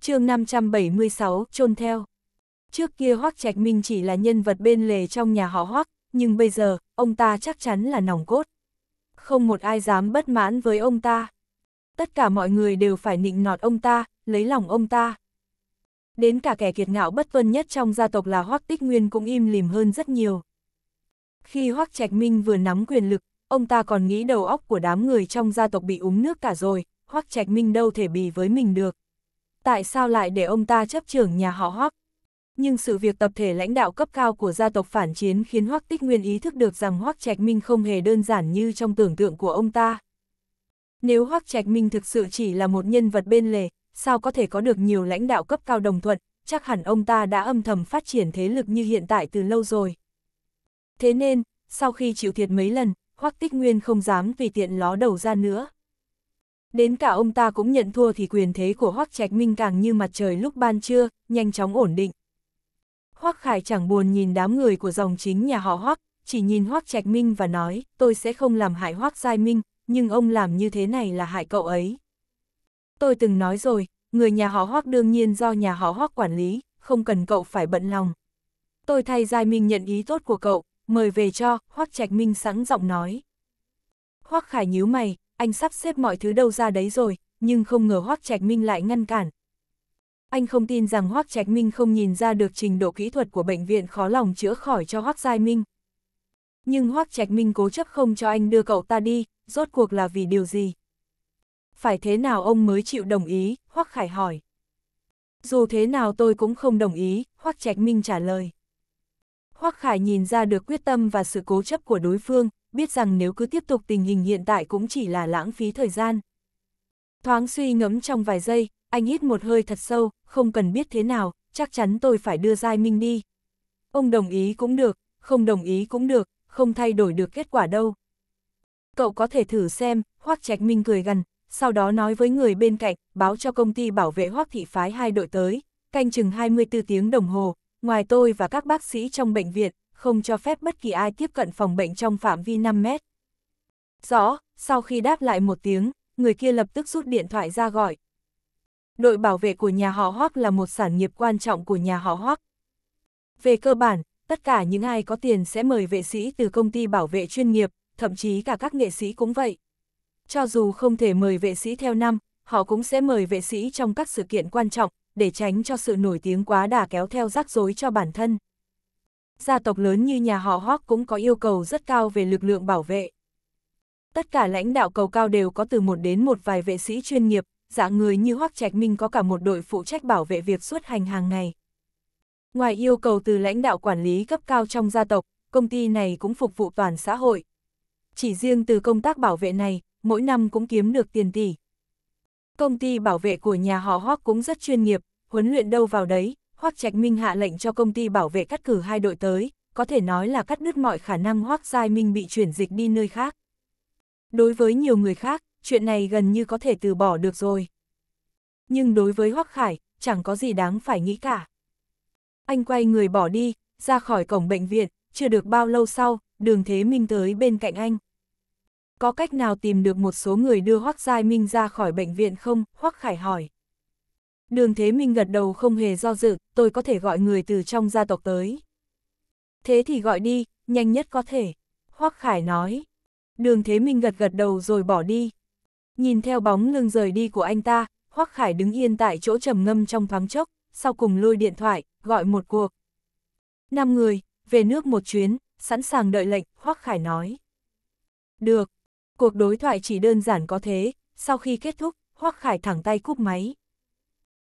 chương 576, chôn theo. Trước kia Hoác Trạch Minh chỉ là nhân vật bên lề trong nhà họ Hoác, nhưng bây giờ, ông ta chắc chắn là nòng cốt. Không một ai dám bất mãn với ông ta. Tất cả mọi người đều phải nịnh nọt ông ta, lấy lòng ông ta. Đến cả kẻ kiệt ngạo bất tuân nhất trong gia tộc là Hoác Tích Nguyên cũng im lìm hơn rất nhiều. Khi Hoác Trạch Minh vừa nắm quyền lực, ông ta còn nghĩ đầu óc của đám người trong gia tộc bị uống nước cả rồi, Hoác Trạch Minh đâu thể bì với mình được tại sao lại để ông ta chấp trưởng nhà họ Hoắc? Nhưng sự việc tập thể lãnh đạo cấp cao của gia tộc phản chiến khiến Hoắc Tích Nguyên ý thức được rằng Hoắc Trạch Minh không hề đơn giản như trong tưởng tượng của ông ta. Nếu Hoắc Trạch Minh thực sự chỉ là một nhân vật bên lề, sao có thể có được nhiều lãnh đạo cấp cao đồng thuận, chắc hẳn ông ta đã âm thầm phát triển thế lực như hiện tại từ lâu rồi. Thế nên, sau khi chịu thiệt mấy lần, Hoắc Tích Nguyên không dám vì tiện ló đầu ra nữa. Đến cả ông ta cũng nhận thua thì quyền thế của Hoắc Trạch Minh càng như mặt trời lúc ban trưa, nhanh chóng ổn định. Hoắc Khải chẳng buồn nhìn đám người của dòng chính nhà họ Hoắc, chỉ nhìn Hoắc Trạch Minh và nói, tôi sẽ không làm hại Hoắc Giai Minh, nhưng ông làm như thế này là hại cậu ấy. Tôi từng nói rồi, người nhà họ Hoắc đương nhiên do nhà họ Hoắc quản lý, không cần cậu phải bận lòng. Tôi thay Giai Minh nhận ý tốt của cậu, mời về cho, Hoắc Trạch Minh sẵn giọng nói. Hoắc Khải nhíu mày, anh sắp xếp mọi thứ đâu ra đấy rồi, nhưng không ngờ Hoác Trạch Minh lại ngăn cản. Anh không tin rằng Hoác Trạch Minh không nhìn ra được trình độ kỹ thuật của bệnh viện khó lòng chữa khỏi cho Hoác Giai Minh. Nhưng Hoác Trạch Minh cố chấp không cho anh đưa cậu ta đi, rốt cuộc là vì điều gì? Phải thế nào ông mới chịu đồng ý, Hoác Khải hỏi. Dù thế nào tôi cũng không đồng ý, Hoác Trạch Minh trả lời. Hoác Khải nhìn ra được quyết tâm và sự cố chấp của đối phương, biết rằng nếu cứ tiếp tục tình hình hiện tại cũng chỉ là lãng phí thời gian. Thoáng suy ngẫm trong vài giây, anh hít một hơi thật sâu, không cần biết thế nào, chắc chắn tôi phải đưa Giai Minh đi. Ông đồng ý cũng được, không đồng ý cũng được, không thay đổi được kết quả đâu. Cậu có thể thử xem, Hoác Trạch Minh cười gần, sau đó nói với người bên cạnh, báo cho công ty bảo vệ Hoác Thị Phái hai đội tới, canh chừng 24 tiếng đồng hồ, ngoài tôi và các bác sĩ trong bệnh viện, không cho phép bất kỳ ai tiếp cận phòng bệnh trong phạm vi 5 mét. Rõ, sau khi đáp lại một tiếng, người kia lập tức rút điện thoại ra gọi. Đội bảo vệ của nhà họ Hoắc là một sản nghiệp quan trọng của nhà họ Hoắc. Về cơ bản, tất cả những ai có tiền sẽ mời vệ sĩ từ công ty bảo vệ chuyên nghiệp, thậm chí cả các nghệ sĩ cũng vậy. Cho dù không thể mời vệ sĩ theo năm, họ cũng sẽ mời vệ sĩ trong các sự kiện quan trọng, để tránh cho sự nổi tiếng quá đà kéo theo rắc rối cho bản thân gia tộc lớn như nhà họ Hawk cũng có yêu cầu rất cao về lực lượng bảo vệ. Tất cả lãnh đạo cầu cao đều có từ một đến một vài vệ sĩ chuyên nghiệp, dạng người như Hoắc Trạch Minh có cả một đội phụ trách bảo vệ việc xuất hành hàng ngày. Ngoài yêu cầu từ lãnh đạo quản lý cấp cao trong gia tộc, công ty này cũng phục vụ toàn xã hội. Chỉ riêng từ công tác bảo vệ này, mỗi năm cũng kiếm được tiền tỷ. Công ty bảo vệ của nhà họ Hoắc cũng rất chuyên nghiệp, huấn luyện đâu vào đấy, Hoắc Trạch Minh hạ lệnh cho công ty bảo vệ cắt cử hai đội tới, có thể nói là cắt đứt mọi khả năng Hoắc Gia Minh bị chuyển dịch đi nơi khác. Đối với nhiều người khác, chuyện này gần như có thể từ bỏ được rồi. Nhưng đối với Hoắc Khải, chẳng có gì đáng phải nghĩ cả. Anh quay người bỏ đi, ra khỏi cổng bệnh viện, chưa được bao lâu sau, đường Thế Minh tới bên cạnh anh. Có cách nào tìm được một số người đưa Hoắc Gia Minh ra khỏi bệnh viện không? Hoắc Khải hỏi. Đường Thế Minh gật đầu không hề do dự, tôi có thể gọi người từ trong gia tộc tới. Thế thì gọi đi, nhanh nhất có thể. Hoắc Khải nói. Đường Thế Minh gật gật đầu rồi bỏ đi. Nhìn theo bóng lưng rời đi của anh ta, Hoắc Khải đứng yên tại chỗ trầm ngâm trong thoáng chốc, sau cùng lôi điện thoại, gọi một cuộc. Năm người, về nước một chuyến, sẵn sàng đợi lệnh, Hoắc Khải nói. Được. Cuộc đối thoại chỉ đơn giản có thế, sau khi kết thúc, Hoắc Khải thẳng tay cúp máy.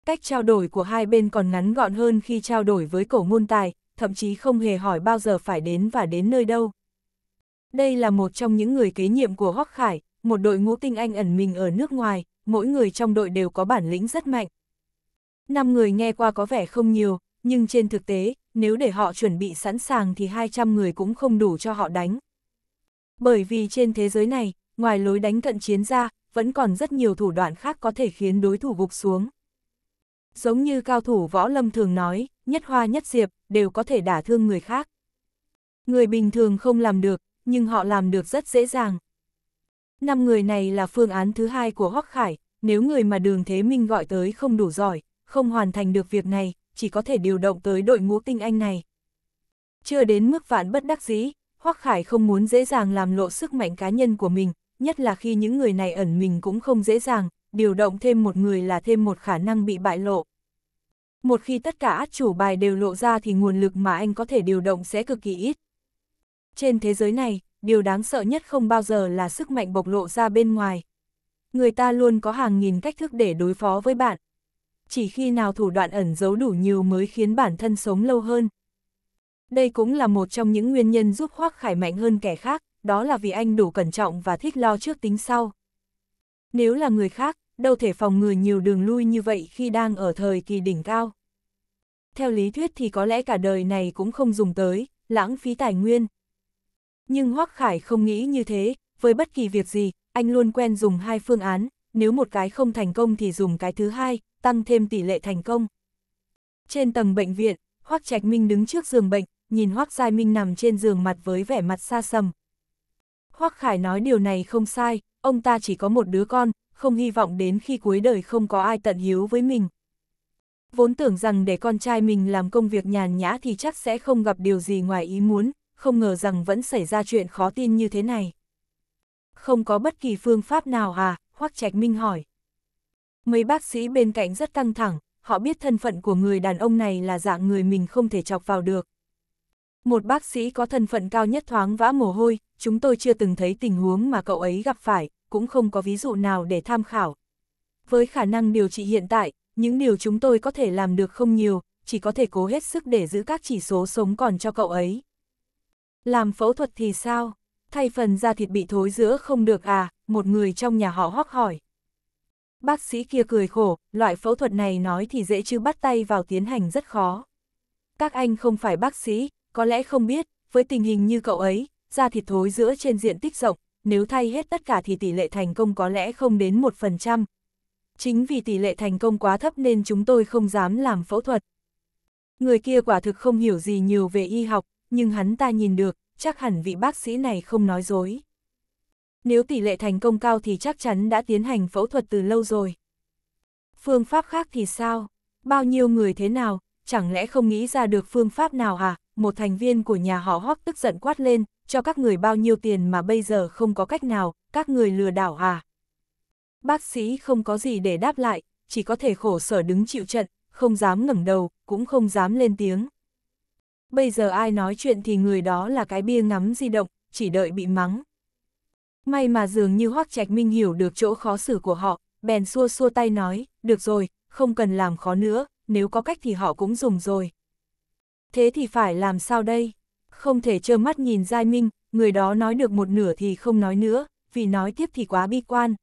Cách trao đổi của hai bên còn ngắn gọn hơn khi trao đổi với cổ ngôn tài, thậm chí không hề hỏi bao giờ phải đến và đến nơi đâu. Đây là một trong những người kế nhiệm của Hoắc Khải, một đội ngũ tinh anh ẩn mình ở nước ngoài, mỗi người trong đội đều có bản lĩnh rất mạnh. Năm người nghe qua có vẻ không nhiều, nhưng trên thực tế, nếu để họ chuẩn bị sẵn sàng thì 200 người cũng không đủ cho họ đánh. Bởi vì trên thế giới này, ngoài lối đánh cận chiến ra, vẫn còn rất nhiều thủ đoạn khác có thể khiến đối thủ gục xuống giống như cao thủ võ lâm thường nói, nhất hoa nhất diệp, đều có thể đả thương người khác. Người bình thường không làm được, nhưng họ làm được rất dễ dàng. Năm người này là phương án thứ hai của Hoắc Khải, nếu người mà Đường Thế Minh gọi tới không đủ giỏi, không hoàn thành được việc này, chỉ có thể điều động tới đội ngũ tinh anh này. Chưa đến mức vạn bất đắc dĩ, Hoắc Khải không muốn dễ dàng làm lộ sức mạnh cá nhân của mình, nhất là khi những người này ẩn mình cũng không dễ dàng, điều động thêm một người là thêm một khả năng bị bại lộ. Một khi tất cả át chủ bài đều lộ ra thì nguồn lực mà anh có thể điều động sẽ cực kỳ ít. Trên thế giới này, điều đáng sợ nhất không bao giờ là sức mạnh bộc lộ ra bên ngoài. Người ta luôn có hàng nghìn cách thức để đối phó với bạn. Chỉ khi nào thủ đoạn ẩn giấu đủ nhiều mới khiến bản thân sống lâu hơn. Đây cũng là một trong những nguyên nhân giúp Hoác Khải mạnh hơn kẻ khác, đó là vì anh đủ cẩn trọng và thích lo trước tính sau. Nếu là người khác, đâu thể phòng ngừa nhiều đường lui như vậy khi đang ở thời kỳ đỉnh cao. Theo lý thuyết thì có lẽ cả đời này cũng không dùng tới, lãng phí tài nguyên. Nhưng Hoắc Khải không nghĩ như thế, với bất kỳ việc gì, anh luôn quen dùng hai phương án, nếu một cái không thành công thì dùng cái thứ hai, tăng thêm tỷ lệ thành công. Trên tầng bệnh viện, Hoắc Trạch Minh đứng trước giường bệnh, nhìn Hoắc Giai Minh nằm trên giường mặt với vẻ mặt xa sầm. Hoắc Khải nói điều này không sai, ông ta chỉ có một đứa con, không hy vọng đến khi cuối đời không có ai tận hiếu với mình. Vốn tưởng rằng để con trai mình làm công việc nhàn nhã thì chắc sẽ không gặp điều gì ngoài ý muốn, không ngờ rằng vẫn xảy ra chuyện khó tin như thế này. Không có bất kỳ phương pháp nào à, Hoắc Trạch Minh hỏi. Mấy bác sĩ bên cạnh rất căng thẳng, họ biết thân phận của người đàn ông này là dạng người mình không thể chọc vào được. Một bác sĩ có thân phận cao nhất thoáng vã mồ hôi, chúng tôi chưa từng thấy tình huống mà cậu ấy gặp phải, cũng không có ví dụ nào để tham khảo. Với khả năng điều trị hiện tại, những điều chúng tôi có thể làm được không nhiều, chỉ có thể cố hết sức để giữ các chỉ số sống còn cho cậu ấy. Làm phẫu thuật thì sao? Thay phần da thịt bị thối giữa không được à, một người trong nhà họ hoắc hỏi. Bác sĩ kia cười khổ, loại phẫu thuật này nói thì dễ chứ bắt tay vào tiến hành rất khó. Các anh không phải bác sĩ, có lẽ không biết, với tình hình như cậu ấy, da thịt thối giữa trên diện tích rộng, nếu thay hết tất cả thì tỷ lệ thành công có lẽ không đến 1%. Chính vì tỷ lệ thành công quá thấp nên chúng tôi không dám làm phẫu thuật. Người kia quả thực không hiểu gì nhiều về y học, nhưng hắn ta nhìn được, chắc hẳn vị bác sĩ này không nói dối. Nếu tỷ lệ thành công cao thì chắc chắn đã tiến hành phẫu thuật từ lâu rồi. Phương pháp khác thì sao? Bao nhiêu người thế nào, chẳng lẽ không nghĩ ra được phương pháp nào hả? À? một thành viên của nhà họ hót tức giận quát lên, cho các người bao nhiêu tiền mà bây giờ không có cách nào, các người lừa đảo à? Bác sĩ không có gì để đáp lại, chỉ có thể khổ sở đứng chịu trận, không dám ngẩng đầu, cũng không dám lên tiếng. Bây giờ ai nói chuyện thì người đó là cái bia ngắm di động, chỉ đợi bị mắng. May mà dường như Hoắc Trạch Minh hiểu được chỗ khó xử của họ, bèn xua xua tay nói, được rồi, không cần làm khó nữa, nếu có cách thì họ cũng dùng rồi. Thế thì phải làm sao đây? Không thể trơ mắt nhìn Giai Minh, người đó nói được một nửa thì không nói nữa, vì nói tiếp thì quá bi quan.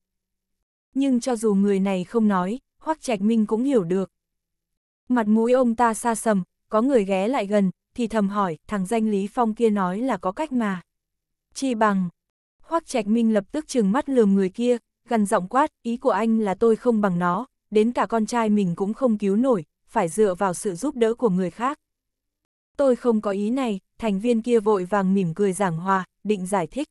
Nhưng cho dù người này không nói, Hoắc Trạch Minh cũng hiểu được. Mặt mũi ông ta xa sầm, có người ghé lại gần, thì thầm hỏi, thằng danh Lý Phong kia nói là có cách mà. Chi bằng. Hoắc Trạch Minh lập tức trừng mắt lườm người kia, gần giọng quát, ý của anh là tôi không bằng nó, đến cả con trai mình cũng không cứu nổi, phải dựa vào sự giúp đỡ của người khác tôi không có ý này, thành viên kia vội vàng mỉm cười giảng hòa, định giải thích.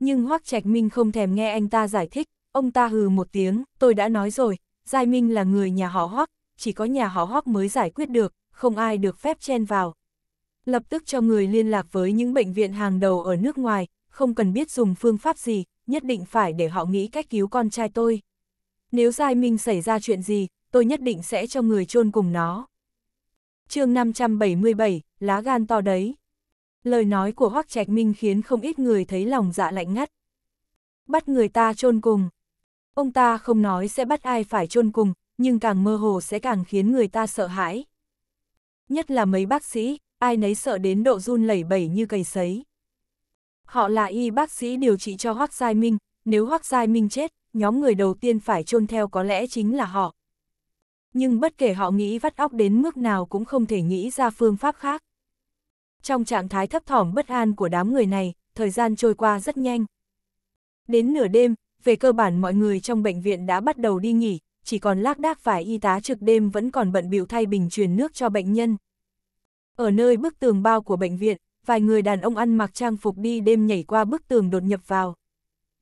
Nhưng Hoác Trạch Minh không thèm nghe anh ta giải thích, ông ta hừ một tiếng, tôi đã nói rồi, Giai Minh là người nhà họ Hoác, chỉ có nhà họ Hoác mới giải quyết được, không ai được phép chen vào. Lập tức cho người liên lạc với những bệnh viện hàng đầu ở nước ngoài, không cần biết dùng phương pháp gì, nhất định phải để họ nghĩ cách cứu con trai tôi. Nếu Giai Minh xảy ra chuyện gì, tôi nhất định sẽ cho người chôn cùng nó chương 577, lá gan to đấy. Lời nói của Hoắc Trạch Minh khiến không ít người thấy lòng dạ lạnh ngắt. Bắt người ta chôn cùng. Ông ta không nói sẽ bắt ai phải chôn cùng, nhưng càng mơ hồ sẽ càng khiến người ta sợ hãi. Nhất là mấy bác sĩ, ai nấy sợ đến độ run lẩy bẩy như cầy sấy. Họ là y bác sĩ điều trị cho Hoắc Giai Minh, nếu Hoắc Giai Minh chết, nhóm người đầu tiên phải chôn theo có lẽ chính là họ nhưng bất kể họ nghĩ vắt óc đến mức nào cũng không thể nghĩ ra phương pháp khác. Trong trạng thái thấp thỏm bất an của đám người này, thời gian trôi qua rất nhanh. Đến nửa đêm, về cơ bản mọi người trong bệnh viện đã bắt đầu đi nghỉ, chỉ còn lác đác vài y tá trực đêm vẫn còn bận bịu thay bình truyền nước cho bệnh nhân. Ở nơi bức tường bao của bệnh viện, vài người đàn ông ăn mặc trang phục đi đêm nhảy qua bức tường đột nhập vào.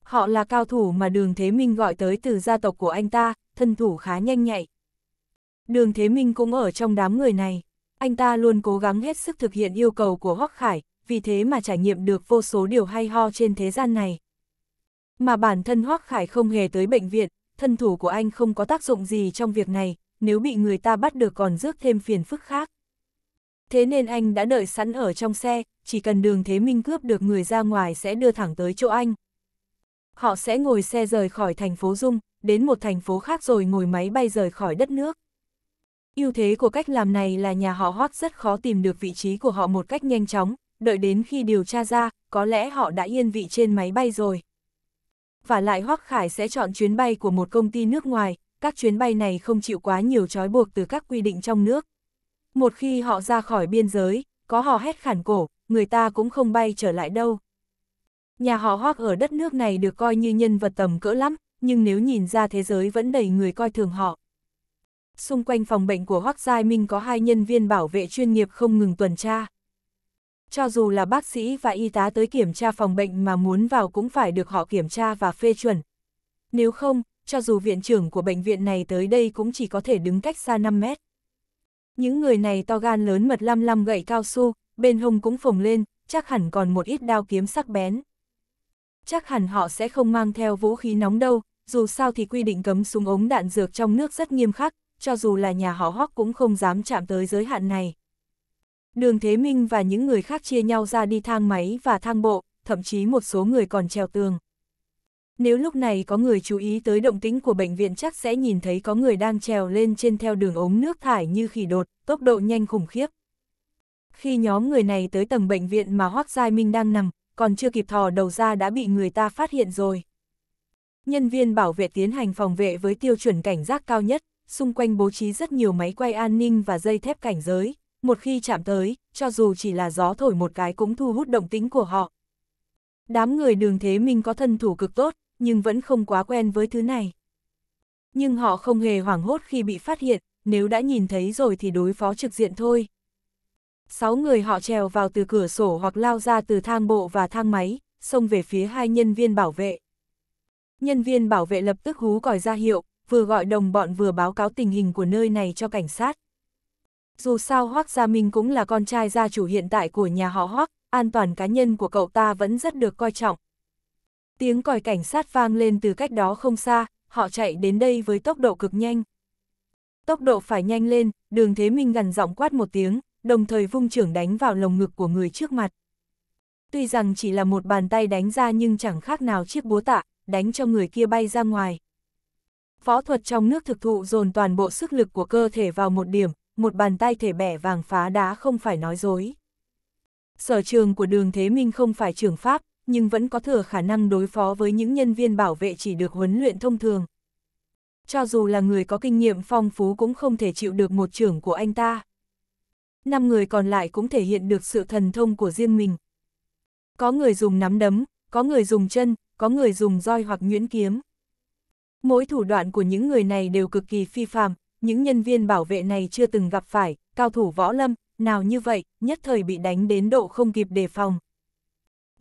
Họ là cao thủ mà đường Thế Minh gọi tới từ gia tộc của anh ta, thân thủ khá nhanh nhạy. Đường Thế Minh cũng ở trong đám người này. Anh ta luôn cố gắng hết sức thực hiện yêu cầu của Hoắc Khải, vì thế mà trải nghiệm được vô số điều hay ho trên thế gian này. Mà bản thân Hoắc Khải không hề tới bệnh viện, thân thủ của anh không có tác dụng gì trong việc này, nếu bị người ta bắt được còn rước thêm phiền phức khác. Thế nên anh đã đợi sẵn ở trong xe, chỉ cần đường Thế Minh cướp được người ra ngoài sẽ đưa thẳng tới chỗ anh. Họ sẽ ngồi xe rời khỏi thành phố Dung, đến một thành phố khác rồi ngồi máy bay rời khỏi đất nước. Ưu thế của cách làm này là nhà họ Hoắc rất khó tìm được vị trí của họ một cách nhanh chóng, đợi đến khi điều tra ra, có lẽ họ đã yên vị trên máy bay rồi. Và lại Hoắc Khải sẽ chọn chuyến bay của một công ty nước ngoài, các chuyến bay này không chịu quá nhiều trói buộc từ các quy định trong nước. Một khi họ ra khỏi biên giới, có hò hét khản cổ, người ta cũng không bay trở lại đâu. Nhà họ Hoắc ở đất nước này được coi như nhân vật tầm cỡ lắm, nhưng nếu nhìn ra thế giới vẫn đầy người coi thường họ xung quanh phòng bệnh của Hoác Giai Minh có hai nhân viên bảo vệ chuyên nghiệp không ngừng tuần tra. Cho dù là bác sĩ và y tá tới kiểm tra phòng bệnh mà muốn vào cũng phải được họ kiểm tra và phê chuẩn. Nếu không, cho dù viện trưởng của bệnh viện này tới đây cũng chỉ có thể đứng cách xa 5 mét. Những người này to gan lớn mật lăm lăm gậy cao su, bên hông cũng phồng lên, chắc hẳn còn một ít đao kiếm sắc bén. Chắc hẳn họ sẽ không mang theo vũ khí nóng đâu, dù sao thì quy định cấm súng ống đạn dược trong nước rất nghiêm khắc, cho dù là nhà họ Hoắc cũng không dám chạm tới giới hạn này. Đường Thế Minh và những người khác chia nhau ra đi thang máy và thang bộ, thậm chí một số người còn trèo tường. Nếu lúc này có người chú ý tới động tĩnh của bệnh viện chắc sẽ nhìn thấy có người đang trèo lên trên theo đường ống nước thải như khỉ đột, tốc độ nhanh khủng khiếp. Khi nhóm người này tới tầng bệnh viện mà Hoác Giai Minh đang nằm, còn chưa kịp thò đầu ra đã bị người ta phát hiện rồi. Nhân viên bảo vệ tiến hành phòng vệ với tiêu chuẩn cảnh giác cao nhất, xung quanh bố trí rất nhiều máy quay an ninh và dây thép cảnh giới, một khi chạm tới, cho dù chỉ là gió thổi một cái cũng thu hút động tính của họ. Đám người đường thế minh có thân thủ cực tốt, nhưng vẫn không quá quen với thứ này. Nhưng họ không hề hoảng hốt khi bị phát hiện, nếu đã nhìn thấy rồi thì đối phó trực diện thôi. Sáu người họ trèo vào từ cửa sổ hoặc lao ra từ thang bộ và thang máy, xông về phía hai nhân viên bảo vệ. Nhân viên bảo vệ lập tức hú còi ra hiệu, vừa gọi đồng bọn vừa báo cáo tình hình của nơi này cho cảnh sát. Dù sao Hoác Gia Minh cũng là con trai gia chủ hiện tại của nhà họ Hoác, an toàn cá nhân của cậu ta vẫn rất được coi trọng. Tiếng còi cảnh sát vang lên từ cách đó không xa, họ chạy đến đây với tốc độ cực nhanh. Tốc độ phải nhanh lên, đường Thế Minh gần giọng quát một tiếng, đồng thời vung trưởng đánh vào lồng ngực của người trước mặt. Tuy rằng chỉ là một bàn tay đánh ra nhưng chẳng khác nào chiếc búa tạ, đánh cho người kia bay ra ngoài. Võ thuật trong nước thực thụ dồn toàn bộ sức lực của cơ thể vào một điểm, một bàn tay thể bẻ vàng phá đá không phải nói dối. Sở trường của đường Thế Minh không phải trường pháp, nhưng vẫn có thừa khả năng đối phó với những nhân viên bảo vệ chỉ được huấn luyện thông thường. Cho dù là người có kinh nghiệm phong phú cũng không thể chịu được một trưởng của anh ta. Năm người còn lại cũng thể hiện được sự thần thông của riêng mình. Có người dùng nắm đấm, có người dùng chân, có người dùng roi hoặc nhuyễn kiếm. Mỗi thủ đoạn của những người này đều cực kỳ phi phàm, những nhân viên bảo vệ này chưa từng gặp phải, cao thủ võ lâm, nào như vậy, nhất thời bị đánh đến độ không kịp đề phòng.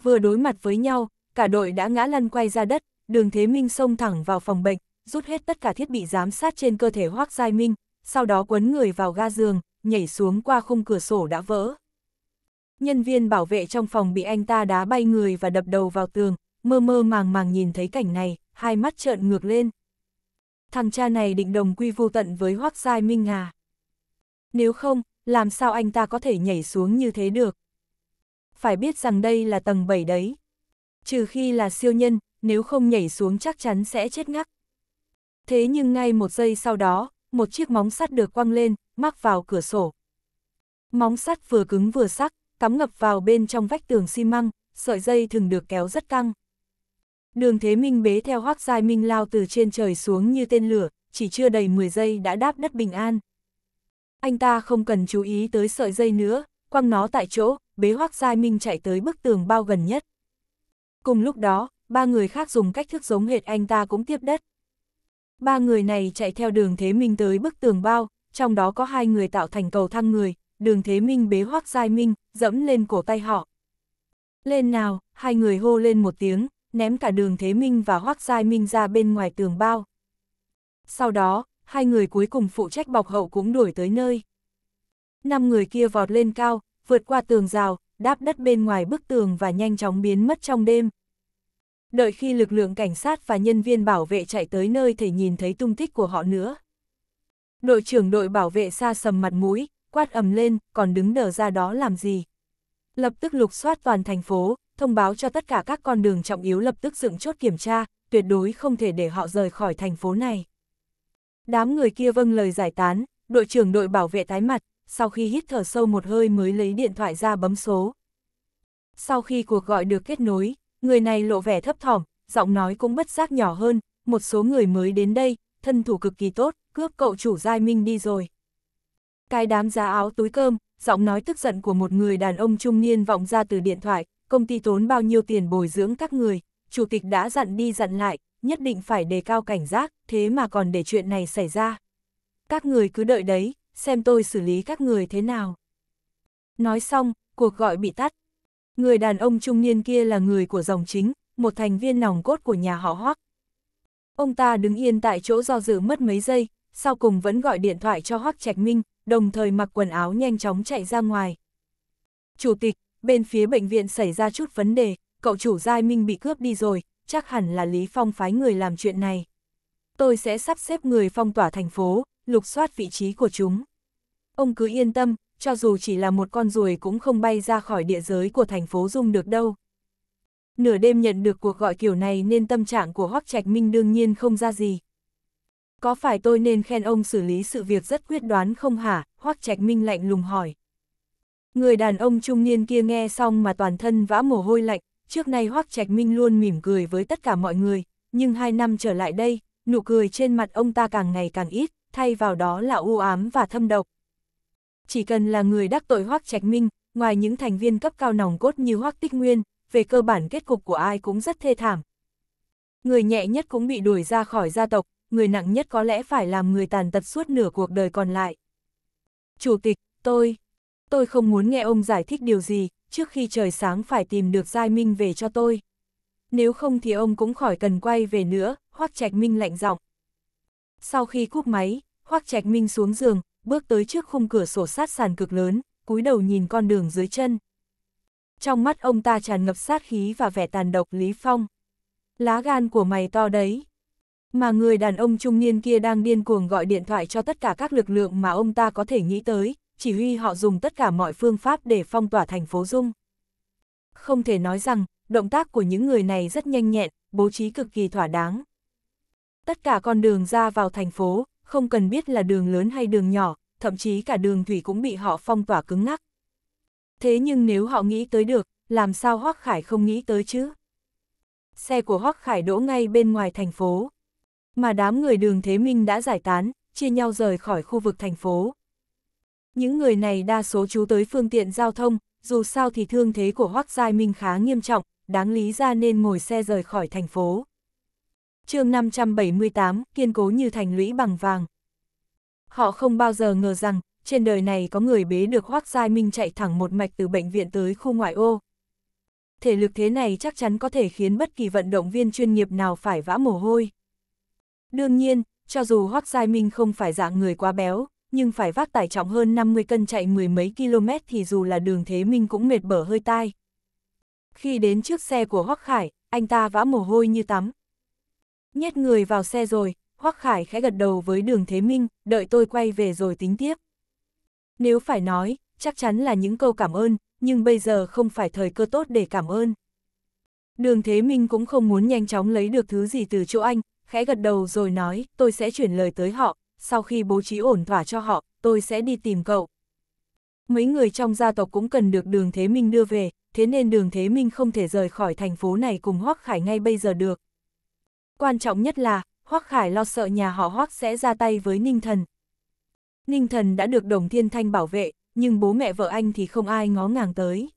Vừa đối mặt với nhau, cả đội đã ngã lăn quay ra đất, đường Thế Minh xông thẳng vào phòng bệnh, rút hết tất cả thiết bị giám sát trên cơ thể Hoác Giai Minh, sau đó quấn người vào ga giường, nhảy xuống qua khung cửa sổ đã vỡ. Nhân viên bảo vệ trong phòng bị anh ta đá bay người và đập đầu vào tường, mơ mơ màng màng nhìn thấy cảnh này hai mắt trợn ngược lên. Thằng cha này định đồng quy vô tận với Hoác Giai Minh à? Nếu không, làm sao anh ta có thể nhảy xuống như thế được? Phải biết rằng đây là tầng 7 đấy. Trừ khi là siêu nhân, nếu không nhảy xuống chắc chắn sẽ chết ngắc. Thế nhưng ngay một giây sau đó, một chiếc móng sắt được quăng lên, mắc vào cửa sổ. Móng sắt vừa cứng vừa sắc, cắm ngập vào bên trong vách tường xi măng, sợi dây thường được kéo rất căng. Đường Thế Minh bế theo Hoác Giai Minh lao từ trên trời xuống như tên lửa, chỉ chưa đầy 10 giây đã đáp đất bình an. Anh ta không cần chú ý tới sợi dây nữa, quăng nó tại chỗ, bế Hoác Giai Minh chạy tới bức tường bao gần nhất. Cùng lúc đó, ba người khác dùng cách thức giống hệt anh ta cũng tiếp đất. Ba người này chạy theo đường Thế Minh tới bức tường bao, trong đó có hai người tạo thành cầu thang người, đường Thế Minh bế Hoác Giai Minh, dẫm lên cổ tay họ. Lên nào, hai người hô lên một tiếng, ném cả đường Thế Minh và Hoác Giai Minh ra bên ngoài tường bao. Sau đó, hai người cuối cùng phụ trách bọc hậu cũng đuổi tới nơi. Năm người kia vọt lên cao, vượt qua tường rào, đáp đất bên ngoài bức tường và nhanh chóng biến mất trong đêm. Đợi khi lực lượng cảnh sát và nhân viên bảo vệ chạy tới nơi thể nhìn thấy tung tích của họ nữa. Đội trưởng đội bảo vệ xa sầm mặt mũi, quát ầm lên, còn đứng đờ ra đó làm gì. Lập tức lục soát toàn thành phố, thông báo cho tất cả các con đường trọng yếu lập tức dựng chốt kiểm tra, tuyệt đối không thể để họ rời khỏi thành phố này. Đám người kia vâng lời giải tán, đội trưởng đội bảo vệ tái mặt, sau khi hít thở sâu một hơi mới lấy điện thoại ra bấm số. Sau khi cuộc gọi được kết nối, người này lộ vẻ thấp thỏm, giọng nói cũng bất giác nhỏ hơn, một số người mới đến đây, thân thủ cực kỳ tốt, cướp cậu chủ Giai Minh đi rồi. Cái đám giá áo túi cơm, giọng nói tức giận của một người đàn ông trung niên vọng ra từ điện thoại, công ty tốn bao nhiêu tiền bồi dưỡng các người, chủ tịch đã dặn đi dặn lại, nhất định phải đề cao cảnh giác, thế mà còn để chuyện này xảy ra. Các người cứ đợi đấy, xem tôi xử lý các người thế nào. Nói xong, cuộc gọi bị tắt. Người đàn ông trung niên kia là người của dòng chính, một thành viên nòng cốt của nhà họ Hoắc. Ông ta đứng yên tại chỗ do dự mất mấy giây, sau cùng vẫn gọi điện thoại cho Hoắc Trạch Minh, đồng thời mặc quần áo nhanh chóng chạy ra ngoài. Chủ tịch, bên phía bệnh viện xảy ra chút vấn đề, cậu chủ Giai Minh bị cướp đi rồi, chắc hẳn là Lý Phong phái người làm chuyện này. Tôi sẽ sắp xếp người phong tỏa thành phố, lục soát vị trí của chúng. Ông cứ yên tâm, cho dù chỉ là một con ruồi cũng không bay ra khỏi địa giới của thành phố Dung được đâu. Nửa đêm nhận được cuộc gọi kiểu này nên tâm trạng của Hoắc Trạch Minh đương nhiên không ra gì. Có phải tôi nên khen ông xử lý sự việc rất quyết đoán không hả? Hoắc Trạch Minh lạnh lùng hỏi. Người đàn ông trung niên kia nghe xong mà toàn thân vã mồ hôi lạnh, trước nay Hoắc Trạch Minh luôn mỉm cười với tất cả mọi người, nhưng hai năm trở lại đây, nụ cười trên mặt ông ta càng ngày càng ít, thay vào đó là u ám và thâm độc. Chỉ cần là người đắc tội Hoắc Trạch Minh, ngoài những thành viên cấp cao nòng cốt như Hoắc Tích Nguyên, về cơ bản kết cục của ai cũng rất thê thảm. Người nhẹ nhất cũng bị đuổi ra khỏi gia tộc, người nặng nhất có lẽ phải làm người tàn tật suốt nửa cuộc đời còn lại. Chủ tịch, tôi, tôi không muốn nghe ông giải thích điều gì, trước khi trời sáng phải tìm được Giai Minh về cho tôi. Nếu không thì ông cũng khỏi cần quay về nữa, Hoác Trạch Minh lạnh giọng. Sau khi cúp máy, Hoác Trạch Minh xuống giường, bước tới trước khung cửa sổ sát sàn cực lớn, cúi đầu nhìn con đường dưới chân. Trong mắt ông ta tràn ngập sát khí và vẻ tàn độc Lý Phong. Lá gan của mày to đấy. Mà người đàn ông trung niên kia đang điên cuồng gọi điện thoại cho tất cả các lực lượng mà ông ta có thể nghĩ tới, chỉ huy họ dùng tất cả mọi phương pháp để phong tỏa thành phố Dung. Không thể nói rằng, động tác của những người này rất nhanh nhẹn, bố trí cực kỳ thỏa đáng. Tất cả con đường ra vào thành phố, không cần biết là đường lớn hay đường nhỏ, thậm chí cả đường thủy cũng bị họ phong tỏa cứng ngắc. Thế nhưng nếu họ nghĩ tới được, làm sao Hoác Khải không nghĩ tới chứ? Xe của Hoác Khải đỗ ngay bên ngoài thành phố. Mà đám người đường Thế Minh đã giải tán, chia nhau rời khỏi khu vực thành phố. Những người này đa số chú tới phương tiện giao thông, dù sao thì thương thế của Hoác Giai Minh khá nghiêm trọng, đáng lý ra nên ngồi xe rời khỏi thành phố. chương 578, kiên cố như thành lũy bằng vàng. Họ không bao giờ ngờ rằng, trên đời này có người bế được Hoác Giai Minh chạy thẳng một mạch từ bệnh viện tới khu ngoại ô. Thể lực thế này chắc chắn có thể khiến bất kỳ vận động viên chuyên nghiệp nào phải vã mồ hôi. Đương nhiên, cho dù Hoác Giai Minh không phải dạng người quá béo, nhưng phải vác tải trọng hơn 50 cân chạy mười mấy km thì dù là đường thế minh cũng mệt bở hơi tai. Khi đến trước xe của Hoắc Khải, anh ta vã mồ hôi như tắm. Nhét người vào xe rồi, Hoắc Khải khẽ gật đầu với đường thế minh, đợi tôi quay về rồi tính tiếp. Nếu phải nói, chắc chắn là những câu cảm ơn, nhưng bây giờ không phải thời cơ tốt để cảm ơn. Đường Thế Minh cũng không muốn nhanh chóng lấy được thứ gì từ chỗ anh, khẽ gật đầu rồi nói, tôi sẽ chuyển lời tới họ, sau khi bố trí ổn thỏa cho họ, tôi sẽ đi tìm cậu. Mấy người trong gia tộc cũng cần được đường Thế Minh đưa về, thế nên đường Thế Minh không thể rời khỏi thành phố này cùng Hoác Khải ngay bây giờ được. Quan trọng nhất là, Hoác Khải lo sợ nhà họ Hoác sẽ ra tay với Ninh Thần. Ninh Thần đã được Đồng Thiên Thanh bảo vệ, nhưng bố mẹ vợ anh thì không ai ngó ngàng tới.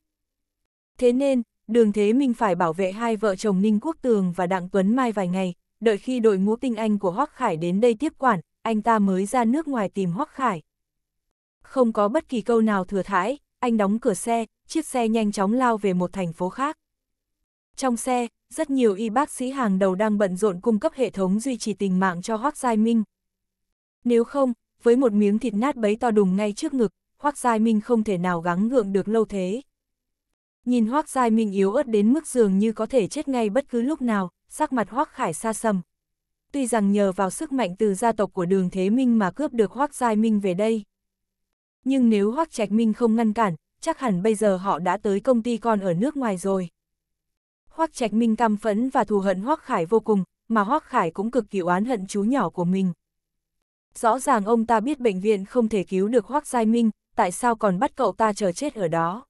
Thế nên, đường Thế Minh phải bảo vệ hai vợ chồng Ninh Quốc Tường và Đặng Tuấn Mai vài ngày, đợi khi đội ngũ tinh anh của Hoác Khải đến đây tiếp quản, anh ta mới ra nước ngoài tìm Hoắc Khải. Không có bất kỳ câu nào thừa thãi, anh đóng cửa xe, chiếc xe nhanh chóng lao về một thành phố khác. Trong xe, rất nhiều y bác sĩ hàng đầu đang bận rộn cung cấp hệ thống duy trì tình mạng cho Hoắc Giai Minh. Nếu không, với một miếng thịt nát bấy to đùng ngay trước ngực, Hoắc Giai Minh không thể nào gắng gượng được lâu thế. Nhìn Hoắc Giai Minh yếu ớt đến mức dường như có thể chết ngay bất cứ lúc nào, sắc mặt Hoắc Khải xa sầm, tuy rằng nhờ vào sức mạnh từ gia tộc của đường Thế Minh mà cướp được Hoác Giai Minh về đây. Nhưng nếu Hoác Trạch Minh không ngăn cản, chắc hẳn bây giờ họ đã tới công ty con ở nước ngoài rồi. Hoác Trạch Minh căm phẫn và thù hận Hoác Khải vô cùng, mà Hoác Khải cũng cực kỳ oán hận chú nhỏ của mình. Rõ ràng ông ta biết bệnh viện không thể cứu được Hoác Giai Minh, tại sao còn bắt cậu ta chờ chết ở đó.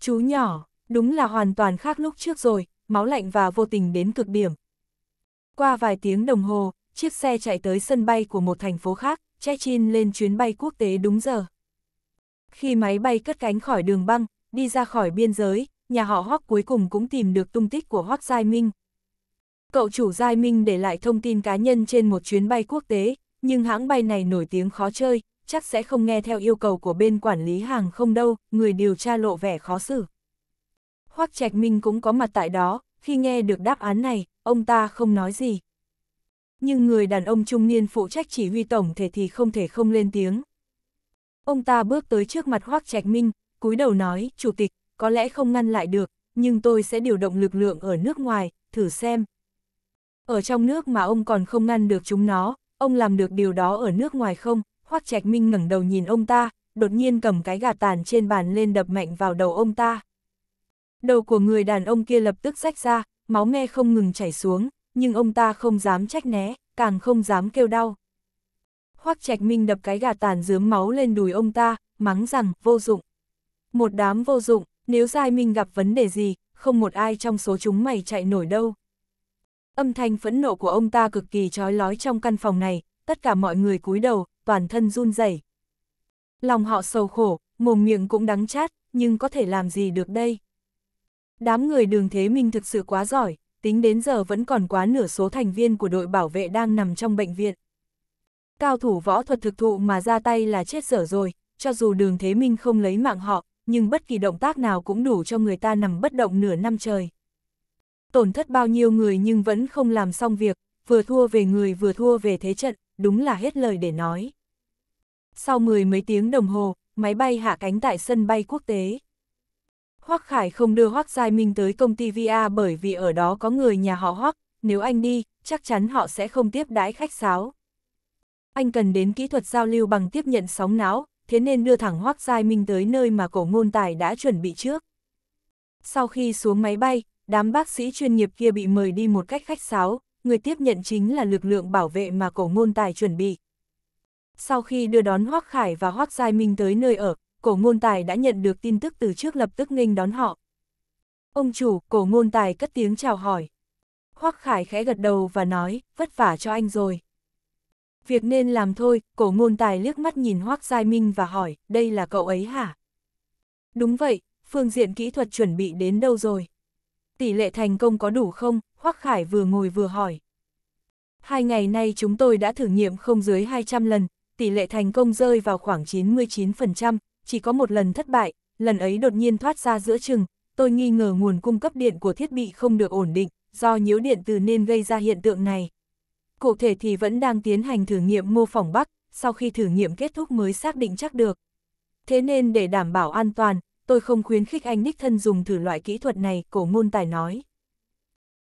Chú nhỏ, đúng là hoàn toàn khác lúc trước rồi, máu lạnh và vô tình đến cực điểm, qua vài tiếng đồng hồ, chiếc xe chạy tới sân bay của một thành phố khác, check-in lên chuyến bay quốc tế đúng giờ. Khi máy bay cất cánh khỏi đường băng, đi ra khỏi biên giới, nhà họ Hoắc cuối cùng cũng tìm được tung tích của Hoắc Giai Minh. Cậu chủ Giai Minh để lại thông tin cá nhân trên một chuyến bay quốc tế, nhưng hãng bay này nổi tiếng khó chơi, chắc sẽ không nghe theo yêu cầu của bên quản lý hàng không đâu, người điều tra lộ vẻ khó xử. Hoắc Trạch Minh cũng có mặt tại đó, khi nghe được đáp án này, ông ta không nói gì. Nhưng người đàn ông trung niên phụ trách chỉ huy tổng thể thì không thể không lên tiếng. Ông ta bước tới trước mặt Hoác Trạch Minh, cúi đầu nói, Chủ tịch, có lẽ không ngăn lại được, nhưng tôi sẽ điều động lực lượng ở nước ngoài, thử xem. Ở trong nước mà ông còn không ngăn được chúng nó, ông làm được điều đó ở nước ngoài không? Hoác Trạch Minh ngẩng đầu nhìn ông ta, đột nhiên cầm cái gạt tàn trên bàn lên đập mạnh vào đầu ông ta. Đầu của người đàn ông kia lập tức rách ra, máu me không ngừng chảy xuống, nhưng ông ta không dám trách né, càng không dám kêu đau. Hoắc Trạch Minh đập cái gà tàn dướm máu lên đùi ông ta, mắng rằng vô dụng. Một đám vô dụng, nếu Giai Minh gặp vấn đề gì, không một ai trong số chúng mày chạy nổi đâu. Âm thanh phẫn nộ của ông ta cực kỳ trói lói trong căn phòng này, tất cả mọi người cúi đầu, toàn thân run rẩy. Lòng họ sầu khổ, mồm miệng cũng đắng chát, nhưng có thể làm gì được đây? Đám người đường thế minh thực sự quá giỏi, tính đến giờ vẫn còn quá nửa số thành viên của đội bảo vệ đang nằm trong bệnh viện. Cao thủ võ thuật thực thụ mà ra tay là chết dở rồi, cho dù đường thế minh không lấy mạng họ, nhưng bất kỳ động tác nào cũng đủ cho người ta nằm bất động nửa năm trời. Tổn thất bao nhiêu người nhưng vẫn không làm xong việc, vừa thua về người vừa thua về thế trận, đúng là hết lời để nói. Sau mười mấy tiếng đồng hồ, máy bay hạ cánh tại sân bay quốc tế. Hoắc Khải không đưa Hoắc Giai Minh tới công ty VA bởi vì ở đó có người nhà họ Hoắc, nếu anh đi, chắc chắn họ sẽ không tiếp đãi khách sáo. Anh cần đến kỹ thuật giao lưu bằng tiếp nhận sóng não, thế nên đưa thẳng Hoắc Giai Minh tới nơi mà cổ ngôn tài đã chuẩn bị trước. Sau khi xuống máy bay, đám bác sĩ chuyên nghiệp kia bị mời đi một cách khách sáo, người tiếp nhận chính là lực lượng bảo vệ mà cổ ngôn tài chuẩn bị. Sau khi đưa đón Hoắc Khải và Hoắc Giai Minh tới nơi ở, cổ ngôn tài đã nhận được tin tức từ trước lập tức nghênh đón họ. Ông chủ, cổ ngôn tài cất tiếng chào hỏi. Hoắc Khải khẽ gật đầu và nói, vất vả cho anh rồi. Việc nên làm thôi, cổ ngôn tài liếc mắt nhìn Hoắc Giai Minh và hỏi, đây là cậu ấy hả? Đúng vậy, phương diện kỹ thuật chuẩn bị đến đâu rồi? Tỷ lệ thành công có đủ không? Hoắc Khải vừa ngồi vừa hỏi. Hai ngày nay chúng tôi đã thử nghiệm không dưới 200 lần, tỷ lệ thành công rơi vào khoảng 99%, chỉ có một lần thất bại, lần ấy đột nhiên thoát ra giữa chừng, tôi nghi ngờ nguồn cung cấp điện của thiết bị không được ổn định, do nhiễu điện từ nên gây ra hiện tượng này. Cụ thể thì vẫn đang tiến hành thử nghiệm mô phỏng Bắc, sau khi thử nghiệm kết thúc mới xác định chắc được. Thế nên để đảm bảo an toàn, tôi không khuyến khích anh Nick thân dùng thử loại kỹ thuật này, cổ ngôn tài nói.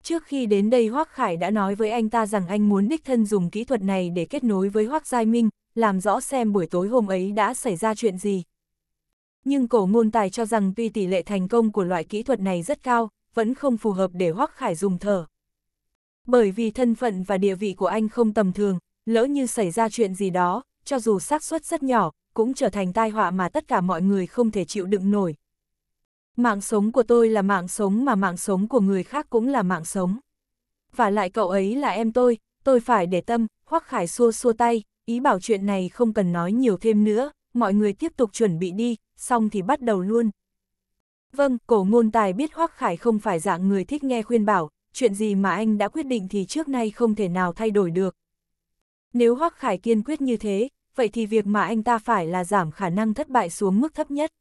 Trước khi đến đây Hoác Khải đã nói với anh ta rằng anh muốn đích thân dùng kỹ thuật này để kết nối với Hoác Giai Minh, làm rõ xem buổi tối hôm ấy đã xảy ra chuyện gì nhưng cổ ngôn tài cho rằng tuy tỷ lệ thành công của loại kỹ thuật này rất cao, vẫn không phù hợp để Hoắc Khải dùng thở. Bởi vì thân phận và địa vị của anh không tầm thường, lỡ như xảy ra chuyện gì đó, cho dù xác suất rất nhỏ, cũng trở thành tai họa mà tất cả mọi người không thể chịu đựng nổi. Mạng sống của tôi là mạng sống mà mạng sống của người khác cũng là mạng sống. Và lại cậu ấy là em tôi, tôi phải để tâm, Hoắc Khải xua xua tay, ý bảo chuyện này không cần nói nhiều thêm nữa, mọi người tiếp tục chuẩn bị đi, xong thì bắt đầu luôn. Vâng, cổ ngôn tài biết Hoác Khải không phải dạng người thích nghe khuyên bảo, chuyện gì mà anh đã quyết định thì trước nay không thể nào thay đổi được. Nếu Hoác Khải kiên quyết như thế, vậy thì việc mà anh ta phải là giảm khả năng thất bại xuống mức thấp nhất.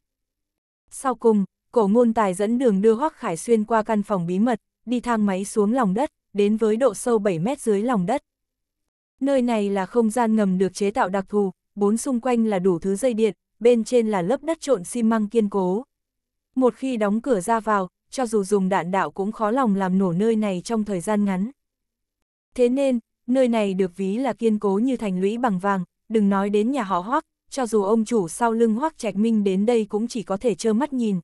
Sau cùng, cổ ngôn tài dẫn đường đưa Hoác Khải xuyên qua căn phòng bí mật, đi thang máy xuống lòng đất, đến với độ sâu 7 mét dưới lòng đất. Nơi này là không gian ngầm được chế tạo đặc thù, bốn xung quanh là đủ thứ dây điện, bên trên là lớp đất trộn xi măng kiên cố. Một khi đóng cửa ra vào, cho dù dùng đạn đạo cũng khó lòng làm nổ nơi này trong thời gian ngắn. Thế nên, nơi này được ví là kiên cố như thành lũy bằng vàng, đừng nói đến nhà họ hoắc, cho dù ông chủ sau lưng hoắc trạch minh đến đây cũng chỉ có thể trơ mắt nhìn.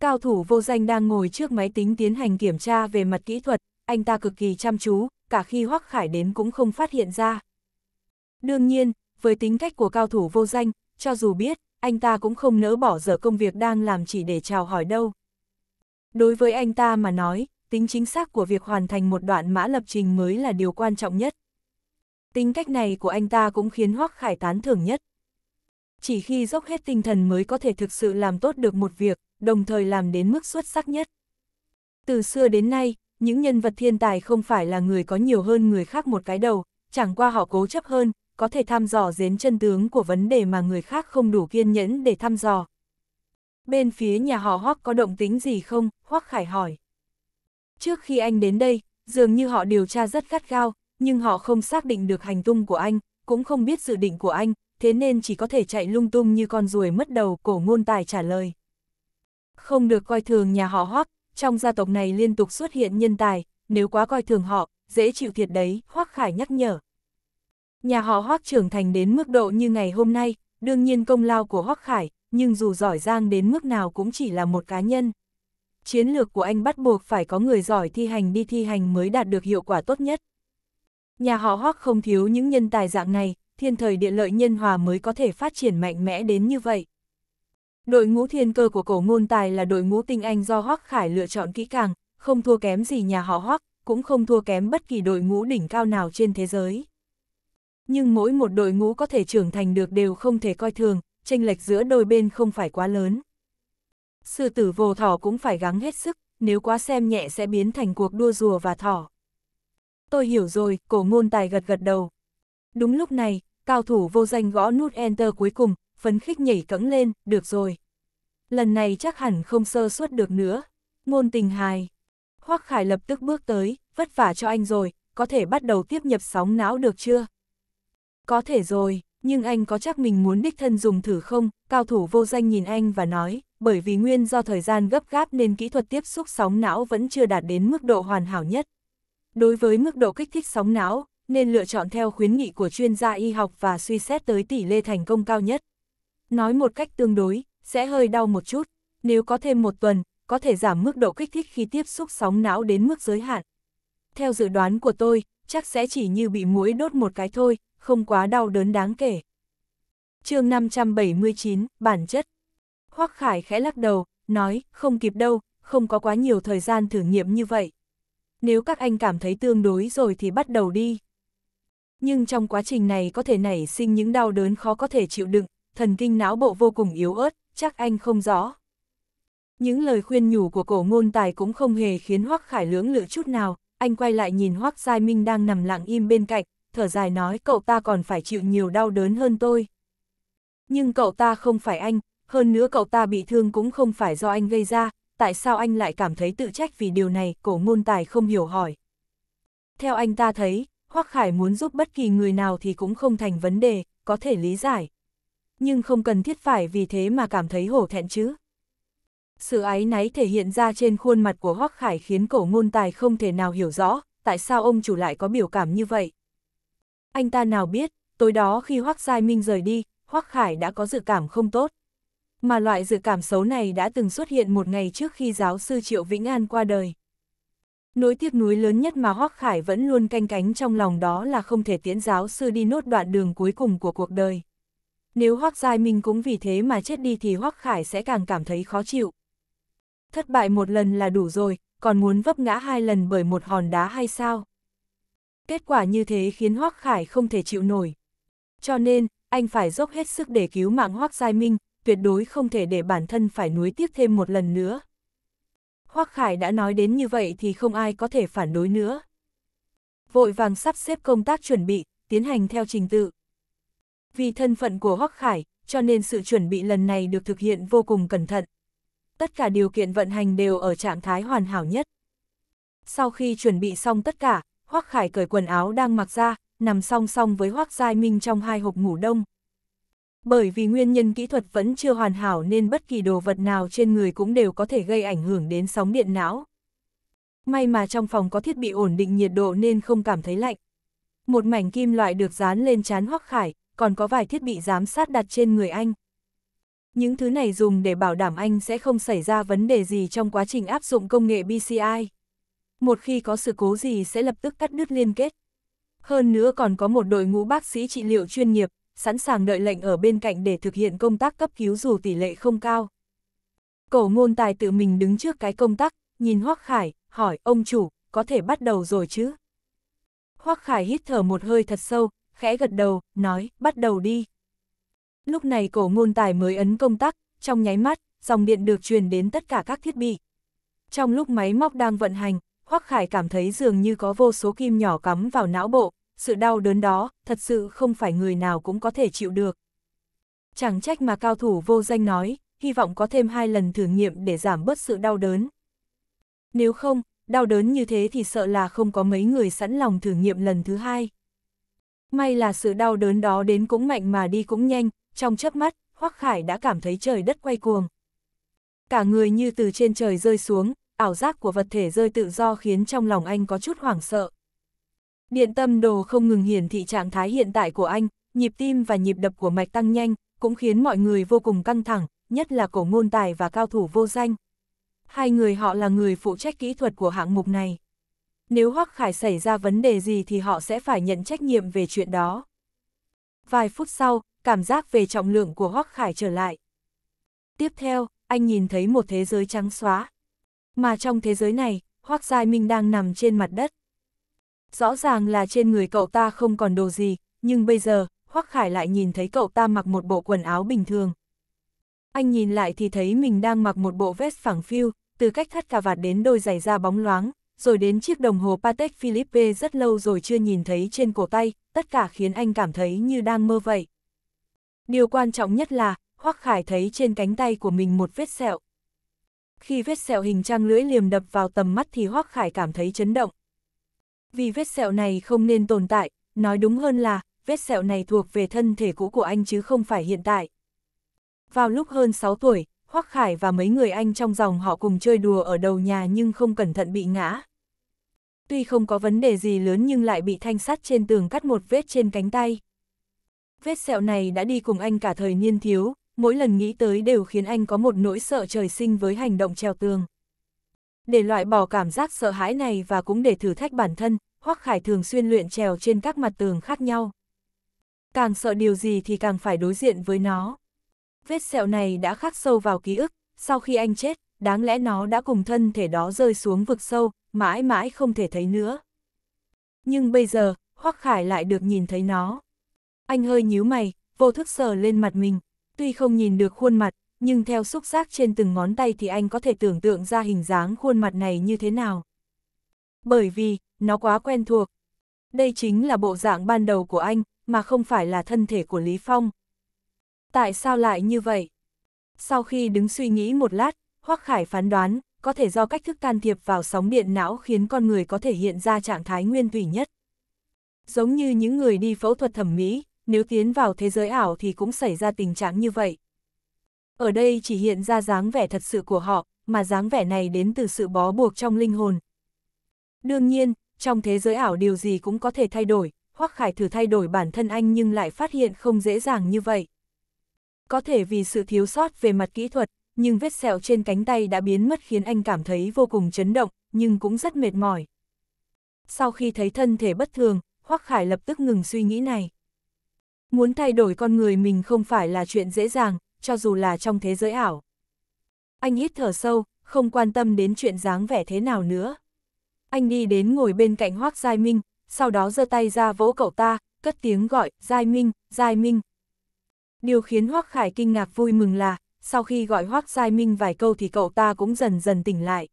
Cao thủ vô danh đang ngồi trước máy tính tiến hành kiểm tra về mặt kỹ thuật, anh ta cực kỳ chăm chú, cả khi hoắc khải đến cũng không phát hiện ra. Đương nhiên, với tính cách của cao thủ vô danh, cho dù biết, anh ta cũng không nỡ bỏ giờ công việc đang làm chỉ để chào hỏi đâu. Đối với anh ta mà nói, tính chính xác của việc hoàn thành một đoạn mã lập trình mới là điều quan trọng nhất. Tính cách này của anh ta cũng khiến Hoắc Khải tán thưởng nhất. Chỉ khi dốc hết tinh thần mới có thể thực sự làm tốt được một việc, đồng thời làm đến mức xuất sắc nhất. Từ xưa đến nay, những nhân vật thiên tài không phải là người có nhiều hơn người khác một cái đầu, chẳng qua họ cố chấp hơn, có thể thăm dò dến chân tướng của vấn đề mà người khác không đủ kiên nhẫn để thăm dò. Bên phía nhà họ Hoắc có động tính gì không? Hoắc Khải hỏi. Trước khi anh đến đây, dường như họ điều tra rất gắt gao, nhưng họ không xác định được hành tung của anh, cũng không biết dự định của anh, thế nên chỉ có thể chạy lung tung như con ruồi mất đầu, cổ ngôn tài trả lời. Không được coi thường nhà họ Hoắc, trong gia tộc này liên tục xuất hiện nhân tài, nếu quá coi thường họ, dễ chịu thiệt đấy, Hoắc Khải nhắc nhở. Nhà họ Hoác trưởng thành đến mức độ như ngày hôm nay, đương nhiên công lao của Hoác Khải, nhưng dù giỏi giang đến mức nào cũng chỉ là một cá nhân. Chiến lược của anh bắt buộc phải có người giỏi thi hành đi thi hành mới đạt được hiệu quả tốt nhất. Nhà họ Hoác không thiếu những nhân tài dạng này, thiên thời địa lợi nhân hòa mới có thể phát triển mạnh mẽ đến như vậy. Đội ngũ thiên cơ của cổ ngôn tài là đội ngũ tinh anh do Hoác Khải lựa chọn kỹ càng, không thua kém gì nhà họ Hoác, cũng không thua kém bất kỳ đội ngũ đỉnh cao nào trên thế giới. Nhưng mỗi một đội ngũ có thể trưởng thành được đều không thể coi thường, tranh lệch giữa đôi bên không phải quá lớn. Sư tử vô thỏ cũng phải gắng hết sức, nếu quá xem nhẹ sẽ biến thành cuộc đua rùa và thỏ. Tôi hiểu rồi, cổ ngôn tài gật gật đầu. Đúng lúc này, cao thủ vô danh gõ nút Enter cuối cùng, phấn khích nhảy cẫng lên, được rồi. Lần này chắc hẳn không sơ suất được nữa. Ngôn tình hài. Hoác Khải lập tức bước tới, vất vả cho anh rồi, có thể bắt đầu tiếp nhập sóng não được chưa? Có thể rồi, nhưng anh có chắc mình muốn đích thân dùng thử không? Cao thủ vô danh nhìn anh và nói, bởi vì nguyên do thời gian gấp gáp nên kỹ thuật tiếp xúc sóng não vẫn chưa đạt đến mức độ hoàn hảo nhất. Đối với mức độ kích thích sóng não, nên lựa chọn theo khuyến nghị của chuyên gia y học và suy xét tới tỷ lệ thành công cao nhất. Nói một cách tương đối, sẽ hơi đau một chút, nếu có thêm một tuần, có thể giảm mức độ kích thích khi tiếp xúc sóng não đến mức giới hạn. Theo dự đoán của tôi, chắc sẽ chỉ như bị muối đốt một cái thôi, không quá đau đớn đáng kể. chương 579, bản chất. Hoắc Khải khẽ lắc đầu, nói, không kịp đâu, không có quá nhiều thời gian thử nghiệm như vậy. Nếu các anh cảm thấy tương đối rồi thì bắt đầu đi. Nhưng trong quá trình này có thể nảy sinh những đau đớn khó có thể chịu đựng, thần kinh não bộ vô cùng yếu ớt, chắc anh không rõ. Những lời khuyên nhủ của cổ ngôn tài cũng không hề khiến Hoắc Khải lưỡng lự chút nào, anh quay lại nhìn Hoắc Giai Minh đang nằm lặng im bên cạnh, thở dài nói cậu ta còn phải chịu nhiều đau đớn hơn tôi. Nhưng cậu ta không phải anh, hơn nữa cậu ta bị thương cũng không phải do anh gây ra, tại sao anh lại cảm thấy tự trách vì điều này, cổ ngôn tài không hiểu hỏi. Theo anh ta thấy, Hoắc Khải muốn giúp bất kỳ người nào thì cũng không thành vấn đề, có thể lý giải. Nhưng không cần thiết phải vì thế mà cảm thấy hổ thẹn chứ. Sự ái náy thể hiện ra trên khuôn mặt của Hoắc Khải khiến cổ ngôn tài không thể nào hiểu rõ, tại sao ông chủ lại có biểu cảm như vậy. Anh ta nào biết, tối đó khi Hoác Giai Minh rời đi, Hoác Khải đã có dự cảm không tốt. Mà loại dự cảm xấu này đã từng xuất hiện một ngày trước khi giáo sư Triệu Vĩnh An qua đời. Nỗi tiếc nuối lớn nhất mà Hoác Khải vẫn luôn canh cánh trong lòng đó là không thể tiễn giáo sư đi nốt đoạn đường cuối cùng của cuộc đời. Nếu Hoác Giai Minh cũng vì thế mà chết đi thì Hoác Khải sẽ càng cảm thấy khó chịu. Thất bại một lần là đủ rồi, còn muốn vấp ngã hai lần bởi một hòn đá hay sao? Kết quả như thế khiến Hoác Khải không thể chịu nổi. Cho nên, anh phải dốc hết sức để cứu mạng Hoác Giai Minh, tuyệt đối không thể để bản thân phải nuối tiếc thêm một lần nữa. Hoác Khải đã nói đến như vậy thì không ai có thể phản đối nữa. Vội vàng sắp xếp công tác chuẩn bị, tiến hành theo trình tự. Vì thân phận của Hoác Khải, cho nên sự chuẩn bị lần này được thực hiện vô cùng cẩn thận. Tất cả điều kiện vận hành đều ở trạng thái hoàn hảo nhất. Sau khi chuẩn bị xong tất cả, Hoắc Khải cởi quần áo đang mặc ra, nằm song song với Hoắc Giai Minh trong hai hộp ngủ đông. Bởi vì nguyên nhân kỹ thuật vẫn chưa hoàn hảo nên bất kỳ đồ vật nào trên người cũng đều có thể gây ảnh hưởng đến sóng điện não. May mà trong phòng có thiết bị ổn định nhiệt độ nên không cảm thấy lạnh. Một mảnh kim loại được dán lên trán Hoắc Khải, còn có vài thiết bị giám sát đặt trên người anh. Những thứ này dùng để bảo đảm anh sẽ không xảy ra vấn đề gì trong quá trình áp dụng công nghệ BCI một khi có sự cố gì sẽ lập tức cắt đứt liên kết. Hơn nữa còn có một đội ngũ bác sĩ trị liệu chuyên nghiệp, sẵn sàng đợi lệnh ở bên cạnh để thực hiện công tác cấp cứu dù tỷ lệ không cao. Cổ ngôn tài tự mình đứng trước cái công tắc, nhìn Hoác Khải, hỏi ông chủ, có thể bắt đầu rồi chứ? Hoác Khải hít thở một hơi thật sâu, khẽ gật đầu, nói, bắt đầu đi. Lúc này cổ ngôn tài mới ấn công tắc, trong nháy mắt, dòng điện được truyền đến tất cả các thiết bị. Trong lúc máy móc đang vận hành, Hoắc Khải cảm thấy dường như có vô số kim nhỏ cắm vào não bộ, sự đau đớn đó thật sự không phải người nào cũng có thể chịu được. Chẳng trách mà cao thủ vô danh nói, hy vọng có thêm hai lần thử nghiệm để giảm bớt sự đau đớn. Nếu không, đau đớn như thế thì sợ là không có mấy người sẵn lòng thử nghiệm lần thứ hai. May là sự đau đớn đó đến cũng mạnh mà đi cũng nhanh, trong chớp mắt, Hoắc Khải đã cảm thấy trời đất quay cuồng. Cả người như từ trên trời rơi xuống, ảo giác của vật thể rơi tự do khiến trong lòng anh có chút hoảng sợ. Điện tâm đồ không ngừng hiển thị trạng thái hiện tại của anh, nhịp tim và nhịp đập của mạch tăng nhanh, cũng khiến mọi người vô cùng căng thẳng, nhất là cổ ngôn tài và cao thủ vô danh. Hai người họ là người phụ trách kỹ thuật của hạng mục này. Nếu Hoắc Khải xảy ra vấn đề gì thì họ sẽ phải nhận trách nhiệm về chuyện đó. Vài phút sau, cảm giác về trọng lượng của Hoắc Khải trở lại. Tiếp theo, anh nhìn thấy một thế giới trắng xóa. Mà trong thế giới này, Hoác Giai Minh đang nằm trên mặt đất. Rõ ràng là trên người cậu ta không còn đồ gì, nhưng bây giờ, Hoác Khải lại nhìn thấy cậu ta mặc một bộ quần áo bình thường. Anh nhìn lại thì thấy mình đang mặc một bộ vest phẳng phiu, từ cách thắt cà vạt đến đôi giày da bóng loáng, rồi đến chiếc đồng hồ Patek Philippe rất lâu rồi chưa nhìn thấy trên cổ tay, tất cả khiến anh cảm thấy như đang mơ vậy. Điều quan trọng nhất là, Hoắc Khải thấy trên cánh tay của mình một vết sẹo, khi vết sẹo hình trang lưỡi liềm đập vào tầm mắt thì Hoác Khải cảm thấy chấn động. Vì vết sẹo này không nên tồn tại, nói đúng hơn là, vết sẹo này thuộc về thân thể cũ của anh chứ không phải hiện tại. Vào lúc hơn 6 tuổi, Hoác Khải và mấy người anh trong dòng họ cùng chơi đùa ở đầu nhà nhưng không cẩn thận bị ngã. Tuy không có vấn đề gì lớn nhưng lại bị thanh sắt trên tường cắt một vết trên cánh tay. Vết sẹo này đã đi cùng anh cả thời niên thiếu, mỗi lần nghĩ tới đều khiến anh có một nỗi sợ trời sinh với hành động treo tường. Để loại bỏ cảm giác sợ hãi này và cũng để thử thách bản thân, Hoắc Khải thường xuyên luyện trèo trên các mặt tường khác nhau. Càng sợ điều gì thì càng phải đối diện với nó. Vết sẹo này đã khắc sâu vào ký ức, sau khi anh chết, đáng lẽ nó đã cùng thân thể đó rơi xuống vực sâu, mãi mãi không thể thấy nữa. Nhưng bây giờ, Hoắc Khải lại được nhìn thấy nó. Anh hơi nhíu mày, vô thức sờ lên mặt mình, Tuy không nhìn được khuôn mặt, nhưng theo xúc giác trên từng ngón tay thì anh có thể tưởng tượng ra hình dáng khuôn mặt này như thế nào. Bởi vì, nó quá quen thuộc. Đây chính là bộ dạng ban đầu của anh, mà không phải là thân thể của Lý Phong. Tại sao lại như vậy? Sau khi đứng suy nghĩ một lát, Hoắc Khải phán đoán, có thể do cách thức can thiệp vào sóng điện não khiến con người có thể hiện ra trạng thái nguyên thủy nhất. Giống như những người đi phẫu thuật thẩm mỹ, nếu tiến vào thế giới ảo thì cũng xảy ra tình trạng như vậy. Ở đây chỉ hiện ra dáng vẻ thật sự của họ, mà dáng vẻ này đến từ sự bó buộc trong linh hồn. Đương nhiên, trong thế giới ảo điều gì cũng có thể thay đổi, Hoắc Khải thử thay đổi bản thân anh nhưng lại phát hiện không dễ dàng như vậy. Có thể vì sự thiếu sót về mặt kỹ thuật, nhưng vết sẹo trên cánh tay đã biến mất khiến anh cảm thấy vô cùng chấn động, nhưng cũng rất mệt mỏi. Sau khi thấy thân thể bất thường, Hoắc Khải lập tức ngừng suy nghĩ này. Muốn thay đổi con người mình không phải là chuyện dễ dàng, cho dù là trong thế giới ảo. Anh hít thở sâu, không quan tâm đến chuyện dáng vẻ thế nào nữa. Anh đi đến ngồi bên cạnh Hoác Giai Minh, sau đó giơ tay ra vỗ cậu ta, cất tiếng gọi, Giai Minh, Giai Minh. Điều khiến Hoác Khải kinh ngạc vui mừng là, sau khi gọi Hoác Giai Minh vài câu thì cậu ta cũng dần dần tỉnh lại.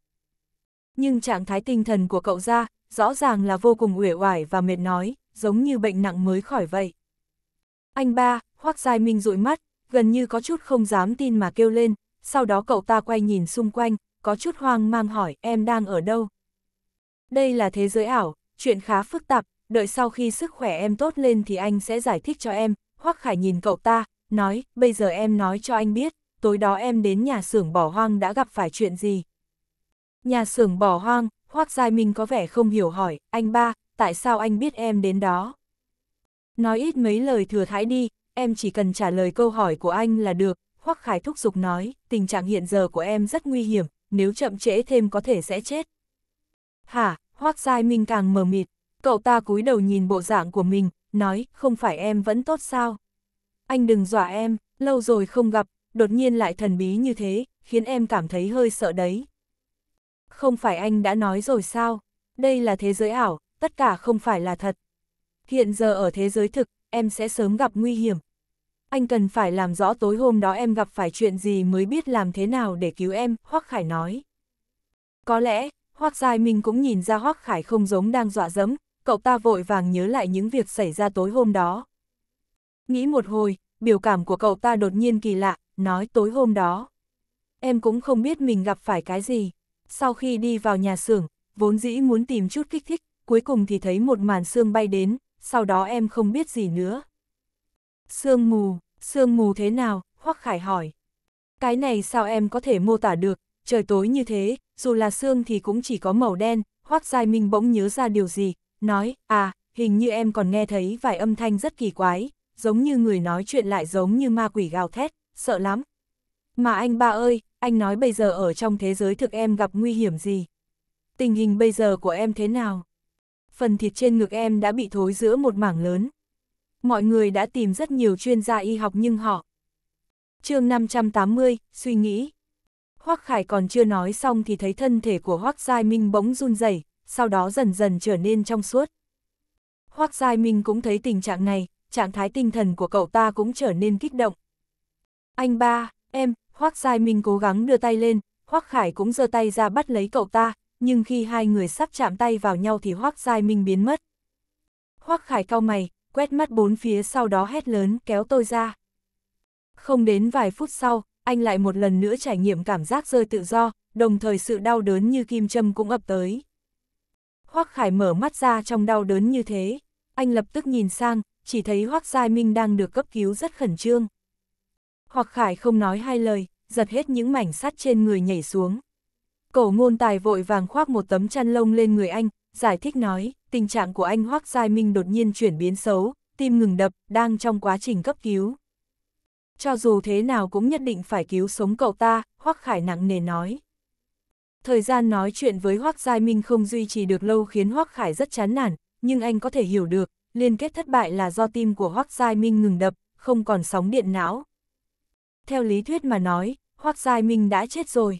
Nhưng trạng thái tinh thần của cậu ra, rõ ràng là vô cùng uể oải và mệt nói, giống như bệnh nặng mới khỏi vậy. Anh ba, Hoác Giai Minh rụi mắt, gần như có chút không dám tin mà kêu lên, sau đó cậu ta quay nhìn xung quanh, có chút hoang mang hỏi em đang ở đâu. Đây là thế giới ảo, chuyện khá phức tạp, đợi sau khi sức khỏe em tốt lên thì anh sẽ giải thích cho em. Hoác Khải nhìn cậu ta, nói, bây giờ em nói cho anh biết, tối đó em đến nhà xưởng bỏ hoang đã gặp phải chuyện gì. Nhà xưởng bỏ hoang, Hoác Giai Minh có vẻ không hiểu hỏi, anh ba, tại sao anh biết em đến đó? Nói ít mấy lời thừa thãi đi, em chỉ cần trả lời câu hỏi của anh là được, Hoắc Khải thúc giục nói, tình trạng hiện giờ của em rất nguy hiểm, nếu chậm trễ thêm có thể sẽ chết. Hả, Hoắc Giai Minh càng mờ mịt, cậu ta cúi đầu nhìn bộ dạng của mình, nói, không phải em vẫn tốt sao? Anh đừng dọa em, lâu rồi không gặp, đột nhiên lại thần bí như thế, khiến em cảm thấy hơi sợ đấy. Không phải anh đã nói rồi sao? Đây là thế giới ảo, tất cả không phải là thật hiện giờ ở thế giới thực, em sẽ sớm gặp nguy hiểm. Anh cần phải làm rõ tối hôm đó em gặp phải chuyện gì mới biết làm thế nào để cứu em, Hoắc Khải nói. Có lẽ, Hoắc Giai Minh cũng nhìn ra Hoắc Khải không giống đang dọa dẫm, cậu ta vội vàng nhớ lại những việc xảy ra tối hôm đó. Nghĩ một hồi, biểu cảm của cậu ta đột nhiên kỳ lạ, nói tối hôm đó. Em cũng không biết mình gặp phải cái gì. Sau khi đi vào nhà xưởng, vốn dĩ muốn tìm chút kích thích, cuối cùng thì thấy một màn xương bay đến, sau đó em không biết gì nữa. Sương mù, sương mù thế nào, Hoắc Khải hỏi. Cái này sao em có thể mô tả được, trời tối như thế, dù là sương thì cũng chỉ có màu đen, Hoắc Giai Minh bỗng nhớ ra điều gì, nói, à, hình như em còn nghe thấy vài âm thanh rất kỳ quái, giống như người nói chuyện lại giống như ma quỷ gào thét, sợ lắm. Mà anh ba ơi, anh nói bây giờ ở trong thế giới thực em gặp nguy hiểm gì? Tình hình bây giờ của em thế nào? phần thịt trên ngực em đã bị thối giữa một mảng lớn. Mọi người đã tìm rất nhiều chuyên gia y học nhưng họ... chương 580, suy nghĩ. Hoác Khải còn chưa nói xong thì thấy thân thể của Hoác Giai Minh bỗng run rẩy, sau đó dần dần trở nên trong suốt. Hoác Giai Minh cũng thấy tình trạng này, trạng thái tinh thần của cậu ta cũng trở nên kích động. Anh ba, em, Hoác Giai Minh cố gắng đưa tay lên, Hoác Khải cũng giơ tay ra bắt lấy cậu ta, nhưng khi hai người sắp chạm tay vào nhau thì Hoác Giai Minh biến mất. Hoác Khải cao mày, quét mắt bốn phía sau đó hét lớn kéo tôi ra. Không đến vài phút sau, anh lại một lần nữa trải nghiệm cảm giác rơi tự do, đồng thời sự đau đớn như kim châm cũng ập tới. Hoác Khải mở mắt ra trong đau đớn như thế, anh lập tức nhìn sang, chỉ thấy Hoác Giai Minh đang được cấp cứu rất khẩn trương. Hoác Khải không nói hai lời, giật hết những mảnh sắt trên người nhảy xuống. Cổ ngôn tài vội vàng khoác một tấm chăn lông lên người anh, giải thích nói, tình trạng của anh Hoác Giai Minh đột nhiên chuyển biến xấu, tim ngừng đập, đang trong quá trình cấp cứu. Cho dù thế nào cũng nhất định phải cứu sống cậu ta, Hoác Khải nặng nề nói. Thời gian nói chuyện với Hoác Giai Minh không duy trì được lâu khiến Hoác Khải rất chán nản, nhưng anh có thể hiểu được, liên kết thất bại là do tim của Hoác Giai Minh ngừng đập, không còn sóng điện não. Theo lý thuyết mà nói, Hoác Giai Minh đã chết rồi,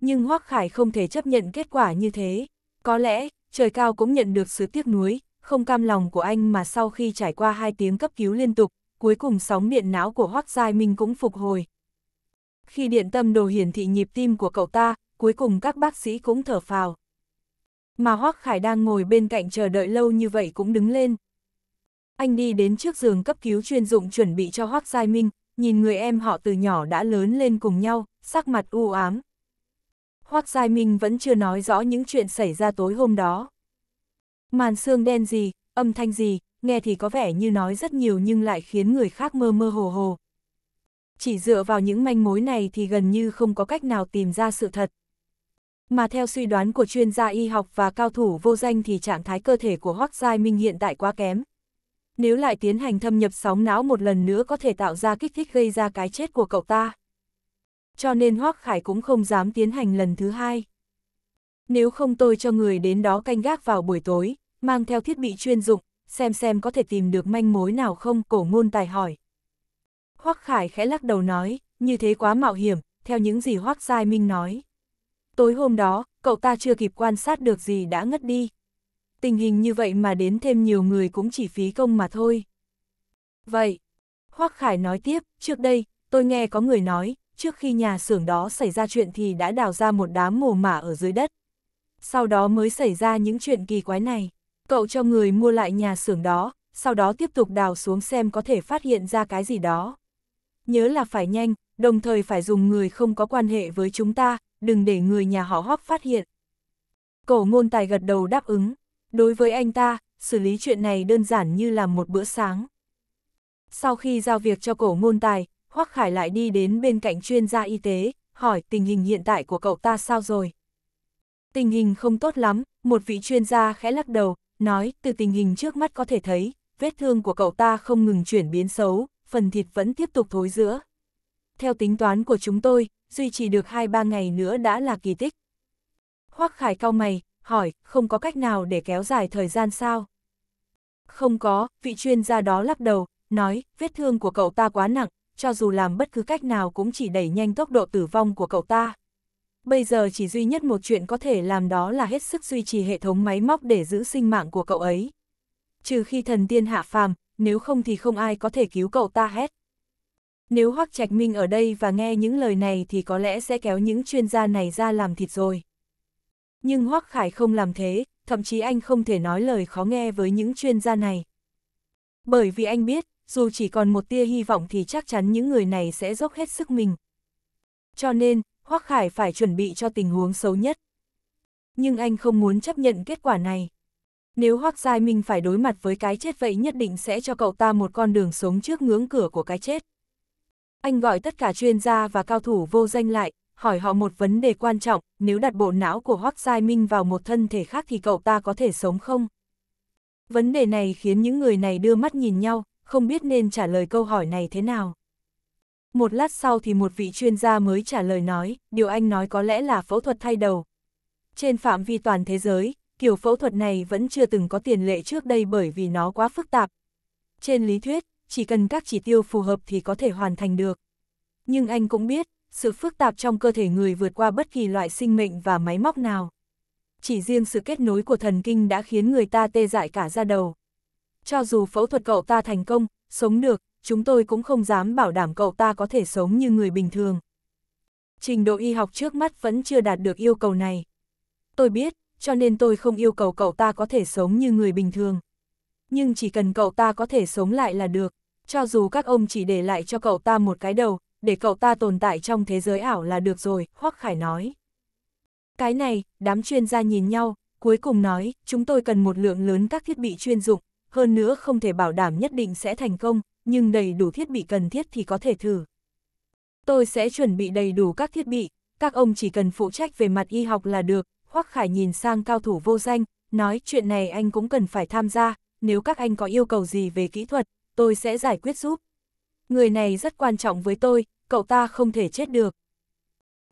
nhưng Hoắc Khải không thể chấp nhận kết quả như thế. Có lẽ, trời cao cũng nhận được sự tiếc nuối, không cam lòng của anh mà sau khi trải qua hai tiếng cấp cứu liên tục, cuối cùng sóng điện não của Hoắc Giai Minh cũng phục hồi. Khi điện tâm đồ hiển thị nhịp tim của cậu ta, cuối cùng các bác sĩ cũng thở phào. Mà Hoắc Khải đang ngồi bên cạnh chờ đợi lâu như vậy cũng đứng lên. Anh đi đến trước giường cấp cứu chuyên dụng chuẩn bị cho Hoắc Giai Minh, nhìn người em họ từ nhỏ đã lớn lên cùng nhau, sắc mặt u ám, Hoác Giai Minh vẫn chưa nói rõ những chuyện xảy ra tối hôm đó. Màn xương đen gì, âm thanh gì, nghe thì có vẻ như nói rất nhiều nhưng lại khiến người khác mơ mơ hồ hồ. Chỉ dựa vào những manh mối này thì gần như không có cách nào tìm ra sự thật. Mà theo suy đoán của chuyên gia y học và cao thủ vô danh thì trạng thái cơ thể của Hoác Giai Minh hiện tại quá kém. Nếu lại tiến hành thâm nhập sóng não một lần nữa có thể tạo ra kích thích gây ra cái chết của cậu ta cho nên Hoác Khải cũng không dám tiến hành lần thứ hai. Nếu không tôi cho người đến đó canh gác vào buổi tối, mang theo thiết bị chuyên dụng, xem xem có thể tìm được manh mối nào không, cổ ngôn tài hỏi. Hoác Khải khẽ lắc đầu nói, như thế quá mạo hiểm, theo những gì Hoác Giai Minh nói. Tối hôm đó, cậu ta chưa kịp quan sát được gì đã ngất đi. Tình hình như vậy mà đến thêm nhiều người cũng chỉ phí công mà thôi. Vậy, Hoác Khải nói tiếp, trước đây, tôi nghe có người nói, trước khi nhà xưởng đó xảy ra chuyện thì đã đào ra một đám mồ mả ở dưới đất. Sau đó mới xảy ra những chuyện kỳ quái này. Cậu cho người mua lại nhà xưởng đó, sau đó tiếp tục đào xuống xem có thể phát hiện ra cái gì đó. Nhớ là phải nhanh, đồng thời phải dùng người không có quan hệ với chúng ta, đừng để người nhà họ hóc phát hiện. Cổ ngôn tài gật đầu đáp ứng. Đối với anh ta, xử lý chuyện này đơn giản như là một bữa sáng. Sau khi giao việc cho cổ ngôn tài, Hoắc Khải lại đi đến bên cạnh chuyên gia y tế, hỏi tình hình hiện tại của cậu ta sao rồi. Tình hình không tốt lắm, một vị chuyên gia khẽ lắc đầu, nói từ tình hình trước mắt có thể thấy, vết thương của cậu ta không ngừng chuyển biến xấu, phần thịt vẫn tiếp tục thối giữa. Theo tính toán của chúng tôi, duy trì được 2-3 ngày nữa đã là kỳ tích. Hoắc Khải cau mày, hỏi, không có cách nào để kéo dài thời gian sao? Không có, vị chuyên gia đó lắc đầu, nói, vết thương của cậu ta quá nặng, cho dù làm bất cứ cách nào cũng chỉ đẩy nhanh tốc độ tử vong của cậu ta. Bây giờ chỉ duy nhất một chuyện có thể làm đó là hết sức duy trì hệ thống máy móc để giữ sinh mạng của cậu ấy. Trừ khi thần tiên hạ phàm, nếu không thì không ai có thể cứu cậu ta hết. Nếu Hoắc Trạch Minh ở đây và nghe những lời này thì có lẽ sẽ kéo những chuyên gia này ra làm thịt rồi. Nhưng Hoắc Khải không làm thế, thậm chí anh không thể nói lời khó nghe với những chuyên gia này. Bởi vì anh biết, dù chỉ còn một tia hy vọng thì chắc chắn những người này sẽ dốc hết sức mình. Cho nên, Hoắc Khải phải chuẩn bị cho tình huống xấu nhất. Nhưng anh không muốn chấp nhận kết quả này. Nếu Hoắc Giai Minh phải đối mặt với cái chết vậy nhất định sẽ cho cậu ta một con đường sống trước ngưỡng cửa của cái chết. Anh gọi tất cả chuyên gia và cao thủ vô danh lại, hỏi họ một vấn đề quan trọng, nếu đặt bộ não của Hoắc Giai Minh vào một thân thể khác thì cậu ta có thể sống không? Vấn đề này khiến những người này đưa mắt nhìn nhau, không biết nên trả lời câu hỏi này thế nào. Một lát sau thì một vị chuyên gia mới trả lời nói, điều anh nói có lẽ là phẫu thuật thay đầu. Trên phạm vi toàn thế giới, kiểu phẫu thuật này vẫn chưa từng có tiền lệ trước đây bởi vì nó quá phức tạp. Trên lý thuyết, chỉ cần các chỉ tiêu phù hợp thì có thể hoàn thành được. Nhưng anh cũng biết, sự phức tạp trong cơ thể người vượt qua bất kỳ loại sinh mệnh và máy móc nào. Chỉ riêng sự kết nối của thần kinh đã khiến người ta tê dại cả da đầu. Cho dù phẫu thuật cậu ta thành công, sống được, chúng tôi cũng không dám bảo đảm cậu ta có thể sống như người bình thường. Trình độ y học trước mắt vẫn chưa đạt được yêu cầu này. Tôi biết, cho nên tôi không yêu cầu cậu ta có thể sống như người bình thường. Nhưng chỉ cần cậu ta có thể sống lại là được, cho dù các ông chỉ để lại cho cậu ta một cái đầu, để cậu ta tồn tại trong thế giới ảo là được rồi, Hoắc Khải nói. Cái này, đám chuyên gia nhìn nhau, cuối cùng nói, chúng tôi cần một lượng lớn các thiết bị chuyên dụng, hơn nữa không thể bảo đảm nhất định sẽ thành công, nhưng đầy đủ thiết bị cần thiết thì có thể thử. Tôi sẽ chuẩn bị đầy đủ các thiết bị, các ông chỉ cần phụ trách về mặt y học là được, Hoắc Khải nhìn sang cao thủ vô danh, nói chuyện này anh cũng cần phải tham gia, nếu các anh có yêu cầu gì về kỹ thuật, tôi sẽ giải quyết giúp. Người này rất quan trọng với tôi, cậu ta không thể chết được.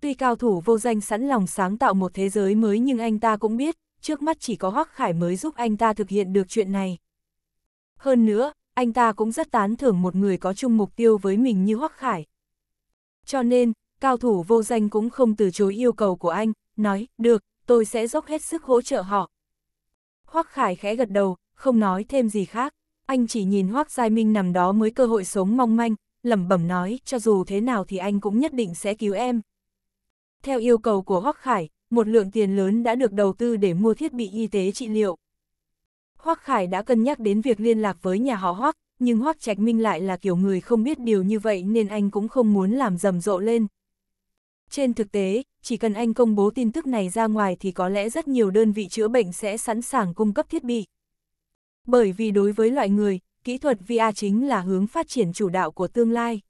Tuy cao thủ vô danh sẵn lòng sáng tạo một thế giới mới nhưng anh ta cũng biết, trước mắt chỉ có Hoắc Khải mới giúp anh ta thực hiện được chuyện này. Hơn nữa, anh ta cũng rất tán thưởng một người có chung mục tiêu với mình như Hoắc Khải. Cho nên, cao thủ vô danh cũng không từ chối yêu cầu của anh, nói, được, tôi sẽ dốc hết sức hỗ trợ họ. Hoắc Khải khẽ gật đầu, không nói thêm gì khác, anh chỉ nhìn Hoắc Giai Minh nằm đó mới cơ hội sống mong manh, lẩm bẩm nói, cho dù thế nào thì anh cũng nhất định sẽ cứu em. Theo yêu cầu của Hoắc Khải, một lượng tiền lớn đã được đầu tư để mua thiết bị y tế trị liệu. Hoắc Khải đã cân nhắc đến việc liên lạc với nhà họ Hoắc, nhưng Hoắc Trạch Minh lại là kiểu người không biết điều như vậy nên anh cũng không muốn làm rầm rộ lên. Trên thực tế, chỉ cần anh công bố tin tức này ra ngoài thì có lẽ rất nhiều đơn vị chữa bệnh sẽ sẵn sàng cung cấp thiết bị. Bởi vì đối với loại người, kỹ thuật VR chính là hướng phát triển chủ đạo của tương lai.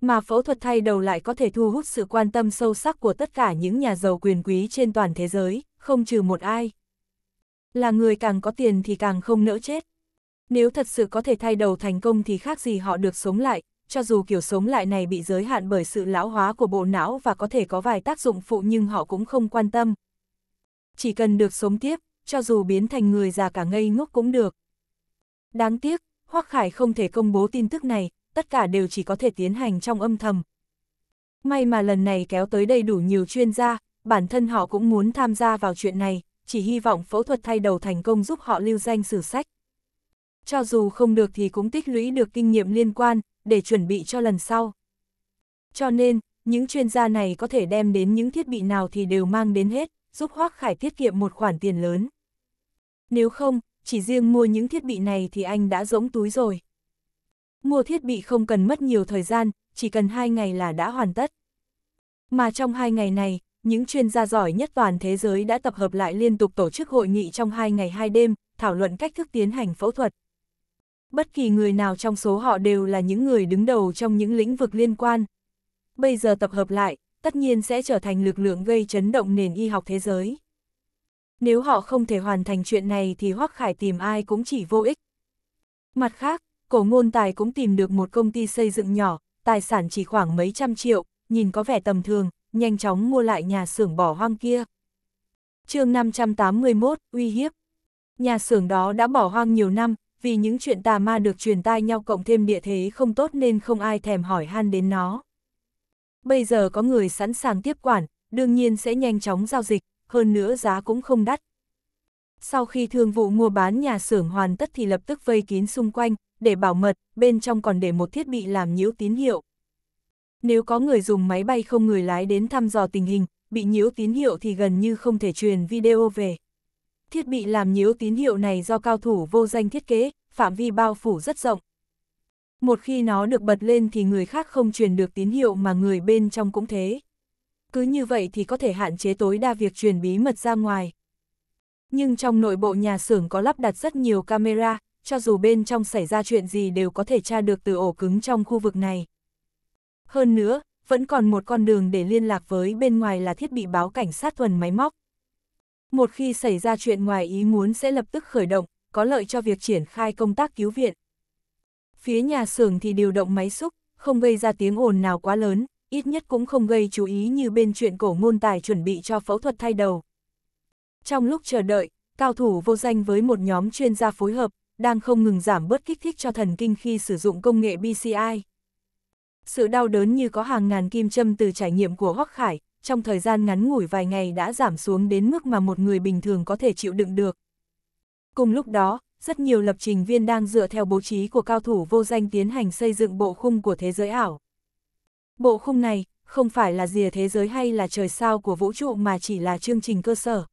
Mà phẫu thuật thay đầu lại có thể thu hút sự quan tâm sâu sắc của tất cả những nhà giàu quyền quý trên toàn thế giới, không trừ một ai là người càng có tiền thì càng không nỡ chết. Nếu thật sự có thể thay đầu thành công thì khác gì họ được sống lại, cho dù kiểu sống lại này bị giới hạn bởi sự lão hóa của bộ não và có thể có vài tác dụng phụ nhưng họ cũng không quan tâm. Chỉ cần được sống tiếp, cho dù biến thành người già cả ngây ngốc cũng được. Đáng tiếc, Hoắc Khải không thể công bố tin tức này, tất cả đều chỉ có thể tiến hành trong âm thầm. May mà lần này kéo tới đây đủ nhiều chuyên gia, bản thân họ cũng muốn tham gia vào chuyện này, chỉ hy vọng phẫu thuật thay đầu thành công giúp họ lưu danh sử sách. Cho dù không được thì cũng tích lũy được kinh nghiệm liên quan, để chuẩn bị cho lần sau. Cho nên, những chuyên gia này có thể đem đến những thiết bị nào thì đều mang đến hết, giúp Hoác Khải tiết kiệm một khoản tiền lớn. Nếu không, chỉ riêng mua những thiết bị này thì anh đã rỗng túi rồi. Mua thiết bị không cần mất nhiều thời gian, chỉ cần 2 ngày là đã hoàn tất. Mà trong 2 ngày này, những chuyên gia giỏi nhất toàn thế giới đã tập hợp lại liên tục tổ chức hội nghị trong hai ngày hai đêm, thảo luận cách thức tiến hành phẫu thuật. Bất kỳ người nào trong số họ đều là những người đứng đầu trong những lĩnh vực liên quan. Bây giờ tập hợp lại, tất nhiên sẽ trở thành lực lượng gây chấn động nền y học thế giới. Nếu họ không thể hoàn thành chuyện này thì Hoắc Khải tìm ai cũng chỉ vô ích. Mặt khác, cổ ngôn tài cũng tìm được một công ty xây dựng nhỏ, tài sản chỉ khoảng mấy trăm triệu, nhìn có vẻ tầm thường, nhanh chóng mua lại nhà xưởng bỏ hoang kia. chương 581, uy hiếp. Nhà xưởng đó đã bỏ hoang nhiều năm, vì những chuyện tà ma được truyền tai nhau cộng thêm địa thế không tốt nên không ai thèm hỏi han đến nó. Bây giờ có người sẵn sàng tiếp quản, đương nhiên sẽ nhanh chóng giao dịch, hơn nữa giá cũng không đắt. Sau khi thương vụ mua bán nhà xưởng hoàn tất thì lập tức vây kín xung quanh, để bảo mật, bên trong còn để một thiết bị làm nhiễu tín hiệu, nếu có người dùng máy bay không người lái đến thăm dò tình hình, bị nhiễu tín hiệu thì gần như không thể truyền video về. Thiết bị làm nhiễu tín hiệu này do cao thủ vô danh thiết kế, phạm vi bao phủ rất rộng. Một khi nó được bật lên thì người khác không truyền được tín hiệu mà người bên trong cũng thế. Cứ như vậy thì có thể hạn chế tối đa việc truyền bí mật ra ngoài. Nhưng trong nội bộ nhà xưởng có lắp đặt rất nhiều camera, cho dù bên trong xảy ra chuyện gì đều có thể tra được từ ổ cứng trong khu vực này. Hơn nữa, vẫn còn một con đường để liên lạc với bên ngoài là thiết bị báo cảnh sát thuần máy móc. Một khi xảy ra chuyện ngoài ý muốn sẽ lập tức khởi động, có lợi cho việc triển khai công tác cứu viện. Phía nhà xưởng thì điều động máy xúc, không gây ra tiếng ồn nào quá lớn, ít nhất cũng không gây chú ý như bên chuyện cổ ngôn tài chuẩn bị cho phẫu thuật thay đầu. Trong lúc chờ đợi, cao thủ vô danh với một nhóm chuyên gia phối hợp, đang không ngừng giảm bớt kích thích cho thần kinh khi sử dụng công nghệ BCI sự đau đớn như có hàng ngàn kim châm từ trải nghiệm của Hoắc Khải, trong thời gian ngắn ngủi vài ngày đã giảm xuống đến mức mà một người bình thường có thể chịu đựng được. Cùng lúc đó, rất nhiều lập trình viên đang dựa theo bố trí của cao thủ vô danh tiến hành xây dựng bộ khung của thế giới ảo. Bộ khung này, không phải là rìa thế giới hay là trời sao của vũ trụ mà chỉ là chương trình cơ sở.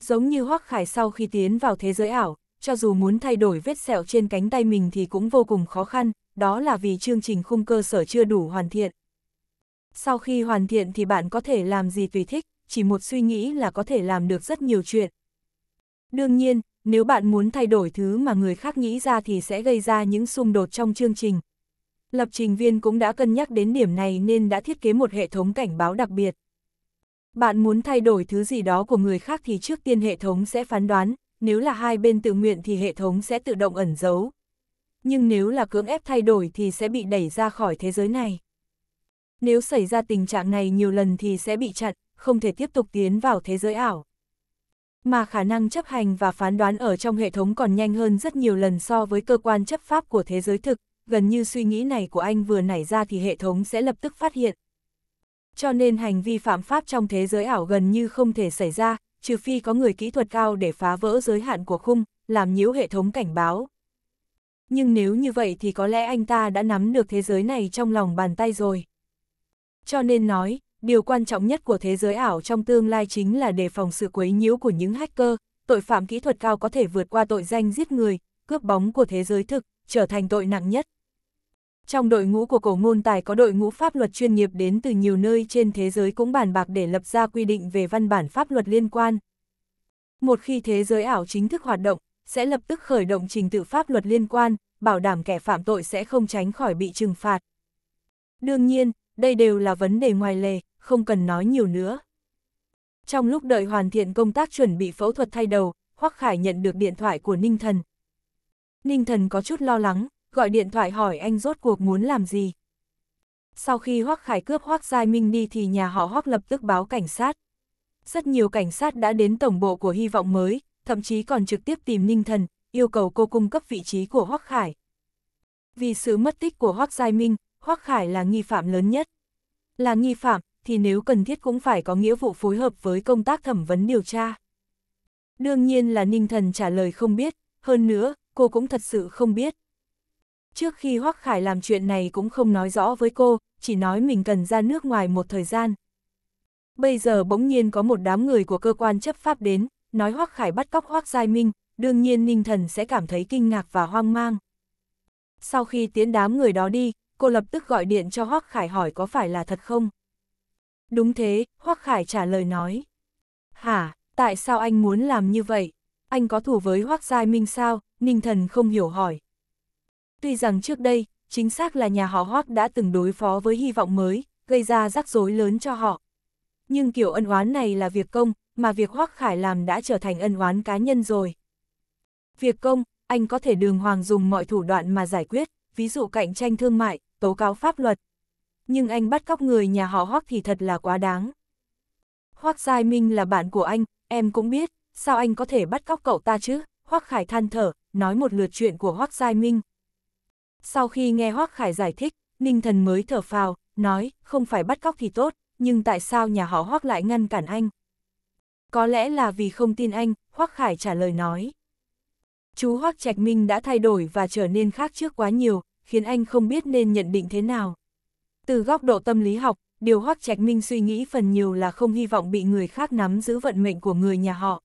Giống như Hoắc Khải sau khi tiến vào thế giới ảo, cho dù muốn thay đổi vết sẹo trên cánh tay mình thì cũng vô cùng khó khăn, đó là vì chương trình khung cơ sở chưa đủ hoàn thiện. Sau khi hoàn thiện thì bạn có thể làm gì tùy thích, chỉ một suy nghĩ là có thể làm được rất nhiều chuyện. Đương nhiên, nếu bạn muốn thay đổi thứ mà người khác nghĩ ra thì sẽ gây ra những xung đột trong chương trình. Lập trình viên cũng đã cân nhắc đến điểm này nên đã thiết kế một hệ thống cảnh báo đặc biệt. Bạn muốn thay đổi thứ gì đó của người khác thì trước tiên hệ thống sẽ phán đoán, nếu là hai bên tự nguyện thì hệ thống sẽ tự động ẩn giấu, nhưng nếu là cưỡng ép thay đổi thì sẽ bị đẩy ra khỏi thế giới này. Nếu xảy ra tình trạng này nhiều lần thì sẽ bị chặn, không thể tiếp tục tiến vào thế giới ảo. Mà khả năng chấp hành và phán đoán ở trong hệ thống còn nhanh hơn rất nhiều lần so với cơ quan chấp pháp của thế giới thực, gần như suy nghĩ này của anh vừa nảy ra thì hệ thống sẽ lập tức phát hiện. Cho nên hành vi phạm pháp trong thế giới ảo gần như không thể xảy ra, trừ phi có người kỹ thuật cao để phá vỡ giới hạn của khung, làm nhiễu hệ thống cảnh báo nhưng nếu như vậy thì có lẽ anh ta đã nắm được thế giới này trong lòng bàn tay rồi. Cho nên nói, điều quan trọng nhất của thế giới ảo trong tương lai chính là đề phòng sự quấy nhiễu của những hacker, tội phạm kỹ thuật cao có thể vượt qua tội danh giết người, cướp bóng của thế giới thực, trở thành tội nặng nhất. Trong đội ngũ của cổ ngôn tài có đội ngũ pháp luật chuyên nghiệp đến từ nhiều nơi trên thế giới cũng bàn bạc để lập ra quy định về văn bản pháp luật liên quan. Một khi thế giới ảo chính thức hoạt động, sẽ lập tức khởi động trình tự pháp luật liên quan, bảo đảm kẻ phạm tội sẽ không tránh khỏi bị trừng phạt. Đương nhiên, đây đều là vấn đề ngoài lề, không cần nói nhiều nữa. Trong lúc đợi hoàn thiện công tác chuẩn bị phẫu thuật thay đầu, Hoắc Khải nhận được điện thoại của Ninh Thần. Ninh Thần có chút lo lắng, gọi điện thoại hỏi anh rốt cuộc muốn làm gì. Sau khi Hoắc Khải cướp Hoắc Giai Minh đi thì nhà họ Hoắc lập tức báo cảnh sát. Rất nhiều cảnh sát đã đến tổng bộ của hy vọng mới, thậm chí còn trực tiếp tìm Ninh Thần, yêu cầu cô cung cấp vị trí của Hoắc Khải. Vì sự mất tích của Hoắc Giai Minh, Hoắc Khải là nghi phạm lớn nhất. Là nghi phạm, thì nếu cần thiết cũng phải có nghĩa vụ phối hợp với công tác thẩm vấn điều tra. Đương nhiên là Ninh Thần trả lời không biết, hơn nữa, cô cũng thật sự không biết. Trước khi Hoắc Khải làm chuyện này cũng không nói rõ với cô, chỉ nói mình cần ra nước ngoài một thời gian. Bây giờ bỗng nhiên có một đám người của cơ quan chấp pháp đến, nói Hoắc Khải bắt cóc Hoắc Giai Minh, đương nhiên Ninh Thần sẽ cảm thấy kinh ngạc và hoang mang. Sau khi tiến đám người đó đi, cô lập tức gọi điện cho Hoắc Khải hỏi có phải là thật không? Đúng thế, Hoắc Khải trả lời nói. Hả, tại sao anh muốn làm như vậy? Anh có thù với Hoắc Giai Minh sao? Ninh Thần không hiểu hỏi. Tuy rằng trước đây, chính xác là nhà họ Hoắc đã từng đối phó với hy vọng mới, gây ra rắc rối lớn cho họ. Nhưng kiểu ân oán này là việc công, mà việc Hoắc Khải làm đã trở thành ân oán cá nhân rồi. Việc công, anh có thể đường hoàng dùng mọi thủ đoạn mà giải quyết, ví dụ cạnh tranh thương mại, tố cáo pháp luật. Nhưng anh bắt cóc người nhà họ Hoắc thì thật là quá đáng. Hoắc Giai Minh là bạn của anh, em cũng biết, sao anh có thể bắt cóc cậu ta chứ? Hoắc Khải than thở, nói một lượt chuyện của Hoắc Giai Minh. Sau khi nghe Hoắc Khải giải thích, Ninh Thần mới thở phào, nói, không phải bắt cóc thì tốt, nhưng tại sao nhà họ Hoắc lại ngăn cản anh? Có lẽ là vì không tin anh, Hoắc Khải trả lời nói. Chú Hoắc Trạch Minh đã thay đổi và trở nên khác trước quá nhiều, khiến anh không biết nên nhận định thế nào. Từ góc độ tâm lý học, điều Hoắc Trạch Minh suy nghĩ phần nhiều là không hy vọng bị người khác nắm giữ vận mệnh của người nhà họ.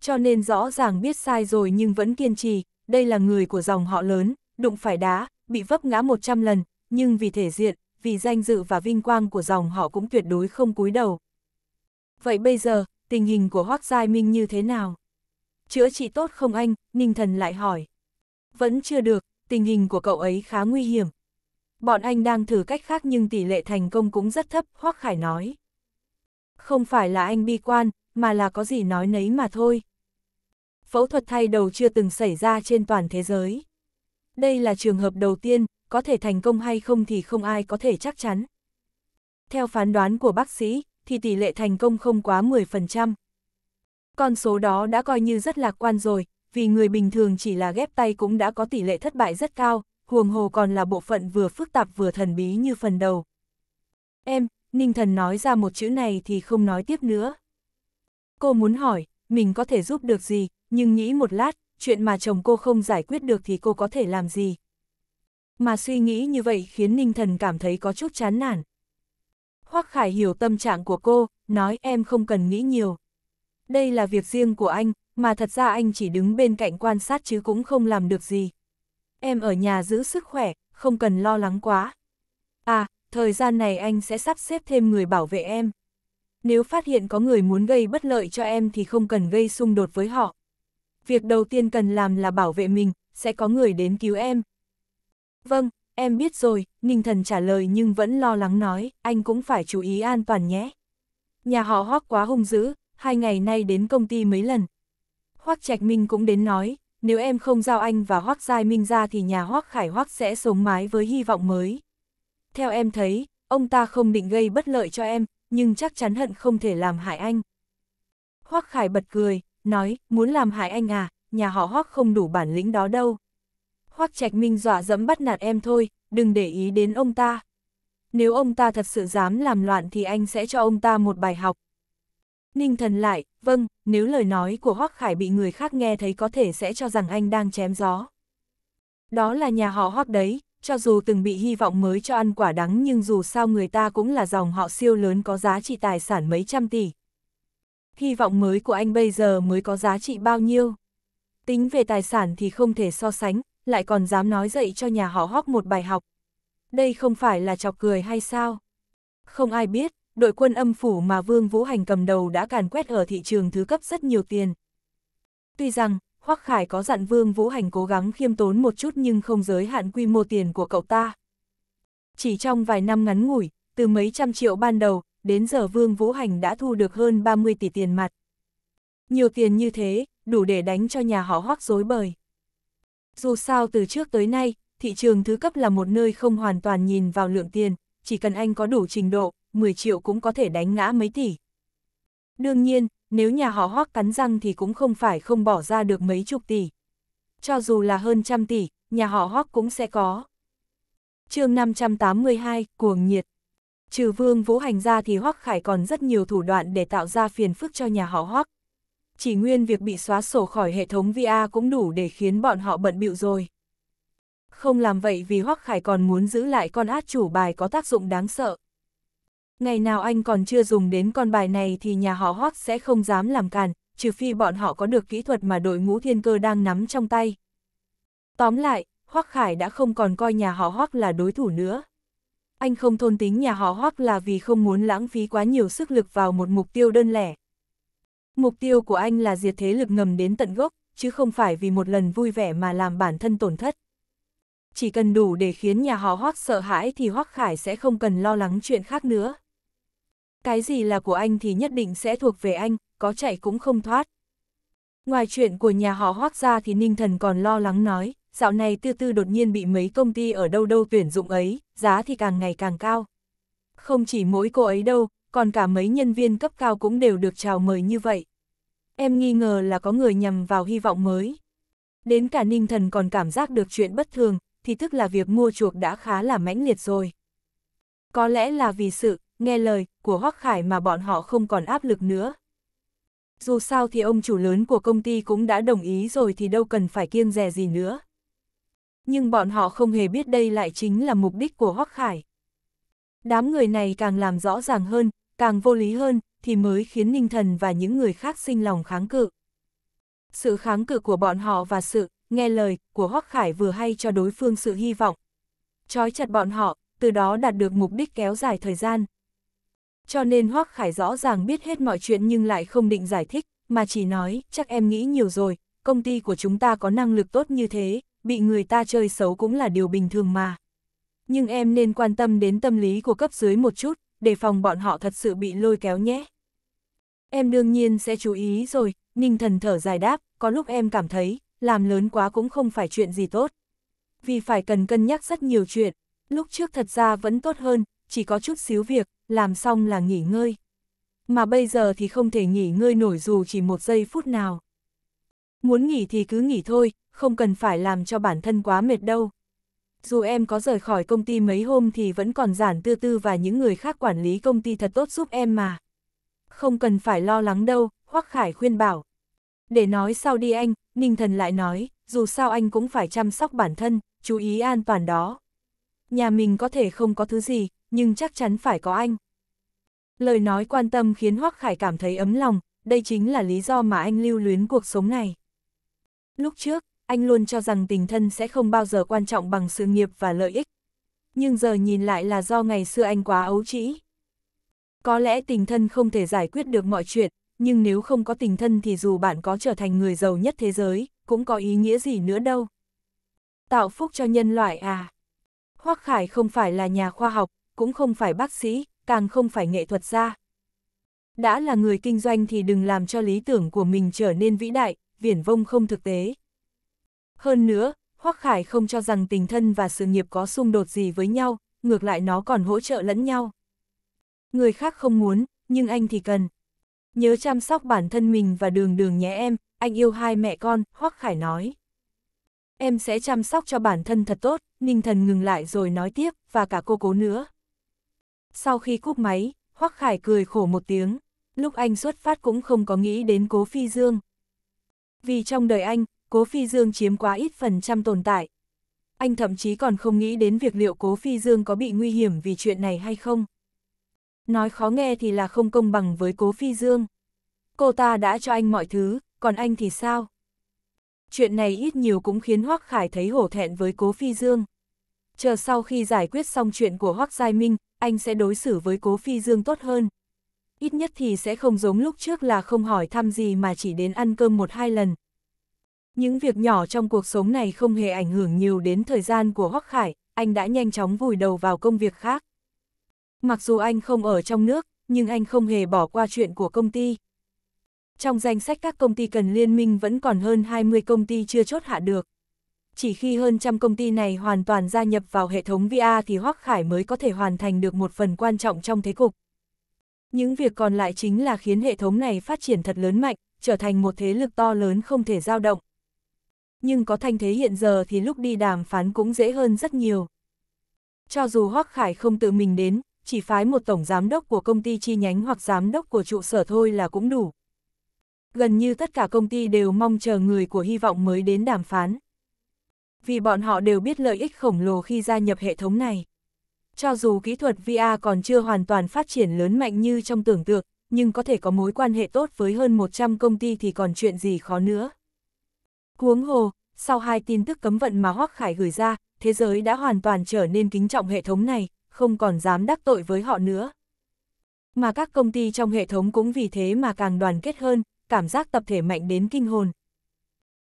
Cho nên rõ ràng biết sai rồi nhưng vẫn kiên trì, đây là người của dòng họ lớn, đụng phải đá, bị vấp ngã 100 lần, nhưng vì thể diện, vì danh dự và vinh quang của dòng họ cũng tuyệt đối không cúi đầu. Vậy bây giờ, tình hình của Hoác Giai Minh như thế nào? Chữa trị tốt không anh? Ninh Thần lại hỏi. Vẫn chưa được, tình hình của cậu ấy khá nguy hiểm. Bọn anh đang thử cách khác nhưng tỷ lệ thành công cũng rất thấp, Hoác Khải nói. Không phải là anh bi quan, mà là có gì nói nấy mà thôi. Phẫu thuật thay đầu chưa từng xảy ra trên toàn thế giới. Đây là trường hợp đầu tiên, có thể thành công hay không thì không ai có thể chắc chắn. Theo phán đoán của bác sĩ, thì tỷ lệ thành công không quá 10%. Con số đó đã coi như rất lạc quan rồi, vì người bình thường chỉ là ghép tay cũng đã có tỷ lệ thất bại rất cao, huồng hồ còn là bộ phận vừa phức tạp vừa thần bí như phần đầu. Em, Ninh Thần nói ra một chữ này thì không nói tiếp nữa. Cô muốn hỏi, mình có thể giúp được gì, nhưng nghĩ một lát, chuyện mà chồng cô không giải quyết được thì cô có thể làm gì. Mà suy nghĩ như vậy khiến Ninh Thần cảm thấy có chút chán nản. Hoắc Khải hiểu tâm trạng của cô, nói em không cần nghĩ nhiều. Đây là việc riêng của anh, mà thật ra anh chỉ đứng bên cạnh quan sát chứ cũng không làm được gì. Em ở nhà giữ sức khỏe, không cần lo lắng quá. À, thời gian này anh sẽ sắp xếp thêm người bảo vệ em. Nếu phát hiện có người muốn gây bất lợi cho em thì không cần gây xung đột với họ. Việc đầu tiên cần làm là bảo vệ mình, sẽ có người đến cứu em. Vâng, Em biết rồi, Ninh Thần trả lời nhưng vẫn lo lắng nói, anh cũng phải chú ý an toàn nhé. Nhà họ Hoác quá hung dữ, hai ngày nay đến công ty mấy lần. Hoác Trạch Minh cũng đến nói, nếu em không giao anh và Hoác Giai Minh ra thì nhà Hoác Khải Hoác sẽ sống mái với hy vọng mới. Theo em thấy, ông ta không định gây bất lợi cho em, nhưng chắc chắn hận không thể làm hại anh. Hoác Khải bật cười, nói, muốn làm hại anh à, nhà họ Hoác không đủ bản lĩnh đó đâu. Hoắc Trạch Minh dọa dẫm bắt nạt em thôi, đừng để ý đến ông ta. Nếu ông ta thật sự dám làm loạn thì anh sẽ cho ông ta một bài học. Ninh thần lại, vâng, nếu lời nói của Hoắc Khải bị người khác nghe thấy có thể sẽ cho rằng anh đang chém gió. Đó là nhà họ Hoắc đấy, cho dù từng bị hy vọng mới cho ăn quả đắng nhưng dù sao người ta cũng là dòng họ siêu lớn có giá trị tài sản mấy trăm tỷ. Hy vọng mới của anh bây giờ mới có giá trị bao nhiêu? Tính về tài sản thì không thể so sánh, lại còn dám nói dạy cho nhà họ Hoắc một bài học. Đây không phải là chọc cười hay sao? Không ai biết, đội quân âm phủ mà Vương Vũ Hành cầm đầu đã càn quét ở thị trường thứ cấp rất nhiều tiền. Tuy rằng, Hoắc Khải có dặn Vương Vũ Hành cố gắng khiêm tốn một chút nhưng không giới hạn quy mô tiền của cậu ta. Chỉ trong vài năm ngắn ngủi, từ mấy trăm triệu ban đầu, đến giờ Vương Vũ Hành đã thu được hơn 30 tỷ tiền mặt. Nhiều tiền như thế, đủ để đánh cho nhà họ Hoắc dối bời. Dù sao từ trước tới nay, thị trường thứ cấp là một nơi không hoàn toàn nhìn vào lượng tiền, chỉ cần anh có đủ trình độ, 10 triệu cũng có thể đánh ngã mấy tỷ. Đương nhiên, nếu nhà họ hoác cắn răng thì cũng không phải không bỏ ra được mấy chục tỷ. Cho dù là hơn trăm tỷ, nhà họ hoác cũng sẽ có. chương 582, Cuồng Nhiệt Trừ vương vũ hành ra thì hoác khải còn rất nhiều thủ đoạn để tạo ra phiền phức cho nhà họ hoác, chỉ nguyên việc bị xóa sổ khỏi hệ thống VA cũng đủ để khiến bọn họ bận bịu rồi. Không làm vậy vì Hoắc Khải còn muốn giữ lại con át chủ bài có tác dụng đáng sợ. Ngày nào anh còn chưa dùng đến con bài này thì nhà họ Hoắc sẽ không dám làm càn, trừ phi bọn họ có được kỹ thuật mà đội ngũ thiên cơ đang nắm trong tay. Tóm lại, Hoắc Khải đã không còn coi nhà họ Hoắc là đối thủ nữa. Anh không thôn tính nhà họ Hoắc là vì không muốn lãng phí quá nhiều sức lực vào một mục tiêu đơn lẻ, Mục tiêu của anh là diệt thế lực ngầm đến tận gốc, chứ không phải vì một lần vui vẻ mà làm bản thân tổn thất. Chỉ cần đủ để khiến nhà họ Hoắc sợ hãi thì Hoắc Khải sẽ không cần lo lắng chuyện khác nữa. Cái gì là của anh thì nhất định sẽ thuộc về anh, có chạy cũng không thoát. Ngoài chuyện của nhà họ Hoắc ra thì Ninh Thần còn lo lắng nói, dạo này tư tư đột nhiên bị mấy công ty ở đâu đâu tuyển dụng ấy, giá thì càng ngày càng cao. Không chỉ mỗi cô ấy đâu, còn cả mấy nhân viên cấp cao cũng đều được chào mời như vậy. Em nghi ngờ là có người nhằm vào hy vọng mới. Đến cả ninh thần còn cảm giác được chuyện bất thường, thì tức là việc mua chuộc đã khá là mãnh liệt rồi. Có lẽ là vì sự, nghe lời, của Hoắc Khải mà bọn họ không còn áp lực nữa. Dù sao thì ông chủ lớn của công ty cũng đã đồng ý rồi thì đâu cần phải kiêng dè gì nữa. Nhưng bọn họ không hề biết đây lại chính là mục đích của Hoắc Khải. Đám người này càng làm rõ ràng hơn, càng vô lý hơn, thì mới khiến Ninh Thần và những người khác sinh lòng kháng cự. Sự kháng cự của bọn họ và sự nghe lời của Hoắc Khải vừa hay cho đối phương sự hy vọng. Trói chặt bọn họ, từ đó đạt được mục đích kéo dài thời gian. Cho nên Hoắc Khải rõ ràng biết hết mọi chuyện nhưng lại không định giải thích, mà chỉ nói, chắc em nghĩ nhiều rồi, công ty của chúng ta có năng lực tốt như thế, bị người ta chơi xấu cũng là điều bình thường mà. Nhưng em nên quan tâm đến tâm lý của cấp dưới một chút, để phòng bọn họ thật sự bị lôi kéo nhé. Em đương nhiên sẽ chú ý rồi, Ninh thần thở dài đáp, có lúc em cảm thấy, làm lớn quá cũng không phải chuyện gì tốt. Vì phải cần cân nhắc rất nhiều chuyện, lúc trước thật ra vẫn tốt hơn, chỉ có chút xíu việc, làm xong là nghỉ ngơi. Mà bây giờ thì không thể nghỉ ngơi nổi dù chỉ một giây phút nào. Muốn nghỉ thì cứ nghỉ thôi, không cần phải làm cho bản thân quá mệt đâu. Dù em có rời khỏi công ty mấy hôm thì vẫn còn giản tư tư và những người khác quản lý công ty thật tốt giúp em mà. Không cần phải lo lắng đâu, Hoắc Khải khuyên bảo. Để nói sau đi anh, Ninh Thần lại nói, dù sao anh cũng phải chăm sóc bản thân, chú ý an toàn đó. Nhà mình có thể không có thứ gì, nhưng chắc chắn phải có anh. Lời nói quan tâm khiến Hoắc Khải cảm thấy ấm lòng, đây chính là lý do mà anh lưu luyến cuộc sống này. Lúc trước, anh luôn cho rằng tình thân sẽ không bao giờ quan trọng bằng sự nghiệp và lợi ích. Nhưng giờ nhìn lại là do ngày xưa anh quá ấu trĩ. Có lẽ tình thân không thể giải quyết được mọi chuyện, nhưng nếu không có tình thân thì dù bạn có trở thành người giàu nhất thế giới, cũng có ý nghĩa gì nữa đâu. Tạo phúc cho nhân loại à? Hoác Khải không phải là nhà khoa học, cũng không phải bác sĩ, càng không phải nghệ thuật gia. Đã là người kinh doanh thì đừng làm cho lý tưởng của mình trở nên vĩ đại, viển vông không thực tế, hơn nữa, Hoắc Khải không cho rằng tình thân và sự nghiệp có xung đột gì với nhau, ngược lại nó còn hỗ trợ lẫn nhau. Người khác không muốn, nhưng anh thì cần. Nhớ chăm sóc bản thân mình và đường đường nhé em, anh yêu hai mẹ con, Hoắc Khải nói. Em sẽ chăm sóc cho bản thân thật tốt, Ninh Thần ngừng lại rồi nói tiếp, và cả cô cố nữa. Sau khi cúp máy, Hoắc Khải cười khổ một tiếng, lúc anh xuất phát cũng không có nghĩ đến cố phi dương. Vì trong đời anh, Cố Phi Dương chiếm quá ít phần trăm tồn tại. Anh thậm chí còn không nghĩ đến việc liệu Cố Phi Dương có bị nguy hiểm vì chuyện này hay không. Nói khó nghe thì là không công bằng với Cố Phi Dương. Cô ta đã cho anh mọi thứ, còn anh thì sao? Chuyện này ít nhiều cũng khiến Hoắc Khải thấy hổ thẹn với Cố Phi Dương. Chờ sau khi giải quyết xong chuyện của Hoắc Giai Minh, anh sẽ đối xử với Cố Phi Dương tốt hơn. Ít nhất thì sẽ không giống lúc trước là không hỏi thăm gì mà chỉ đến ăn cơm một hai lần, những việc nhỏ trong cuộc sống này không hề ảnh hưởng nhiều đến thời gian của Hoắc Khải, anh đã nhanh chóng vùi đầu vào công việc khác. Mặc dù anh không ở trong nước, nhưng anh không hề bỏ qua chuyện của công ty. Trong danh sách các công ty cần liên minh vẫn còn hơn 20 công ty chưa chốt hạ được. Chỉ khi hơn trăm công ty này hoàn toàn gia nhập vào hệ thống VR thì Hoắc Khải mới có thể hoàn thành được một phần quan trọng trong thế cục. Những việc còn lại chính là khiến hệ thống này phát triển thật lớn mạnh, trở thành một thế lực to lớn không thể dao động nhưng có thanh thế hiện giờ thì lúc đi đàm phán cũng dễ hơn rất nhiều. Cho dù Hoắc Khải không tự mình đến, chỉ phái một tổng giám đốc của công ty chi nhánh hoặc giám đốc của trụ sở thôi là cũng đủ. Gần như tất cả công ty đều mong chờ người của hy vọng mới đến đàm phán. Vì bọn họ đều biết lợi ích khổng lồ khi gia nhập hệ thống này. Cho dù kỹ thuật VR còn chưa hoàn toàn phát triển lớn mạnh như trong tưởng tượng, nhưng có thể có mối quan hệ tốt với hơn 100 công ty thì còn chuyện gì khó nữa. Huống hồ, sau hai tin tức cấm vận mà Hoắc Khải gửi ra, thế giới đã hoàn toàn trở nên kính trọng hệ thống này, không còn dám đắc tội với họ nữa. Mà các công ty trong hệ thống cũng vì thế mà càng đoàn kết hơn, cảm giác tập thể mạnh đến kinh hồn.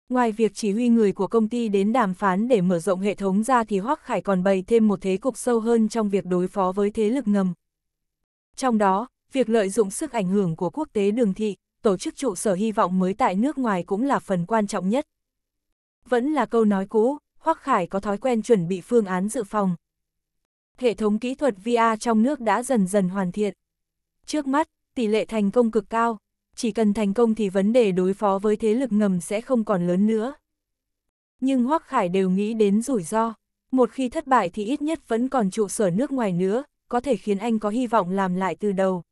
Ngoài việc chỉ huy người của công ty đến đàm phán để mở rộng hệ thống ra thì Hoắc Khải còn bày thêm một thế cục sâu hơn trong việc đối phó với thế lực ngầm. Trong đó, việc lợi dụng sức ảnh hưởng của quốc tế đường thị, tổ chức trụ sở hy vọng mới tại nước ngoài cũng là phần quan trọng nhất. Vẫn là câu nói cũ, Hoắc Khải có thói quen chuẩn bị phương án dự phòng. Hệ thống kỹ thuật VR trong nước đã dần dần hoàn thiện. Trước mắt, tỷ lệ thành công cực cao, chỉ cần thành công thì vấn đề đối phó với thế lực ngầm sẽ không còn lớn nữa. Nhưng Hoắc Khải đều nghĩ đến rủi ro, một khi thất bại thì ít nhất vẫn còn trụ sở nước ngoài nữa, có thể khiến anh có hy vọng làm lại từ đầu.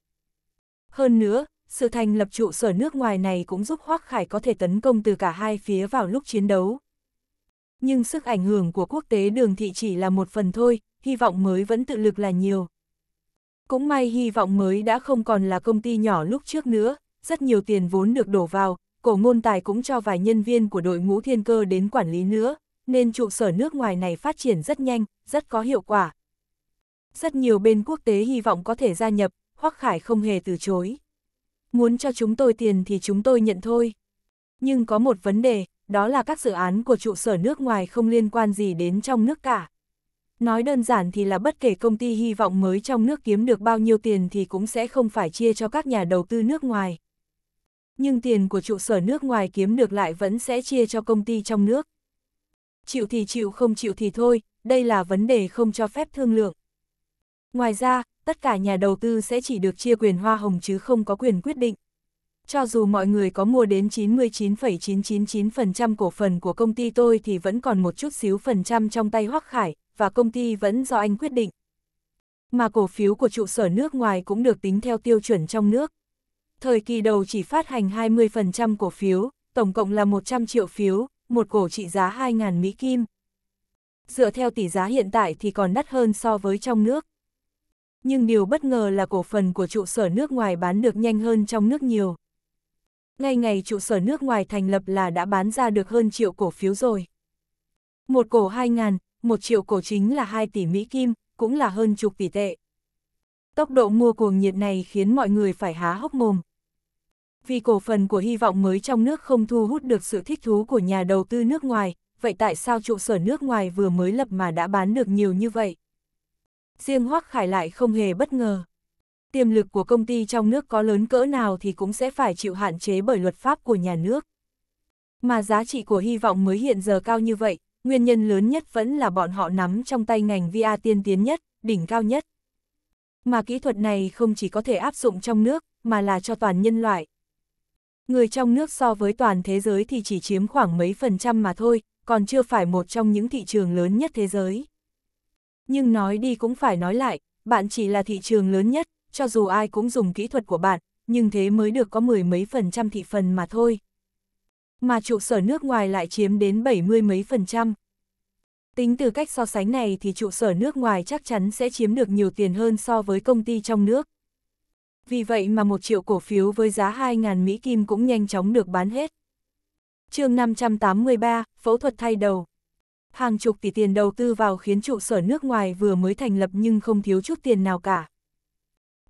Hơn nữa, sự thành lập trụ sở nước ngoài này cũng giúp Hoác Khải có thể tấn công từ cả hai phía vào lúc chiến đấu. Nhưng sức ảnh hưởng của quốc tế đường thị chỉ là một phần thôi, hy vọng mới vẫn tự lực là nhiều. Cũng may hy vọng mới đã không còn là công ty nhỏ lúc trước nữa, rất nhiều tiền vốn được đổ vào, cổ ngôn tài cũng cho vài nhân viên của đội ngũ thiên cơ đến quản lý nữa, nên trụ sở nước ngoài này phát triển rất nhanh, rất có hiệu quả. Rất nhiều bên quốc tế hy vọng có thể gia nhập, Hoắc Khải không hề từ chối muốn cho chúng tôi tiền thì chúng tôi nhận thôi. Nhưng có một vấn đề, đó là các dự án của trụ sở nước ngoài không liên quan gì đến trong nước cả. Nói đơn giản thì là bất kể công ty hy vọng mới trong nước kiếm được bao nhiêu tiền thì cũng sẽ không phải chia cho các nhà đầu tư nước ngoài. Nhưng tiền của trụ sở nước ngoài kiếm được lại vẫn sẽ chia cho công ty trong nước. Chịu thì chịu không chịu thì thôi, đây là vấn đề không cho phép thương lượng. Ngoài ra, tất cả nhà đầu tư sẽ chỉ được chia quyền hoa hồng chứ không có quyền quyết định. Cho dù mọi người có mua đến 99,999% cổ phần của công ty tôi thì vẫn còn một chút xíu phần trăm trong tay Hoắc Khải, và công ty vẫn do anh quyết định. Mà cổ phiếu của trụ sở nước ngoài cũng được tính theo tiêu chuẩn trong nước. Thời kỳ đầu chỉ phát hành 20% cổ phiếu, tổng cộng là 100 triệu phiếu, một cổ trị giá 2.000 Mỹ Kim. Dựa theo tỷ giá hiện tại thì còn đắt hơn so với trong nước nhưng điều bất ngờ là cổ phần của trụ sở nước ngoài bán được nhanh hơn trong nước nhiều. Ngay ngày trụ sở nước ngoài thành lập là đã bán ra được hơn triệu cổ phiếu rồi. Một cổ 2 ngàn, một triệu cổ chính là 2 tỷ Mỹ Kim, cũng là hơn chục tỷ tệ. Tốc độ mua cuồng nhiệt này khiến mọi người phải há hốc mồm. Vì cổ phần của hy vọng mới trong nước không thu hút được sự thích thú của nhà đầu tư nước ngoài, vậy tại sao trụ sở nước ngoài vừa mới lập mà đã bán được nhiều như vậy? riêng Hoắc Khải lại không hề bất ngờ. Tiềm lực của công ty trong nước có lớn cỡ nào thì cũng sẽ phải chịu hạn chế bởi luật pháp của nhà nước. Mà giá trị của hy vọng mới hiện giờ cao như vậy, nguyên nhân lớn nhất vẫn là bọn họ nắm trong tay ngành VR tiên tiến nhất, đỉnh cao nhất. Mà kỹ thuật này không chỉ có thể áp dụng trong nước, mà là cho toàn nhân loại. Người trong nước so với toàn thế giới thì chỉ chiếm khoảng mấy phần trăm mà thôi, còn chưa phải một trong những thị trường lớn nhất thế giới. Nhưng nói đi cũng phải nói lại, bạn chỉ là thị trường lớn nhất, cho dù ai cũng dùng kỹ thuật của bạn, nhưng thế mới được có mười mấy phần trăm thị phần mà thôi. Mà trụ sở nước ngoài lại chiếm đến bảy mươi mấy phần trăm. Tính từ cách so sánh này thì trụ sở nước ngoài chắc chắn sẽ chiếm được nhiều tiền hơn so với công ty trong nước. Vì vậy mà một triệu cổ phiếu với giá 2.000 Mỹ Kim cũng nhanh chóng được bán hết. chương 583, phẫu thuật thay đầu hàng chục tỷ tiền đầu tư vào khiến trụ sở nước ngoài vừa mới thành lập nhưng không thiếu chút tiền nào cả.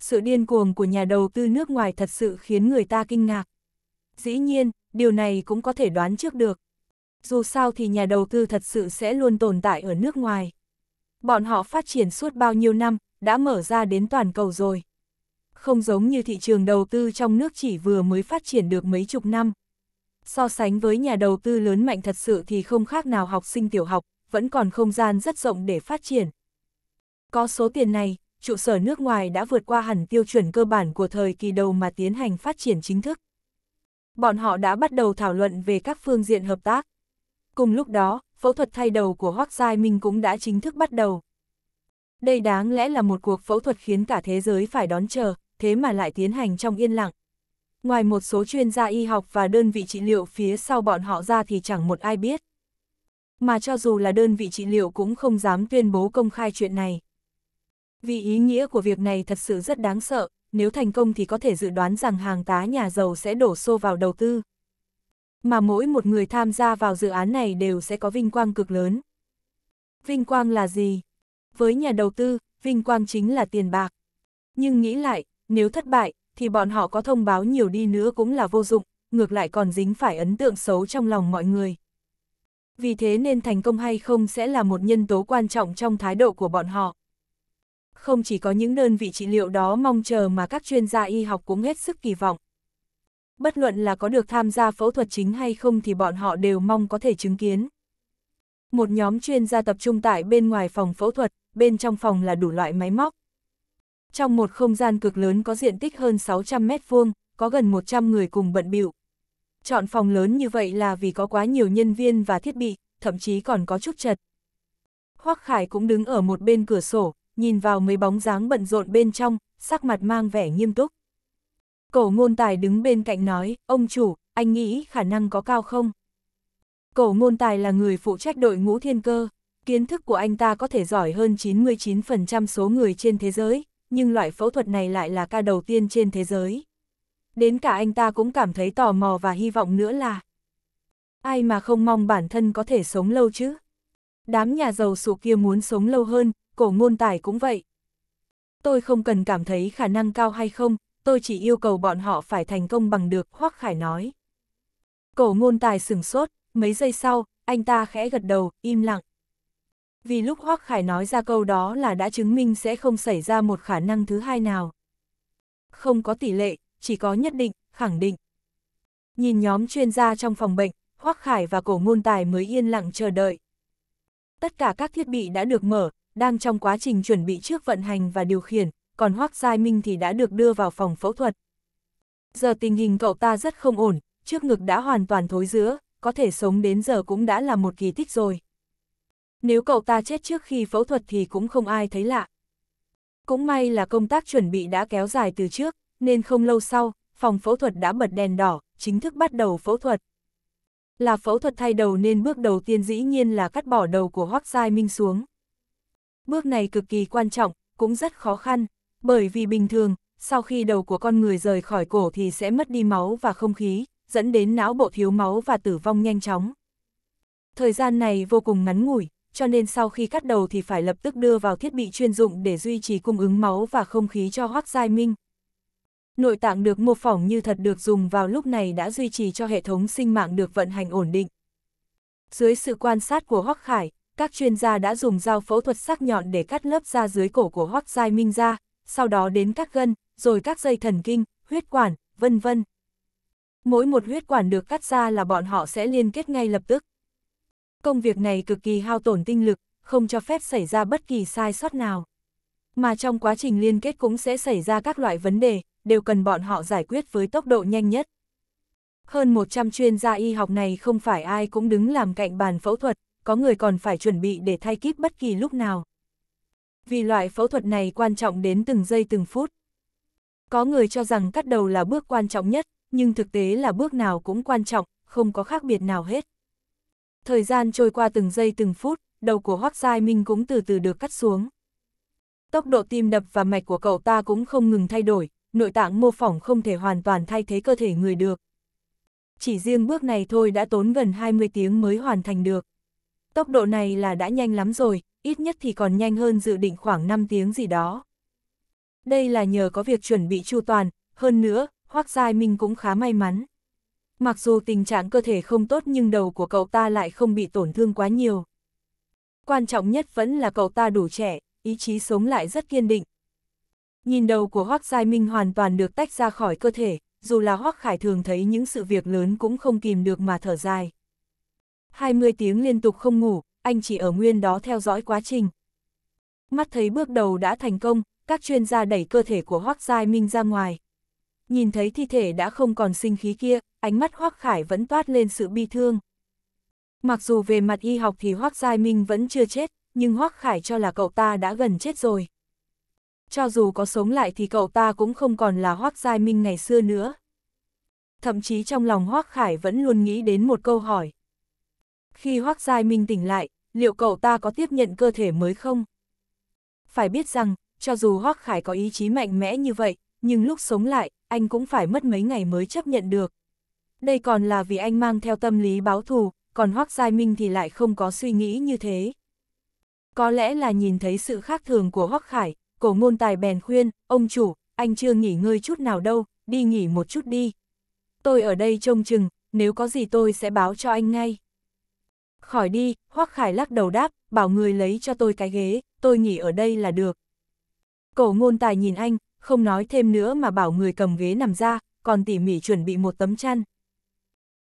Sự điên cuồng của nhà đầu tư nước ngoài thật sự khiến người ta kinh ngạc. Dĩ nhiên, điều này cũng có thể đoán trước được. Dù sao thì nhà đầu tư thật sự sẽ luôn tồn tại ở nước ngoài. Bọn họ phát triển suốt bao nhiêu năm, đã mở ra đến toàn cầu rồi. Không giống như thị trường đầu tư trong nước chỉ vừa mới phát triển được mấy chục năm. So sánh với nhà đầu tư lớn mạnh thật sự thì không khác nào học sinh tiểu học, vẫn còn không gian rất rộng để phát triển. Có số tiền này, trụ sở nước ngoài đã vượt qua hẳn tiêu chuẩn cơ bản của thời kỳ đầu mà tiến hành phát triển chính thức. Bọn họ đã bắt đầu thảo luận về các phương diện hợp tác. Cùng lúc đó, phẫu thuật thay đầu của Hoác Giai Minh cũng đã chính thức bắt đầu. Đây đáng lẽ là một cuộc phẫu thuật khiến cả thế giới phải đón chờ, thế mà lại tiến hành trong yên lặng. Ngoài một số chuyên gia y học và đơn vị trị liệu phía sau bọn họ ra thì chẳng một ai biết. Mà cho dù là đơn vị trị liệu cũng không dám tuyên bố công khai chuyện này. Vì ý nghĩa của việc này thật sự rất đáng sợ, nếu thành công thì có thể dự đoán rằng hàng tá nhà giàu sẽ đổ xô vào đầu tư. Mà mỗi một người tham gia vào dự án này đều sẽ có vinh quang cực lớn. Vinh quang là gì? Với nhà đầu tư, vinh quang chính là tiền bạc. Nhưng nghĩ lại, nếu thất bại, thì bọn họ có thông báo nhiều đi nữa cũng là vô dụng, ngược lại còn dính phải ấn tượng xấu trong lòng mọi người. Vì thế nên thành công hay không sẽ là một nhân tố quan trọng trong thái độ của bọn họ. Không chỉ có những đơn vị trị liệu đó mong chờ mà các chuyên gia y học cũng hết sức kỳ vọng. Bất luận là có được tham gia phẫu thuật chính hay không thì bọn họ đều mong có thể chứng kiến. Một nhóm chuyên gia tập trung tại bên ngoài phòng phẫu thuật, bên trong phòng là đủ loại máy móc. Trong một không gian cực lớn có diện tích hơn 600 mét vuông, có gần 100 người cùng bận bịu. Chọn phòng lớn như vậy là vì có quá nhiều nhân viên và thiết bị, thậm chí còn có chút chật. Hoắc Khải cũng đứng ở một bên cửa sổ, nhìn vào mấy bóng dáng bận rộn bên trong, sắc mặt mang vẻ nghiêm túc. Cổ ngôn tài đứng bên cạnh nói, ông chủ, anh nghĩ khả năng có cao không? Cổ ngôn tài là người phụ trách đội ngũ thiên cơ, kiến thức của anh ta có thể giỏi hơn 99% số người trên thế giới, nhưng loại phẫu thuật này lại là ca đầu tiên trên thế giới. Đến cả anh ta cũng cảm thấy tò mò và hy vọng nữa là Ai mà không mong bản thân có thể sống lâu chứ? Đám nhà giàu sụ kia muốn sống lâu hơn, cổ ngôn tài cũng vậy. Tôi không cần cảm thấy khả năng cao hay không, tôi chỉ yêu cầu bọn họ phải thành công bằng được, Hoắc Khải nói. Cổ ngôn tài sửng sốt, mấy giây sau, anh ta khẽ gật đầu, im lặng vì lúc Hoác Khải nói ra câu đó là đã chứng minh sẽ không xảy ra một khả năng thứ hai nào. Không có tỷ lệ, chỉ có nhất định, khẳng định. Nhìn nhóm chuyên gia trong phòng bệnh, Hoác Khải và cổ ngôn tài mới yên lặng chờ đợi. Tất cả các thiết bị đã được mở, đang trong quá trình chuẩn bị trước vận hành và điều khiển, còn Hoác Giai Minh thì đã được đưa vào phòng phẫu thuật. Giờ tình hình cậu ta rất không ổn, trước ngực đã hoàn toàn thối giữa, có thể sống đến giờ cũng đã là một kỳ tích rồi nếu cậu ta chết trước khi phẫu thuật thì cũng không ai thấy lạ. Cũng may là công tác chuẩn bị đã kéo dài từ trước, nên không lâu sau, phòng phẫu thuật đã bật đèn đỏ, chính thức bắt đầu phẫu thuật. Là phẫu thuật thay đầu nên bước đầu tiên dĩ nhiên là cắt bỏ đầu của Hoác Giai Minh xuống. Bước này cực kỳ quan trọng, cũng rất khó khăn, bởi vì bình thường, sau khi đầu của con người rời khỏi cổ thì sẽ mất đi máu và không khí, dẫn đến não bộ thiếu máu và tử vong nhanh chóng. Thời gian này vô cùng ngắn ngủi, cho nên sau khi cắt đầu thì phải lập tức đưa vào thiết bị chuyên dụng để duy trì cung ứng máu và không khí cho Hoác Giai Minh. Nội tạng được mô phỏng như thật được dùng vào lúc này đã duy trì cho hệ thống sinh mạng được vận hành ổn định. Dưới sự quan sát của Hoác Khải, các chuyên gia đã dùng dao phẫu thuật sắc nhọn để cắt lớp da dưới cổ của Hoác Giai Minh ra, sau đó đến các gân, rồi các dây thần kinh, huyết quản, vân vân. Mỗi một huyết quản được cắt ra là bọn họ sẽ liên kết ngay lập tức công việc này cực kỳ hao tổn tinh lực, không cho phép xảy ra bất kỳ sai sót nào. Mà trong quá trình liên kết cũng sẽ xảy ra các loại vấn đề, đều cần bọn họ giải quyết với tốc độ nhanh nhất. Hơn 100 chuyên gia y học này không phải ai cũng đứng làm cạnh bàn phẫu thuật, có người còn phải chuẩn bị để thay kíp bất kỳ lúc nào. Vì loại phẫu thuật này quan trọng đến từng giây từng phút. Có người cho rằng cắt đầu là bước quan trọng nhất, nhưng thực tế là bước nào cũng quan trọng, không có khác biệt nào hết. Thời gian trôi qua từng giây từng phút, đầu của Hoác Giai Minh cũng từ từ được cắt xuống. Tốc độ tim đập và mạch của cậu ta cũng không ngừng thay đổi, nội tạng mô phỏng không thể hoàn toàn thay thế cơ thể người được. Chỉ riêng bước này thôi đã tốn gần 20 tiếng mới hoàn thành được. Tốc độ này là đã nhanh lắm rồi, ít nhất thì còn nhanh hơn dự định khoảng 5 tiếng gì đó. Đây là nhờ có việc chuẩn bị chu toàn, hơn nữa, Hoác Giai Minh cũng khá may mắn mặc dù tình trạng cơ thể không tốt nhưng đầu của cậu ta lại không bị tổn thương quá nhiều. Quan trọng nhất vẫn là cậu ta đủ trẻ, ý chí sống lại rất kiên định. Nhìn đầu của Hoác Giai Minh hoàn toàn được tách ra khỏi cơ thể, dù là Hoác Khải thường thấy những sự việc lớn cũng không kìm được mà thở dài. 20 tiếng liên tục không ngủ, anh chỉ ở nguyên đó theo dõi quá trình. Mắt thấy bước đầu đã thành công, các chuyên gia đẩy cơ thể của Hoác Giai Minh ra ngoài, nhìn thấy thi thể đã không còn sinh khí kia, ánh mắt Hoác Khải vẫn toát lên sự bi thương. Mặc dù về mặt y học thì Hoác Giai Minh vẫn chưa chết, nhưng Hoác Khải cho là cậu ta đã gần chết rồi. Cho dù có sống lại thì cậu ta cũng không còn là Hoác Giai Minh ngày xưa nữa. Thậm chí trong lòng Hoác Khải vẫn luôn nghĩ đến một câu hỏi. Khi Hoác Giai Minh tỉnh lại, liệu cậu ta có tiếp nhận cơ thể mới không? Phải biết rằng, cho dù Hoác Khải có ý chí mạnh mẽ như vậy, nhưng lúc sống lại, anh cũng phải mất mấy ngày mới chấp nhận được. Đây còn là vì anh mang theo tâm lý báo thù, còn Hoác Giai Minh thì lại không có suy nghĩ như thế. Có lẽ là nhìn thấy sự khác thường của Hoác Khải, cổ ngôn tài bèn khuyên, ông chủ, anh chưa nghỉ ngơi chút nào đâu, đi nghỉ một chút đi. Tôi ở đây trông chừng, nếu có gì tôi sẽ báo cho anh ngay. Khỏi đi, Hoác Khải lắc đầu đáp, bảo người lấy cho tôi cái ghế, tôi nghỉ ở đây là được. Cổ ngôn tài nhìn anh, không nói thêm nữa mà bảo người cầm ghế nằm ra, còn tỉ mỉ chuẩn bị một tấm chăn.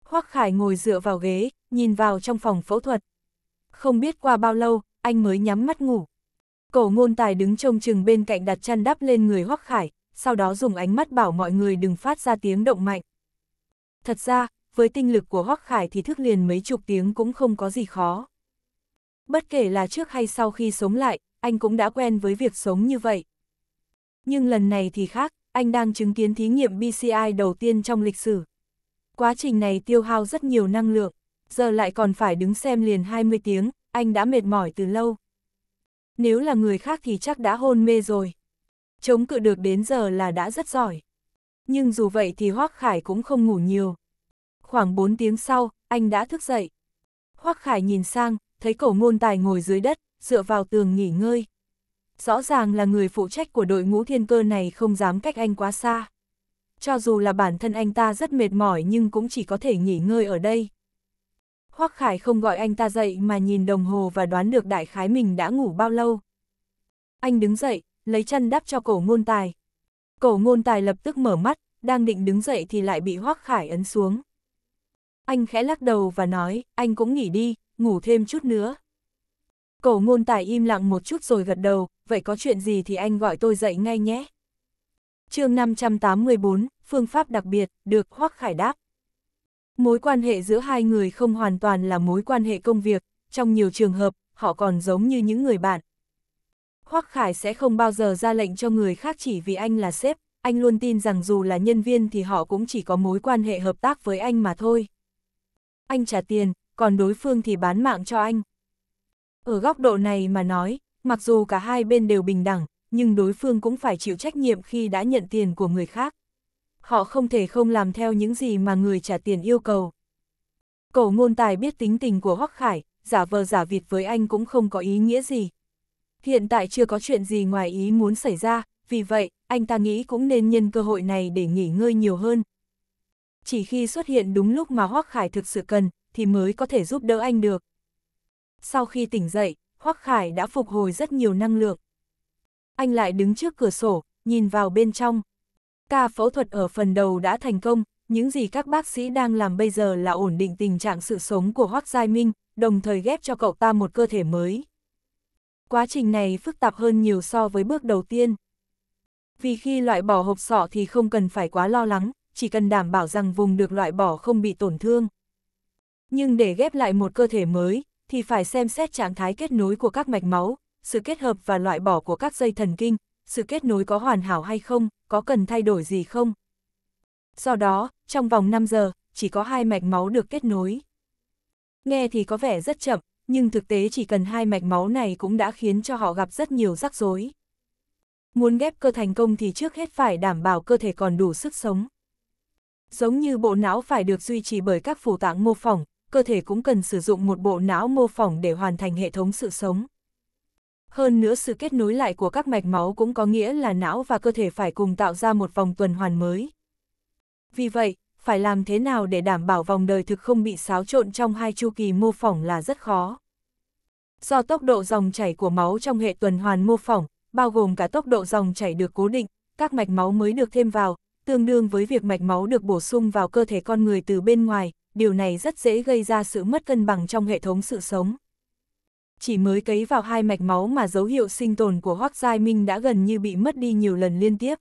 Hoắc Khải ngồi dựa vào ghế, nhìn vào trong phòng phẫu thuật. Không biết qua bao lâu, anh mới nhắm mắt ngủ. Cổ ngôn tài đứng trông chừng bên cạnh đặt chăn đắp lên người Hoắc Khải, sau đó dùng ánh mắt bảo mọi người đừng phát ra tiếng động mạnh. Thật ra, với tinh lực của Hoắc Khải thì thức liền mấy chục tiếng cũng không có gì khó. Bất kể là trước hay sau khi sống lại, anh cũng đã quen với việc sống như vậy. Nhưng lần này thì khác, anh đang chứng kiến thí nghiệm BCI đầu tiên trong lịch sử. Quá trình này tiêu hao rất nhiều năng lượng, giờ lại còn phải đứng xem liền 20 tiếng, anh đã mệt mỏi từ lâu. Nếu là người khác thì chắc đã hôn mê rồi. Chống cự được đến giờ là đã rất giỏi. Nhưng dù vậy thì Hoác Khải cũng không ngủ nhiều. Khoảng 4 tiếng sau, anh đã thức dậy. Hoác Khải nhìn sang, thấy cổ ngôn tài ngồi dưới đất, dựa vào tường nghỉ ngơi rõ ràng là người phụ trách của đội ngũ thiên cơ này không dám cách anh quá xa. Cho dù là bản thân anh ta rất mệt mỏi nhưng cũng chỉ có thể nghỉ ngơi ở đây. Hoắc Khải không gọi anh ta dậy mà nhìn đồng hồ và đoán được đại khái mình đã ngủ bao lâu. Anh đứng dậy, lấy chân đắp cho cổ ngôn tài. Cổ ngôn tài lập tức mở mắt, đang định đứng dậy thì lại bị Hoắc Khải ấn xuống. Anh khẽ lắc đầu và nói, anh cũng nghỉ đi, ngủ thêm chút nữa. Cổ ngôn tài im lặng một chút rồi gật đầu, vậy có chuyện gì thì anh gọi tôi dậy ngay nhé. chương 584, phương pháp đặc biệt, được Hoắc Khải đáp. Mối quan hệ giữa hai người không hoàn toàn là mối quan hệ công việc, trong nhiều trường hợp, họ còn giống như những người bạn. Hoắc Khải sẽ không bao giờ ra lệnh cho người khác chỉ vì anh là sếp, anh luôn tin rằng dù là nhân viên thì họ cũng chỉ có mối quan hệ hợp tác với anh mà thôi. Anh trả tiền, còn đối phương thì bán mạng cho anh. Ở góc độ này mà nói, mặc dù cả hai bên đều bình đẳng, nhưng đối phương cũng phải chịu trách nhiệm khi đã nhận tiền của người khác. Họ không thể không làm theo những gì mà người trả tiền yêu cầu. Cổ ngôn tài biết tính tình của Hoắc Khải, giả vờ giả vịt với anh cũng không có ý nghĩa gì. Hiện tại chưa có chuyện gì ngoài ý muốn xảy ra, vì vậy, anh ta nghĩ cũng nên nhân cơ hội này để nghỉ ngơi nhiều hơn. Chỉ khi xuất hiện đúng lúc mà Hoắc Khải thực sự cần, thì mới có thể giúp đỡ anh được sau khi tỉnh dậy, Hoắc Khải đã phục hồi rất nhiều năng lượng. Anh lại đứng trước cửa sổ, nhìn vào bên trong. Ca phẫu thuật ở phần đầu đã thành công, những gì các bác sĩ đang làm bây giờ là ổn định tình trạng sự sống của Hoắc Giai Minh, đồng thời ghép cho cậu ta một cơ thể mới. Quá trình này phức tạp hơn nhiều so với bước đầu tiên. Vì khi loại bỏ hộp sọ thì không cần phải quá lo lắng, chỉ cần đảm bảo rằng vùng được loại bỏ không bị tổn thương. Nhưng để ghép lại một cơ thể mới, thì phải xem xét trạng thái kết nối của các mạch máu, sự kết hợp và loại bỏ của các dây thần kinh, sự kết nối có hoàn hảo hay không, có cần thay đổi gì không. Do đó, trong vòng 5 giờ, chỉ có hai mạch máu được kết nối. Nghe thì có vẻ rất chậm, nhưng thực tế chỉ cần hai mạch máu này cũng đã khiến cho họ gặp rất nhiều rắc rối. Muốn ghép cơ thành công thì trước hết phải đảm bảo cơ thể còn đủ sức sống. Giống như bộ não phải được duy trì bởi các phủ tạng mô phỏng, cơ thể cũng cần sử dụng một bộ não mô phỏng để hoàn thành hệ thống sự sống. Hơn nữa sự kết nối lại của các mạch máu cũng có nghĩa là não và cơ thể phải cùng tạo ra một vòng tuần hoàn mới. Vì vậy, phải làm thế nào để đảm bảo vòng đời thực không bị xáo trộn trong hai chu kỳ mô phỏng là rất khó. Do tốc độ dòng chảy của máu trong hệ tuần hoàn mô phỏng, bao gồm cả tốc độ dòng chảy được cố định, các mạch máu mới được thêm vào, tương đương với việc mạch máu được bổ sung vào cơ thể con người từ bên ngoài, điều này rất dễ gây ra sự mất cân bằng trong hệ thống sự sống. Chỉ mới cấy vào hai mạch máu mà dấu hiệu sinh tồn của Hoác Giai Minh đã gần như bị mất đi nhiều lần liên tiếp.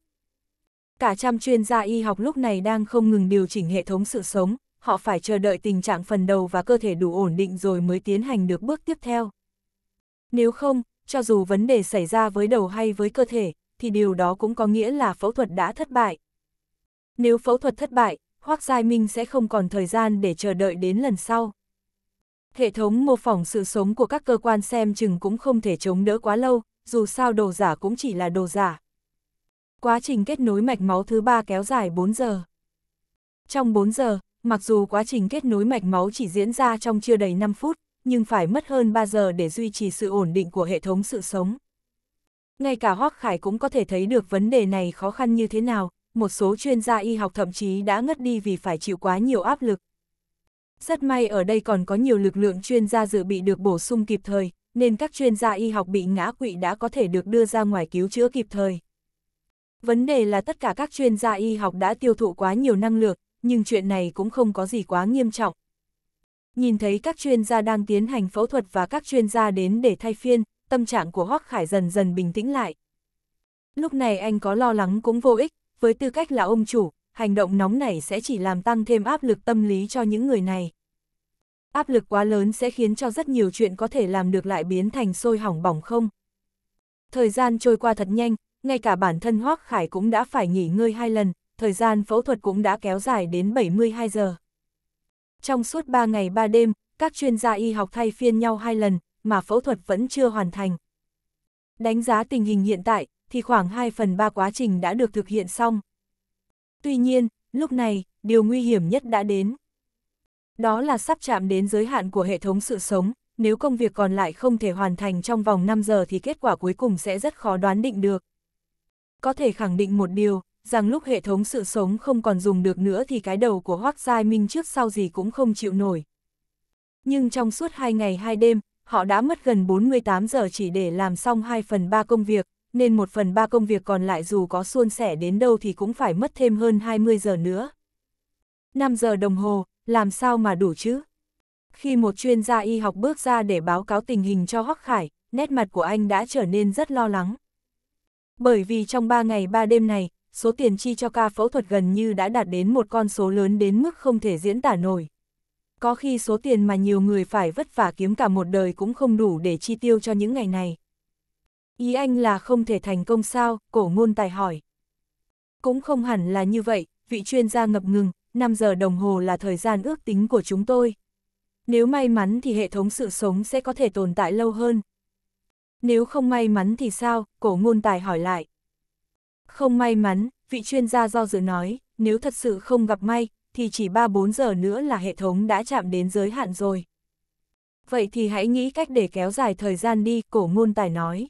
Cả trăm chuyên gia y học lúc này đang không ngừng điều chỉnh hệ thống sự sống, họ phải chờ đợi tình trạng phần đầu và cơ thể đủ ổn định rồi mới tiến hành được bước tiếp theo. Nếu không, cho dù vấn đề xảy ra với đầu hay với cơ thể, thì điều đó cũng có nghĩa là phẫu thuật đã thất bại. Nếu phẫu thuật thất bại, Hoác Giai Minh sẽ không còn thời gian để chờ đợi đến lần sau. Hệ thống mô phỏng sự sống của các cơ quan xem chừng cũng không thể chống đỡ quá lâu, dù sao đồ giả cũng chỉ là đồ giả. Quá trình kết nối mạch máu thứ ba kéo dài 4 giờ. Trong 4 giờ, mặc dù quá trình kết nối mạch máu chỉ diễn ra trong chưa đầy 5 phút, nhưng phải mất hơn 3 giờ để duy trì sự ổn định của hệ thống sự sống. Ngay cả Hoác Khải cũng có thể thấy được vấn đề này khó khăn như thế nào, một số chuyên gia y học thậm chí đã ngất đi vì phải chịu quá nhiều áp lực. Rất may ở đây còn có nhiều lực lượng chuyên gia dự bị được bổ sung kịp thời, nên các chuyên gia y học bị ngã quỵ đã có thể được đưa ra ngoài cứu chữa kịp thời. Vấn đề là tất cả các chuyên gia y học đã tiêu thụ quá nhiều năng lượng, nhưng chuyện này cũng không có gì quá nghiêm trọng. Nhìn thấy các chuyên gia đang tiến hành phẫu thuật và các chuyên gia đến để thay phiên, tâm trạng của Hoắc Khải dần dần bình tĩnh lại. Lúc này anh có lo lắng cũng vô ích, với tư cách là ông chủ, hành động nóng này sẽ chỉ làm tăng thêm áp lực tâm lý cho những người này. Áp lực quá lớn sẽ khiến cho rất nhiều chuyện có thể làm được lại biến thành sôi hỏng bỏng không. Thời gian trôi qua thật nhanh, ngay cả bản thân Hoác Khải cũng đã phải nghỉ ngơi hai lần, thời gian phẫu thuật cũng đã kéo dài đến 72 giờ. Trong suốt 3 ngày 3 đêm, các chuyên gia y học thay phiên nhau hai lần, mà phẫu thuật vẫn chưa hoàn thành. Đánh giá tình hình hiện tại, thì khoảng 2 phần 3 quá trình đã được thực hiện xong. Tuy nhiên, lúc này, điều nguy hiểm nhất đã đến. Đó là sắp chạm đến giới hạn của hệ thống sự sống, nếu công việc còn lại không thể hoàn thành trong vòng 5 giờ thì kết quả cuối cùng sẽ rất khó đoán định được. Có thể khẳng định một điều, rằng lúc hệ thống sự sống không còn dùng được nữa thì cái đầu của Hoác Giai Minh trước sau gì cũng không chịu nổi. Nhưng trong suốt 2 ngày 2 đêm, họ đã mất gần 48 giờ chỉ để làm xong 2 phần 3 công việc, nên một phần ba công việc còn lại dù có suôn sẻ đến đâu thì cũng phải mất thêm hơn 20 giờ nữa. 5 giờ đồng hồ, làm sao mà đủ chứ? Khi một chuyên gia y học bước ra để báo cáo tình hình cho Hoắc Khải, nét mặt của anh đã trở nên rất lo lắng. Bởi vì trong 3 ngày 3 đêm này, số tiền chi cho ca phẫu thuật gần như đã đạt đến một con số lớn đến mức không thể diễn tả nổi. Có khi số tiền mà nhiều người phải vất vả kiếm cả một đời cũng không đủ để chi tiêu cho những ngày này. Ý anh là không thể thành công sao, cổ ngôn tài hỏi. Cũng không hẳn là như vậy, vị chuyên gia ngập ngừng, 5 giờ đồng hồ là thời gian ước tính của chúng tôi. Nếu may mắn thì hệ thống sự sống sẽ có thể tồn tại lâu hơn. Nếu không may mắn thì sao, cổ ngôn tài hỏi lại. Không may mắn, vị chuyên gia do dự nói, nếu thật sự không gặp may, thì chỉ 3-4 giờ nữa là hệ thống đã chạm đến giới hạn rồi. Vậy thì hãy nghĩ cách để kéo dài thời gian đi, cổ ngôn tài nói.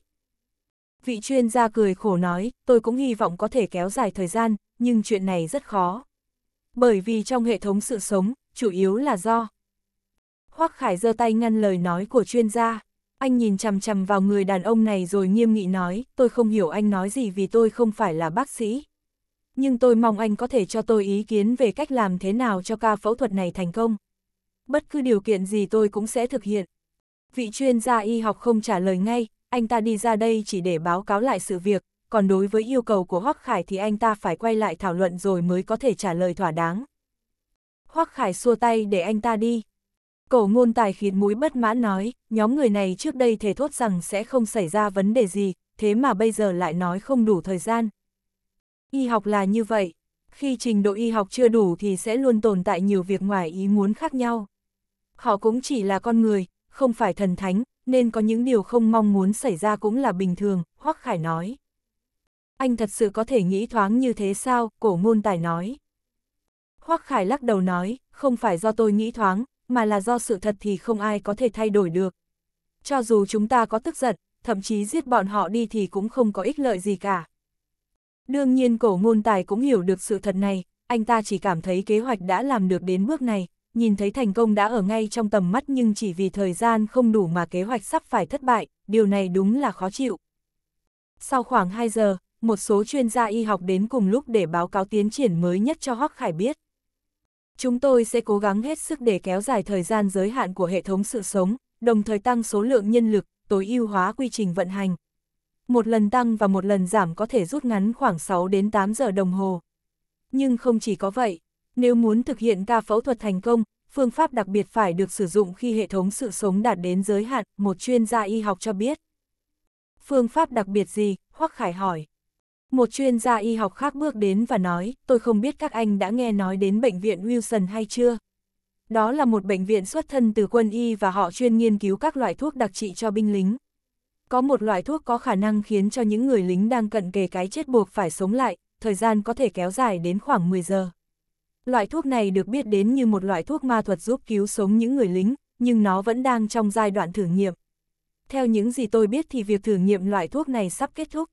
Vị chuyên gia cười khổ nói, tôi cũng hy vọng có thể kéo dài thời gian, nhưng chuyện này rất khó. Bởi vì trong hệ thống sự sống, chủ yếu là do. Hoắc Khải giơ tay ngăn lời nói của chuyên gia. Anh nhìn chằm chằm vào người đàn ông này rồi nghiêm nghị nói, tôi không hiểu anh nói gì vì tôi không phải là bác sĩ. Nhưng tôi mong anh có thể cho tôi ý kiến về cách làm thế nào cho ca phẫu thuật này thành công. Bất cứ điều kiện gì tôi cũng sẽ thực hiện. Vị chuyên gia y học không trả lời ngay, anh ta đi ra đây chỉ để báo cáo lại sự việc, còn đối với yêu cầu của Hoắc Khải thì anh ta phải quay lại thảo luận rồi mới có thể trả lời thỏa đáng. Hoắc Khải xua tay để anh ta đi. Cổ ngôn tài khiến mũi bất mãn nói, nhóm người này trước đây thề thốt rằng sẽ không xảy ra vấn đề gì, thế mà bây giờ lại nói không đủ thời gian. Y học là như vậy, khi trình độ y học chưa đủ thì sẽ luôn tồn tại nhiều việc ngoài ý muốn khác nhau. Họ cũng chỉ là con người, không phải thần thánh, nên có những điều không mong muốn xảy ra cũng là bình thường, Hoắc Khải nói. Anh thật sự có thể nghĩ thoáng như thế sao, cổ ngôn tài nói. Hoắc Khải lắc đầu nói, không phải do tôi nghĩ thoáng, mà là do sự thật thì không ai có thể thay đổi được. Cho dù chúng ta có tức giận, thậm chí giết bọn họ đi thì cũng không có ích lợi gì cả. Đương nhiên cổ ngôn tài cũng hiểu được sự thật này, anh ta chỉ cảm thấy kế hoạch đã làm được đến bước này, nhìn thấy thành công đã ở ngay trong tầm mắt nhưng chỉ vì thời gian không đủ mà kế hoạch sắp phải thất bại, điều này đúng là khó chịu. Sau khoảng 2 giờ, một số chuyên gia y học đến cùng lúc để báo cáo tiến triển mới nhất cho Hoắc Khải biết. Chúng tôi sẽ cố gắng hết sức để kéo dài thời gian giới hạn của hệ thống sự sống, đồng thời tăng số lượng nhân lực, tối ưu hóa quy trình vận hành. Một lần tăng và một lần giảm có thể rút ngắn khoảng 6 đến 8 giờ đồng hồ. Nhưng không chỉ có vậy, nếu muốn thực hiện ca phẫu thuật thành công, phương pháp đặc biệt phải được sử dụng khi hệ thống sự sống đạt đến giới hạn, một chuyên gia y học cho biết. Phương pháp đặc biệt gì? Hoắc Khải hỏi. Một chuyên gia y học khác bước đến và nói, tôi không biết các anh đã nghe nói đến bệnh viện Wilson hay chưa? Đó là một bệnh viện xuất thân từ quân y và họ chuyên nghiên cứu các loại thuốc đặc trị cho binh lính. Có một loại thuốc có khả năng khiến cho những người lính đang cận kề cái chết buộc phải sống lại, thời gian có thể kéo dài đến khoảng 10 giờ. Loại thuốc này được biết đến như một loại thuốc ma thuật giúp cứu sống những người lính, nhưng nó vẫn đang trong giai đoạn thử nghiệm. Theo những gì tôi biết thì việc thử nghiệm loại thuốc này sắp kết thúc.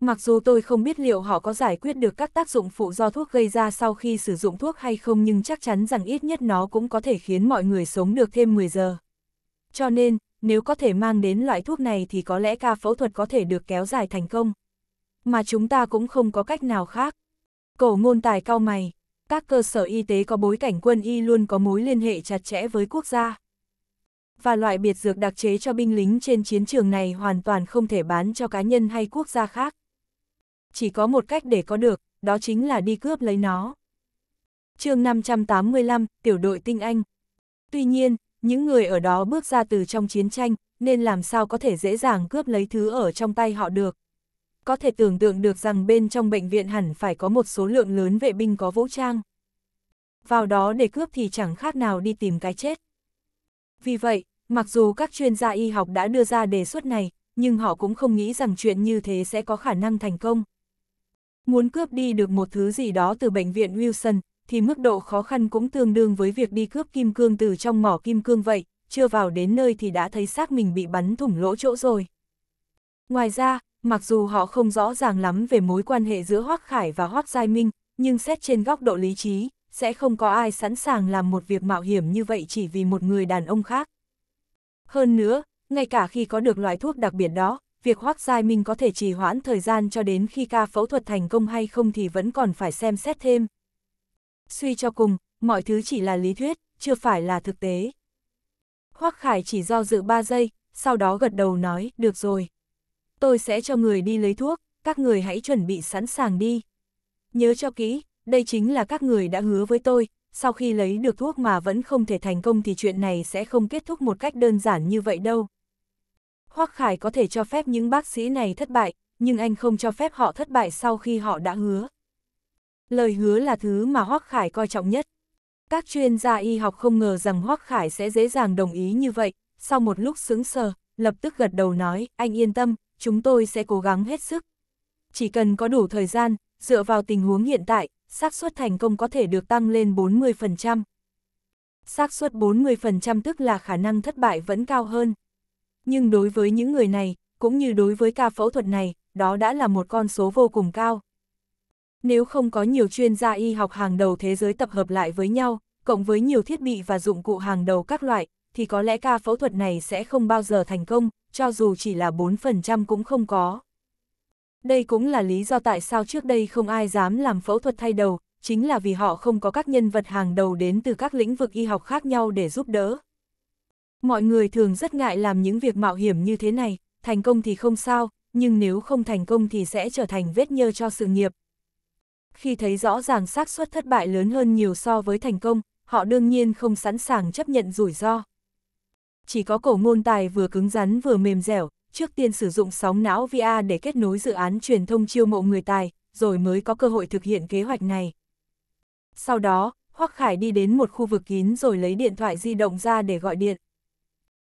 Mặc dù tôi không biết liệu họ có giải quyết được các tác dụng phụ do thuốc gây ra sau khi sử dụng thuốc hay không nhưng chắc chắn rằng ít nhất nó cũng có thể khiến mọi người sống được thêm 10 giờ. Cho nên, nếu có thể mang đến loại thuốc này thì có lẽ ca phẫu thuật có thể được kéo dài thành công. Mà chúng ta cũng không có cách nào khác. Cổ ngôn tài cao mày, các cơ sở y tế có bối cảnh quân y luôn có mối liên hệ chặt chẽ với quốc gia. Và loại biệt dược đặc chế cho binh lính trên chiến trường này hoàn toàn không thể bán cho cá nhân hay quốc gia khác. Chỉ có một cách để có được, đó chính là đi cướp lấy nó. chương 585, tiểu đội tinh anh. Tuy nhiên, những người ở đó bước ra từ trong chiến tranh, nên làm sao có thể dễ dàng cướp lấy thứ ở trong tay họ được có thể tưởng tượng được rằng bên trong bệnh viện hẳn phải có một số lượng lớn vệ binh có vũ trang. Vào đó để cướp thì chẳng khác nào đi tìm cái chết. Vì vậy, mặc dù các chuyên gia y học đã đưa ra đề xuất này, nhưng họ cũng không nghĩ rằng chuyện như thế sẽ có khả năng thành công. Muốn cướp đi được một thứ gì đó từ bệnh viện Wilson, thì mức độ khó khăn cũng tương đương với việc đi cướp kim cương từ trong mỏ kim cương vậy, chưa vào đến nơi thì đã thấy xác mình bị bắn thủng lỗ chỗ rồi. Ngoài ra, Mặc dù họ không rõ ràng lắm về mối quan hệ giữa Hoác Khải và Hoác Giai Minh, nhưng xét trên góc độ lý trí, sẽ không có ai sẵn sàng làm một việc mạo hiểm như vậy chỉ vì một người đàn ông khác. Hơn nữa, ngay cả khi có được loại thuốc đặc biệt đó, việc Hoác Giai Minh có thể trì hoãn thời gian cho đến khi ca phẫu thuật thành công hay không thì vẫn còn phải xem xét thêm. Suy cho cùng, mọi thứ chỉ là lý thuyết, chưa phải là thực tế. Hoác Khải chỉ do dự 3 giây, sau đó gật đầu nói, được rồi tôi sẽ cho người đi lấy thuốc, các người hãy chuẩn bị sẵn sàng đi. Nhớ cho kỹ, đây chính là các người đã hứa với tôi, sau khi lấy được thuốc mà vẫn không thể thành công thì chuyện này sẽ không kết thúc một cách đơn giản như vậy đâu. Hoắc Khải có thể cho phép những bác sĩ này thất bại, nhưng anh không cho phép họ thất bại sau khi họ đã hứa. Lời hứa là thứ mà Hoắc Khải coi trọng nhất. Các chuyên gia y học không ngờ rằng Hoắc Khải sẽ dễ dàng đồng ý như vậy, sau một lúc sững sờ, lập tức gật đầu nói, anh yên tâm, chúng tôi sẽ cố gắng hết sức. Chỉ cần có đủ thời gian, dựa vào tình huống hiện tại, xác suất thành công có thể được tăng lên 40%. xác suất 40% tức là khả năng thất bại vẫn cao hơn. Nhưng đối với những người này, cũng như đối với ca phẫu thuật này, đó đã là một con số vô cùng cao. Nếu không có nhiều chuyên gia y học hàng đầu thế giới tập hợp lại với nhau, cộng với nhiều thiết bị và dụng cụ hàng đầu các loại, thì có lẽ ca phẫu thuật này sẽ không bao giờ thành công, cho dù chỉ là 4% cũng không có. Đây cũng là lý do tại sao trước đây không ai dám làm phẫu thuật thay đầu, chính là vì họ không có các nhân vật hàng đầu đến từ các lĩnh vực y học khác nhau để giúp đỡ. Mọi người thường rất ngại làm những việc mạo hiểm như thế này, thành công thì không sao, nhưng nếu không thành công thì sẽ trở thành vết nhơ cho sự nghiệp. Khi thấy rõ ràng xác suất thất bại lớn hơn nhiều so với thành công, họ đương nhiên không sẵn sàng chấp nhận rủi ro. Chỉ có cổ ngôn tài vừa cứng rắn vừa mềm dẻo, trước tiên sử dụng sóng não VR để kết nối dự án truyền thông chiêu mộ người tài, rồi mới có cơ hội thực hiện kế hoạch này. Sau đó, Hoắc Khải đi đến một khu vực kín rồi lấy điện thoại di động ra để gọi điện.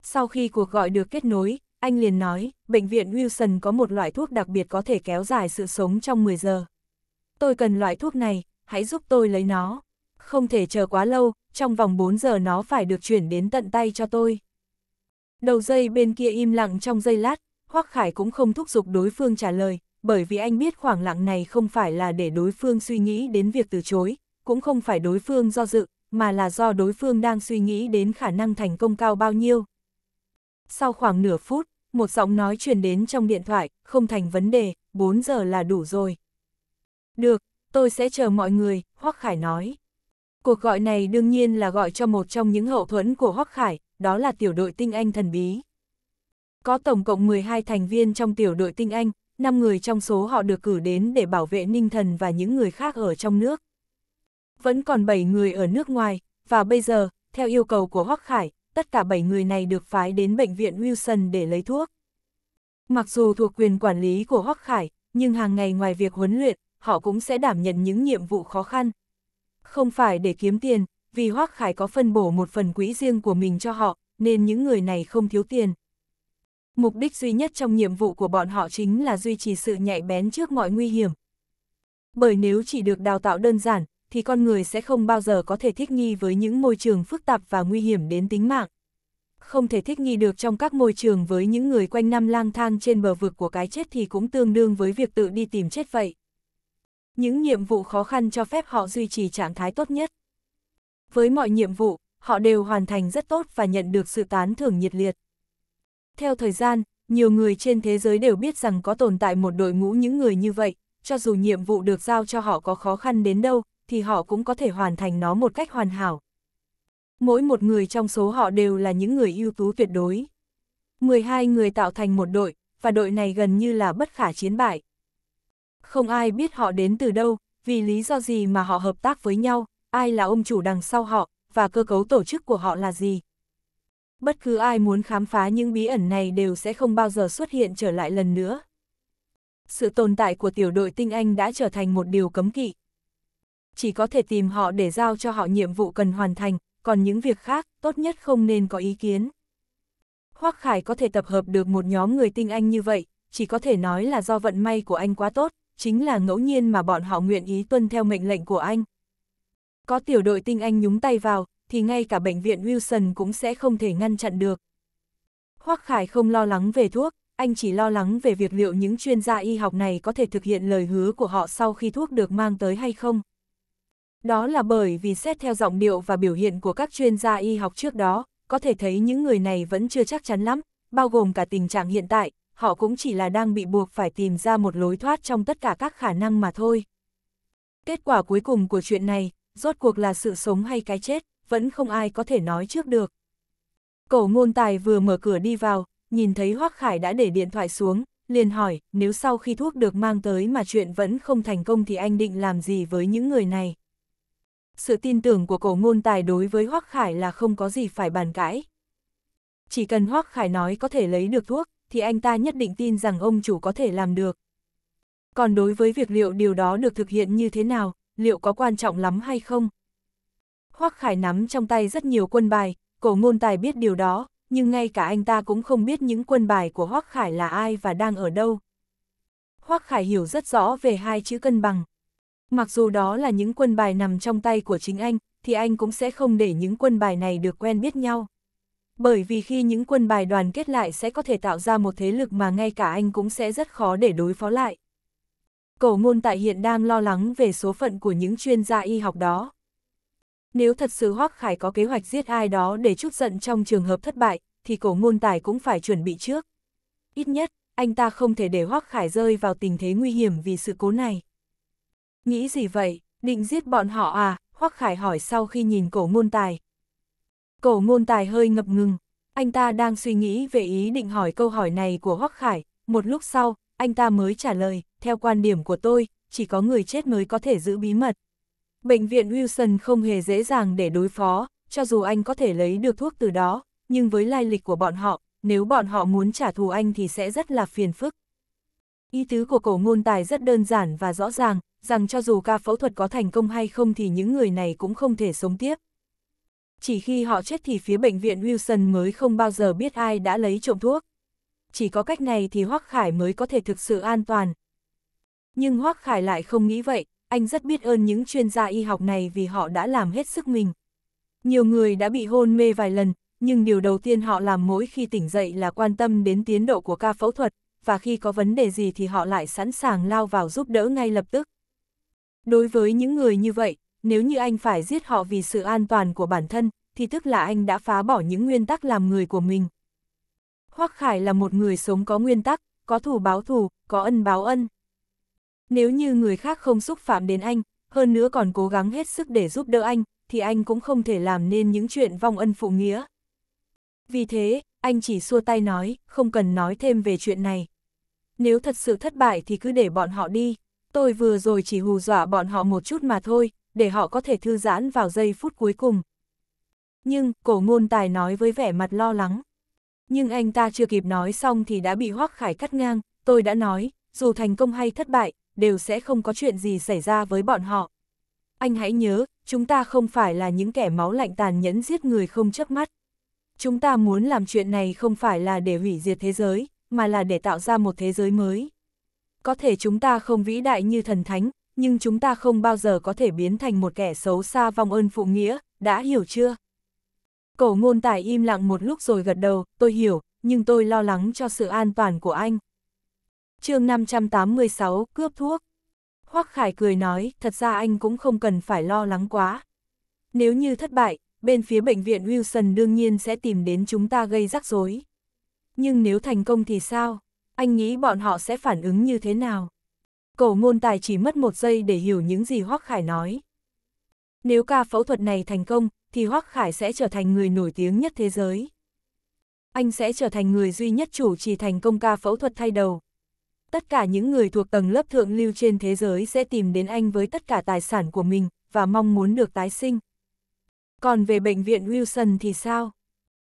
Sau khi cuộc gọi được kết nối, anh liền nói, bệnh viện Wilson có một loại thuốc đặc biệt có thể kéo dài sự sống trong 10 giờ. Tôi cần loại thuốc này, hãy giúp tôi lấy nó. Không thể chờ quá lâu, trong vòng 4 giờ nó phải được chuyển đến tận tay cho tôi. Đầu dây bên kia im lặng trong giây lát, Hoắc Khải cũng không thúc giục đối phương trả lời, bởi vì anh biết khoảng lặng này không phải là để đối phương suy nghĩ đến việc từ chối, cũng không phải đối phương do dự, mà là do đối phương đang suy nghĩ đến khả năng thành công cao bao nhiêu. Sau khoảng nửa phút, một giọng nói truyền đến trong điện thoại, không thành vấn đề, 4 giờ là đủ rồi. Được, tôi sẽ chờ mọi người, Hoắc Khải nói. Cuộc gọi này đương nhiên là gọi cho một trong những hậu thuẫn của Hoắc Khải, đó là tiểu đội tinh anh thần bí. Có tổng cộng 12 thành viên trong tiểu đội tinh anh, 5 người trong số họ được cử đến để bảo vệ ninh thần và những người khác ở trong nước. Vẫn còn 7 người ở nước ngoài, và bây giờ, theo yêu cầu của Hoắc Khải, tất cả 7 người này được phái đến bệnh viện Wilson để lấy thuốc. Mặc dù thuộc quyền quản lý của Hoắc Khải, nhưng hàng ngày ngoài việc huấn luyện, họ cũng sẽ đảm nhận những nhiệm vụ khó khăn, không phải để kiếm tiền, vì Hoác Khải có phân bổ một phần quỹ riêng của mình cho họ, nên những người này không thiếu tiền. Mục đích duy nhất trong nhiệm vụ của bọn họ chính là duy trì sự nhạy bén trước mọi nguy hiểm. Bởi nếu chỉ được đào tạo đơn giản, thì con người sẽ không bao giờ có thể thích nghi với những môi trường phức tạp và nguy hiểm đến tính mạng. Không thể thích nghi được trong các môi trường với những người quanh năm lang thang trên bờ vực của cái chết thì cũng tương đương với việc tự đi tìm chết vậy. Những nhiệm vụ khó khăn cho phép họ duy trì trạng thái tốt nhất. Với mọi nhiệm vụ, họ đều hoàn thành rất tốt và nhận được sự tán thưởng nhiệt liệt. Theo thời gian, nhiều người trên thế giới đều biết rằng có tồn tại một đội ngũ những người như vậy, cho dù nhiệm vụ được giao cho họ có khó khăn đến đâu, thì họ cũng có thể hoàn thành nó một cách hoàn hảo. Mỗi một người trong số họ đều là những người ưu tú tuyệt đối. 12 người tạo thành một đội, và đội này gần như là bất khả chiến bại. Không ai biết họ đến từ đâu, vì lý do gì mà họ hợp tác với nhau, ai là ông chủ đằng sau họ, và cơ cấu tổ chức của họ là gì. Bất cứ ai muốn khám phá những bí ẩn này đều sẽ không bao giờ xuất hiện trở lại lần nữa. Sự tồn tại của tiểu đội tinh anh đã trở thành một điều cấm kỵ. Chỉ có thể tìm họ để giao cho họ nhiệm vụ cần hoàn thành, còn những việc khác tốt nhất không nên có ý kiến. Hoác Khải có thể tập hợp được một nhóm người tinh anh như vậy, chỉ có thể nói là do vận may của anh quá tốt, chính là ngẫu nhiên mà bọn họ nguyện ý tuân theo mệnh lệnh của anh. Có tiểu đội tinh anh nhúng tay vào, thì ngay cả bệnh viện Wilson cũng sẽ không thể ngăn chặn được. Hoắc Khải không lo lắng về thuốc, anh chỉ lo lắng về việc liệu những chuyên gia y học này có thể thực hiện lời hứa của họ sau khi thuốc được mang tới hay không. Đó là bởi vì xét theo giọng điệu và biểu hiện của các chuyên gia y học trước đó, có thể thấy những người này vẫn chưa chắc chắn lắm, bao gồm cả tình trạng hiện tại, họ cũng chỉ là đang bị buộc phải tìm ra một lối thoát trong tất cả các khả năng mà thôi. Kết quả cuối cùng của chuyện này, rốt cuộc là sự sống hay cái chết, vẫn không ai có thể nói trước được. Cổ ngôn tài vừa mở cửa đi vào, nhìn thấy Hoác Khải đã để điện thoại xuống, liền hỏi, nếu sau khi thuốc được mang tới mà chuyện vẫn không thành công thì anh định làm gì với những người này? Sự tin tưởng của cổ ngôn tài đối với Hoác Khải là không có gì phải bàn cãi. Chỉ cần Hoác Khải nói có thể lấy được thuốc, thì anh ta nhất định tin rằng ông chủ có thể làm được. Còn đối với việc liệu điều đó được thực hiện như thế nào, liệu có quan trọng lắm hay không? Hoắc Khải nắm trong tay rất nhiều quân bài, cổ ngôn tài biết điều đó, nhưng ngay cả anh ta cũng không biết những quân bài của Hoắc Khải là ai và đang ở đâu. Hoắc Khải hiểu rất rõ về hai chữ cân bằng. Mặc dù đó là những quân bài nằm trong tay của chính anh, thì anh cũng sẽ không để những quân bài này được quen biết nhau. Bởi vì khi những quân bài đoàn kết lại sẽ có thể tạo ra một thế lực mà ngay cả anh cũng sẽ rất khó để đối phó lại. Cổ ngôn tại hiện đang lo lắng về số phận của những chuyên gia y học đó. Nếu thật sự Hoác Khải có kế hoạch giết ai đó để chút giận trong trường hợp thất bại, thì cổ ngôn tài cũng phải chuẩn bị trước. Ít nhất, anh ta không thể để Hoác Khải rơi vào tình thế nguy hiểm vì sự cố này. Nghĩ gì vậy, định giết bọn họ à? Hoác Khải hỏi sau khi nhìn cổ ngôn tài, Cổ ngôn tài hơi ngập ngừng, anh ta đang suy nghĩ về ý định hỏi câu hỏi này của Hoắc Khải, một lúc sau, anh ta mới trả lời, theo quan điểm của tôi, chỉ có người chết mới có thể giữ bí mật. Bệnh viện Wilson không hề dễ dàng để đối phó, cho dù anh có thể lấy được thuốc từ đó, nhưng với lai lịch của bọn họ, nếu bọn họ muốn trả thù anh thì sẽ rất là phiền phức. Ý tứ của cổ ngôn tài rất đơn giản và rõ ràng, rằng cho dù ca phẫu thuật có thành công hay không thì những người này cũng không thể sống tiếp. Chỉ khi họ chết thì phía bệnh viện Wilson mới không bao giờ biết ai đã lấy trộm thuốc. Chỉ có cách này thì Hoắc Khải mới có thể thực sự an toàn. Nhưng Hoắc Khải lại không nghĩ vậy, anh rất biết ơn những chuyên gia y học này vì họ đã làm hết sức mình. Nhiều người đã bị hôn mê vài lần, nhưng điều đầu tiên họ làm mỗi khi tỉnh dậy là quan tâm đến tiến độ của ca phẫu thuật, và khi có vấn đề gì thì họ lại sẵn sàng lao vào giúp đỡ ngay lập tức. Đối với những người như vậy, nếu như anh phải giết họ vì sự an toàn của bản thân, thì tức là anh đã phá bỏ những nguyên tắc làm người của mình. Hoắc Khải là một người sống có nguyên tắc, có thù báo thù, có ân báo ân. Nếu như người khác không xúc phạm đến anh, hơn nữa còn cố gắng hết sức để giúp đỡ anh, thì anh cũng không thể làm nên những chuyện vong ân phụ nghĩa. Vì thế, anh chỉ xua tay nói, không cần nói thêm về chuyện này. Nếu thật sự thất bại thì cứ để bọn họ đi, tôi vừa rồi chỉ hù dọa bọn họ một chút mà thôi, để họ có thể thư giãn vào giây phút cuối cùng. Nhưng, cổ ngôn tài nói với vẻ mặt lo lắng. Nhưng anh ta chưa kịp nói xong thì đã bị Hoác Khải cắt ngang, tôi đã nói, dù thành công hay thất bại, đều sẽ không có chuyện gì xảy ra với bọn họ. Anh hãy nhớ, chúng ta không phải là những kẻ máu lạnh tàn nhẫn giết người không chớp mắt. Chúng ta muốn làm chuyện này không phải là để hủy diệt thế giới, mà là để tạo ra một thế giới mới. Có thể chúng ta không vĩ đại như thần thánh, nhưng chúng ta không bao giờ có thể biến thành một kẻ xấu xa vong ơn phụ nghĩa, đã hiểu chưa? Cổ ngôn tài im lặng một lúc rồi gật đầu, tôi hiểu, nhưng tôi lo lắng cho sự an toàn của anh. chương 586, cướp thuốc. Hoắc Khải cười nói, thật ra anh cũng không cần phải lo lắng quá. Nếu như thất bại, bên phía bệnh viện Wilson đương nhiên sẽ tìm đến chúng ta gây rắc rối. Nhưng nếu thành công thì sao? Anh nghĩ bọn họ sẽ phản ứng như thế nào? Cổ ngôn tài chỉ mất một giây để hiểu những gì Hoắc Khải nói. Nếu ca phẫu thuật này thành công, thì Hoắc Khải sẽ trở thành người nổi tiếng nhất thế giới. Anh sẽ trở thành người duy nhất chủ trì thành công ca phẫu thuật thay đầu. Tất cả những người thuộc tầng lớp thượng lưu trên thế giới sẽ tìm đến anh với tất cả tài sản của mình và mong muốn được tái sinh. Còn về bệnh viện Wilson thì sao?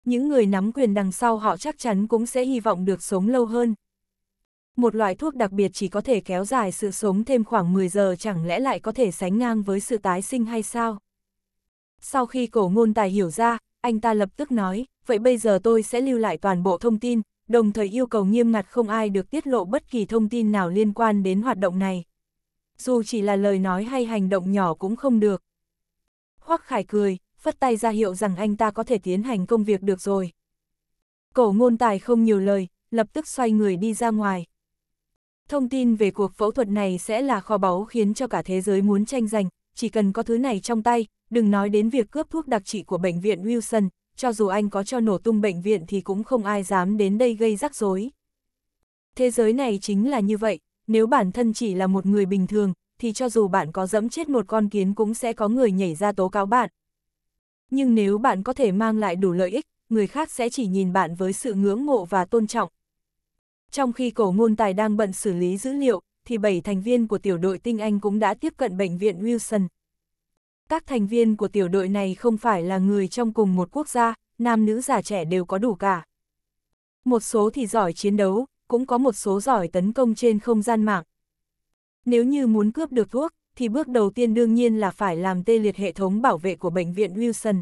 Những người nắm quyền đằng sau họ chắc chắn cũng sẽ hy vọng được sống lâu hơn một loại thuốc đặc biệt chỉ có thể kéo dài sự sống thêm khoảng 10 giờ chẳng lẽ lại có thể sánh ngang với sự tái sinh hay sao? Sau khi cổ ngôn tài hiểu ra, anh ta lập tức nói, vậy bây giờ tôi sẽ lưu lại toàn bộ thông tin, đồng thời yêu cầu nghiêm ngặt không ai được tiết lộ bất kỳ thông tin nào liên quan đến hoạt động này. Dù chỉ là lời nói hay hành động nhỏ cũng không được. Hoắc Khải cười, phất tay ra hiệu rằng anh ta có thể tiến hành công việc được rồi. Cổ ngôn tài không nhiều lời, lập tức xoay người đi ra ngoài. Thông tin về cuộc phẫu thuật này sẽ là kho báu khiến cho cả thế giới muốn tranh giành, chỉ cần có thứ này trong tay, đừng nói đến việc cướp thuốc đặc trị của bệnh viện Wilson, cho dù anh có cho nổ tung bệnh viện thì cũng không ai dám đến đây gây rắc rối. Thế giới này chính là như vậy, nếu bản thân chỉ là một người bình thường, thì cho dù bạn có dẫm chết một con kiến cũng sẽ có người nhảy ra tố cáo bạn. Nhưng nếu bạn có thể mang lại đủ lợi ích, người khác sẽ chỉ nhìn bạn với sự ngưỡng mộ và tôn trọng, trong khi cổ ngôn tài đang bận xử lý dữ liệu, thì bảy thành viên của tiểu đội tinh anh cũng đã tiếp cận bệnh viện Wilson. Các thành viên của tiểu đội này không phải là người trong cùng một quốc gia, nam nữ già trẻ đều có đủ cả. Một số thì giỏi chiến đấu, cũng có một số giỏi tấn công trên không gian mạng. Nếu như muốn cướp được thuốc, thì bước đầu tiên đương nhiên là phải làm tê liệt hệ thống bảo vệ của bệnh viện Wilson.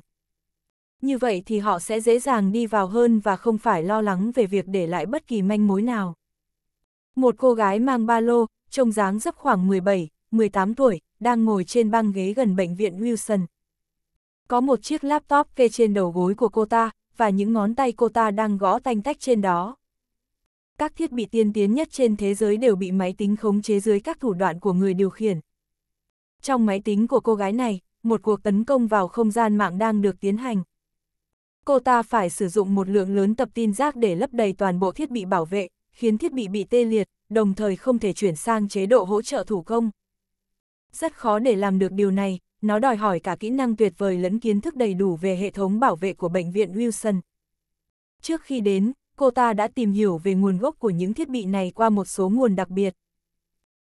Như vậy thì họ sẽ dễ dàng đi vào hơn và không phải lo lắng về việc để lại bất kỳ manh mối nào. Một cô gái mang ba lô, trông dáng dấp khoảng 17, 18 tuổi, đang ngồi trên băng ghế gần bệnh viện Wilson. Có một chiếc laptop kê trên đầu gối của cô ta, và những ngón tay cô ta đang gõ tanh tách trên đó. Các thiết bị tiên tiến nhất trên thế giới đều bị máy tính khống chế dưới các thủ đoạn của người điều khiển. Trong máy tính của cô gái này, một cuộc tấn công vào không gian mạng đang được tiến hành cô ta phải sử dụng một lượng lớn tập tin rác để lấp đầy toàn bộ thiết bị bảo vệ, khiến thiết bị bị tê liệt, đồng thời không thể chuyển sang chế độ hỗ trợ thủ công. Rất khó để làm được điều này, nó đòi hỏi cả kỹ năng tuyệt vời lẫn kiến thức đầy đủ về hệ thống bảo vệ của bệnh viện Wilson. Trước khi đến, cô ta đã tìm hiểu về nguồn gốc của những thiết bị này qua một số nguồn đặc biệt.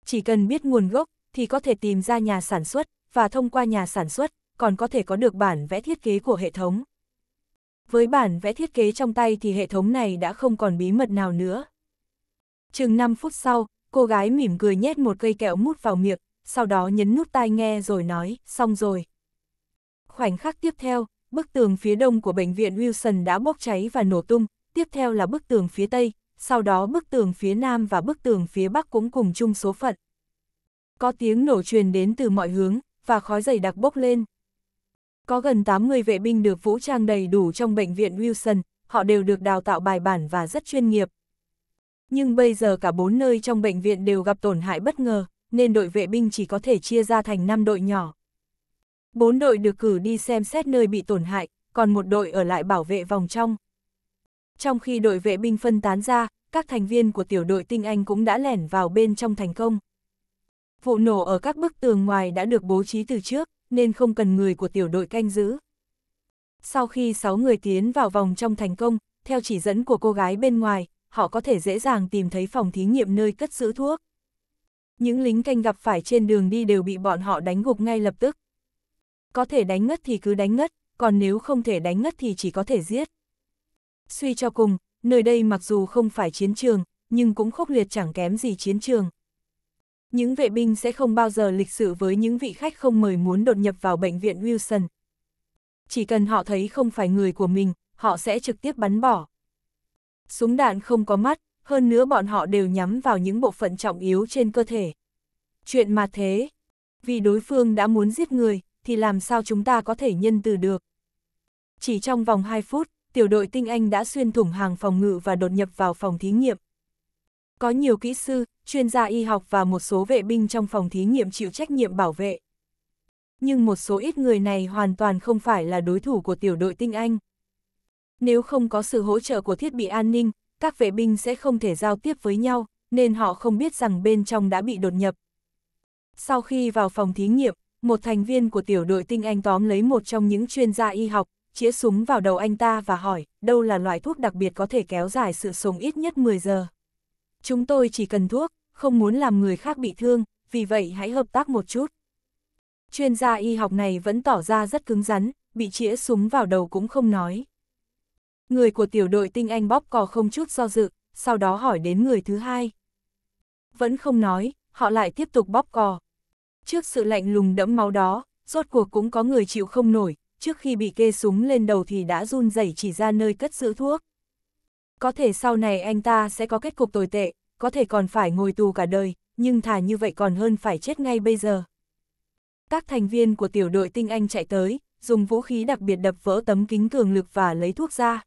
Chỉ cần biết nguồn gốc, thì có thể tìm ra nhà sản xuất, và thông qua nhà sản xuất, còn có thể có được bản vẽ thiết kế của hệ thống với bản vẽ thiết kế trong tay thì hệ thống này đã không còn bí mật nào nữa. Chừng 5 phút sau, cô gái mỉm cười nhét một cây kẹo mút vào miệng, sau đó nhấn nút tai nghe rồi nói, xong rồi. Khoảnh khắc tiếp theo, bức tường phía đông của bệnh viện Wilson đã bốc cháy và nổ tung, tiếp theo là bức tường phía tây, sau đó bức tường phía nam và bức tường phía bắc cũng cùng chung số phận. Có tiếng nổ truyền đến từ mọi hướng, và khói dày đặc bốc lên. Có gần 80 vệ binh được vũ trang đầy đủ trong bệnh viện Wilson, họ đều được đào tạo bài bản và rất chuyên nghiệp. Nhưng bây giờ cả bốn nơi trong bệnh viện đều gặp tổn hại bất ngờ, nên đội vệ binh chỉ có thể chia ra thành 5 đội nhỏ. Bốn đội được cử đi xem xét nơi bị tổn hại, còn một đội ở lại bảo vệ vòng trong. Trong khi đội vệ binh phân tán ra, các thành viên của tiểu đội tinh anh cũng đã lẻn vào bên trong thành công. Vụ nổ ở các bức tường ngoài đã được bố trí từ trước nên không cần người của tiểu đội canh giữ. Sau khi 6 người tiến vào vòng trong thành công, theo chỉ dẫn của cô gái bên ngoài, họ có thể dễ dàng tìm thấy phòng thí nghiệm nơi cất giữ thuốc. Những lính canh gặp phải trên đường đi đều bị bọn họ đánh gục ngay lập tức. Có thể đánh ngất thì cứ đánh ngất, còn nếu không thể đánh ngất thì chỉ có thể giết. Suy cho cùng, nơi đây mặc dù không phải chiến trường, nhưng cũng khốc liệt chẳng kém gì chiến trường. Những vệ binh sẽ không bao giờ lịch sự với những vị khách không mời muốn đột nhập vào bệnh viện Wilson. Chỉ cần họ thấy không phải người của mình, họ sẽ trực tiếp bắn bỏ. Súng đạn không có mắt, hơn nữa bọn họ đều nhắm vào những bộ phận trọng yếu trên cơ thể. Chuyện mà thế, vì đối phương đã muốn giết người, thì làm sao chúng ta có thể nhân từ được. Chỉ trong vòng 2 phút, tiểu đội tinh anh đã xuyên thủng hàng phòng ngự và đột nhập vào phòng thí nghiệm. Có nhiều kỹ sư, chuyên gia y học và một số vệ binh trong phòng thí nghiệm chịu trách nhiệm bảo vệ. Nhưng một số ít người này hoàn toàn không phải là đối thủ của tiểu đội tinh Anh. Nếu không có sự hỗ trợ của thiết bị an ninh, các vệ binh sẽ không thể giao tiếp với nhau, nên họ không biết rằng bên trong đã bị đột nhập. Sau khi vào phòng thí nghiệm, một thành viên của tiểu đội tinh Anh tóm lấy một trong những chuyên gia y học, chĩa súng vào đầu anh ta và hỏi, đâu là loại thuốc đặc biệt có thể kéo dài sự sống ít nhất 10 giờ. Chúng tôi chỉ cần thuốc, không muốn làm người khác bị thương, vì vậy hãy hợp tác một chút. Chuyên gia y học này vẫn tỏ ra rất cứng rắn, bị chĩa súng vào đầu cũng không nói. Người của tiểu đội tinh anh bóp cò không chút do dự, sau đó hỏi đến người thứ hai. Vẫn không nói, họ lại tiếp tục bóp cò. Trước sự lạnh lùng đẫm máu đó, rốt cuộc cũng có người chịu không nổi, trước khi bị kê súng lên đầu thì đã run rẩy chỉ ra nơi cất giữ thuốc. Có thể sau này anh ta sẽ có kết cục tồi tệ, có thể còn phải ngồi tù cả đời, nhưng thà như vậy còn hơn phải chết ngay bây giờ. Các thành viên của tiểu đội tinh anh chạy tới, dùng vũ khí đặc biệt đập vỡ tấm kính cường lực và lấy thuốc ra.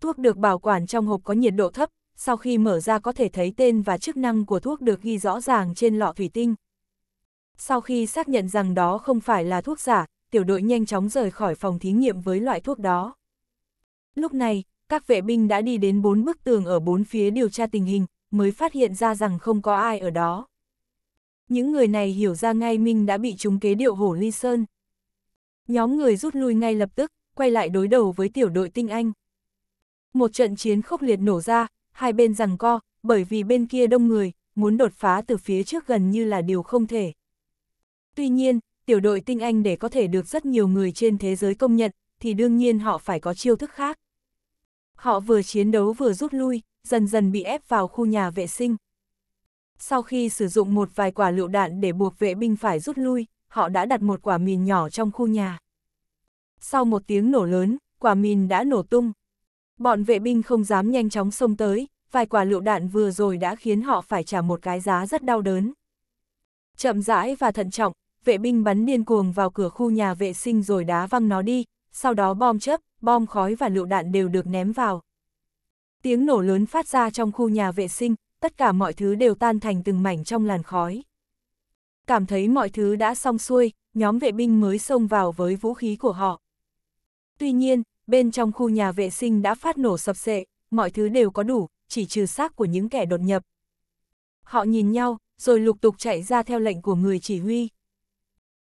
Thuốc được bảo quản trong hộp có nhiệt độ thấp, sau khi mở ra có thể thấy tên và chức năng của thuốc được ghi rõ ràng trên lọ thủy tinh. Sau khi xác nhận rằng đó không phải là thuốc giả, tiểu đội nhanh chóng rời khỏi phòng thí nghiệm với loại thuốc đó. Lúc này, các vệ binh đã đi đến bốn bức tường ở bốn phía điều tra tình hình, mới phát hiện ra rằng không có ai ở đó. Những người này hiểu ra ngay Minh đã bị trúng kế điệu hổ ly sơn. Nhóm người rút lui ngay lập tức, quay lại đối đầu với tiểu đội tinh Anh. Một trận chiến khốc liệt nổ ra, hai bên rằng co, bởi vì bên kia đông người, muốn đột phá từ phía trước gần như là điều không thể. Tuy nhiên, tiểu đội tinh Anh để có thể được rất nhiều người trên thế giới công nhận, thì đương nhiên họ phải có chiêu thức khác. Họ vừa chiến đấu vừa rút lui, dần dần bị ép vào khu nhà vệ sinh. Sau khi sử dụng một vài quả lựu đạn để buộc vệ binh phải rút lui, họ đã đặt một quả mìn nhỏ trong khu nhà. Sau một tiếng nổ lớn, quả mìn đã nổ tung. Bọn vệ binh không dám nhanh chóng xông tới, vài quả lựu đạn vừa rồi đã khiến họ phải trả một cái giá rất đau đớn. Chậm rãi và thận trọng, vệ binh bắn điên cuồng vào cửa khu nhà vệ sinh rồi đá văng nó đi, sau đó bom chớp, bom khói và lựu đạn đều được ném vào. Tiếng nổ lớn phát ra trong khu nhà vệ sinh, tất cả mọi thứ đều tan thành từng mảnh trong làn khói. Cảm thấy mọi thứ đã xong xuôi, nhóm vệ binh mới xông vào với vũ khí của họ. Tuy nhiên, bên trong khu nhà vệ sinh đã phát nổ sập sệ, mọi thứ đều có đủ, chỉ trừ xác của những kẻ đột nhập. Họ nhìn nhau, rồi lục tục chạy ra theo lệnh của người chỉ huy.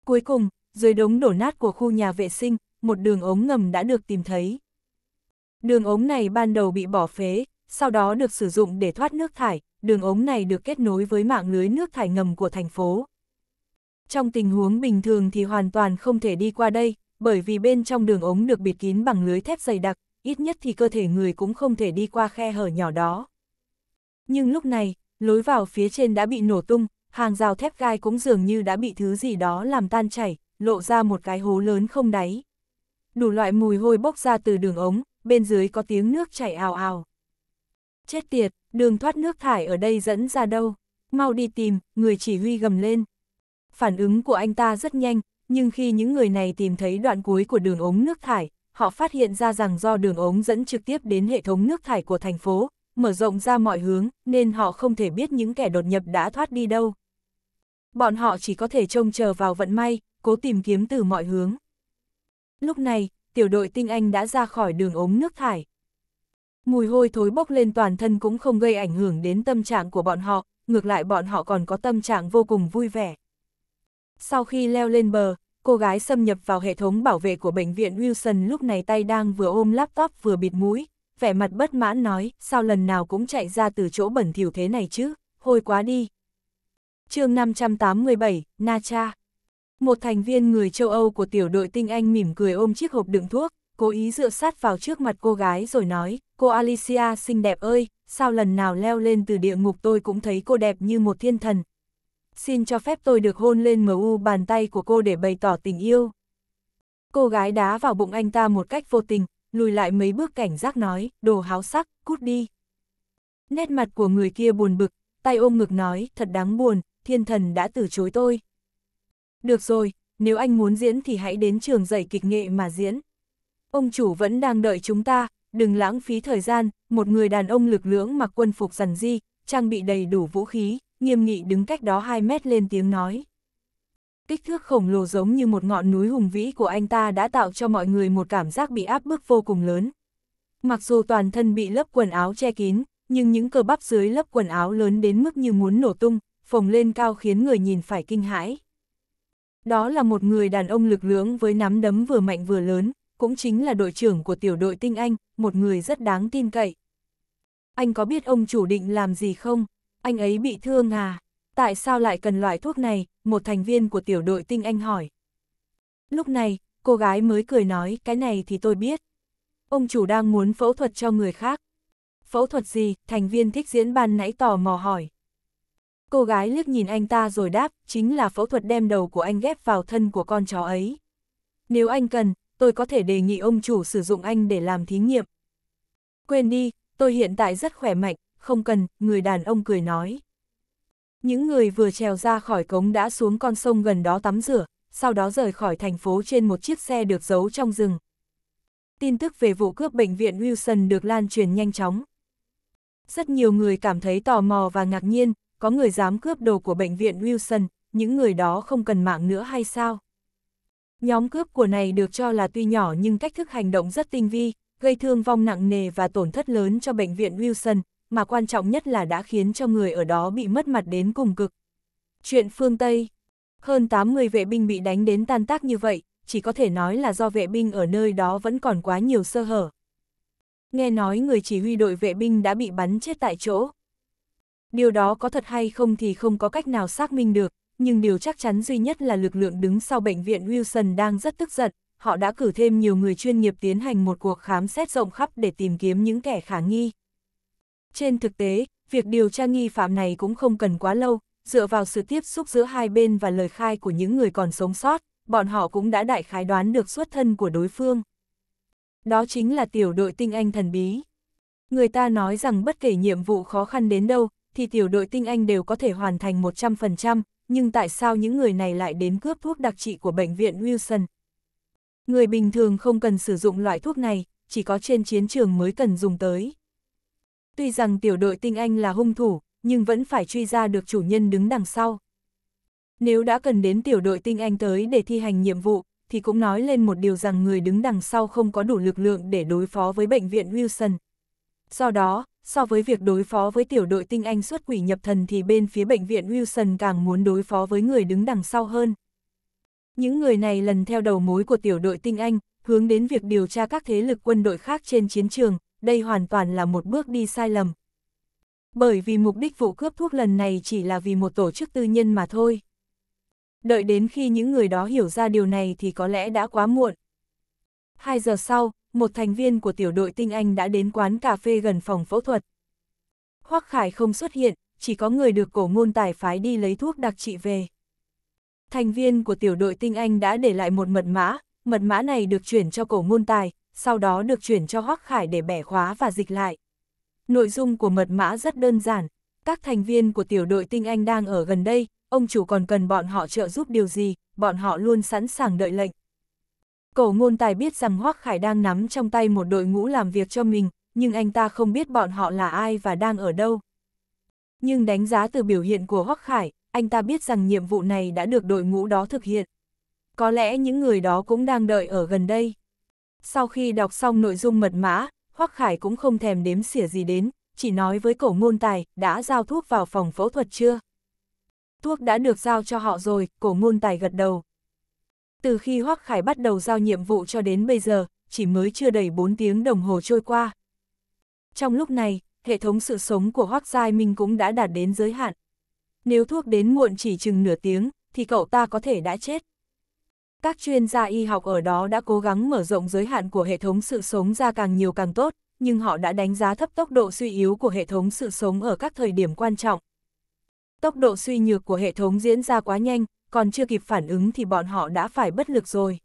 Cuối cùng, dưới đống đổ nát của khu nhà vệ sinh, một đường ống ngầm đã được tìm thấy. Đường ống này ban đầu bị bỏ phế, sau đó được sử dụng để thoát nước thải, đường ống này được kết nối với mạng lưới nước thải ngầm của thành phố. Trong tình huống bình thường thì hoàn toàn không thể đi qua đây, bởi vì bên trong đường ống được bịt kín bằng lưới thép dày đặc, ít nhất thì cơ thể người cũng không thể đi qua khe hở nhỏ đó. Nhưng lúc này, lối vào phía trên đã bị nổ tung, hàng rào thép gai cũng dường như đã bị thứ gì đó làm tan chảy, lộ ra một cái hố lớn không đáy đủ loại mùi hôi bốc ra từ đường ống, bên dưới có tiếng nước chảy ào ào. Chết tiệt, đường thoát nước thải ở đây dẫn ra đâu, mau đi tìm, người chỉ huy gầm lên. Phản ứng của anh ta rất nhanh, nhưng khi những người này tìm thấy đoạn cuối của đường ống nước thải, họ phát hiện ra rằng do đường ống dẫn trực tiếp đến hệ thống nước thải của thành phố, mở rộng ra mọi hướng, nên họ không thể biết những kẻ đột nhập đã thoát đi đâu. Bọn họ chỉ có thể trông chờ vào vận may, cố tìm kiếm từ mọi hướng. Lúc này, tiểu đội tinh anh đã ra khỏi đường ống nước thải. Mùi hôi thối bốc lên toàn thân cũng không gây ảnh hưởng đến tâm trạng của bọn họ, ngược lại bọn họ còn có tâm trạng vô cùng vui vẻ. Sau khi leo lên bờ, cô gái xâm nhập vào hệ thống bảo vệ của bệnh viện Wilson lúc này tay đang vừa ôm laptop vừa bịt mũi, vẻ mặt bất mãn nói, sao lần nào cũng chạy ra từ chỗ bẩn thỉu thế này chứ, hôi quá đi. chương 587, Na Cha một thành viên người châu Âu của tiểu đội tinh anh mỉm cười ôm chiếc hộp đựng thuốc, cố ý dựa sát vào trước mặt cô gái rồi nói, cô Alicia xinh đẹp ơi, sao lần nào leo lên từ địa ngục tôi cũng thấy cô đẹp như một thiên thần. Xin cho phép tôi được hôn lên mu bàn tay của cô để bày tỏ tình yêu. Cô gái đá vào bụng anh ta một cách vô tình, lùi lại mấy bước cảnh giác nói, đồ háo sắc, cút đi. Nét mặt của người kia buồn bực, tay ôm ngực nói, thật đáng buồn, thiên thần đã từ chối tôi. Được rồi, nếu anh muốn diễn thì hãy đến trường dạy kịch nghệ mà diễn. Ông chủ vẫn đang đợi chúng ta, đừng lãng phí thời gian, một người đàn ông lực lưỡng mặc quân phục rằn di, trang bị đầy đủ vũ khí, nghiêm nghị đứng cách đó 2 mét lên tiếng nói. Kích thước khổng lồ giống như một ngọn núi hùng vĩ của anh ta đã tạo cho mọi người một cảm giác bị áp bức vô cùng lớn. Mặc dù toàn thân bị lớp quần áo che kín, nhưng những cơ bắp dưới lớp quần áo lớn đến mức như muốn nổ tung, phồng lên cao khiến người nhìn phải kinh hãi. Đó là một người đàn ông lực lưỡng với nắm đấm vừa mạnh vừa lớn, cũng chính là đội trưởng của tiểu đội tinh anh, một người rất đáng tin cậy. Anh có biết ông chủ định làm gì không? Anh ấy bị thương à? Tại sao lại cần loại thuốc này? Một thành viên của tiểu đội tinh anh hỏi. Lúc này, cô gái mới cười nói, cái này thì tôi biết. Ông chủ đang muốn phẫu thuật cho người khác. Phẫu thuật gì? Thành viên thích diễn ban nãy tò mò hỏi. Cô gái liếc nhìn anh ta rồi đáp, chính là phẫu thuật đem đầu của anh ghép vào thân của con chó ấy. Nếu anh cần, tôi có thể đề nghị ông chủ sử dụng anh để làm thí nghiệm. Quên đi, tôi hiện tại rất khỏe mạnh, không cần, người đàn ông cười nói. Những người vừa trèo ra khỏi cống đã xuống con sông gần đó tắm rửa, sau đó rời khỏi thành phố trên một chiếc xe được giấu trong rừng. Tin tức về vụ cướp bệnh viện Wilson được lan truyền nhanh chóng. Rất nhiều người cảm thấy tò mò và ngạc nhiên, có người dám cướp đồ của bệnh viện Wilson, những người đó không cần mạng nữa hay sao? Nhóm cướp của này được cho là tuy nhỏ nhưng cách thức hành động rất tinh vi, gây thương vong nặng nề và tổn thất lớn cho bệnh viện Wilson, mà quan trọng nhất là đã khiến cho người ở đó bị mất mặt đến cùng cực. Chuyện phương Tây Hơn 80 vệ binh bị đánh đến tan tác như vậy, chỉ có thể nói là do vệ binh ở nơi đó vẫn còn quá nhiều sơ hở. Nghe nói người chỉ huy đội vệ binh đã bị bắn chết tại chỗ. Điều đó có thật hay không thì không có cách nào xác minh được, nhưng điều chắc chắn duy nhất là lực lượng đứng sau bệnh viện Wilson đang rất tức giận, họ đã cử thêm nhiều người chuyên nghiệp tiến hành một cuộc khám xét rộng khắp để tìm kiếm những kẻ khả nghi. Trên thực tế, việc điều tra nghi phạm này cũng không cần quá lâu, dựa vào sự tiếp xúc giữa hai bên và lời khai của những người còn sống sót, bọn họ cũng đã đại khái đoán được xuất thân của đối phương. Đó chính là tiểu đội tinh anh thần bí. Người ta nói rằng bất kể nhiệm vụ khó khăn đến đâu, thì tiểu đội tinh anh đều có thể hoàn thành 100%, nhưng tại sao những người này lại đến cướp thuốc đặc trị của bệnh viện Wilson? Người bình thường không cần sử dụng loại thuốc này, chỉ có trên chiến trường mới cần dùng tới. Tuy rằng tiểu đội tinh anh là hung thủ, nhưng vẫn phải truy ra được chủ nhân đứng đằng sau. Nếu đã cần đến tiểu đội tinh anh tới để thi hành nhiệm vụ, thì cũng nói lên một điều rằng người đứng đằng sau không có đủ lực lượng để đối phó với bệnh viện Wilson. Do đó, so với việc đối phó với tiểu đội tinh anh xuất quỷ nhập thần thì bên phía bệnh viện Wilson càng muốn đối phó với người đứng đằng sau hơn. Những người này lần theo đầu mối của tiểu đội tinh anh, hướng đến việc điều tra các thế lực quân đội khác trên chiến trường, đây hoàn toàn là một bước đi sai lầm. Bởi vì mục đích vụ cướp thuốc lần này chỉ là vì một tổ chức tư nhân mà thôi. Đợi đến khi những người đó hiểu ra điều này thì có lẽ đã quá muộn. Hai giờ sau, một thành viên của tiểu đội tinh anh đã đến quán cà phê gần phòng phẫu thuật. Hoắc Khải không xuất hiện, chỉ có người được cổ ngôn tài phái đi lấy thuốc đặc trị về. Thành viên của tiểu đội tinh anh đã để lại một mật mã, mật mã này được chuyển cho cổ ngôn tài, sau đó được chuyển cho Hoắc Khải để bẻ khóa và dịch lại. Nội dung của mật mã rất đơn giản, các thành viên của tiểu đội tinh anh đang ở gần đây, ông chủ còn cần bọn họ trợ giúp điều gì, bọn họ luôn sẵn sàng đợi lệnh. Cổ ngôn tài biết rằng Hoác Khải đang nắm trong tay một đội ngũ làm việc cho mình, nhưng anh ta không biết bọn họ là ai và đang ở đâu. Nhưng đánh giá từ biểu hiện của Hoác Khải, anh ta biết rằng nhiệm vụ này đã được đội ngũ đó thực hiện. Có lẽ những người đó cũng đang đợi ở gần đây. Sau khi đọc xong nội dung mật mã, Hoác Khải cũng không thèm đếm xỉa gì đến, chỉ nói với cổ ngôn tài, đã giao thuốc vào phòng phẫu thuật chưa? Thuốc đã được giao cho họ rồi, cổ ngôn tài gật đầu. Từ khi Hoắc Khải bắt đầu giao nhiệm vụ cho đến bây giờ, chỉ mới chưa đầy 4 tiếng đồng hồ trôi qua. Trong lúc này, hệ thống sự sống của Hoắc Giai Minh cũng đã đạt đến giới hạn. Nếu thuốc đến muộn chỉ chừng nửa tiếng, thì cậu ta có thể đã chết. Các chuyên gia y học ở đó đã cố gắng mở rộng giới hạn của hệ thống sự sống ra càng nhiều càng tốt, nhưng họ đã đánh giá thấp tốc độ suy yếu của hệ thống sự sống ở các thời điểm quan trọng. Tốc độ suy nhược của hệ thống diễn ra quá nhanh, còn chưa kịp phản ứng thì bọn họ đã phải bất lực rồi.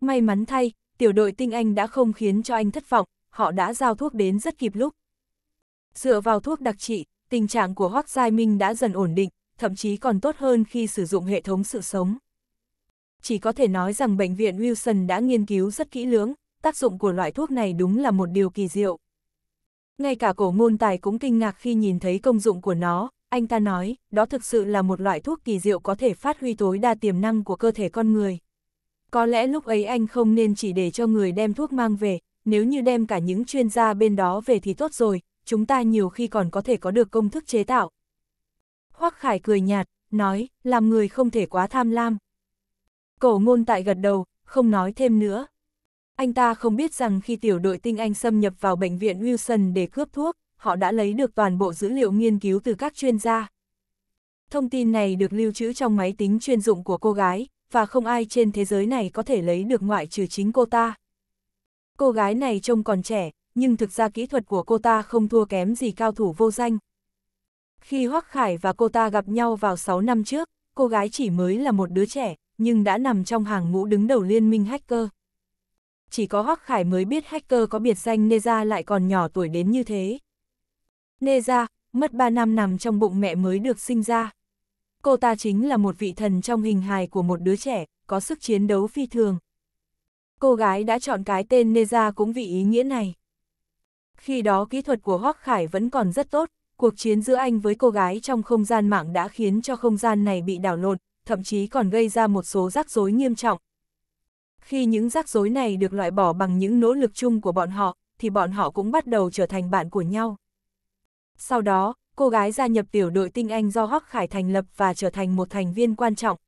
May mắn thay, tiểu đội tinh anh đã không khiến cho anh thất vọng, họ đã giao thuốc đến rất kịp lúc. Dựa vào thuốc đặc trị, tình trạng của Hoác Giai Minh đã dần ổn định, thậm chí còn tốt hơn khi sử dụng hệ thống sự sống. Chỉ có thể nói rằng bệnh viện Wilson đã nghiên cứu rất kỹ lưỡng, tác dụng của loại thuốc này đúng là một điều kỳ diệu. Ngay cả cổ ngôn tài cũng kinh ngạc khi nhìn thấy công dụng của nó, anh ta nói, đó thực sự là một loại thuốc kỳ diệu có thể phát huy tối đa tiềm năng của cơ thể con người. Có lẽ lúc ấy anh không nên chỉ để cho người đem thuốc mang về, nếu như đem cả những chuyên gia bên đó về thì tốt rồi, chúng ta nhiều khi còn có thể có được công thức chế tạo. Hoắc Khải cười nhạt, nói, làm người không thể quá tham lam. Cổ ngôn tại gật đầu, không nói thêm nữa. Anh ta không biết rằng khi tiểu đội tinh anh xâm nhập vào bệnh viện Wilson để cướp thuốc, họ đã lấy được toàn bộ dữ liệu nghiên cứu từ các chuyên gia. Thông tin này được lưu trữ trong máy tính chuyên dụng của cô gái, và không ai trên thế giới này có thể lấy được ngoại trừ chính cô ta. Cô gái này trông còn trẻ, nhưng thực ra kỹ thuật của cô ta không thua kém gì cao thủ vô danh. Khi Hoắc Khải và cô ta gặp nhau vào 6 năm trước, cô gái chỉ mới là một đứa trẻ, nhưng đã nằm trong hàng ngũ đứng đầu liên minh hacker. Chỉ có Hoắc Khải mới biết hacker có biệt danh Neza lại còn nhỏ tuổi đến như thế. Nê ra, mất 3 năm nằm trong bụng mẹ mới được sinh ra. Cô ta chính là một vị thần trong hình hài của một đứa trẻ, có sức chiến đấu phi thường. Cô gái đã chọn cái tên Nê ra cũng vì ý nghĩa này. Khi đó kỹ thuật của Hoác Khải vẫn còn rất tốt, cuộc chiến giữa anh với cô gái trong không gian mạng đã khiến cho không gian này bị đảo lộn, thậm chí còn gây ra một số rắc rối nghiêm trọng. Khi những rắc rối này được loại bỏ bằng những nỗ lực chung của bọn họ, thì bọn họ cũng bắt đầu trở thành bạn của nhau. Sau đó, cô gái gia nhập tiểu đội tinh anh do Hoắc Khải thành lập và trở thành một thành viên quan trọng.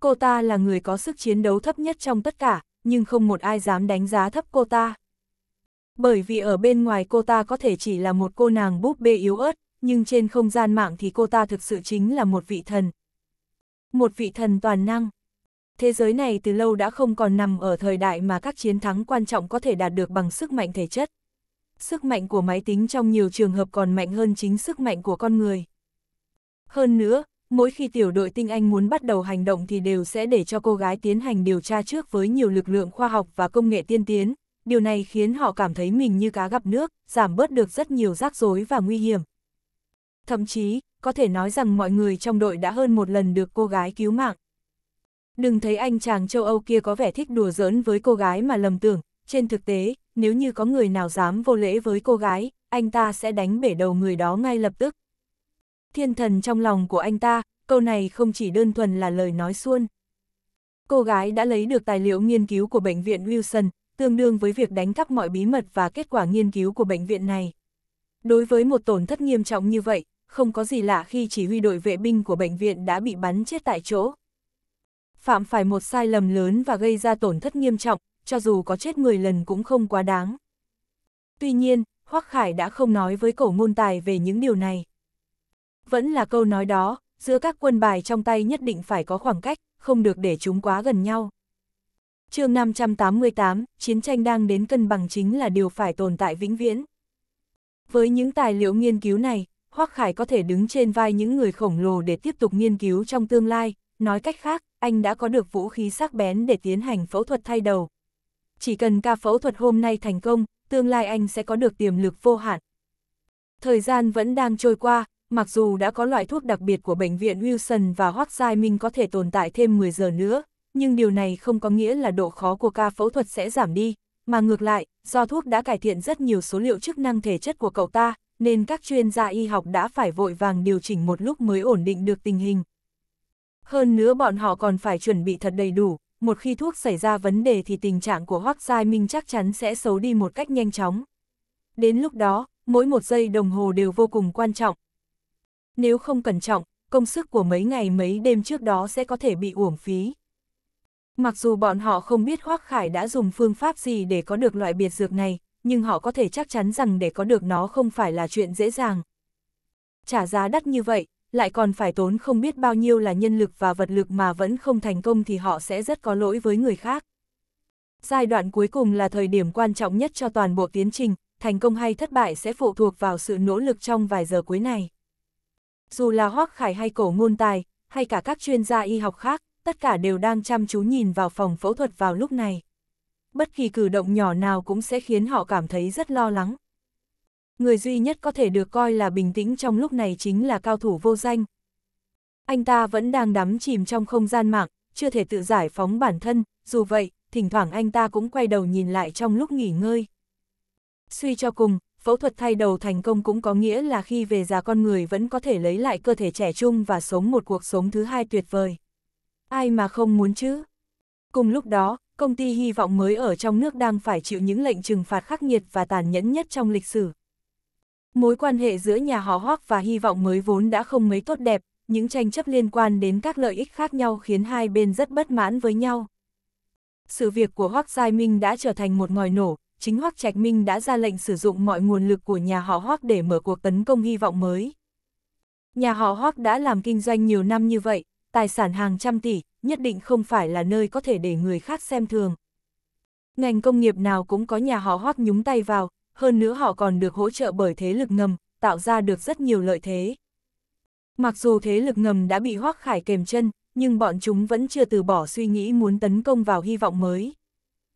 Cô ta là người có sức chiến đấu thấp nhất trong tất cả, nhưng không một ai dám đánh giá thấp cô ta. Bởi vì ở bên ngoài cô ta có thể chỉ là một cô nàng búp bê yếu ớt, nhưng trên không gian mạng thì cô ta thực sự chính là một vị thần. Một vị thần toàn năng. Thế giới này từ lâu đã không còn nằm ở thời đại mà các chiến thắng quan trọng có thể đạt được bằng sức mạnh thể chất sức mạnh của máy tính trong nhiều trường hợp còn mạnh hơn chính sức mạnh của con người. Hơn nữa, mỗi khi tiểu đội tinh anh muốn bắt đầu hành động thì đều sẽ để cho cô gái tiến hành điều tra trước với nhiều lực lượng khoa học và công nghệ tiên tiến, điều này khiến họ cảm thấy mình như cá gặp nước, giảm bớt được rất nhiều rắc rối và nguy hiểm. Thậm chí, có thể nói rằng mọi người trong đội đã hơn một lần được cô gái cứu mạng. Đừng thấy anh chàng châu Âu kia có vẻ thích đùa giỡn với cô gái mà lầm tưởng, trên thực tế, nếu như có người nào dám vô lễ với cô gái, anh ta sẽ đánh bể đầu người đó ngay lập tức. Thiên thần trong lòng của anh ta, câu này không chỉ đơn thuần là lời nói suông. Cô gái đã lấy được tài liệu nghiên cứu của bệnh viện Wilson, tương đương với việc đánh cắp mọi bí mật và kết quả nghiên cứu của bệnh viện này. Đối với một tổn thất nghiêm trọng như vậy, không có gì lạ khi chỉ huy đội vệ binh của bệnh viện đã bị bắn chết tại chỗ. Phạm phải một sai lầm lớn và gây ra tổn thất nghiêm trọng, cho dù có chết 10 lần cũng không quá đáng. Tuy nhiên, Hoắc Khải đã không nói với cổ ngôn tài về những điều này. Vẫn là câu nói đó, giữa các quân bài trong tay nhất định phải có khoảng cách, không được để chúng quá gần nhau. chương 588, chiến tranh đang đến cân bằng chính là điều phải tồn tại vĩnh viễn. Với những tài liệu nghiên cứu này, Hoắc Khải có thể đứng trên vai những người khổng lồ để tiếp tục nghiên cứu trong tương lai, nói cách khác, anh đã có được vũ khí sắc bén để tiến hành phẫu thuật thay đầu, chỉ cần ca phẫu thuật hôm nay thành công, tương lai anh sẽ có được tiềm lực vô hạn. Thời gian vẫn đang trôi qua, mặc dù đã có loại thuốc đặc biệt của bệnh viện Wilson và Hotsai Minh có thể tồn tại thêm 10 giờ nữa, nhưng điều này không có nghĩa là độ khó của ca phẫu thuật sẽ giảm đi, mà ngược lại, do thuốc đã cải thiện rất nhiều số liệu chức năng thể chất của cậu ta, nên các chuyên gia y học đã phải vội vàng điều chỉnh một lúc mới ổn định được tình hình. Hơn nữa bọn họ còn phải chuẩn bị thật đầy đủ, một khi thuốc xảy ra vấn đề thì tình trạng của Hoác Giai Minh chắc chắn sẽ xấu đi một cách nhanh chóng. Đến lúc đó, mỗi một giây đồng hồ đều vô cùng quan trọng. Nếu không cẩn trọng, công sức của mấy ngày mấy đêm trước đó sẽ có thể bị uổng phí. Mặc dù bọn họ không biết Hoác Khải đã dùng phương pháp gì để có được loại biệt dược này, nhưng họ có thể chắc chắn rằng để có được nó không phải là chuyện dễ dàng. Trả giá đắt như vậy, lại còn phải tốn không biết bao nhiêu là nhân lực và vật lực mà vẫn không thành công thì họ sẽ rất có lỗi với người khác. Giai đoạn cuối cùng là thời điểm quan trọng nhất cho toàn bộ tiến trình, thành công hay thất bại sẽ phụ thuộc vào sự nỗ lực trong vài giờ cuối này. Dù là Hoác Khải hay cổ ngôn tài, hay cả các chuyên gia y học khác, tất cả đều đang chăm chú nhìn vào phòng phẫu thuật vào lúc này. Bất kỳ cử động nhỏ nào cũng sẽ khiến họ cảm thấy rất lo lắng người duy nhất có thể được coi là bình tĩnh trong lúc này chính là cao thủ vô danh. Anh ta vẫn đang đắm chìm trong không gian mạng, chưa thể tự giải phóng bản thân, dù vậy, thỉnh thoảng anh ta cũng quay đầu nhìn lại trong lúc nghỉ ngơi. Suy cho cùng, phẫu thuật thay đầu thành công cũng có nghĩa là khi về già con người vẫn có thể lấy lại cơ thể trẻ trung và sống một cuộc sống thứ hai tuyệt vời. Ai mà không muốn chứ? Cùng lúc đó, công ty hy vọng mới ở trong nước đang phải chịu những lệnh trừng phạt khắc nghiệt và tàn nhẫn nhất trong lịch sử, Mối quan hệ giữa nhà họ Hoắc và Hy vọng mới vốn đã không mấy tốt đẹp, những tranh chấp liên quan đến các lợi ích khác nhau khiến hai bên rất bất mãn với nhau. Sự việc của Hoắc Giai Minh đã trở thành một ngòi nổ, chính Hoắc Trạch Minh đã ra lệnh sử dụng mọi nguồn lực của nhà họ Hoắc để mở cuộc tấn công hy vọng mới. Nhà họ Hoắc đã làm kinh doanh nhiều năm như vậy, tài sản hàng trăm tỷ, nhất định không phải là nơi có thể để người khác xem thường. Ngành công nghiệp nào cũng có nhà họ Hoắc nhúng tay vào, hơn nữa họ còn được hỗ trợ bởi thế lực ngầm, tạo ra được rất nhiều lợi thế. Mặc dù thế lực ngầm đã bị hoác Khải kềm chân, nhưng bọn chúng vẫn chưa từ bỏ suy nghĩ muốn tấn công vào hy vọng mới.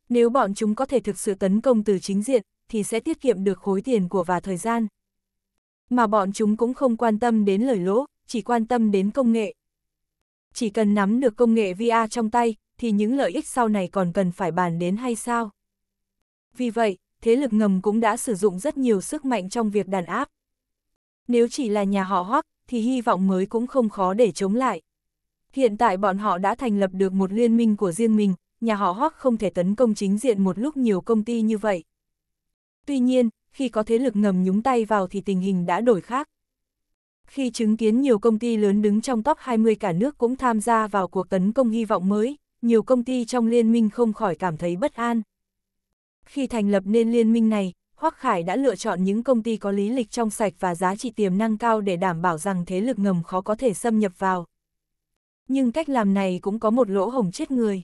Nếu bọn chúng có thể thực sự tấn công từ chính diện, thì sẽ tiết kiệm được khối tiền của và thời gian. Mà bọn chúng cũng không quan tâm đến lời lỗ, chỉ quan tâm đến công nghệ. Chỉ cần nắm được công nghệ VR trong tay, thì những lợi ích sau này còn cần phải bàn đến hay sao? Vì vậy, thế lực ngầm cũng đã sử dụng rất nhiều sức mạnh trong việc đàn áp. Nếu chỉ là nhà họ Hoắc, thì hy vọng mới cũng không khó để chống lại. Hiện tại bọn họ đã thành lập được một liên minh của riêng mình, nhà họ Hoắc không thể tấn công chính diện một lúc nhiều công ty như vậy. Tuy nhiên, khi có thế lực ngầm nhúng tay vào thì tình hình đã đổi khác. Khi chứng kiến nhiều công ty lớn đứng trong top 20 cả nước cũng tham gia vào cuộc tấn công hy vọng mới, nhiều công ty trong liên minh không khỏi cảm thấy bất an. Khi thành lập nên liên minh này, Hoắc Khải đã lựa chọn những công ty có lý lịch trong sạch và giá trị tiềm năng cao để đảm bảo rằng thế lực ngầm khó có thể xâm nhập vào. Nhưng cách làm này cũng có một lỗ hổng chết người.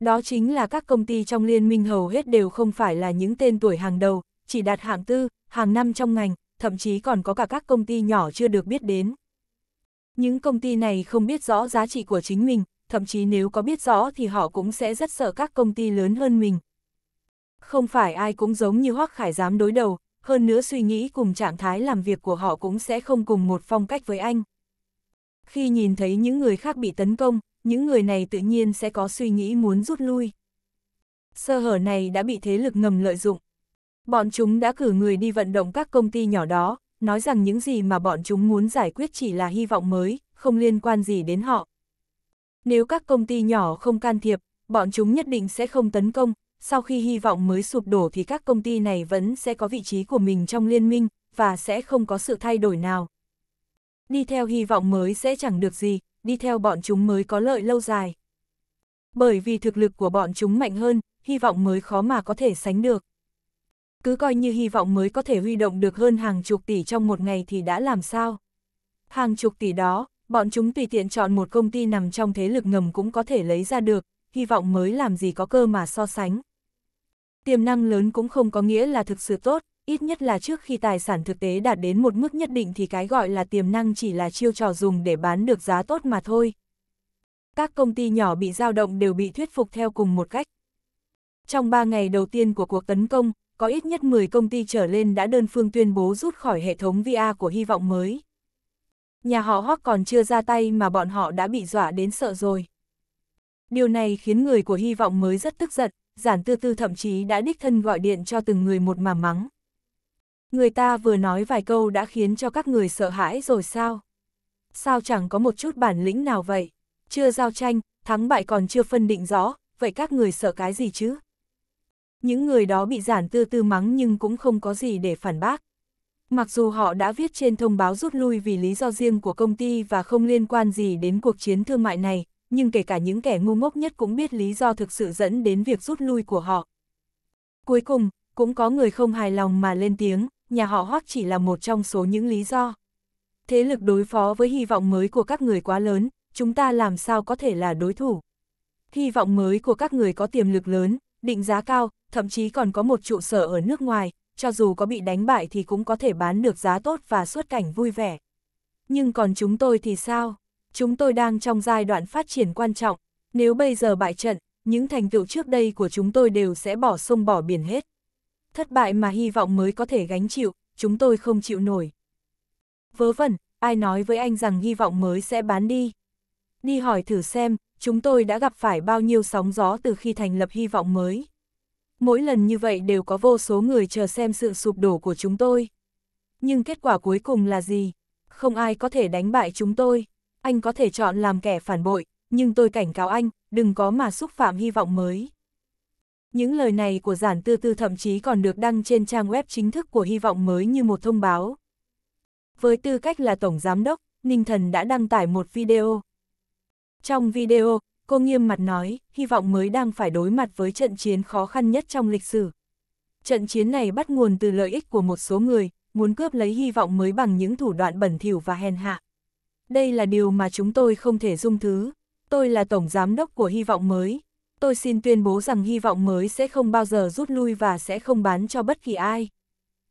Đó chính là các công ty trong liên minh hầu hết đều không phải là những tên tuổi hàng đầu, chỉ đạt hạng tư, hàng năm trong ngành, thậm chí còn có cả các công ty nhỏ chưa được biết đến. Những công ty này không biết rõ giá trị của chính mình, thậm chí nếu có biết rõ thì họ cũng sẽ rất sợ các công ty lớn hơn mình, không phải ai cũng giống như Hoắc Khải dám đối đầu, hơn nữa suy nghĩ cùng trạng thái làm việc của họ cũng sẽ không cùng một phong cách với anh. Khi nhìn thấy những người khác bị tấn công, những người này tự nhiên sẽ có suy nghĩ muốn rút lui. Sơ hở này đã bị thế lực ngầm lợi dụng. Bọn chúng đã cử người đi vận động các công ty nhỏ đó, nói rằng những gì mà bọn chúng muốn giải quyết chỉ là hy vọng mới, không liên quan gì đến họ. Nếu các công ty nhỏ không can thiệp, bọn chúng nhất định sẽ không tấn công, sau khi hy vọng mới sụp đổ thì các công ty này vẫn sẽ có vị trí của mình trong liên minh, và sẽ không có sự thay đổi nào. Đi theo hy vọng mới sẽ chẳng được gì, đi theo bọn chúng mới có lợi lâu dài. Bởi vì thực lực của bọn chúng mạnh hơn, hy vọng mới khó mà có thể sánh được. Cứ coi như hy vọng mới có thể huy động được hơn hàng chục tỷ trong một ngày thì đã làm sao? Hàng chục tỷ đó, bọn chúng tùy tiện chọn một công ty nằm trong thế lực ngầm cũng có thể lấy ra được, hy vọng mới làm gì có cơ mà so sánh. Tiềm năng lớn cũng không có nghĩa là thực sự tốt, ít nhất là trước khi tài sản thực tế đạt đến một mức nhất định thì cái gọi là tiềm năng chỉ là chiêu trò dùng để bán được giá tốt mà thôi. Các công ty nhỏ bị dao động đều bị thuyết phục theo cùng một cách. Trong 3 ngày đầu tiên của cuộc tấn công, có ít nhất 10 công ty trở lên đã đơn phương tuyên bố rút khỏi hệ thống VR của hy vọng mới. Nhà họ Hock còn chưa ra tay mà bọn họ đã bị dọa đến sợ rồi. Điều này khiến người của hy vọng mới rất tức giận, giản tư tư thậm chí đã đích thân gọi điện cho từng người một mà mắng. Người ta vừa nói vài câu đã khiến cho các người sợ hãi rồi sao? Sao chẳng có một chút bản lĩnh nào vậy? Chưa giao tranh, thắng bại còn chưa phân định rõ, vậy các người sợ cái gì chứ? Những người đó bị giản tư tư mắng nhưng cũng không có gì để phản bác. Mặc dù họ đã viết trên thông báo rút lui vì lý do riêng của công ty và không liên quan gì đến cuộc chiến thương mại này, nhưng kể cả những kẻ ngu ngốc nhất cũng biết lý do thực sự dẫn đến việc rút lui của họ. Cuối cùng, cũng có người không hài lòng mà lên tiếng, nhà họ Hoắc chỉ là một trong số những lý do. Thế lực đối phó với hy vọng mới của các người quá lớn, chúng ta làm sao có thể là đối thủ. Hy vọng mới của các người có tiềm lực lớn, định giá cao, thậm chí còn có một trụ sở ở nước ngoài, cho dù có bị đánh bại thì cũng có thể bán được giá tốt và xuất cảnh vui vẻ. Nhưng còn chúng tôi thì sao? chúng tôi đang trong giai đoạn phát triển quan trọng, nếu bây giờ bại trận, những thành tựu trước đây của chúng tôi đều sẽ bỏ sông bỏ biển hết. Thất bại mà hy vọng mới có thể gánh chịu, chúng tôi không chịu nổi. Vớ vẩn, ai nói với anh rằng hy vọng mới sẽ bán đi? Đi hỏi thử xem, chúng tôi đã gặp phải bao nhiêu sóng gió từ khi thành lập hy vọng mới. Mỗi lần như vậy đều có vô số người chờ xem sự sụp đổ của chúng tôi. Nhưng kết quả cuối cùng là gì? Không ai có thể đánh bại chúng tôi anh có thể chọn làm kẻ phản bội, nhưng tôi cảnh cáo anh, đừng có mà xúc phạm hy vọng mới. Những lời này của giản tư tư thậm chí còn được đăng trên trang web chính thức của hy vọng mới như một thông báo. Với tư cách là tổng giám đốc, Ninh Thần đã đăng tải một video. Trong video, cô nghiêm mặt nói, hy vọng mới đang phải đối mặt với trận chiến khó khăn nhất trong lịch sử. Trận chiến này bắt nguồn từ lợi ích của một số người, muốn cướp lấy hy vọng mới bằng những thủ đoạn bẩn thỉu và hèn hạ. Đây là điều mà chúng tôi không thể dung thứ. Tôi là tổng giám đốc của hy vọng mới. Tôi xin tuyên bố rằng hy vọng mới sẽ không bao giờ rút lui và sẽ không bán cho bất kỳ ai.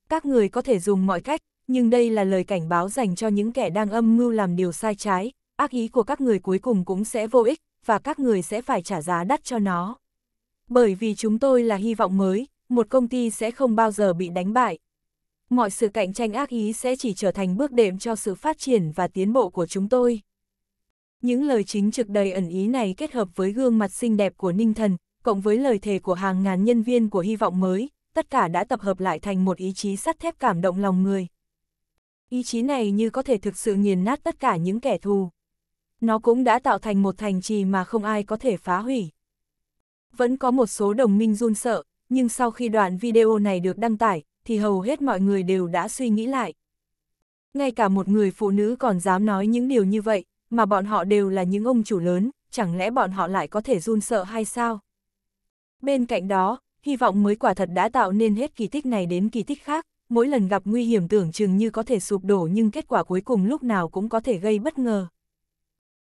Các người có thể dùng mọi cách, nhưng đây là lời cảnh báo dành cho những kẻ đang âm mưu làm điều sai trái. Ác ý của các người cuối cùng cũng sẽ vô ích, và các người sẽ phải trả giá đắt cho nó. Bởi vì chúng tôi là hy vọng mới, một công ty sẽ không bao giờ bị đánh bại, mọi sự cạnh tranh ác ý sẽ chỉ trở thành bước đệm cho sự phát triển và tiến bộ của chúng tôi. Những lời chính trực đầy ẩn ý này kết hợp với gương mặt xinh đẹp của Ninh Thần, cộng với lời thề của hàng ngàn nhân viên của hy vọng mới, tất cả đã tập hợp lại thành một ý chí sắt thép cảm động lòng người. Ý chí này như có thể thực sự nghiền nát tất cả những kẻ thù. Nó cũng đã tạo thành một thành trì mà không ai có thể phá hủy. Vẫn có một số đồng minh run sợ, nhưng sau khi đoạn video này được đăng tải, thì hầu hết mọi người đều đã suy nghĩ lại. Ngay cả một người phụ nữ còn dám nói những điều như vậy, mà bọn họ đều là những ông chủ lớn, chẳng lẽ bọn họ lại có thể run sợ hay sao? Bên cạnh đó, hy vọng mới quả thật đã tạo nên hết kỳ tích này đến kỳ tích khác, mỗi lần gặp nguy hiểm tưởng chừng như có thể sụp đổ nhưng kết quả cuối cùng lúc nào cũng có thể gây bất ngờ.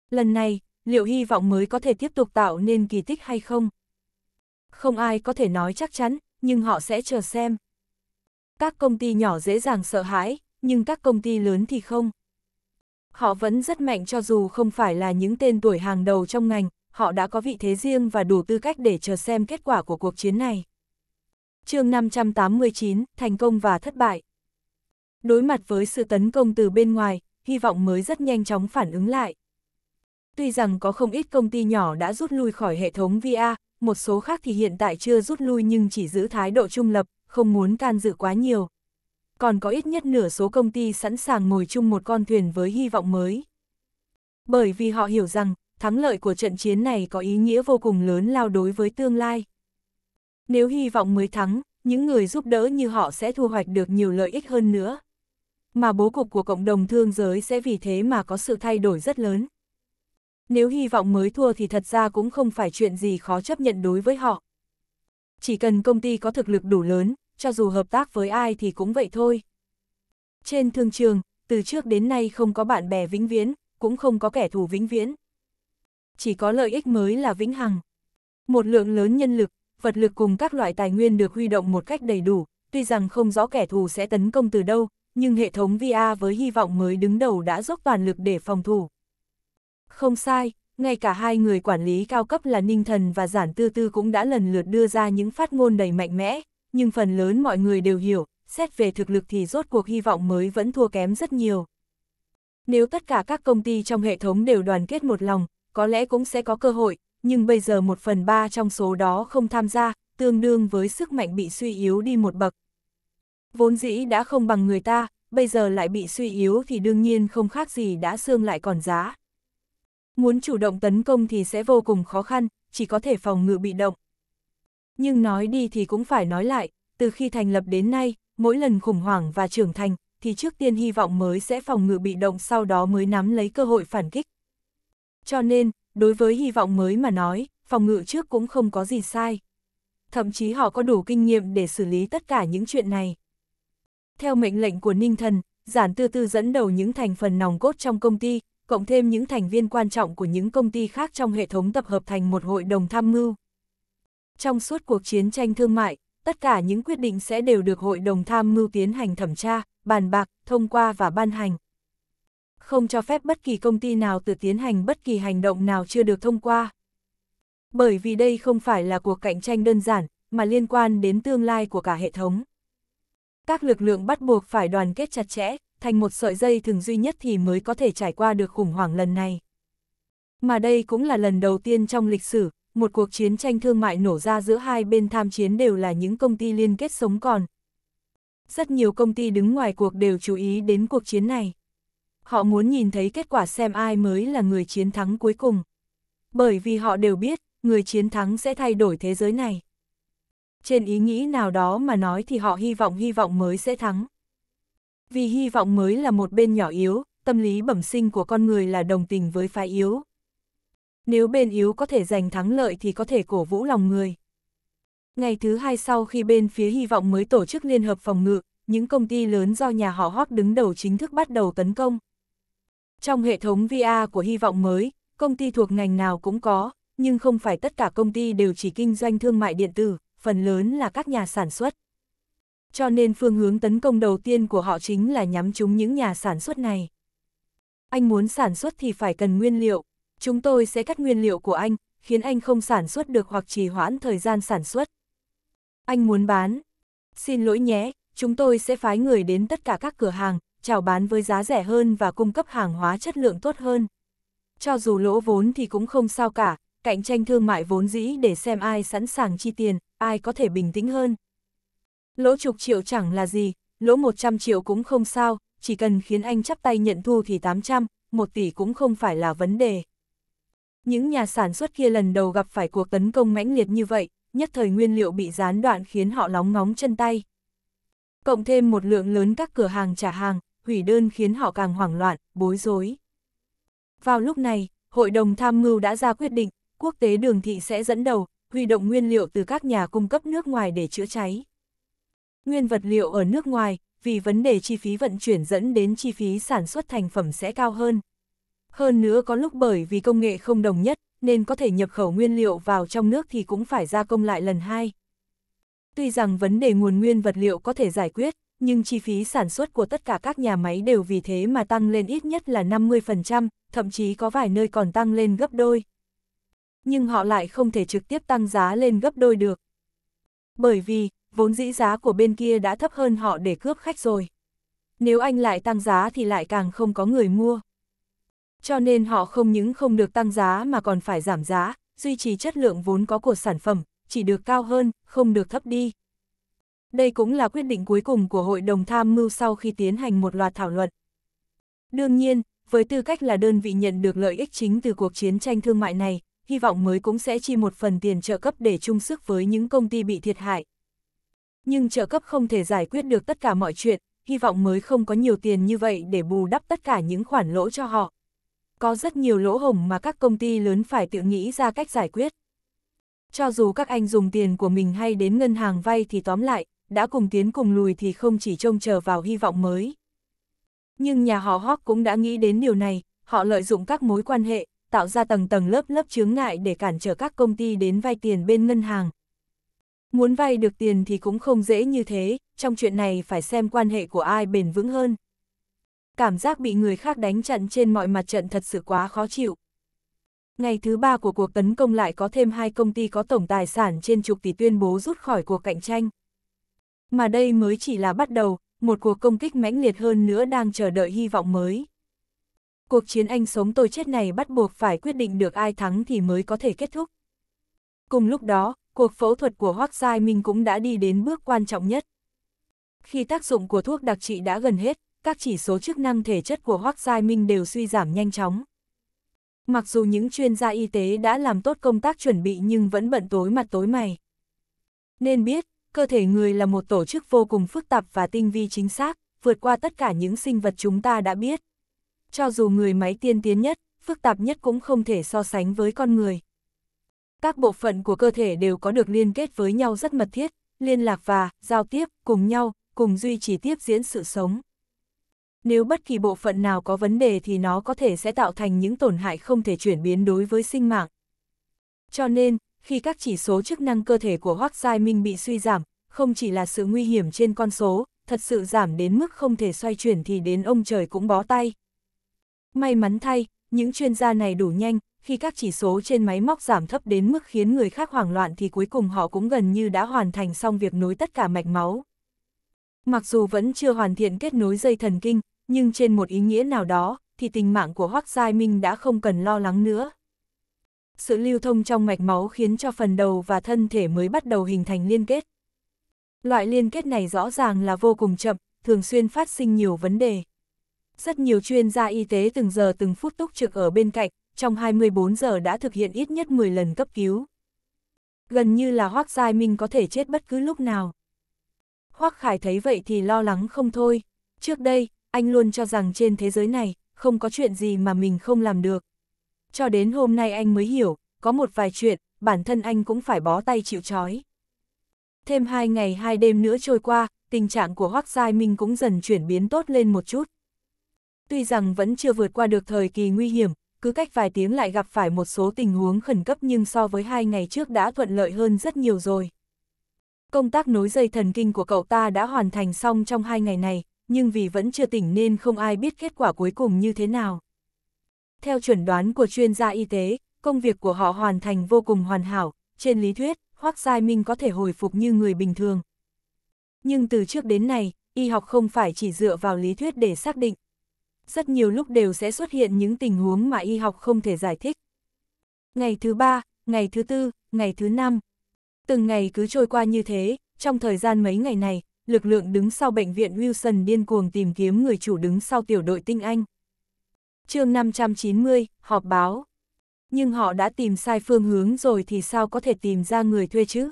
Lần này, liệu hy vọng mới có thể tiếp tục tạo nên kỳ tích hay không? Không ai có thể nói chắc chắn, nhưng họ sẽ chờ xem các công ty nhỏ dễ dàng sợ hãi, nhưng các công ty lớn thì không. Họ vẫn rất mạnh cho dù không phải là những tên tuổi hàng đầu trong ngành, họ đã có vị thế riêng và đủ tư cách để chờ xem kết quả của cuộc chiến này. chương 589, Thành công và thất bại Đối mặt với sự tấn công từ bên ngoài, hy vọng mới rất nhanh chóng phản ứng lại. Tuy rằng có không ít công ty nhỏ đã rút lui khỏi hệ thống VIA, một số khác thì hiện tại chưa rút lui nhưng chỉ giữ thái độ trung lập, không muốn can dự quá nhiều. Còn có ít nhất nửa số công ty sẵn sàng ngồi chung một con thuyền với hy vọng mới. Bởi vì họ hiểu rằng, thắng lợi của trận chiến này có ý nghĩa vô cùng lớn lao đối với tương lai. Nếu hy vọng mới thắng, những người giúp đỡ như họ sẽ thu hoạch được nhiều lợi ích hơn nữa. Mà bố cục của cộng đồng thương giới sẽ vì thế mà có sự thay đổi rất lớn. Nếu hy vọng mới thua thì thật ra cũng không phải chuyện gì khó chấp nhận đối với họ chỉ cần công ty có thực lực đủ lớn, cho dù hợp tác với ai thì cũng vậy thôi. Trên thương trường, từ trước đến nay không có bạn bè vĩnh viễn, cũng không có kẻ thù vĩnh viễn. Chỉ có lợi ích mới là vĩnh hằng. Một lượng lớn nhân lực, vật lực cùng các loại tài nguyên được huy động một cách đầy đủ, tuy rằng không rõ kẻ thù sẽ tấn công từ đâu, nhưng hệ thống VR với hy vọng mới đứng đầu đã dốc toàn lực để phòng thủ. Không sai, ngay cả hai người quản lý cao cấp là Ninh Thần và Giản Tư Tư cũng đã lần lượt đưa ra những phát ngôn đầy mạnh mẽ, nhưng phần lớn mọi người đều hiểu, xét về thực lực thì rốt cuộc hy vọng mới vẫn thua kém rất nhiều. Nếu tất cả các công ty trong hệ thống đều đoàn kết một lòng, có lẽ cũng sẽ có cơ hội, nhưng bây giờ một phần ba trong số đó không tham gia, tương đương với sức mạnh bị suy yếu đi một bậc. Vốn dĩ đã không bằng người ta, bây giờ lại bị suy yếu thì đương nhiên không khác gì đã xương lại còn giá. Muốn chủ động tấn công thì sẽ vô cùng khó khăn, chỉ có thể phòng ngự bị động. Nhưng nói đi thì cũng phải nói lại, từ khi thành lập đến nay, mỗi lần khủng hoảng và trưởng thành, thì trước tiên hy vọng mới sẽ phòng ngự bị động sau đó mới nắm lấy cơ hội phản kích. Cho nên, đối với hy vọng mới mà nói, phòng ngự trước cũng không có gì sai. Thậm chí họ có đủ kinh nghiệm để xử lý tất cả những chuyện này. Theo mệnh lệnh của Ninh Thần, Giản Tư Tư dẫn đầu những thành phần nòng cốt trong công ty, cộng thêm những thành viên quan trọng của những công ty khác trong hệ thống tập hợp thành một hội đồng tham mưu. Trong suốt cuộc chiến tranh thương mại, tất cả những quyết định sẽ đều được hội đồng tham mưu tiến hành thẩm tra, bàn bạc, thông qua và ban hành. Không cho phép bất kỳ công ty nào tự tiến hành bất kỳ hành động nào chưa được thông qua. Bởi vì đây không phải là cuộc cạnh tranh đơn giản, mà liên quan đến tương lai của cả hệ thống. Các lực lượng bắt buộc phải đoàn kết chặt chẽ, thành một sợi dây thường duy nhất thì mới có thể trải qua được khủng hoảng lần này. Mà đây cũng là lần đầu tiên trong lịch sử, một cuộc chiến tranh thương mại nổ ra giữa hai bên tham chiến đều là những công ty liên kết sống còn. Rất nhiều công ty đứng ngoài cuộc đều chú ý đến cuộc chiến này. Họ muốn nhìn thấy kết quả xem ai mới là người chiến thắng cuối cùng. Bởi vì họ đều biết, người chiến thắng sẽ thay đổi thế giới này. Trên ý nghĩ nào đó mà nói thì họ hy vọng hy vọng mới sẽ thắng. Vì hy vọng mới là một bên nhỏ yếu, tâm lý bẩm sinh của con người là đồng tình với phái yếu. Nếu bên yếu có thể giành thắng lợi thì có thể cổ vũ lòng người. Ngày thứ hai sau khi bên phía hy vọng mới tổ chức liên hợp phòng ngự, những công ty lớn do nhà họ Hot đứng đầu chính thức bắt đầu tấn công. Trong hệ thống VR của hy vọng mới, công ty thuộc ngành nào cũng có, nhưng không phải tất cả công ty đều chỉ kinh doanh thương mại điện tử, phần lớn là các nhà sản xuất cho nên phương hướng tấn công đầu tiên của họ chính là nhắm chúng những nhà sản xuất này. Anh muốn sản xuất thì phải cần nguyên liệu, chúng tôi sẽ cắt nguyên liệu của anh, khiến anh không sản xuất được hoặc trì hoãn thời gian sản xuất. Anh muốn bán. Xin lỗi nhé, chúng tôi sẽ phái người đến tất cả các cửa hàng, chào bán với giá rẻ hơn và cung cấp hàng hóa chất lượng tốt hơn. Cho dù lỗ vốn thì cũng không sao cả, cạnh tranh thương mại vốn dĩ để xem ai sẵn sàng chi tiền, ai có thể bình tĩnh hơn. Lỗ chục triệu chẳng là gì, lỗ 100 triệu cũng không sao, chỉ cần khiến anh chắp tay nhận thu thì 800, 1 tỷ cũng không phải là vấn đề. Những nhà sản xuất kia lần đầu gặp phải cuộc tấn công mãnh liệt như vậy, nhất thời nguyên liệu bị gián đoạn khiến họ lóng ngóng chân tay. Cộng thêm một lượng lớn các cửa hàng trả hàng, hủy đơn khiến họ càng hoảng loạn, bối rối. Vào lúc này, Hội đồng Tham mưu đã ra quyết định, quốc tế đường thị sẽ dẫn đầu, huy động nguyên liệu từ các nhà cung cấp nước ngoài để chữa cháy. Nguyên vật liệu ở nước ngoài, vì vấn đề chi phí vận chuyển dẫn đến chi phí sản xuất thành phẩm sẽ cao hơn. Hơn nữa có lúc bởi vì công nghệ không đồng nhất, nên có thể nhập khẩu nguyên liệu vào trong nước thì cũng phải gia công lại lần hai. Tuy rằng vấn đề nguồn nguyên vật liệu có thể giải quyết, nhưng chi phí sản xuất của tất cả các nhà máy đều vì thế mà tăng lên ít nhất là 50%, thậm chí có vài nơi còn tăng lên gấp đôi. Nhưng họ lại không thể trực tiếp tăng giá lên gấp đôi được. Bởi vì, vốn dĩ giá của bên kia đã thấp hơn họ để cướp khách rồi. Nếu anh lại tăng giá thì lại càng không có người mua. Cho nên họ không những không được tăng giá mà còn phải giảm giá, duy trì chất lượng vốn có của sản phẩm, chỉ được cao hơn, không được thấp đi. Đây cũng là quyết định cuối cùng của Hội đồng Tham mưu sau khi tiến hành một loạt thảo luận. Đương nhiên, với tư cách là đơn vị nhận được lợi ích chính từ cuộc chiến tranh thương mại này, hy vọng mới cũng sẽ chi một phần tiền trợ cấp để chung sức với những công ty bị thiệt hại, nhưng trợ cấp không thể giải quyết được tất cả mọi chuyện, hy vọng mới không có nhiều tiền như vậy để bù đắp tất cả những khoản lỗ cho họ. Có rất nhiều lỗ hổng mà các công ty lớn phải tự nghĩ ra cách giải quyết. Cho dù các anh dùng tiền của mình hay đến ngân hàng vay thì tóm lại, đã cùng tiến cùng lùi thì không chỉ trông chờ vào hy vọng mới. Nhưng nhà họ Hawk cũng đã nghĩ đến điều này, họ lợi dụng các mối quan hệ, tạo ra tầng tầng lớp lớp chướng ngại để cản trở các công ty đến vay tiền bên ngân hàng, Muốn vay được tiền thì cũng không dễ như thế, trong chuyện này phải xem quan hệ của ai bền vững hơn. Cảm giác bị người khác đánh chặn trên mọi mặt trận thật sự quá khó chịu. Ngày thứ ba của cuộc tấn công lại có thêm hai công ty có tổng tài sản trên chục tỷ tuyên bố rút khỏi cuộc cạnh tranh. Mà đây mới chỉ là bắt đầu, một cuộc công kích mãnh liệt hơn nữa đang chờ đợi hy vọng mới. Cuộc chiến anh sống tôi chết này bắt buộc phải quyết định được ai thắng thì mới có thể kết thúc. Cùng lúc đó, cuộc phẫu thuật của Hoác Giai Minh cũng đã đi đến bước quan trọng nhất. Khi tác dụng của thuốc đặc trị đã gần hết, các chỉ số chức năng thể chất của Hoác Giai Minh đều suy giảm nhanh chóng. Mặc dù những chuyên gia y tế đã làm tốt công tác chuẩn bị nhưng vẫn bận tối mặt tối mày. Nên biết, cơ thể người là một tổ chức vô cùng phức tạp và tinh vi chính xác, vượt qua tất cả những sinh vật chúng ta đã biết. Cho dù người máy tiên tiến nhất, phức tạp nhất cũng không thể so sánh với con người. Các bộ phận của cơ thể đều có được liên kết với nhau rất mật thiết, liên lạc và giao tiếp cùng nhau, cùng duy trì tiếp diễn sự sống. Nếu bất kỳ bộ phận nào có vấn đề thì nó có thể sẽ tạo thành những tổn hại không thể chuyển biến đối với sinh mạng. Cho nên, khi các chỉ số chức năng cơ thể của Hoác Giai Minh bị suy giảm, không chỉ là sự nguy hiểm trên con số, thật sự giảm đến mức không thể xoay chuyển thì đến ông trời cũng bó tay. May mắn thay, những chuyên gia này đủ nhanh, khi các chỉ số trên máy móc giảm thấp đến mức khiến người khác hoảng loạn thì cuối cùng họ cũng gần như đã hoàn thành xong việc nối tất cả mạch máu. Mặc dù vẫn chưa hoàn thiện kết nối dây thần kinh, nhưng trên một ý nghĩa nào đó, thì tình mạng của Hoác Giai Minh đã không cần lo lắng nữa. Sự lưu thông trong mạch máu khiến cho phần đầu và thân thể mới bắt đầu hình thành liên kết. Loại liên kết này rõ ràng là vô cùng chậm, thường xuyên phát sinh nhiều vấn đề. Rất nhiều chuyên gia y tế từng giờ từng phút túc trực ở bên cạnh, trong 24 giờ đã thực hiện ít nhất 10 lần cấp cứu. Gần như là Hoác Giai Minh có thể chết bất cứ lúc nào. Hoác Khải thấy vậy thì lo lắng không thôi. Trước đây, anh luôn cho rằng trên thế giới này, không có chuyện gì mà mình không làm được. Cho đến hôm nay anh mới hiểu, có một vài chuyện, bản thân anh cũng phải bó tay chịu chói Thêm hai ngày hai đêm nữa trôi qua, tình trạng của Hoác Giai Minh cũng dần chuyển biến tốt lên một chút. Tuy rằng vẫn chưa vượt qua được thời kỳ nguy hiểm, cứ cách vài tiếng lại gặp phải một số tình huống khẩn cấp nhưng so với hai ngày trước đã thuận lợi hơn rất nhiều rồi. Công tác nối dây thần kinh của cậu ta đã hoàn thành xong trong hai ngày này, nhưng vì vẫn chưa tỉnh nên không ai biết kết quả cuối cùng như thế nào. Theo chuẩn đoán của chuyên gia y tế, công việc của họ hoàn thành vô cùng hoàn hảo, trên lý thuyết, Hoác Giai Minh có thể hồi phục như người bình thường. Nhưng từ trước đến nay, y học không phải chỉ dựa vào lý thuyết để xác định, rất nhiều lúc đều sẽ xuất hiện những tình huống mà y học không thể giải thích. Ngày thứ ba, ngày thứ tư, ngày thứ năm. Từng ngày cứ trôi qua như thế, trong thời gian mấy ngày này, lực lượng đứng sau bệnh viện Wilson điên cuồng tìm kiếm người chủ đứng sau tiểu đội tinh Anh. chương 590, họp báo. Nhưng họ đã tìm sai phương hướng rồi thì sao có thể tìm ra người thuê chứ?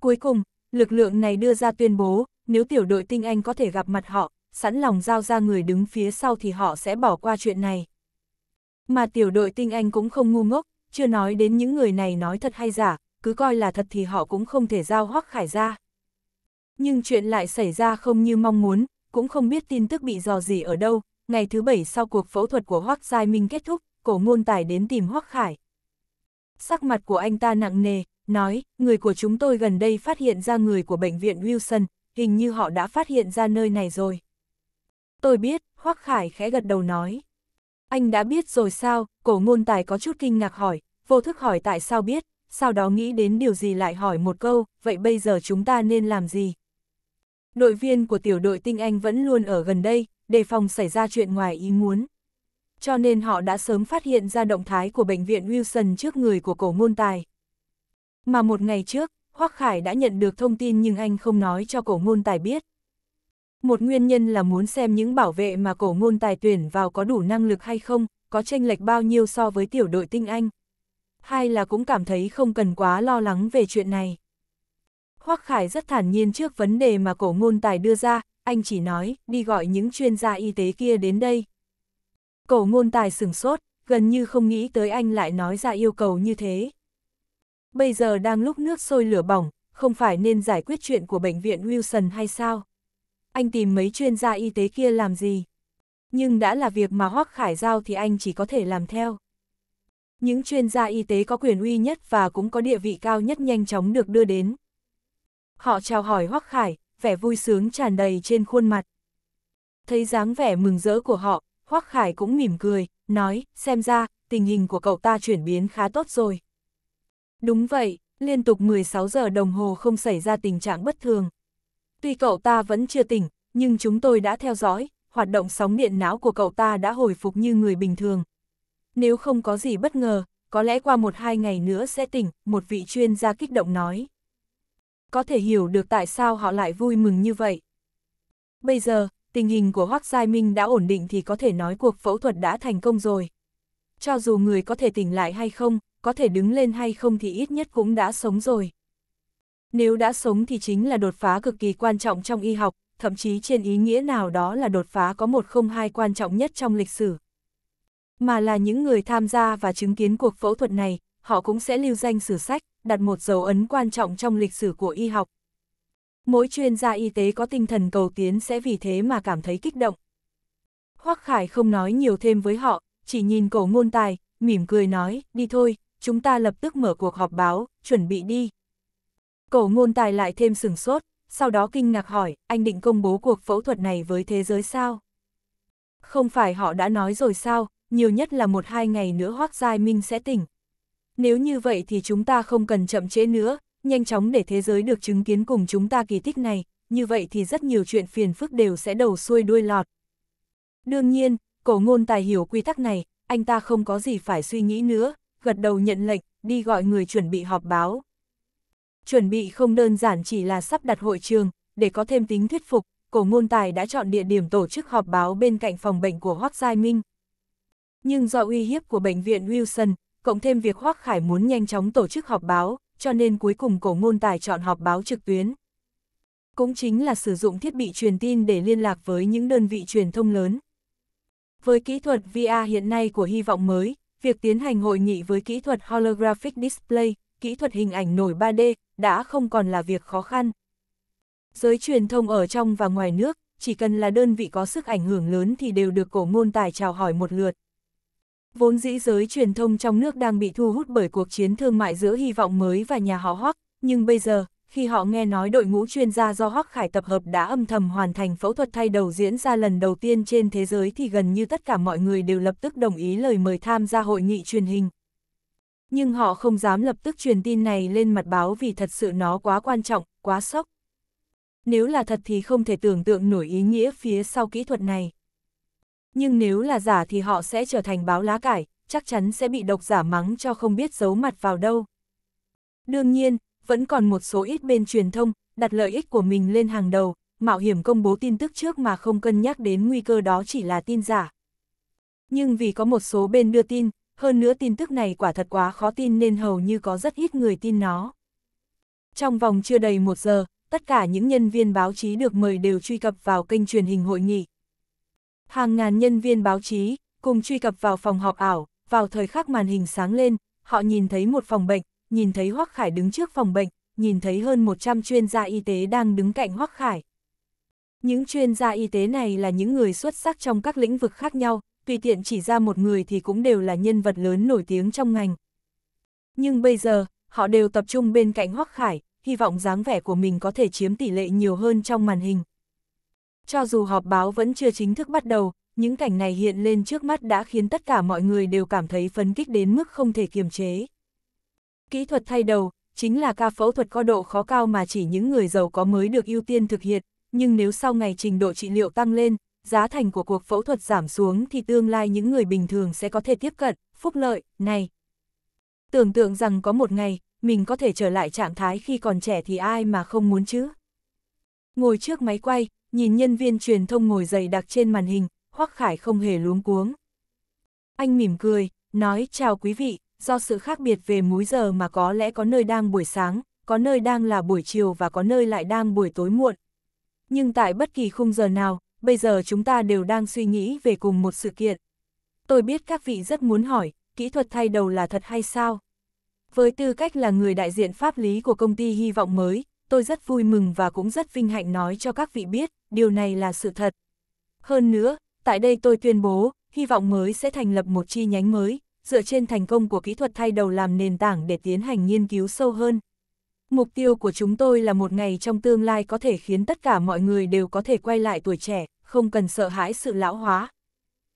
Cuối cùng, lực lượng này đưa ra tuyên bố, nếu tiểu đội tinh Anh có thể gặp mặt họ, sẵn lòng giao ra người đứng phía sau thì họ sẽ bỏ qua chuyện này. Mà tiểu đội tinh anh cũng không ngu ngốc, chưa nói đến những người này nói thật hay giả, cứ coi là thật thì họ cũng không thể giao hoắc khải ra. Nhưng chuyện lại xảy ra không như mong muốn, cũng không biết tin tức bị dò gì ở đâu, ngày thứ bảy sau cuộc phẫu thuật của hoắc giai minh kết thúc, cổ ngôn tài đến tìm hoắc khải. Sắc mặt của anh ta nặng nề, nói, người của chúng tôi gần đây phát hiện ra người của bệnh viện Wilson, hình như họ đã phát hiện ra nơi này rồi. Tôi biết, Hoắc Khải khẽ gật đầu nói. Anh đã biết rồi sao, cổ ngôn tài có chút kinh ngạc hỏi, vô thức hỏi tại sao biết, sau đó nghĩ đến điều gì lại hỏi một câu, vậy bây giờ chúng ta nên làm gì? Đội viên của tiểu đội tinh anh vẫn luôn ở gần đây, đề phòng xảy ra chuyện ngoài ý muốn. Cho nên họ đã sớm phát hiện ra động thái của bệnh viện Wilson trước người của cổ ngôn tài. Mà một ngày trước, Hoắc Khải đã nhận được thông tin nhưng anh không nói cho cổ ngôn tài biết. Một nguyên nhân là muốn xem những bảo vệ mà cổ ngôn tài tuyển vào có đủ năng lực hay không, có tranh lệch bao nhiêu so với tiểu đội tinh anh. Hai là cũng cảm thấy không cần quá lo lắng về chuyện này. Hoắc Khải rất thản nhiên trước vấn đề mà cổ ngôn tài đưa ra, anh chỉ nói, đi gọi những chuyên gia y tế kia đến đây. Cổ ngôn tài sừng sốt, gần như không nghĩ tới anh lại nói ra yêu cầu như thế. Bây giờ đang lúc nước sôi lửa bỏng, không phải nên giải quyết chuyện của bệnh viện Wilson hay sao? anh tìm mấy chuyên gia y tế kia làm gì. Nhưng đã là việc mà Hoác Khải giao thì anh chỉ có thể làm theo. Những chuyên gia y tế có quyền uy nhất và cũng có địa vị cao nhất nhanh chóng được đưa đến. Họ chào hỏi Hoác Khải, vẻ vui sướng tràn đầy trên khuôn mặt. Thấy dáng vẻ mừng rỡ của họ, Hoác Khải cũng mỉm cười, nói, xem ra, tình hình của cậu ta chuyển biến khá tốt rồi. Đúng vậy, liên tục 16 giờ đồng hồ không xảy ra tình trạng bất thường. Tuy cậu ta vẫn chưa tỉnh, nhưng chúng tôi đã theo dõi, hoạt động sóng điện não của cậu ta đã hồi phục như người bình thường. Nếu không có gì bất ngờ, có lẽ qua một hai ngày nữa sẽ tỉnh, một vị chuyên gia kích động nói. Có thể hiểu được tại sao họ lại vui mừng như vậy. Bây giờ, tình hình của Hoác Giai Minh đã ổn định thì có thể nói cuộc phẫu thuật đã thành công rồi. Cho dù người có thể tỉnh lại hay không, có thể đứng lên hay không thì ít nhất cũng đã sống rồi. Nếu đã sống thì chính là đột phá cực kỳ quan trọng trong y học, thậm chí trên ý nghĩa nào đó là đột phá có một không hai quan trọng nhất trong lịch sử. Mà là những người tham gia và chứng kiến cuộc phẫu thuật này, họ cũng sẽ lưu danh sử sách, đặt một dấu ấn quan trọng trong lịch sử của y học. Mỗi chuyên gia y tế có tinh thần cầu tiến sẽ vì thế mà cảm thấy kích động. Hoắc Khải không nói nhiều thêm với họ, chỉ nhìn cổ ngôn tài, mỉm cười nói, đi thôi, chúng ta lập tức mở cuộc họp báo, chuẩn bị đi. Cổ ngôn tài lại thêm sừng sốt, sau đó kinh ngạc hỏi, anh định công bố cuộc phẫu thuật này với thế giới sao? Không phải họ đã nói rồi sao, nhiều nhất là một hai ngày nữa Hoác Giai Minh sẽ tỉnh. Nếu như vậy thì chúng ta không cần chậm trễ nữa, nhanh chóng để thế giới được chứng kiến cùng chúng ta kỳ tích này, như vậy thì rất nhiều chuyện phiền phức đều sẽ đầu xuôi đuôi lọt. Đương nhiên, cổ ngôn tài hiểu quy tắc này, anh ta không có gì phải suy nghĩ nữa, gật đầu nhận lệnh, đi gọi người chuẩn bị họp báo chuẩn bị không đơn giản chỉ là sắp đặt hội trường, để có thêm tính thuyết phục, cổ ngôn tài đã chọn địa điểm tổ chức họp báo bên cạnh phòng bệnh của Hoác Giai Minh. Nhưng do uy hiếp của bệnh viện Wilson, cộng thêm việc Hoác Khải muốn nhanh chóng tổ chức họp báo, cho nên cuối cùng cổ ngôn tài chọn họp báo trực tuyến. Cũng chính là sử dụng thiết bị truyền tin để liên lạc với những đơn vị truyền thông lớn. Với kỹ thuật VR hiện nay của hy vọng mới, việc tiến hành hội nghị với kỹ thuật holographic display kỹ thuật hình ảnh nổi 3D đã không còn là việc khó khăn. Giới truyền thông ở trong và ngoài nước, chỉ cần là đơn vị có sức ảnh hưởng lớn thì đều được cổ ngôn tài chào hỏi một lượt. Vốn dĩ giới truyền thông trong nước đang bị thu hút bởi cuộc chiến thương mại giữa hy vọng mới và nhà họ Hoắc, nhưng bây giờ, khi họ nghe nói đội ngũ chuyên gia do Hoắc Khải tập hợp đã âm thầm hoàn thành phẫu thuật thay đầu diễn ra lần đầu tiên trên thế giới thì gần như tất cả mọi người đều lập tức đồng ý lời mời tham gia hội nghị truyền hình. Nhưng họ không dám lập tức truyền tin này lên mặt báo vì thật sự nó quá quan trọng, quá sốc. Nếu là thật thì không thể tưởng tượng nổi ý nghĩa phía sau kỹ thuật này. Nhưng nếu là giả thì họ sẽ trở thành báo lá cải, chắc chắn sẽ bị độc giả mắng cho không biết giấu mặt vào đâu. Đương nhiên, vẫn còn một số ít bên truyền thông, đặt lợi ích của mình lên hàng đầu, mạo hiểm công bố tin tức trước mà không cân nhắc đến nguy cơ đó chỉ là tin giả. Nhưng vì có một số bên đưa tin, hơn nữa tin tức này quả thật quá khó tin nên hầu như có rất ít người tin nó. Trong vòng chưa đầy một giờ, tất cả những nhân viên báo chí được mời đều truy cập vào kênh truyền hình hội nghị. Hàng ngàn nhân viên báo chí cùng truy cập vào phòng họp ảo, vào thời khắc màn hình sáng lên, họ nhìn thấy một phòng bệnh, nhìn thấy Hoắc Khải đứng trước phòng bệnh, nhìn thấy hơn 100 chuyên gia y tế đang đứng cạnh Hoắc Khải. Những chuyên gia y tế này là những người xuất sắc trong các lĩnh vực khác nhau, tùy tiện chỉ ra một người thì cũng đều là nhân vật lớn nổi tiếng trong ngành. Nhưng bây giờ, họ đều tập trung bên cạnh Hoắc Khải, hy vọng dáng vẻ của mình có thể chiếm tỷ lệ nhiều hơn trong màn hình. Cho dù họp báo vẫn chưa chính thức bắt đầu, những cảnh này hiện lên trước mắt đã khiến tất cả mọi người đều cảm thấy phấn kích đến mức không thể kiềm chế. Kỹ thuật thay đầu, chính là ca phẫu thuật có độ khó cao mà chỉ những người giàu có mới được ưu tiên thực hiện, nhưng nếu sau ngày trình độ trị liệu tăng lên, giá thành của cuộc phẫu thuật giảm xuống thì tương lai những người bình thường sẽ có thể tiếp cận, phúc lợi, này. Tưởng tượng rằng có một ngày, mình có thể trở lại trạng thái khi còn trẻ thì ai mà không muốn chứ. Ngồi trước máy quay, nhìn nhân viên truyền thông ngồi dày đặc trên màn hình, Hoắc Khải không hề luống cuống. Anh mỉm cười, nói chào quý vị, do sự khác biệt về múi giờ mà có lẽ có nơi đang buổi sáng, có nơi đang là buổi chiều và có nơi lại đang buổi tối muộn. Nhưng tại bất kỳ khung giờ nào, bây giờ chúng ta đều đang suy nghĩ về cùng một sự kiện. Tôi biết các vị rất muốn hỏi, kỹ thuật thay đầu là thật hay sao? Với tư cách là người đại diện pháp lý của công ty hy vọng mới, tôi rất vui mừng và cũng rất vinh hạnh nói cho các vị biết, điều này là sự thật. Hơn nữa, tại đây tôi tuyên bố, hy vọng mới sẽ thành lập một chi nhánh mới, dựa trên thành công của kỹ thuật thay đầu làm nền tảng để tiến hành nghiên cứu sâu hơn. Mục tiêu của chúng tôi là một ngày trong tương lai có thể khiến tất cả mọi người đều có thể quay lại tuổi trẻ, không cần sợ hãi sự lão hóa.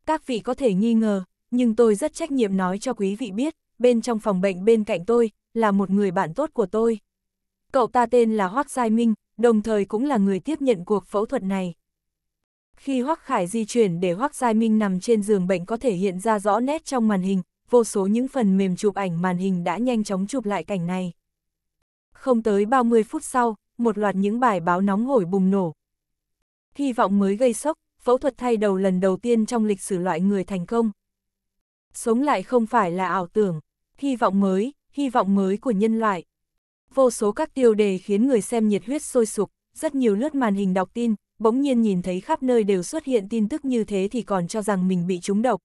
Các vị có thể nghi ngờ, nhưng tôi rất trách nhiệm nói cho quý vị biết, bên trong phòng bệnh bên cạnh tôi, là một người bạn tốt của tôi. Cậu ta tên là Hoác Giai Minh, đồng thời cũng là người tiếp nhận cuộc phẫu thuật này. Khi Hoác Khải di chuyển để Hoác Giai Minh nằm trên giường bệnh có thể hiện ra rõ nét trong màn hình, vô số những phần mềm chụp ảnh màn hình đã nhanh chóng chụp lại cảnh này. Không tới 30 phút sau, một loạt những bài báo nóng hổi bùng nổ, Hy vọng mới gây sốc, phẫu thuật thay đầu lần đầu tiên trong lịch sử loại người thành công. Sống lại không phải là ảo tưởng, hy vọng mới, hy vọng mới của nhân loại. Vô số các tiêu đề khiến người xem nhiệt huyết sôi sục, rất nhiều lướt màn hình đọc tin, bỗng nhiên nhìn thấy khắp nơi đều xuất hiện tin tức như thế thì còn cho rằng mình bị trúng độc.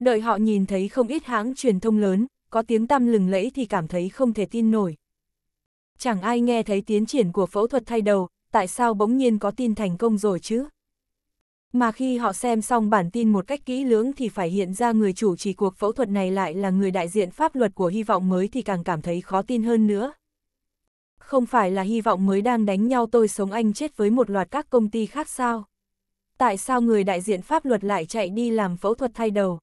Đợi họ nhìn thấy không ít hãng truyền thông lớn, có tiếng tăm lừng lẫy thì cảm thấy không thể tin nổi. Chẳng ai nghe thấy tiến triển của phẫu thuật thay đầu, tại sao bỗng nhiên có tin thành công rồi chứ? Mà khi họ xem xong bản tin một cách kỹ lưỡng thì phải hiện ra người chủ trì cuộc phẫu thuật này lại là người đại diện pháp luật của hy vọng mới thì càng cảm thấy khó tin hơn nữa. Không phải là hy vọng mới đang đánh nhau tôi sống anh chết với một loạt các công ty khác sao? Tại sao người đại diện pháp luật lại chạy đi làm phẫu thuật thay đầu?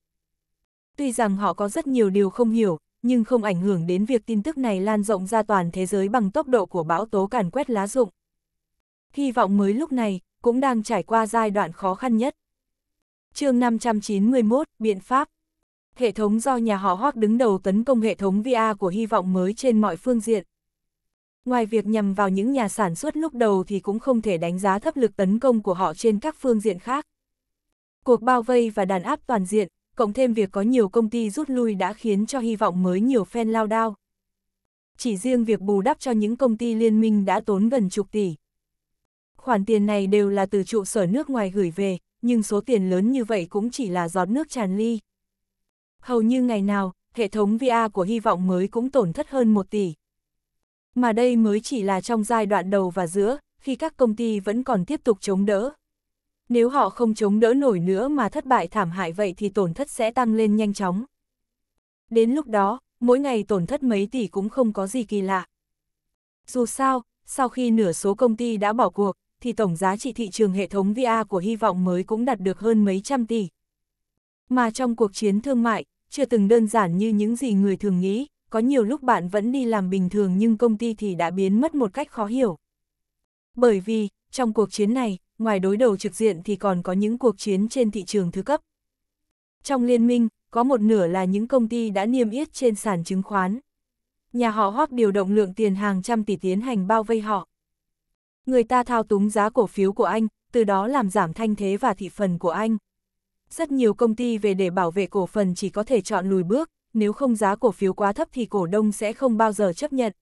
Tuy rằng họ có rất nhiều điều không hiểu, nhưng không ảnh hưởng đến việc tin tức này lan rộng ra toàn thế giới bằng tốc độ của bão tố càn quét lá rụng hy vọng mới lúc này, cũng đang trải qua giai đoạn khó khăn nhất. chương 591, Biện pháp Hệ thống do nhà họ Hoác đứng đầu tấn công hệ thống VR của hy vọng mới trên mọi phương diện. Ngoài việc nhằm vào những nhà sản xuất lúc đầu thì cũng không thể đánh giá thấp lực tấn công của họ trên các phương diện khác. Cuộc bao vây và đàn áp toàn diện, cộng thêm việc có nhiều công ty rút lui đã khiến cho hy vọng mới nhiều fan lao đao. Chỉ riêng việc bù đắp cho những công ty liên minh đã tốn gần chục tỷ, khoản tiền này đều là từ trụ sở nước ngoài gửi về, nhưng số tiền lớn như vậy cũng chỉ là giọt nước tràn ly. Hầu như ngày nào, hệ thống VR của hy vọng mới cũng tổn thất hơn 1 tỷ. Mà đây mới chỉ là trong giai đoạn đầu và giữa, khi các công ty vẫn còn tiếp tục chống đỡ. Nếu họ không chống đỡ nổi nữa mà thất bại thảm hại vậy thì tổn thất sẽ tăng lên nhanh chóng. Đến lúc đó, mỗi ngày tổn thất mấy tỷ cũng không có gì kỳ lạ. Dù sao, sau khi nửa số công ty đã bỏ cuộc, thì tổng giá trị thị trường hệ thống VR của hy vọng mới cũng đạt được hơn mấy trăm tỷ. Mà trong cuộc chiến thương mại, chưa từng đơn giản như những gì người thường nghĩ, có nhiều lúc bạn vẫn đi làm bình thường nhưng công ty thì đã biến mất một cách khó hiểu. Bởi vì, trong cuộc chiến này, ngoài đối đầu trực diện thì còn có những cuộc chiến trên thị trường thứ cấp. Trong liên minh, có một nửa là những công ty đã niêm yết trên sàn chứng khoán. Nhà họ hoặc điều động lượng tiền hàng trăm tỷ tiến hành bao vây họ người ta thao túng giá cổ phiếu của anh, từ đó làm giảm thanh thế và thị phần của anh. Rất nhiều công ty về để bảo vệ cổ phần chỉ có thể chọn lùi bước, nếu không giá cổ phiếu quá thấp thì cổ đông sẽ không bao giờ chấp nhận.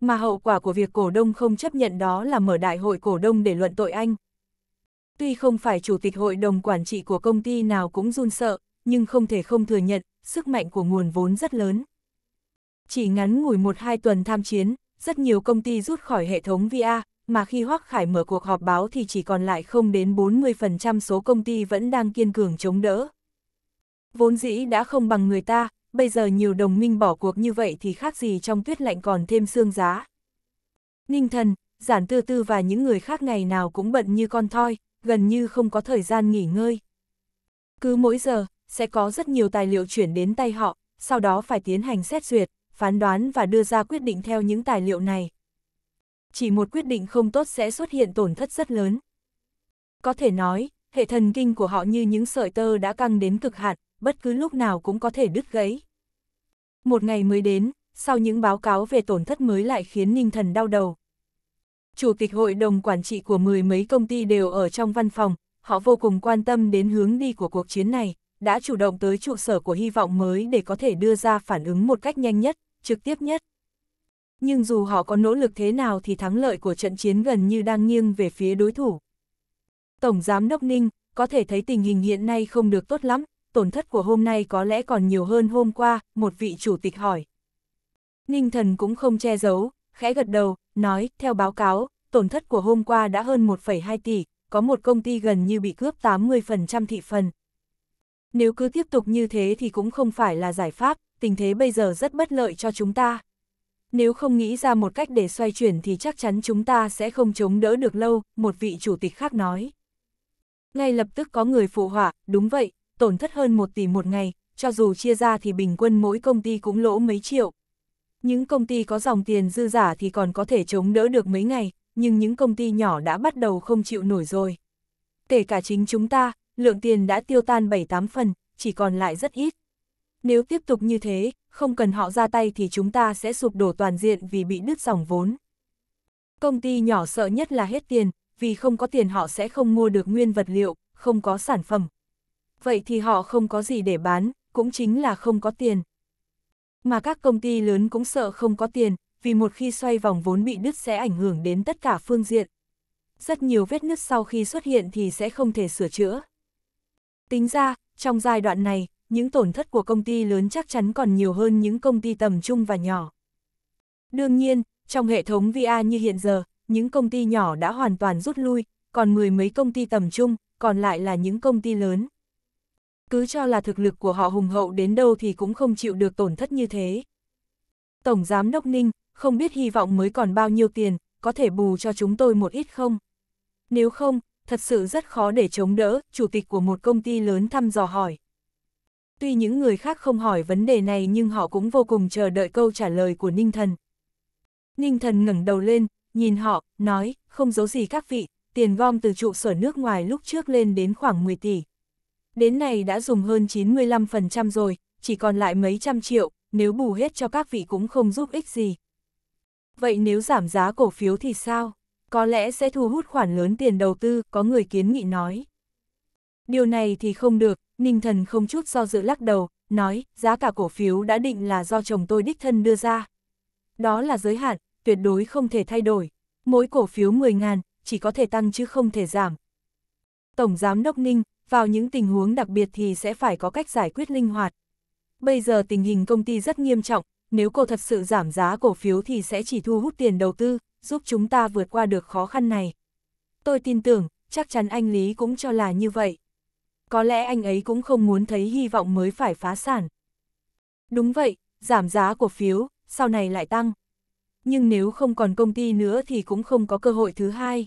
Mà hậu quả của việc cổ đông không chấp nhận đó là mở đại hội cổ đông để luận tội anh. Tuy không phải chủ tịch hội đồng quản trị của công ty nào cũng run sợ, nhưng không thể không thừa nhận, sức mạnh của nguồn vốn rất lớn. Chỉ ngắn ngủi 1-2 tuần tham chiến, rất nhiều công ty rút khỏi hệ thống VIA, mà khi Hoắc Khải mở cuộc họp báo thì chỉ còn lại không đến 40% số công ty vẫn đang kiên cường chống đỡ. Vốn dĩ đã không bằng người ta, bây giờ nhiều đồng minh bỏ cuộc như vậy thì khác gì trong tuyết lạnh còn thêm xương giá. Ninh thần, giản tư tư và những người khác ngày nào cũng bận như con thoi, gần như không có thời gian nghỉ ngơi. Cứ mỗi giờ, sẽ có rất nhiều tài liệu chuyển đến tay họ, sau đó phải tiến hành xét duyệt, phán đoán và đưa ra quyết định theo những tài liệu này, chỉ một quyết định không tốt sẽ xuất hiện tổn thất rất lớn. Có thể nói, hệ thần kinh của họ như những sợi tơ đã căng đến cực hạn, bất cứ lúc nào cũng có thể đứt gãy. Một ngày mới đến, sau những báo cáo về tổn thất mới lại khiến Ninh Thần đau đầu. Chủ tịch hội đồng quản trị của mười mấy công ty đều ở trong văn phòng, họ vô cùng quan tâm đến hướng đi của cuộc chiến này, đã chủ động tới trụ sở của hy vọng mới để có thể đưa ra phản ứng một cách nhanh nhất, trực tiếp nhất. Nhưng dù họ có nỗ lực thế nào thì thắng lợi của trận chiến gần như đang nghiêng về phía đối thủ. Tổng Giám Đốc Ninh, có thể thấy tình hình hiện nay không được tốt lắm, tổn thất của hôm nay có lẽ còn nhiều hơn hôm qua, một vị chủ tịch hỏi. Ninh Thần cũng không che giấu, khẽ gật đầu, nói, theo báo cáo, tổn thất của hôm qua đã hơn 1,2 tỷ, có một công ty gần như bị cướp 80% thị phần. Nếu cứ tiếp tục như thế thì cũng không phải là giải pháp, tình thế bây giờ rất bất lợi cho chúng ta nếu không nghĩ ra một cách để xoay chuyển thì chắc chắn chúng ta sẽ không chống đỡ được lâu, một vị chủ tịch khác nói. Ngay lập tức có người phụ họa, đúng vậy, tổn thất hơn một tỷ một ngày, cho dù chia ra thì bình quân mỗi công ty cũng lỗ mấy triệu. Những công ty có dòng tiền dư giả thì còn có thể chống đỡ được mấy ngày, nhưng những công ty nhỏ đã bắt đầu không chịu nổi rồi. Kể cả chính chúng ta, lượng tiền đã tiêu tan 7-8 phần, chỉ còn lại rất ít. Nếu tiếp tục như thế, không cần họ ra tay thì chúng ta sẽ sụp đổ toàn diện vì bị đứt dòng vốn. Công ty nhỏ sợ nhất là hết tiền, vì không có tiền họ sẽ không mua được nguyên vật liệu, không có sản phẩm. Vậy thì họ không có gì để bán, cũng chính là không có tiền. Mà các công ty lớn cũng sợ không có tiền, vì một khi xoay vòng vốn bị đứt sẽ ảnh hưởng đến tất cả phương diện. Rất nhiều vết nứt sau khi xuất hiện thì sẽ không thể sửa chữa. Tính ra, trong giai đoạn này, những tổn thất của công ty lớn chắc chắn còn nhiều hơn những công ty tầm trung và nhỏ. Đương nhiên, trong hệ thống VA như hiện giờ, những công ty nhỏ đã hoàn toàn rút lui, còn mười mấy công ty tầm trung, còn lại là những công ty lớn. Cứ cho là thực lực của họ hùng hậu đến đâu thì cũng không chịu được tổn thất như thế. Tổng Giám Đốc Ninh, không biết hy vọng mới còn bao nhiêu tiền, có thể bù cho chúng tôi một ít không? Nếu không, thật sự rất khó để chống đỡ, chủ tịch của một công ty lớn thăm dò hỏi. Tuy những người khác không hỏi vấn đề này nhưng họ cũng vô cùng chờ đợi câu trả lời của Ninh Thần. Ninh Thần ngẩng đầu lên, nhìn họ, nói, không giấu gì các vị, tiền gom từ trụ sở nước ngoài lúc trước lên đến khoảng 10 tỷ. Đến nay đã dùng hơn 95% rồi, chỉ còn lại mấy trăm triệu, nếu bù hết cho các vị cũng không giúp ích gì. Vậy nếu giảm giá cổ phiếu thì sao? Có lẽ sẽ thu hút khoản lớn tiền đầu tư, có người kiến nghị nói. Điều này thì không được, Ninh thần không chút do dự lắc đầu, nói, giá cả cổ phiếu đã định là do chồng tôi đích thân đưa ra. Đó là giới hạn, tuyệt đối không thể thay đổi. Mỗi cổ phiếu 10.000, chỉ có thể tăng chứ không thể giảm. Tổng Giám Đốc Ninh, vào những tình huống đặc biệt thì sẽ phải có cách giải quyết linh hoạt. Bây giờ tình hình công ty rất nghiêm trọng, nếu cô thật sự giảm giá cổ phiếu thì sẽ chỉ thu hút tiền đầu tư, giúp chúng ta vượt qua được khó khăn này. Tôi tin tưởng, chắc chắn anh Lý cũng cho là như vậy có lẽ anh ấy cũng không muốn thấy hy vọng mới phải phá sản. Đúng vậy, giảm giá cổ phiếu, sau này lại tăng. Nhưng nếu không còn công ty nữa thì cũng không có cơ hội thứ hai.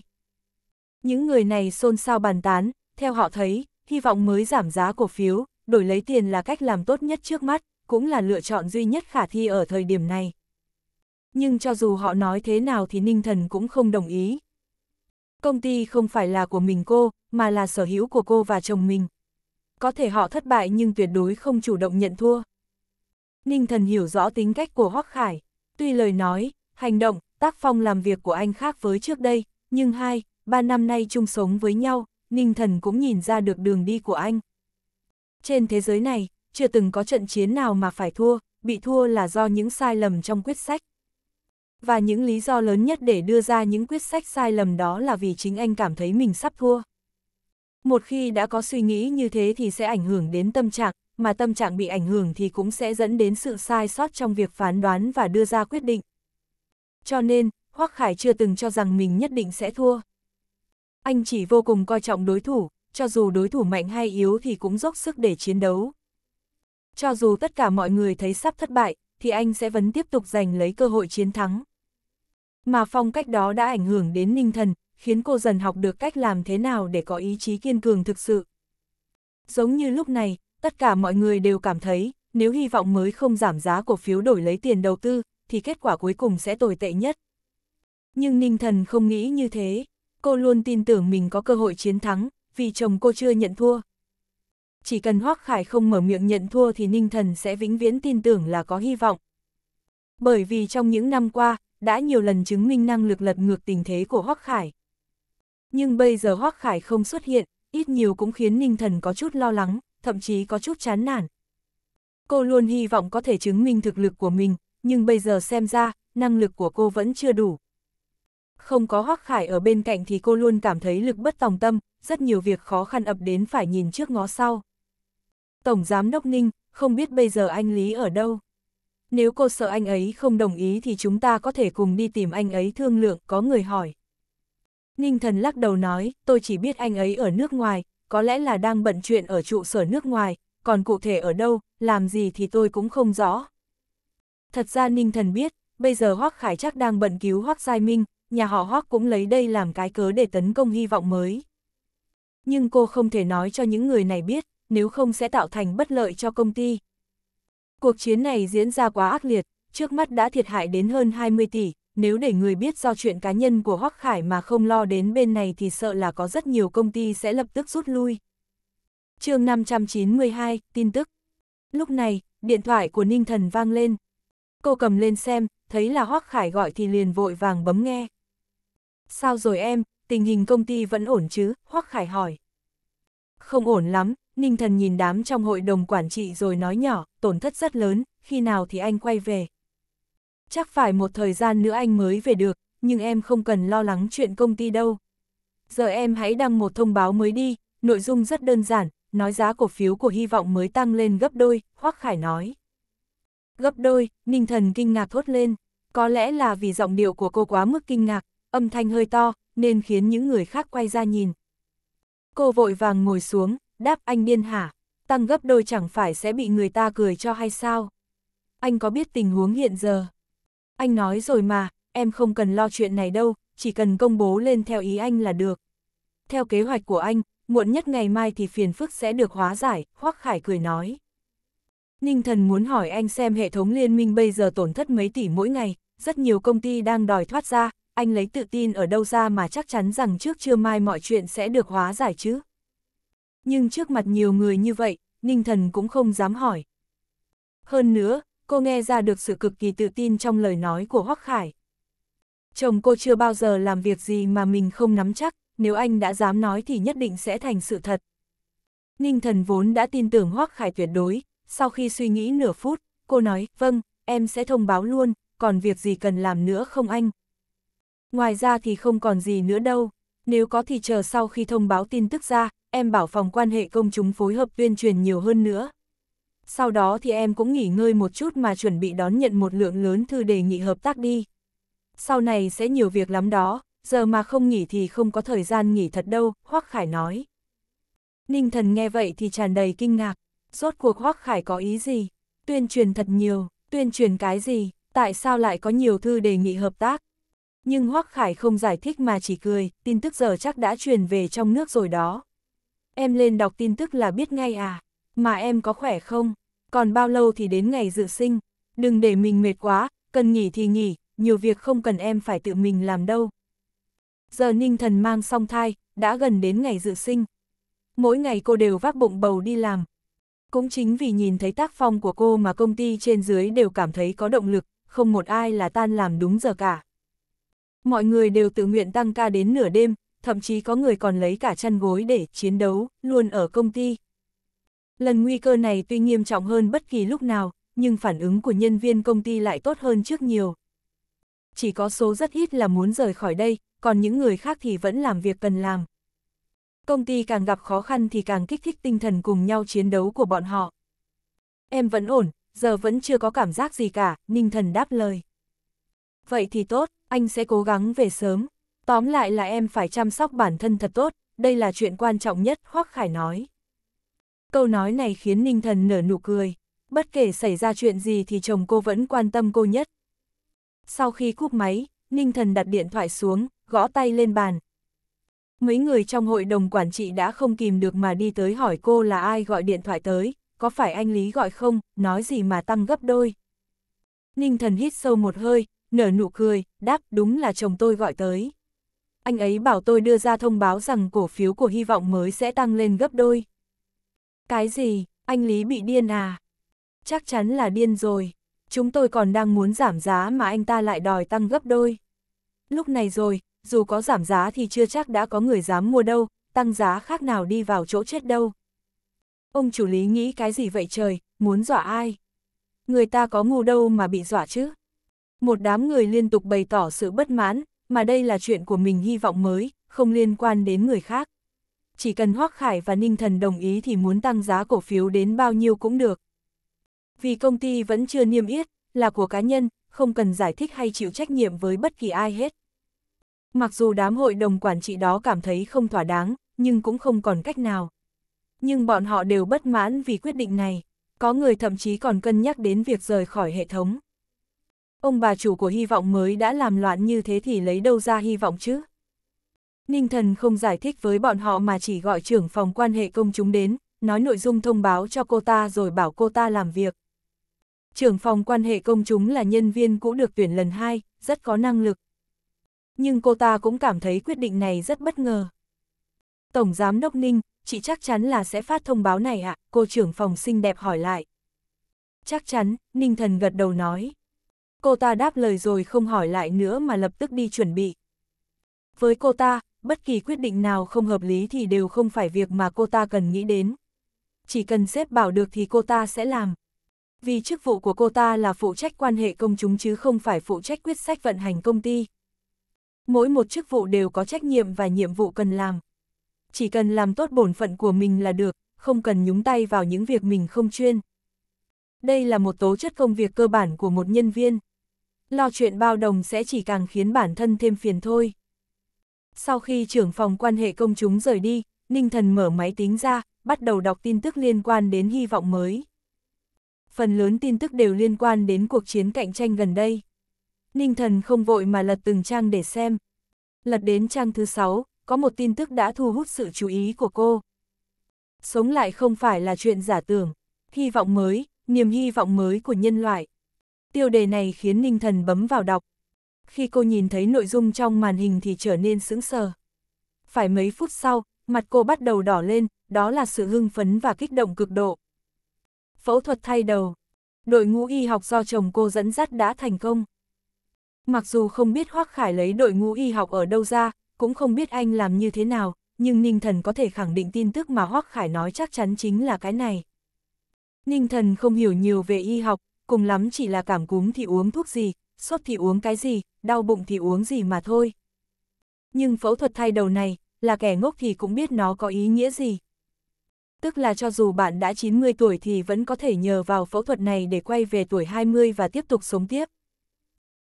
Những người này xôn xao bàn tán, theo họ thấy, hy vọng mới giảm giá cổ phiếu, đổi lấy tiền là cách làm tốt nhất trước mắt, cũng là lựa chọn duy nhất khả thi ở thời điểm này. Nhưng cho dù họ nói thế nào thì Ninh Thần cũng không đồng ý. Công ty không phải là của mình cô, mà là sở hữu của cô và chồng mình, có thể họ thất bại nhưng tuyệt đối không chủ động nhận thua. Ninh thần hiểu rõ tính cách của Hoắc Khải, tuy lời nói, hành động, tác phong làm việc của anh khác với trước đây, nhưng hai, ba năm nay chung sống với nhau, Ninh thần cũng nhìn ra được đường đi của anh. Trên thế giới này, chưa từng có trận chiến nào mà phải thua, bị thua là do những sai lầm trong quyết sách. Và những lý do lớn nhất để đưa ra những quyết sách sai lầm đó là vì chính anh cảm thấy mình sắp thua. Một khi đã có suy nghĩ như thế thì sẽ ảnh hưởng đến tâm trạng, mà tâm trạng bị ảnh hưởng thì cũng sẽ dẫn đến sự sai sót trong việc phán đoán và đưa ra quyết định. Cho nên, Hoắc Khải chưa từng cho rằng mình nhất định sẽ thua. Anh chỉ vô cùng coi trọng đối thủ, cho dù đối thủ mạnh hay yếu thì cũng dốc sức để chiến đấu. Cho dù tất cả mọi người thấy sắp thất bại, thì anh sẽ vẫn tiếp tục giành lấy cơ hội chiến thắng. Mà phong cách đó đã ảnh hưởng đến Ninh Thần, khiến cô dần học được cách làm thế nào để có ý chí kiên cường thực sự. Giống như lúc này, tất cả mọi người đều cảm thấy, nếu hy vọng mới không giảm giá cổ phiếu đổi lấy tiền đầu tư, thì kết quả cuối cùng sẽ tồi tệ nhất. Nhưng Ninh Thần không nghĩ như thế, cô luôn tin tưởng mình có cơ hội chiến thắng, vì chồng cô chưa nhận thua. Chỉ cần Hoác Khải không mở miệng nhận thua thì Ninh Thần sẽ vĩnh viễn tin tưởng là có hy vọng. Bởi vì trong những năm qua, đã nhiều lần chứng minh năng lực lật ngược tình thế của Hoác Khải. Nhưng bây giờ Hoác Khải không xuất hiện, ít nhiều cũng khiến Ninh Thần có chút lo lắng, thậm chí có chút chán nản. Cô luôn hy vọng có thể chứng minh thực lực của mình, nhưng bây giờ xem ra, năng lực của cô vẫn chưa đủ. Không có Hoác Khải ở bên cạnh thì cô luôn cảm thấy lực bất tòng tâm, rất nhiều việc khó khăn ập đến phải nhìn trước ngó sau. Tổng Giám Đốc Ninh, không biết bây giờ anh Lý ở đâu? Nếu cô sợ anh ấy không đồng ý thì chúng ta có thể cùng đi tìm anh ấy thương lượng, có người hỏi. Ninh thần lắc đầu nói, tôi chỉ biết anh ấy ở nước ngoài, có lẽ là đang bận chuyện ở trụ sở nước ngoài, còn cụ thể ở đâu, làm gì thì tôi cũng không rõ. Thật ra Ninh thần biết, bây giờ Hoác Khải chắc đang bận cứu Hoác Giai Minh, nhà họ Hoác cũng lấy đây làm cái cớ để tấn công hy vọng mới. Nhưng cô không thể nói cho những người này biết, nếu không sẽ tạo thành bất lợi cho công ty. Cuộc chiến này diễn ra quá ác liệt, trước mắt đã thiệt hại đến hơn 20 tỷ, nếu để người biết do chuyện cá nhân của Hoắc Khải mà không lo đến bên này thì sợ là có rất nhiều công ty sẽ lập tức rút lui. chương 592, tin tức. Lúc này, điện thoại của Ninh Thần vang lên. Cô cầm lên xem, thấy là Hoắc Khải gọi thì liền vội vàng bấm nghe. Sao rồi em, tình hình công ty vẫn ổn chứ, Hoắc Khải hỏi. Không ổn lắm, Ninh Thần nhìn đám trong hội đồng quản trị rồi nói nhỏ, tổn thất rất lớn, khi nào thì anh quay về chắc phải một thời gian nữa anh mới về được, nhưng em không cần lo lắng chuyện công ty đâu. Giờ em hãy đăng một thông báo mới đi, nội dung rất đơn giản, nói giá cổ phiếu của hy vọng mới tăng lên gấp đôi, Hoắc Khải nói. Gấp đôi, Ninh Thần kinh ngạc thốt lên, có lẽ là vì giọng điệu của cô quá mức kinh ngạc, âm thanh hơi to, nên khiến những người khác quay ra nhìn. Cô vội vàng ngồi xuống, đáp anh điên hả, tăng gấp đôi chẳng phải sẽ bị người ta cười cho hay sao? Anh có biết tình huống hiện giờ? anh nói rồi mà, em không cần lo chuyện này đâu, chỉ cần công bố lên theo ý anh là được. Theo kế hoạch của anh, muộn nhất ngày mai thì phiền phức sẽ được hóa giải, Hoắc Khải cười nói. Ninh thần muốn hỏi anh xem hệ thống liên minh bây giờ tổn thất mấy tỷ mỗi ngày, rất nhiều công ty đang đòi thoát ra, anh lấy tự tin ở đâu ra mà chắc chắn rằng trước trưa mai mọi chuyện sẽ được hóa giải chứ. Nhưng trước mặt nhiều người như vậy, Ninh thần cũng không dám hỏi. Hơn nữa, cô nghe ra được sự cực kỳ tự tin trong lời nói của Hoắc Khải. Chồng cô chưa bao giờ làm việc gì mà mình không nắm chắc, nếu anh đã dám nói thì nhất định sẽ thành sự thật. Ninh thần vốn đã tin tưởng Hoắc Khải tuyệt đối, sau khi suy nghĩ nửa phút, cô nói, vâng, em sẽ thông báo luôn, còn việc gì cần làm nữa không anh? Ngoài ra thì không còn gì nữa đâu, nếu có thì chờ sau khi thông báo tin tức ra, em bảo phòng quan hệ công chúng phối hợp tuyên truyền nhiều hơn nữa sau đó thì em cũng nghỉ ngơi một chút mà chuẩn bị đón nhận một lượng lớn thư đề nghị hợp tác đi. Sau này sẽ nhiều việc lắm đó, giờ mà không nghỉ thì không có thời gian nghỉ thật đâu, Hoắc Khải nói. Ninh thần nghe vậy thì tràn đầy kinh ngạc, rốt cuộc Hoắc Khải có ý gì, tuyên truyền thật nhiều, tuyên truyền cái gì, tại sao lại có nhiều thư đề nghị hợp tác. Nhưng Hoắc Khải không giải thích mà chỉ cười, tin tức giờ chắc đã truyền về trong nước rồi đó. Em lên đọc tin tức là biết ngay à mà em có khỏe không? Còn bao lâu thì đến ngày dự sinh? Đừng để mình mệt quá, cần nghỉ thì nghỉ, nhiều việc không cần em phải tự mình làm đâu. Giờ ninh thần mang song thai, đã gần đến ngày dự sinh. Mỗi ngày cô đều vác bụng bầu đi làm. Cũng chính vì nhìn thấy tác phong của cô mà công ty trên dưới đều cảm thấy có động lực, không một ai là tan làm đúng giờ cả. Mọi người đều tự nguyện tăng ca đến nửa đêm, thậm chí có người còn lấy cả chăn gối để chiến đấu, luôn ở công ty. Lần nguy cơ này tuy nghiêm trọng hơn bất kỳ lúc nào, nhưng phản ứng của nhân viên công ty lại tốt hơn trước nhiều. Chỉ có số rất ít là muốn rời khỏi đây, còn những người khác thì vẫn làm việc cần làm. Công ty càng gặp khó khăn thì càng kích thích tinh thần cùng nhau chiến đấu của bọn họ. Em vẫn ổn, giờ vẫn chưa có cảm giác gì cả, Ninh Thần đáp lời. Vậy thì tốt, anh sẽ cố gắng về sớm. Tóm lại là em phải chăm sóc bản thân thật tốt, đây là chuyện quan trọng nhất, Hoắc Khải nói. Câu nói này khiến Ninh Thần nở nụ cười. Bất kể xảy ra chuyện gì thì chồng cô vẫn quan tâm cô nhất. Sau khi cúp máy, Ninh Thần đặt điện thoại xuống, gõ tay lên bàn. Mấy người trong hội đồng quản trị đã không kìm được mà đi tới hỏi cô là ai gọi điện thoại tới, có phải anh Lý gọi không, nói gì mà tăng gấp đôi. Ninh Thần hít sâu một hơi, nở nụ cười, đáp đúng là chồng tôi gọi tới. Anh ấy bảo tôi đưa ra thông báo rằng cổ phiếu của hy vọng mới sẽ tăng lên gấp đôi. Cái gì, anh Lý bị điên à? Chắc chắn là điên rồi. Chúng tôi còn đang muốn giảm giá mà anh ta lại đòi tăng gấp đôi. Lúc này rồi, dù có giảm giá thì chưa chắc đã có người dám mua đâu, tăng giá khác nào đi vào chỗ chết đâu. Ông chủ lý nghĩ cái gì vậy trời, muốn dọa ai? Người ta có ngu đâu mà bị dọa chứ? Một đám người liên tục bày tỏ sự bất mãn, mà đây là chuyện của mình hy vọng mới, không liên quan đến người khác chỉ cần Hoác Khải và Ninh Thần đồng ý thì muốn tăng giá cổ phiếu đến bao nhiêu cũng được. Vì công ty vẫn chưa niêm yết, là của cá nhân, không cần giải thích hay chịu trách nhiệm với bất kỳ ai hết. Mặc dù đám hội đồng quản trị đó cảm thấy không thỏa đáng, nhưng cũng không còn cách nào. Nhưng bọn họ đều bất mãn vì quyết định này, có người thậm chí còn cân nhắc đến việc rời khỏi hệ thống. Ông bà chủ của hy vọng mới đã làm loạn như thế thì lấy đâu ra hy vọng chứ? Ninh Thần không giải thích với bọn họ mà chỉ gọi trưởng phòng quan hệ công chúng đến, nói nội dung thông báo cho cô ta rồi bảo cô ta làm việc. Trưởng phòng quan hệ công chúng là nhân viên cũ được tuyển lần hai, rất có năng lực. Nhưng cô ta cũng cảm thấy quyết định này rất bất ngờ. Tổng Giám Đốc Ninh, chị chắc chắn là sẽ phát thông báo này ạ, à? cô trưởng phòng xinh đẹp hỏi lại. Chắc chắn, Ninh Thần gật đầu nói. Cô ta đáp lời rồi không hỏi lại nữa mà lập tức đi chuẩn bị. Với cô ta, bất kỳ quyết định nào không hợp lý thì đều không phải việc mà cô ta cần nghĩ đến. Chỉ cần xếp bảo được thì cô ta sẽ làm. Vì chức vụ của cô ta là phụ trách quan hệ công chúng chứ không phải phụ trách quyết sách vận hành công ty. Mỗi một chức vụ đều có trách nhiệm và nhiệm vụ cần làm. Chỉ cần làm tốt bổn phận của mình là được, không cần nhúng tay vào những việc mình không chuyên. Đây là một tố chất công việc cơ bản của một nhân viên. Lo chuyện bao đồng sẽ chỉ càng khiến bản thân thêm phiền thôi. Sau khi trưởng phòng quan hệ công chúng rời đi, Ninh Thần mở máy tính ra, bắt đầu đọc tin tức liên quan đến hy vọng mới. Phần lớn tin tức đều liên quan đến cuộc chiến cạnh tranh gần đây. Ninh Thần không vội mà lật từng trang để xem. Lật đến trang thứ 6, có một tin tức đã thu hút sự chú ý của cô. Sống lại không phải là chuyện giả tưởng, hy vọng mới, niềm hy vọng mới của nhân loại. Tiêu đề này khiến Ninh Thần bấm vào đọc, khi cô nhìn thấy nội dung trong màn hình thì trở nên sững sờ. Phải mấy phút sau, mặt cô bắt đầu đỏ lên, đó là sự hưng phấn và kích động cực độ. Phẫu thuật thay đầu. Đội ngũ y học do chồng cô dẫn dắt đã thành công. Mặc dù không biết Hoác Khải lấy đội ngũ y học ở đâu ra, cũng không biết anh làm như thế nào, nhưng Ninh Thần có thể khẳng định tin tức mà Hoác Khải nói chắc chắn chính là cái này. Ninh Thần không hiểu nhiều về y học, cùng lắm chỉ là cảm cúm thì uống thuốc gì, sốt thì uống cái gì, đau bụng thì uống gì mà thôi. Nhưng phẫu thuật thay đầu này, là kẻ ngốc thì cũng biết nó có ý nghĩa gì. Tức là cho dù bạn đã 90 tuổi thì vẫn có thể nhờ vào phẫu thuật này để quay về tuổi 20 và tiếp tục sống tiếp.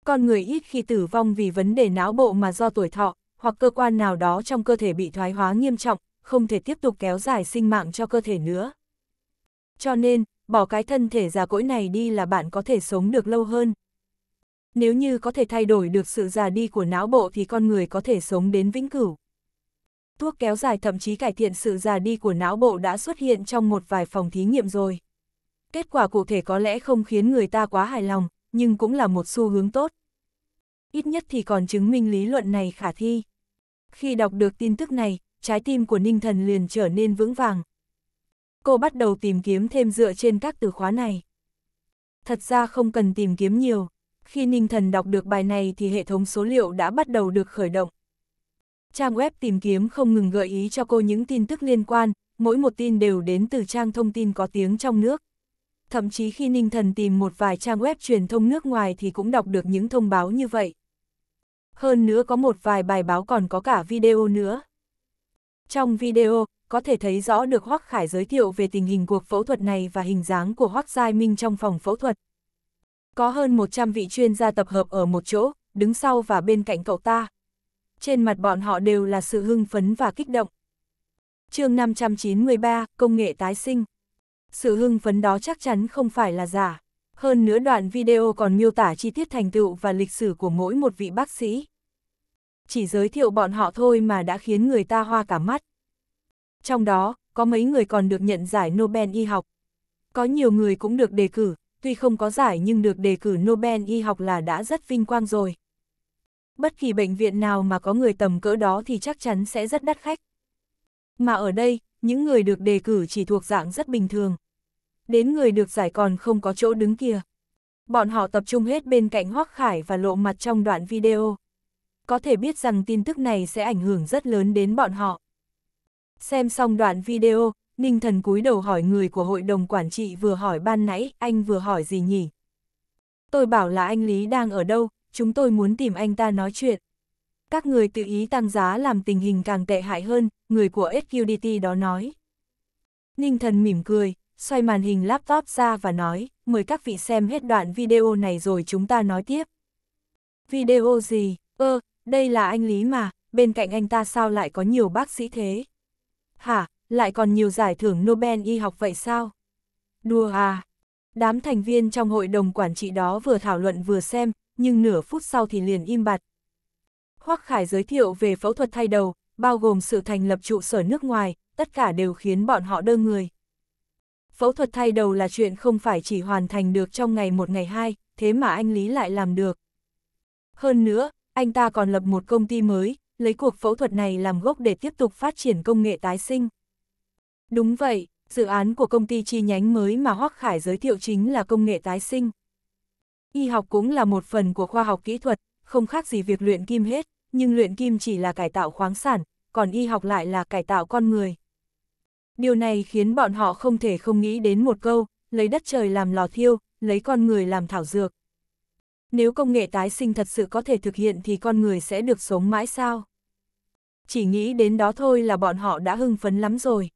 Con người ít khi tử vong vì vấn đề não bộ mà do tuổi thọ, hoặc cơ quan nào đó trong cơ thể bị thoái hóa nghiêm trọng, không thể tiếp tục kéo dài sinh mạng cho cơ thể nữa. Cho nên, bỏ cái thân thể già cỗi này đi là bạn có thể sống được lâu hơn nếu như có thể thay đổi được sự già đi của não bộ thì con người có thể sống đến vĩnh cửu. Thuốc kéo dài thậm chí cải thiện sự già đi của não bộ đã xuất hiện trong một vài phòng thí nghiệm rồi. Kết quả cụ thể có lẽ không khiến người ta quá hài lòng, nhưng cũng là một xu hướng tốt. Ít nhất thì còn chứng minh lý luận này khả thi. Khi đọc được tin tức này, trái tim của Ninh Thần liền trở nên vững vàng. Cô bắt đầu tìm kiếm thêm dựa trên các từ khóa này. Thật ra không cần tìm kiếm nhiều, khi Ninh Thần đọc được bài này thì hệ thống số liệu đã bắt đầu được khởi động. Trang web tìm kiếm không ngừng gợi ý cho cô những tin tức liên quan, mỗi một tin đều đến từ trang thông tin có tiếng trong nước. Thậm chí khi Ninh Thần tìm một vài trang web truyền thông nước ngoài thì cũng đọc được những thông báo như vậy. Hơn nữa có một vài bài báo còn có cả video nữa. Trong video, có thể thấy rõ được Hoắc Khải giới thiệu về tình hình cuộc phẫu thuật này và hình dáng của Hoắc Giai Minh trong phòng phẫu thuật, có hơn 100 vị chuyên gia tập hợp ở một chỗ, đứng sau và bên cạnh cậu ta. Trên mặt bọn họ đều là sự hưng phấn và kích động. chương 593, Công nghệ tái sinh. Sự hưng phấn đó chắc chắn không phải là giả. Hơn nữa đoạn video còn miêu tả chi tiết thành tựu và lịch sử của mỗi một vị bác sĩ. Chỉ giới thiệu bọn họ thôi mà đã khiến người ta hoa cả mắt. Trong đó, có mấy người còn được nhận giải Nobel y học. Có nhiều người cũng được đề cử, tuy không có giải nhưng được đề cử Nobel y học là đã rất vinh quang rồi. Bất kỳ bệnh viện nào mà có người tầm cỡ đó thì chắc chắn sẽ rất đắt khách. Mà ở đây, những người được đề cử chỉ thuộc dạng rất bình thường. Đến người được giải còn không có chỗ đứng kia. Bọn họ tập trung hết bên cạnh Hoác Khải và lộ mặt trong đoạn video. Có thể biết rằng tin tức này sẽ ảnh hưởng rất lớn đến bọn họ. Xem xong đoạn video, Ninh thần cúi đầu hỏi người của hội đồng quản trị vừa hỏi ban nãy, anh vừa hỏi gì nhỉ? Tôi bảo là anh Lý đang ở đâu, chúng tôi muốn tìm anh ta nói chuyện. Các người tự ý tăng giá làm tình hình càng tệ hại hơn, người của SQDT đó nói. Ninh thần mỉm cười, xoay màn hình laptop ra và nói, mời các vị xem hết đoạn video này rồi chúng ta nói tiếp. Video gì? Ơ, ờ, đây là anh Lý mà, bên cạnh anh ta sao lại có nhiều bác sĩ thế? Hả, lại còn nhiều giải thưởng Nobel y học vậy sao? Đùa à! Đám thành viên trong hội đồng quản trị đó vừa thảo luận vừa xem, nhưng nửa phút sau thì liền im bặt. Hoắc Khải giới thiệu về phẫu thuật thay đầu, bao gồm sự thành lập trụ sở nước ngoài, tất cả đều khiến bọn họ đơ người. Phẫu thuật thay đầu là chuyện không phải chỉ hoàn thành được trong ngày một ngày hai, thế mà anh Lý lại làm được. Hơn nữa, anh ta còn lập một công ty mới, lấy cuộc phẫu thuật này làm gốc để tiếp tục phát triển công nghệ tái sinh. Đúng vậy, dự án của công ty chi nhánh mới mà Hoắc Khải giới thiệu chính là công nghệ tái sinh. Y học cũng là một phần của khoa học kỹ thuật, không khác gì việc luyện kim hết, nhưng luyện kim chỉ là cải tạo khoáng sản, còn y học lại là cải tạo con người. Điều này khiến bọn họ không thể không nghĩ đến một câu, lấy đất trời làm lò thiêu, lấy con người làm thảo dược. Nếu công nghệ tái sinh thật sự có thể thực hiện thì con người sẽ được sống mãi sao? Chỉ nghĩ đến đó thôi là bọn họ đã hưng phấn lắm rồi.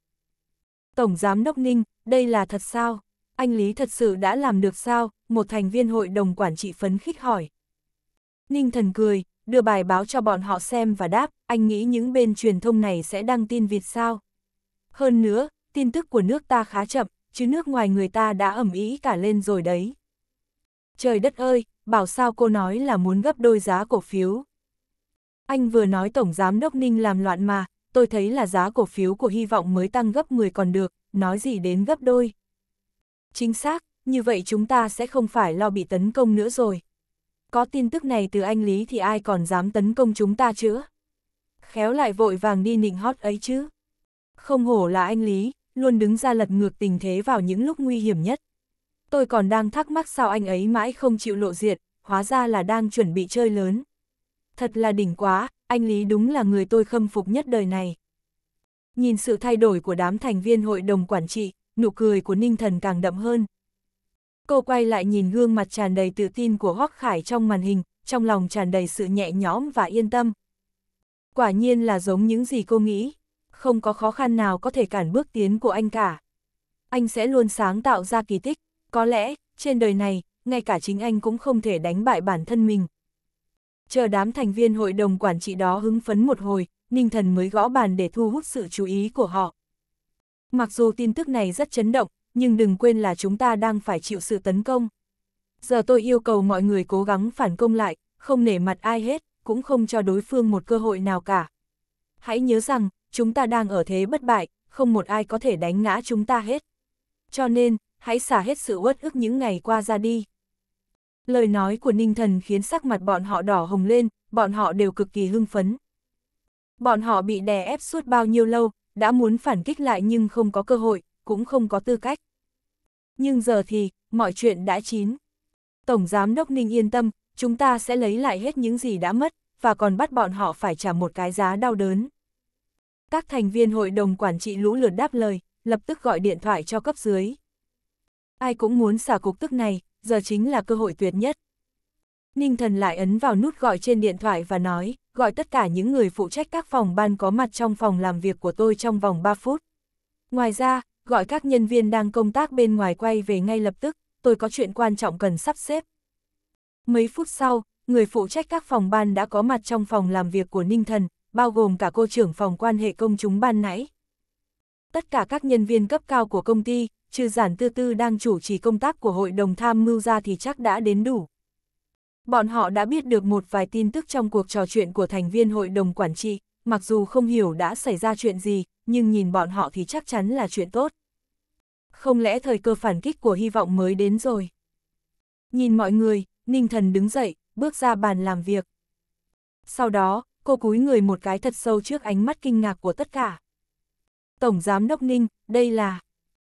Tổng Giám Đốc Ninh, đây là thật sao? Anh Lý thật sự đã làm được sao? Một thành viên hội đồng quản trị phấn khích hỏi. Ninh thần cười, đưa bài báo cho bọn họ xem và đáp, anh nghĩ những bên truyền thông này sẽ đăng tin Việt sao? Hơn nữa, tin tức của nước ta khá chậm, chứ nước ngoài người ta đã ẩm ý cả lên rồi đấy. Trời đất ơi, bảo sao cô nói là muốn gấp đôi giá cổ phiếu. Anh vừa nói Tổng Giám Đốc Ninh làm loạn mà, tôi thấy là giá cổ phiếu của hy vọng mới tăng gấp 10 còn được, nói gì đến gấp đôi. Chính xác, như vậy chúng ta sẽ không phải lo bị tấn công nữa rồi. Có tin tức này từ anh Lý thì ai còn dám tấn công chúng ta chữa? Khéo lại vội vàng đi nịnh hót ấy chứ. Không hổ là anh Lý, luôn đứng ra lật ngược tình thế vào những lúc nguy hiểm nhất. Tôi còn đang thắc mắc sao anh ấy mãi không chịu lộ diện, hóa ra là đang chuẩn bị chơi lớn. Thật là đỉnh quá, anh Lý đúng là người tôi khâm phục nhất đời này. Nhìn sự thay đổi của đám thành viên hội đồng quản trị, nụ cười của Ninh Thần càng đậm hơn. Cô quay lại nhìn gương mặt tràn đầy tự tin của Hoắc Khải trong màn hình, trong lòng tràn đầy sự nhẹ nhõm và yên tâm. Quả nhiên là giống những gì cô nghĩ, không có khó khăn nào có thể cản bước tiến của anh cả. Anh sẽ luôn sáng tạo ra kỳ tích, có lẽ, trên đời này, ngay cả chính anh cũng không thể đánh bại bản thân mình chờ đám thành viên hội đồng quản trị đó hứng phấn một hồi, Ninh Thần mới gõ bàn để thu hút sự chú ý của họ. Mặc dù tin tức này rất chấn động, nhưng đừng quên là chúng ta đang phải chịu sự tấn công. Giờ tôi yêu cầu mọi người cố gắng phản công lại, không nể mặt ai hết, cũng không cho đối phương một cơ hội nào cả. Hãy nhớ rằng, chúng ta đang ở thế bất bại, không một ai có thể đánh ngã chúng ta hết. Cho nên, hãy xả hết sự uất ức những ngày qua ra đi. Lời nói của Ninh Thần khiến sắc mặt bọn họ đỏ hồng lên, bọn họ đều cực kỳ hưng phấn. Bọn họ bị đè ép suốt bao nhiêu lâu, đã muốn phản kích lại nhưng không có cơ hội, cũng không có tư cách. Nhưng giờ thì, mọi chuyện đã chín. Tổng Giám Đốc Ninh yên tâm, chúng ta sẽ lấy lại hết những gì đã mất, và còn bắt bọn họ phải trả một cái giá đau đớn. Các thành viên hội đồng quản trị lũ lượt đáp lời, lập tức gọi điện thoại cho cấp dưới. Ai cũng muốn xả cục tức này, giờ chính là cơ hội tuyệt nhất. Ninh thần lại ấn vào nút gọi trên điện thoại và nói, gọi tất cả những người phụ trách các phòng ban có mặt trong phòng làm việc của tôi trong vòng 3 phút. Ngoài ra, gọi các nhân viên đang công tác bên ngoài quay về ngay lập tức, tôi có chuyện quan trọng cần sắp xếp. Mấy phút sau, người phụ trách các phòng ban đã có mặt trong phòng làm việc của Ninh Thần, bao gồm cả cô trưởng phòng quan hệ công chúng ban nãy. Tất cả các nhân viên cấp cao của công ty, trừ giản tư tư đang chủ trì công tác của hội đồng tham mưu ra thì chắc đã đến đủ. Bọn họ đã biết được một vài tin tức trong cuộc trò chuyện của thành viên hội đồng quản trị, mặc dù không hiểu đã xảy ra chuyện gì, nhưng nhìn bọn họ thì chắc chắn là chuyện tốt. Không lẽ thời cơ phản kích của hy vọng mới đến rồi? Nhìn mọi người, Ninh Thần đứng dậy, bước ra bàn làm việc. Sau đó, cô cúi người một cái thật sâu trước ánh mắt kinh ngạc của tất cả. Tổng Giám Đốc Ninh, đây là...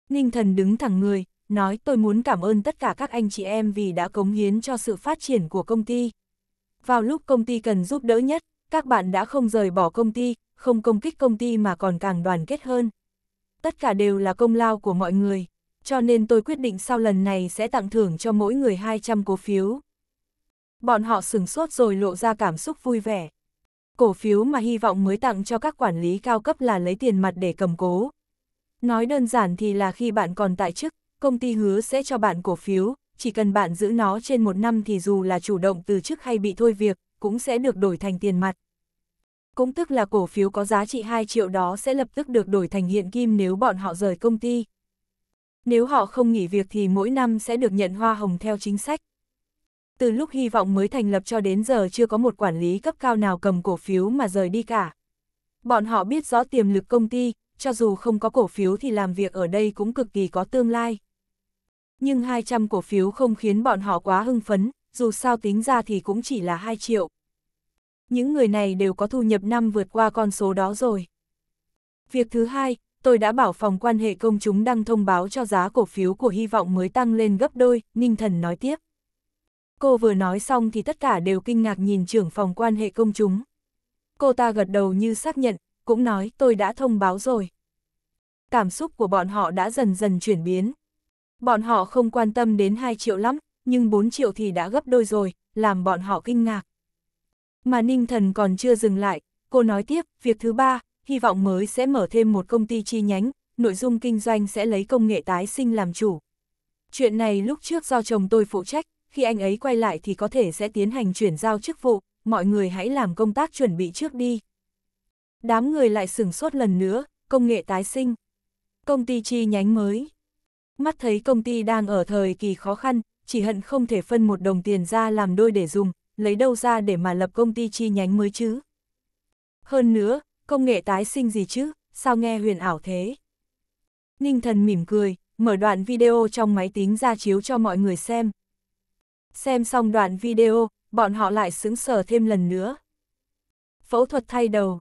Ninh Thần đứng thẳng người, nói tôi muốn cảm ơn tất cả các anh chị em vì đã cống hiến cho sự phát triển của công ty. Vào lúc công ty cần giúp đỡ nhất, các bạn đã không rời bỏ công ty, không công kích công ty mà còn càng đoàn kết hơn. Tất cả đều là công lao của mọi người, cho nên tôi quyết định sau lần này sẽ tặng thưởng cho mỗi người 200 cổ phiếu. Bọn họ sửng sốt rồi lộ ra cảm xúc vui vẻ cổ phiếu mà hy vọng mới tặng cho các quản lý cao cấp là lấy tiền mặt để cầm cố. Nói đơn giản thì là khi bạn còn tại chức, công ty hứa sẽ cho bạn cổ phiếu, chỉ cần bạn giữ nó trên một năm thì dù là chủ động từ chức hay bị thôi việc, cũng sẽ được đổi thành tiền mặt. Cũng tức là cổ phiếu có giá trị 2 triệu đó sẽ lập tức được đổi thành hiện kim nếu bọn họ rời công ty. Nếu họ không nghỉ việc thì mỗi năm sẽ được nhận hoa hồng theo chính sách từ lúc hy vọng mới thành lập cho đến giờ chưa có một quản lý cấp cao nào cầm cổ phiếu mà rời đi cả. Bọn họ biết rõ tiềm lực công ty, cho dù không có cổ phiếu thì làm việc ở đây cũng cực kỳ có tương lai. Nhưng 200 cổ phiếu không khiến bọn họ quá hưng phấn, dù sao tính ra thì cũng chỉ là 2 triệu. Những người này đều có thu nhập năm vượt qua con số đó rồi. Việc thứ hai, tôi đã bảo phòng quan hệ công chúng đăng thông báo cho giá cổ phiếu của hy vọng mới tăng lên gấp đôi, Ninh Thần nói tiếp. Cô vừa nói xong thì tất cả đều kinh ngạc nhìn trưởng phòng quan hệ công chúng. Cô ta gật đầu như xác nhận, cũng nói tôi đã thông báo rồi. Cảm xúc của bọn họ đã dần dần chuyển biến. Bọn họ không quan tâm đến 2 triệu lắm, nhưng 4 triệu thì đã gấp đôi rồi, làm bọn họ kinh ngạc. Mà Ninh Thần còn chưa dừng lại, cô nói tiếp, việc thứ ba, hy vọng mới sẽ mở thêm một công ty chi nhánh, nội dung kinh doanh sẽ lấy công nghệ tái sinh làm chủ. Chuyện này lúc trước do chồng tôi phụ trách, khi anh ấy quay lại thì có thể sẽ tiến hành chuyển giao chức vụ, mọi người hãy làm công tác chuẩn bị trước đi. Đám người lại sửng sốt lần nữa, công nghệ tái sinh. Công ty chi nhánh mới. Mắt thấy công ty đang ở thời kỳ khó khăn, chỉ hận không thể phân một đồng tiền ra làm đôi để dùng, lấy đâu ra để mà lập công ty chi nhánh mới chứ. Hơn nữa, công nghệ tái sinh gì chứ, sao nghe huyền ảo thế? Ninh thần mỉm cười, mở đoạn video trong máy tính ra chiếu cho mọi người xem. Xem xong đoạn video, bọn họ lại xứng sở thêm lần nữa. Phẫu thuật thay đầu.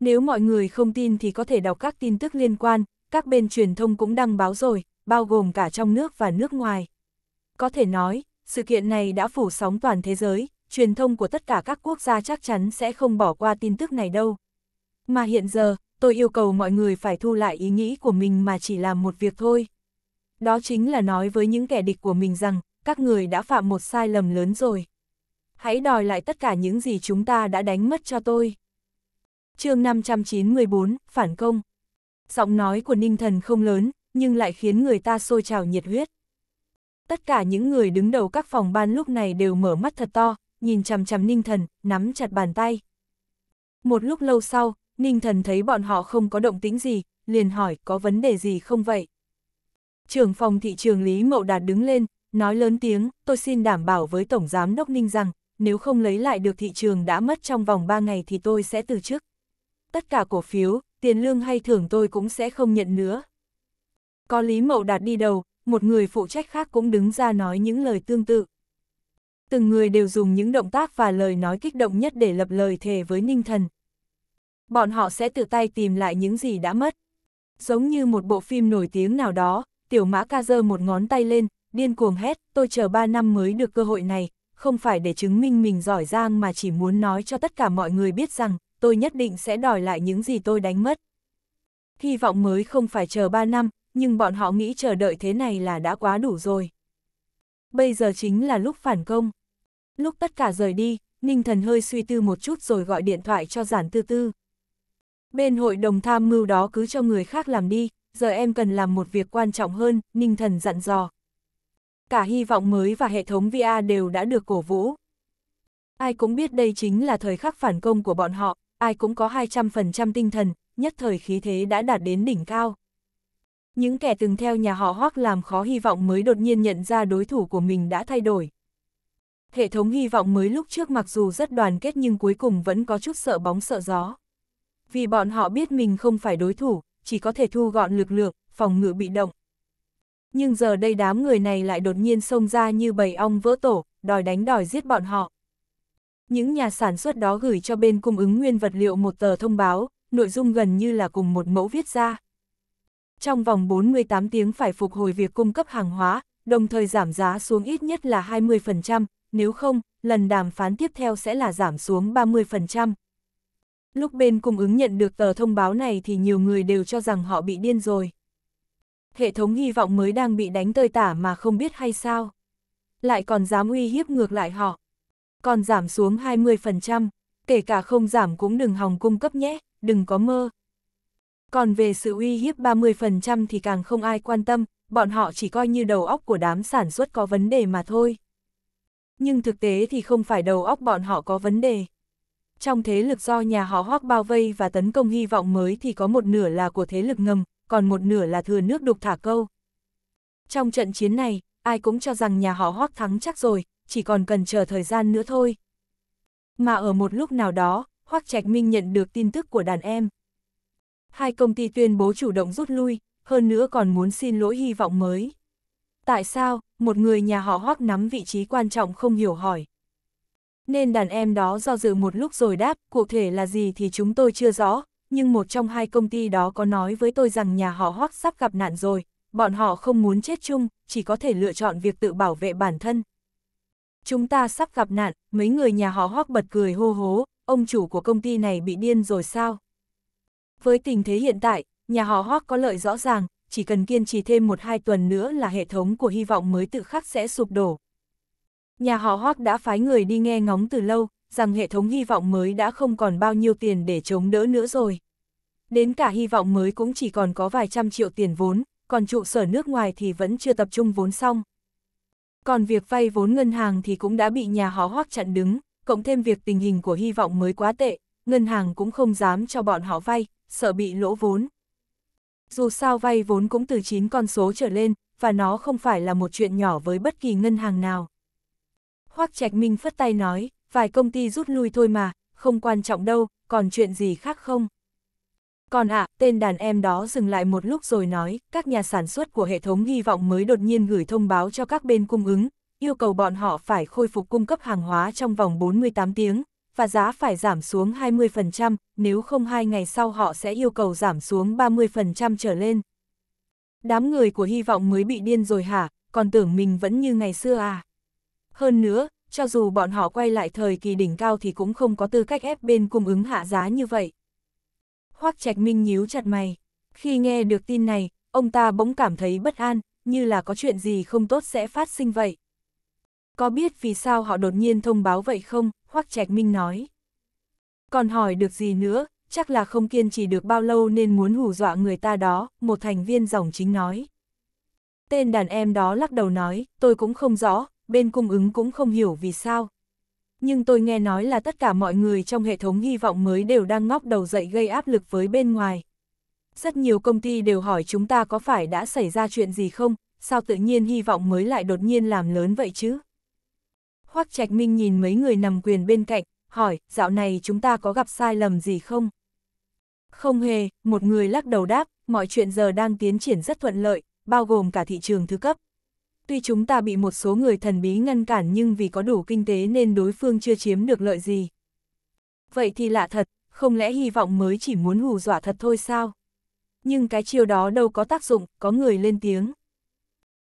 Nếu mọi người không tin thì có thể đọc các tin tức liên quan, các bên truyền thông cũng đăng báo rồi, bao gồm cả trong nước và nước ngoài. Có thể nói, sự kiện này đã phủ sóng toàn thế giới, truyền thông của tất cả các quốc gia chắc chắn sẽ không bỏ qua tin tức này đâu. Mà hiện giờ, tôi yêu cầu mọi người phải thu lại ý nghĩ của mình mà chỉ làm một việc thôi. Đó chính là nói với những kẻ địch của mình rằng, các người đã phạm một sai lầm lớn rồi. Hãy đòi lại tất cả những gì chúng ta đã đánh mất cho tôi. chương 594, Phản công. Giọng nói của Ninh Thần không lớn, nhưng lại khiến người ta sôi trào nhiệt huyết. Tất cả những người đứng đầu các phòng ban lúc này đều mở mắt thật to, nhìn chằm chằm Ninh Thần, nắm chặt bàn tay. Một lúc lâu sau, Ninh Thần thấy bọn họ không có động tĩnh gì, liền hỏi có vấn đề gì không vậy. Trưởng phòng thị trường Lý Mậu Đạt đứng lên, Nói lớn tiếng, tôi xin đảm bảo với Tổng Giám Đốc Ninh rằng, nếu không lấy lại được thị trường đã mất trong vòng 3 ngày thì tôi sẽ từ chức. Tất cả cổ phiếu, tiền lương hay thưởng tôi cũng sẽ không nhận nữa. Có Lý Mậu Đạt đi đầu, một người phụ trách khác cũng đứng ra nói những lời tương tự. Từng người đều dùng những động tác và lời nói kích động nhất để lập lời thề với Ninh Thần. Bọn họ sẽ tự tay tìm lại những gì đã mất. Giống như một bộ phim nổi tiếng nào đó, tiểu mã ca giơ một ngón tay lên, điên cuồng hét, tôi chờ 3 năm mới được cơ hội này, không phải để chứng minh mình giỏi giang mà chỉ muốn nói cho tất cả mọi người biết rằng, tôi nhất định sẽ đòi lại những gì tôi đánh mất. Hy vọng mới không phải chờ 3 năm, nhưng bọn họ nghĩ chờ đợi thế này là đã quá đủ rồi. Bây giờ chính là lúc phản công. Lúc tất cả rời đi, Ninh Thần hơi suy tư một chút rồi gọi điện thoại cho giản tư tư. Bên hội đồng tham mưu đó cứ cho người khác làm đi, giờ em cần làm một việc quan trọng hơn, Ninh Thần dặn dò, cả hy vọng mới và hệ thống VR đều đã được cổ vũ. Ai cũng biết đây chính là thời khắc phản công của bọn họ, ai cũng có 200% tinh thần, nhất thời khí thế đã đạt đến đỉnh cao. Những kẻ từng theo nhà họ hoác làm khó hy vọng mới đột nhiên nhận ra đối thủ của mình đã thay đổi. Hệ thống hy vọng mới lúc trước mặc dù rất đoàn kết nhưng cuối cùng vẫn có chút sợ bóng sợ gió. Vì bọn họ biết mình không phải đối thủ, chỉ có thể thu gọn lực lượng, phòng ngự bị động. Nhưng giờ đây đám người này lại đột nhiên xông ra như bầy ong vỡ tổ, đòi đánh đòi giết bọn họ. Những nhà sản xuất đó gửi cho bên cung ứng nguyên vật liệu một tờ thông báo, nội dung gần như là cùng một mẫu viết ra. Trong vòng 48 tiếng phải phục hồi việc cung cấp hàng hóa, đồng thời giảm giá xuống ít nhất là 20%, nếu không, lần đàm phán tiếp theo sẽ là giảm xuống 30%. Lúc bên cung ứng nhận được tờ thông báo này thì nhiều người đều cho rằng họ bị điên rồi hệ thống hy vọng mới đang bị đánh tơi tả mà không biết hay sao. Lại còn dám uy hiếp ngược lại họ. Còn giảm xuống 20%, kể cả không giảm cũng đừng hòng cung cấp nhé, đừng có mơ. Còn về sự uy hiếp 30% thì càng không ai quan tâm, bọn họ chỉ coi như đầu óc của đám sản xuất có vấn đề mà thôi. Nhưng thực tế thì không phải đầu óc bọn họ có vấn đề. Trong thế lực do nhà họ hoác bao vây và tấn công hy vọng mới thì có một nửa là của thế lực ngầm, còn một nửa là thừa nước đục thả câu. Trong trận chiến này, ai cũng cho rằng nhà họ Hoắc thắng chắc rồi, chỉ còn cần chờ thời gian nữa thôi. Mà ở một lúc nào đó, Hoắc Trạch Minh nhận được tin tức của đàn em. Hai công ty tuyên bố chủ động rút lui, hơn nữa còn muốn xin lỗi hy vọng mới. Tại sao, một người nhà họ Hoắc nắm vị trí quan trọng không hiểu hỏi. Nên đàn em đó do dự một lúc rồi đáp, cụ thể là gì thì chúng tôi chưa rõ, nhưng một trong hai công ty đó có nói với tôi rằng nhà họ Hoắc sắp gặp nạn rồi, bọn họ không muốn chết chung, chỉ có thể lựa chọn việc tự bảo vệ bản thân. Chúng ta sắp gặp nạn, mấy người nhà họ Hoắc bật cười hô hố, ông chủ của công ty này bị điên rồi sao? Với tình thế hiện tại, nhà họ Hoắc có lợi rõ ràng, chỉ cần kiên trì thêm một hai tuần nữa là hệ thống của hy vọng mới tự khắc sẽ sụp đổ. Nhà họ Hoắc đã phái người đi nghe ngóng từ lâu, rằng hệ thống hy vọng mới đã không còn bao nhiêu tiền để chống đỡ nữa rồi. Đến cả hy vọng mới cũng chỉ còn có vài trăm triệu tiền vốn, còn trụ sở nước ngoài thì vẫn chưa tập trung vốn xong. Còn việc vay vốn ngân hàng thì cũng đã bị nhà họ hoác chặn đứng, cộng thêm việc tình hình của hy vọng mới quá tệ, ngân hàng cũng không dám cho bọn họ vay, sợ bị lỗ vốn. Dù sao vay vốn cũng từ 9 con số trở lên, và nó không phải là một chuyện nhỏ với bất kỳ ngân hàng nào. Hoác Trạch Minh phất tay nói, vài công ty rút lui thôi mà, không quan trọng đâu, còn chuyện gì khác không? Còn ạ, à, tên đàn em đó dừng lại một lúc rồi nói, các nhà sản xuất của hệ thống hy vọng mới đột nhiên gửi thông báo cho các bên cung ứng, yêu cầu bọn họ phải khôi phục cung cấp hàng hóa trong vòng 48 tiếng, và giá phải giảm xuống 20%, nếu không hai ngày sau họ sẽ yêu cầu giảm xuống 30% trở lên. Đám người của hy vọng mới bị điên rồi hả, còn tưởng mình vẫn như ngày xưa à? Hơn nữa, cho dù bọn họ quay lại thời kỳ đỉnh cao thì cũng không có tư cách ép bên cung ứng hạ giá như vậy. Hoắc Trạch Minh nhíu chặt mày. Khi nghe được tin này, ông ta bỗng cảm thấy bất an, như là có chuyện gì không tốt sẽ phát sinh vậy. Có biết vì sao họ đột nhiên thông báo vậy không? Hoắc Trạch Minh nói. Còn hỏi được gì nữa, chắc là không kiên trì được bao lâu nên muốn hù dọa người ta đó, một thành viên dòng chính nói. Tên đàn em đó lắc đầu nói, tôi cũng không rõ, bên cung ứng cũng không hiểu vì sao. Nhưng tôi nghe nói là tất cả mọi người trong hệ thống hy vọng mới đều đang ngóc đầu dậy gây áp lực với bên ngoài. Rất nhiều công ty đều hỏi chúng ta có phải đã xảy ra chuyện gì không, sao tự nhiên hy vọng mới lại đột nhiên làm lớn vậy chứ? Hoắc Trạch Minh nhìn mấy người nằm quyền bên cạnh, hỏi, dạo này chúng ta có gặp sai lầm gì không? Không hề, một người lắc đầu đáp, mọi chuyện giờ đang tiến triển rất thuận lợi, bao gồm cả thị trường thứ cấp tuy chúng ta bị một số người thần bí ngăn cản nhưng vì có đủ kinh tế nên đối phương chưa chiếm được lợi gì. Vậy thì lạ thật, không lẽ hy vọng mới chỉ muốn hù dọa thật thôi sao? Nhưng cái chiêu đó đâu có tác dụng, có người lên tiếng.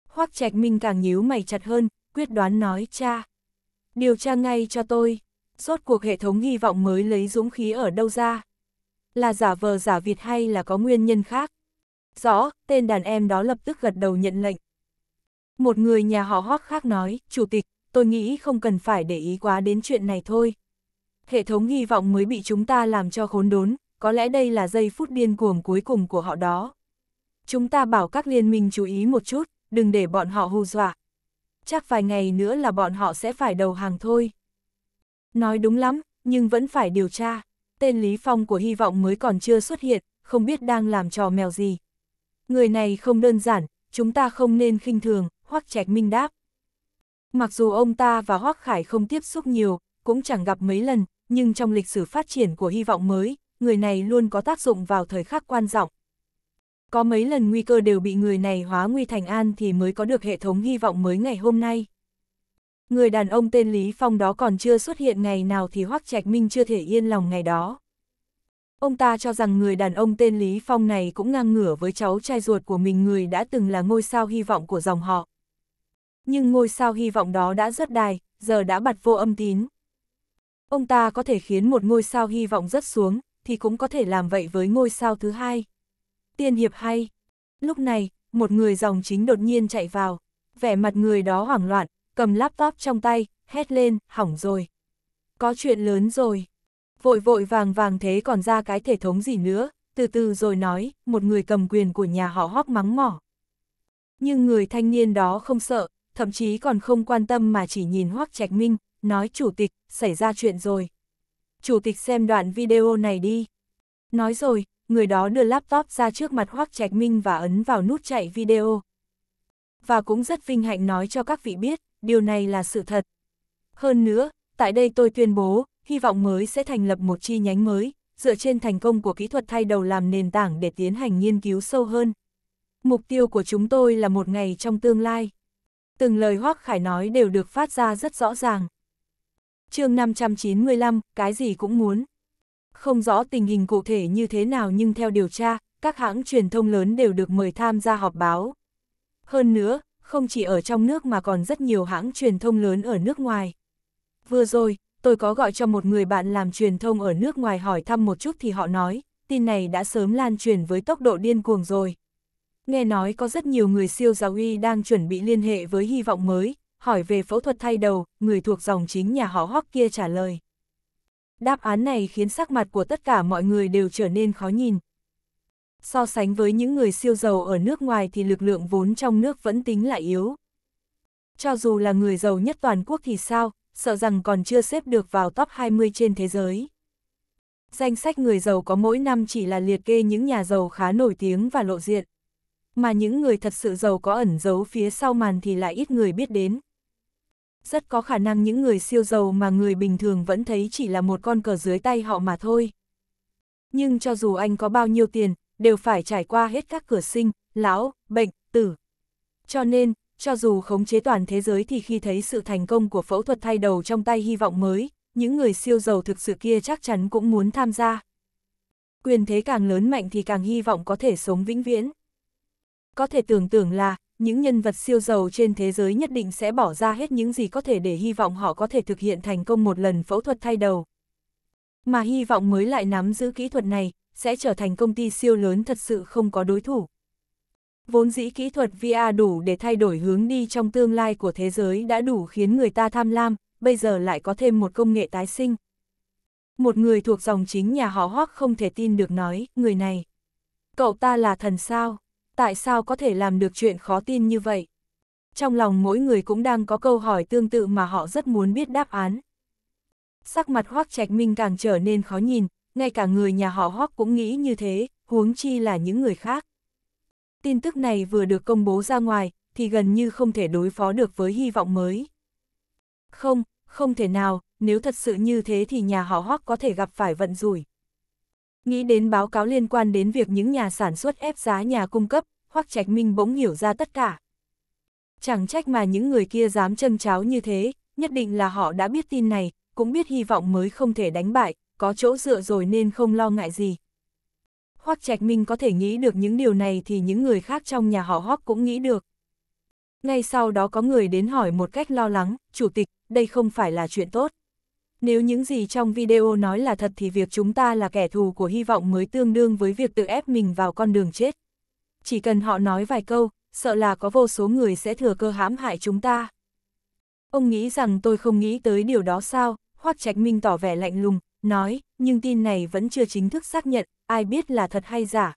hoắc Trạch Minh càng nhíu mày chặt hơn, quyết đoán nói cha. Điều tra ngay cho tôi, rốt cuộc hệ thống hy vọng mới lấy dũng khí ở đâu ra? Là giả vờ giả Việt hay là có nguyên nhân khác? Rõ, tên đàn em đó lập tức gật đầu nhận lệnh. Một người nhà họ Hoắc khác nói, Chủ tịch, tôi nghĩ không cần phải để ý quá đến chuyện này thôi. Hệ thống hy vọng mới bị chúng ta làm cho khốn đốn, có lẽ đây là giây phút điên cuồng cuối cùng của họ đó. Chúng ta bảo các liên minh chú ý một chút, đừng để bọn họ hù dọa. Chắc vài ngày nữa là bọn họ sẽ phải đầu hàng thôi. Nói đúng lắm, nhưng vẫn phải điều tra. Tên Lý Phong của hy vọng mới còn chưa xuất hiện, không biết đang làm trò mèo gì. Người này không đơn giản, chúng ta không nên khinh thường. Hoắc Trạch Minh đáp. Mặc dù ông ta và Hoắc Khải không tiếp xúc nhiều, cũng chẳng gặp mấy lần, nhưng trong lịch sử phát triển của hy vọng mới, người này luôn có tác dụng vào thời khắc quan trọng. Có mấy lần nguy cơ đều bị người này hóa nguy thành an thì mới có được hệ thống hy vọng mới ngày hôm nay. Người đàn ông tên Lý Phong đó còn chưa xuất hiện ngày nào thì Hoắc Trạch Minh chưa thể yên lòng ngày đó. Ông ta cho rằng người đàn ông tên Lý Phong này cũng ngang ngửa với cháu trai ruột của mình người đã từng là ngôi sao hy vọng của dòng họ. Nhưng ngôi sao hy vọng đó đã rất đài, giờ đã bật vô âm tín. Ông ta có thể khiến một ngôi sao hy vọng rất xuống, thì cũng có thể làm vậy với ngôi sao thứ hai. Tiên hiệp hay. Lúc này, một người dòng chính đột nhiên chạy vào. Vẻ mặt người đó hoảng loạn, cầm laptop trong tay, hét lên, hỏng rồi. Có chuyện lớn rồi. Vội vội vàng vàng thế còn ra cái thể thống gì nữa, từ từ rồi nói, một người cầm quyền của nhà họ hóc mắng mỏ. Nhưng người thanh niên đó không sợ, thậm chí còn không quan tâm mà chỉ nhìn Hoắc Trạch Minh, nói chủ tịch, xảy ra chuyện rồi. Chủ tịch xem đoạn video này đi. Nói rồi, người đó đưa laptop ra trước mặt Hoắc Trạch Minh và ấn vào nút chạy video. Và cũng rất vinh hạnh nói cho các vị biết, điều này là sự thật. Hơn nữa, tại đây tôi tuyên bố, hy vọng mới sẽ thành lập một chi nhánh mới, dựa trên thành công của kỹ thuật thay đầu làm nền tảng để tiến hành nghiên cứu sâu hơn. Mục tiêu của chúng tôi là một ngày trong tương lai từng lời Hoác Khải nói đều được phát ra rất rõ ràng. chương 595, cái gì cũng muốn. Không rõ tình hình cụ thể như thế nào nhưng theo điều tra, các hãng truyền thông lớn đều được mời tham gia họp báo. Hơn nữa, không chỉ ở trong nước mà còn rất nhiều hãng truyền thông lớn ở nước ngoài. Vừa rồi, tôi có gọi cho một người bạn làm truyền thông ở nước ngoài hỏi thăm một chút thì họ nói, tin này đã sớm lan truyền với tốc độ điên cuồng rồi. Nghe nói có rất nhiều người siêu giáo uy đang chuẩn bị liên hệ với hy vọng mới, hỏi về phẫu thuật thay đầu, người thuộc dòng chính nhà họ hóc kia trả lời. Đáp án này khiến sắc mặt của tất cả mọi người đều trở nên khó nhìn. So sánh với những người siêu giàu ở nước ngoài thì lực lượng vốn trong nước vẫn tính là yếu. Cho dù là người giàu nhất toàn quốc thì sao, sợ rằng còn chưa xếp được vào top 20 trên thế giới. Danh sách người giàu có mỗi năm chỉ là liệt kê những nhà giàu khá nổi tiếng và lộ diện mà những người thật sự giàu có ẩn giấu phía sau màn thì lại ít người biết đến. Rất có khả năng những người siêu giàu mà người bình thường vẫn thấy chỉ là một con cờ dưới tay họ mà thôi. Nhưng cho dù anh có bao nhiêu tiền, đều phải trải qua hết các cửa sinh, lão, bệnh, tử. Cho nên, cho dù khống chế toàn thế giới thì khi thấy sự thành công của phẫu thuật thay đầu trong tay hy vọng mới, những người siêu giàu thực sự kia chắc chắn cũng muốn tham gia. Quyền thế càng lớn mạnh thì càng hy vọng có thể sống vĩnh viễn. Có thể tưởng tượng là, những nhân vật siêu giàu trên thế giới nhất định sẽ bỏ ra hết những gì có thể để hy vọng họ có thể thực hiện thành công một lần phẫu thuật thay đầu. Mà hy vọng mới lại nắm giữ kỹ thuật này, sẽ trở thành công ty siêu lớn thật sự không có đối thủ. Vốn dĩ kỹ thuật VR đủ để thay đổi hướng đi trong tương lai của thế giới đã đủ khiến người ta tham lam, bây giờ lại có thêm một công nghệ tái sinh. Một người thuộc dòng chính nhà họ Hoắc không thể tin được nói, người này. Cậu ta là thần sao? tại sao có thể làm được chuyện khó tin như vậy? Trong lòng mỗi người cũng đang có câu hỏi tương tự mà họ rất muốn biết đáp án. Sắc mặt Hoác Trạch Minh càng trở nên khó nhìn, ngay cả người nhà họ Hoác cũng nghĩ như thế, huống chi là những người khác. Tin tức này vừa được công bố ra ngoài, thì gần như không thể đối phó được với hy vọng mới. Không, không thể nào, nếu thật sự như thế thì nhà họ Hoác có thể gặp phải vận rủi. Nghĩ đến báo cáo liên quan đến việc những nhà sản xuất ép giá nhà cung cấp, Hoắc Trạch Minh bỗng hiểu ra tất cả. Chẳng trách mà những người kia dám châm cháo như thế, nhất định là họ đã biết tin này, cũng biết hy vọng mới không thể đánh bại, có chỗ dựa rồi nên không lo ngại gì. Hoắc Trạch Minh có thể nghĩ được những điều này thì những người khác trong nhà họ Hoắc cũng nghĩ được. Ngay sau đó có người đến hỏi một cách lo lắng, Chủ tịch, đây không phải là chuyện tốt. Nếu những gì trong video nói là thật thì việc chúng ta là kẻ thù của hy vọng mới tương đương với việc tự ép mình vào con đường chết chỉ cần họ nói vài câu, sợ là có vô số người sẽ thừa cơ hãm hại chúng ta. Ông nghĩ rằng tôi không nghĩ tới điều đó sao, Hoác Trạch Minh tỏ vẻ lạnh lùng, nói, nhưng tin này vẫn chưa chính thức xác nhận, ai biết là thật hay giả.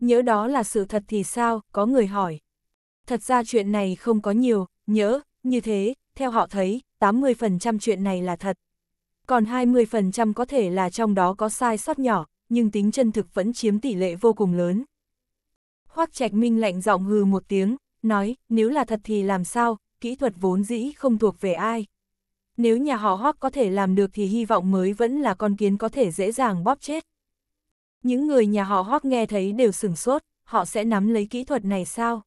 Nhớ đó là sự thật thì sao, có người hỏi. Thật ra chuyện này không có nhiều, nhớ, như thế, theo họ thấy, 80% chuyện này là thật. Còn 20% có thể là trong đó có sai sót nhỏ, nhưng tính chân thực vẫn chiếm tỷ lệ vô cùng lớn. Hoác Trạch Minh lạnh giọng hừ một tiếng, nói, nếu là thật thì làm sao, kỹ thuật vốn dĩ không thuộc về ai. Nếu nhà họ Hoác có thể làm được thì hy vọng mới vẫn là con kiến có thể dễ dàng bóp chết. Những người nhà họ Hoác nghe thấy đều sửng sốt, họ sẽ nắm lấy kỹ thuật này sao?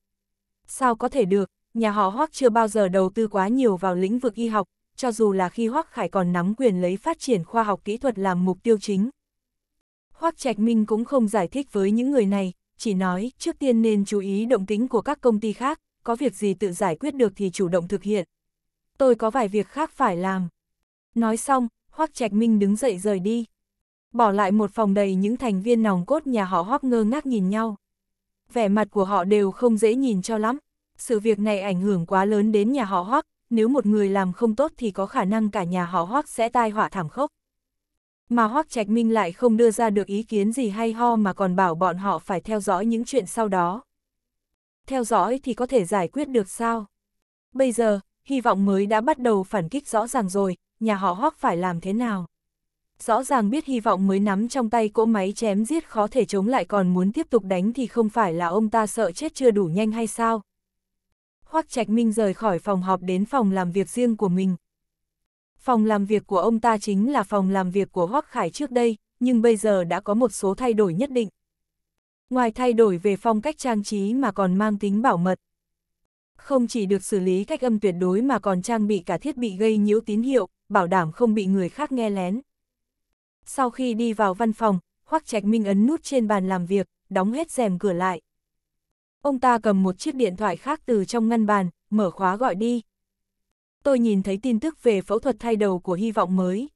Sao có thể được, nhà họ Hoác chưa bao giờ đầu tư quá nhiều vào lĩnh vực y học, cho dù là khi Hoác Khải còn nắm quyền lấy phát triển khoa học kỹ thuật làm mục tiêu chính. Hoác Trạch Minh cũng không giải thích với những người này, chỉ nói trước tiên nên chú ý động tính của các công ty khác, có việc gì tự giải quyết được thì chủ động thực hiện. Tôi có vài việc khác phải làm. Nói xong, Hoắc Trạch Minh đứng dậy rời đi. Bỏ lại một phòng đầy những thành viên nòng cốt nhà họ Hoắc ngơ ngác nhìn nhau. Vẻ mặt của họ đều không dễ nhìn cho lắm. Sự việc này ảnh hưởng quá lớn đến nhà họ Hoắc, nếu một người làm không tốt thì có khả năng cả nhà họ Hoắc sẽ tai họa thảm khốc mà Hoắc Trạch Minh lại không đưa ra được ý kiến gì hay ho mà còn bảo bọn họ phải theo dõi những chuyện sau đó. Theo dõi thì có thể giải quyết được sao? Bây giờ, hy vọng mới đã bắt đầu phản kích rõ ràng rồi, nhà họ Hoắc phải làm thế nào? Rõ ràng biết hy vọng mới nắm trong tay cỗ máy chém giết khó thể chống lại còn muốn tiếp tục đánh thì không phải là ông ta sợ chết chưa đủ nhanh hay sao? Hoắc Trạch Minh rời khỏi phòng họp đến phòng làm việc riêng của mình, Phòng làm việc của ông ta chính là phòng làm việc của Hoắc Khải trước đây, nhưng bây giờ đã có một số thay đổi nhất định. Ngoài thay đổi về phong cách trang trí mà còn mang tính bảo mật. Không chỉ được xử lý cách âm tuyệt đối mà còn trang bị cả thiết bị gây nhiễu tín hiệu, bảo đảm không bị người khác nghe lén. Sau khi đi vào văn phòng, Hoắc Trạch Minh ấn nút trên bàn làm việc, đóng hết rèm cửa lại. Ông ta cầm một chiếc điện thoại khác từ trong ngăn bàn, mở khóa gọi đi tôi nhìn thấy tin tức về phẫu thuật thay đầu của hy vọng mới.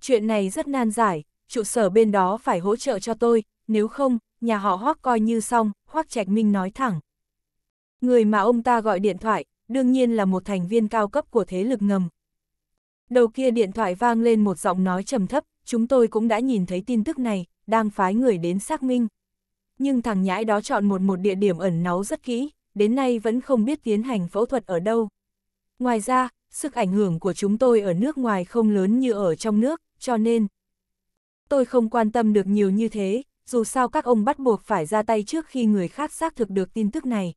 Chuyện này rất nan giải, trụ sở bên đó phải hỗ trợ cho tôi, nếu không, nhà họ hoác coi như xong, hoác trạch minh nói thẳng. Người mà ông ta gọi điện thoại, đương nhiên là một thành viên cao cấp của thế lực ngầm. Đầu kia điện thoại vang lên một giọng nói trầm thấp, chúng tôi cũng đã nhìn thấy tin tức này, đang phái người đến xác minh. Nhưng thằng nhãi đó chọn một một địa điểm ẩn náu rất kỹ, đến nay vẫn không biết tiến hành phẫu thuật ở đâu. Ngoài ra, sức ảnh hưởng của chúng tôi ở nước ngoài không lớn như ở trong nước, cho nên tôi không quan tâm được nhiều như thế, dù sao các ông bắt buộc phải ra tay trước khi người khác xác thực được tin tức này.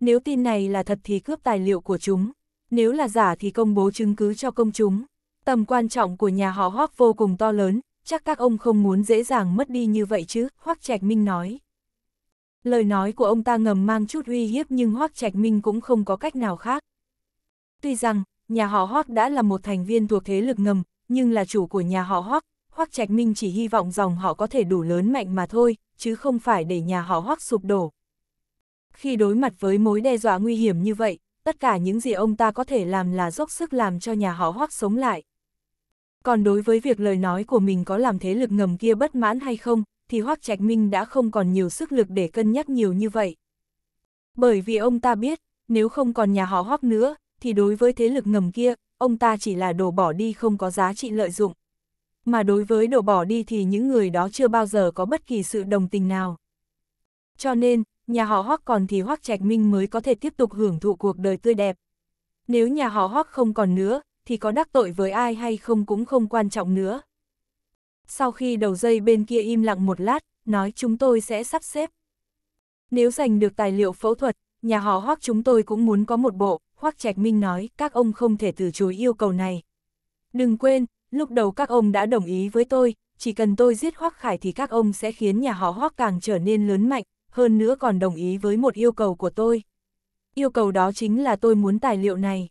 Nếu tin này là thật thì cướp tài liệu của chúng, nếu là giả thì công bố chứng cứ cho công chúng. Tầm quan trọng của nhà họ Hoác vô cùng to lớn, chắc các ông không muốn dễ dàng mất đi như vậy chứ, Hoác Trạch Minh nói. Lời nói của ông ta ngầm mang chút uy hiếp nhưng Hoác Trạch Minh cũng không có cách nào khác. Tuy rằng, nhà họ Hoác đã là một thành viên thuộc thế lực ngầm, nhưng là chủ của nhà họ Hoác, Hoác Trạch Minh chỉ hy vọng dòng họ có thể đủ lớn mạnh mà thôi, chứ không phải để nhà họ Hoác sụp đổ. Khi đối mặt với mối đe dọa nguy hiểm như vậy, tất cả những gì ông ta có thể làm là dốc sức làm cho nhà họ Hoác sống lại. Còn đối với việc lời nói của mình có làm thế lực ngầm kia bất mãn hay không, thì Hoác Trạch Minh đã không còn nhiều sức lực để cân nhắc nhiều như vậy. Bởi vì ông ta biết, nếu không còn nhà họ Hoác nữa, thì đối với thế lực ngầm kia, ông ta chỉ là đổ bỏ đi không có giá trị lợi dụng. Mà đối với đổ bỏ đi thì những người đó chưa bao giờ có bất kỳ sự đồng tình nào. Cho nên, nhà họ Hoắc còn thì Hoắc Trạch Minh mới có thể tiếp tục hưởng thụ cuộc đời tươi đẹp. Nếu nhà họ Hoắc không còn nữa, thì có đắc tội với ai hay không cũng không quan trọng nữa. Sau khi đầu dây bên kia im lặng một lát, nói chúng tôi sẽ sắp xếp. Nếu giành được tài liệu phẫu thuật, nhà họ Hoắc chúng tôi cũng muốn có một bộ. Hoác Trạch Minh nói các ông không thể từ chối yêu cầu này. Đừng quên, lúc đầu các ông đã đồng ý với tôi, chỉ cần tôi giết Hoác Khải thì các ông sẽ khiến nhà họ Hoác càng trở nên lớn mạnh, hơn nữa còn đồng ý với một yêu cầu của tôi. Yêu cầu đó chính là tôi muốn tài liệu này.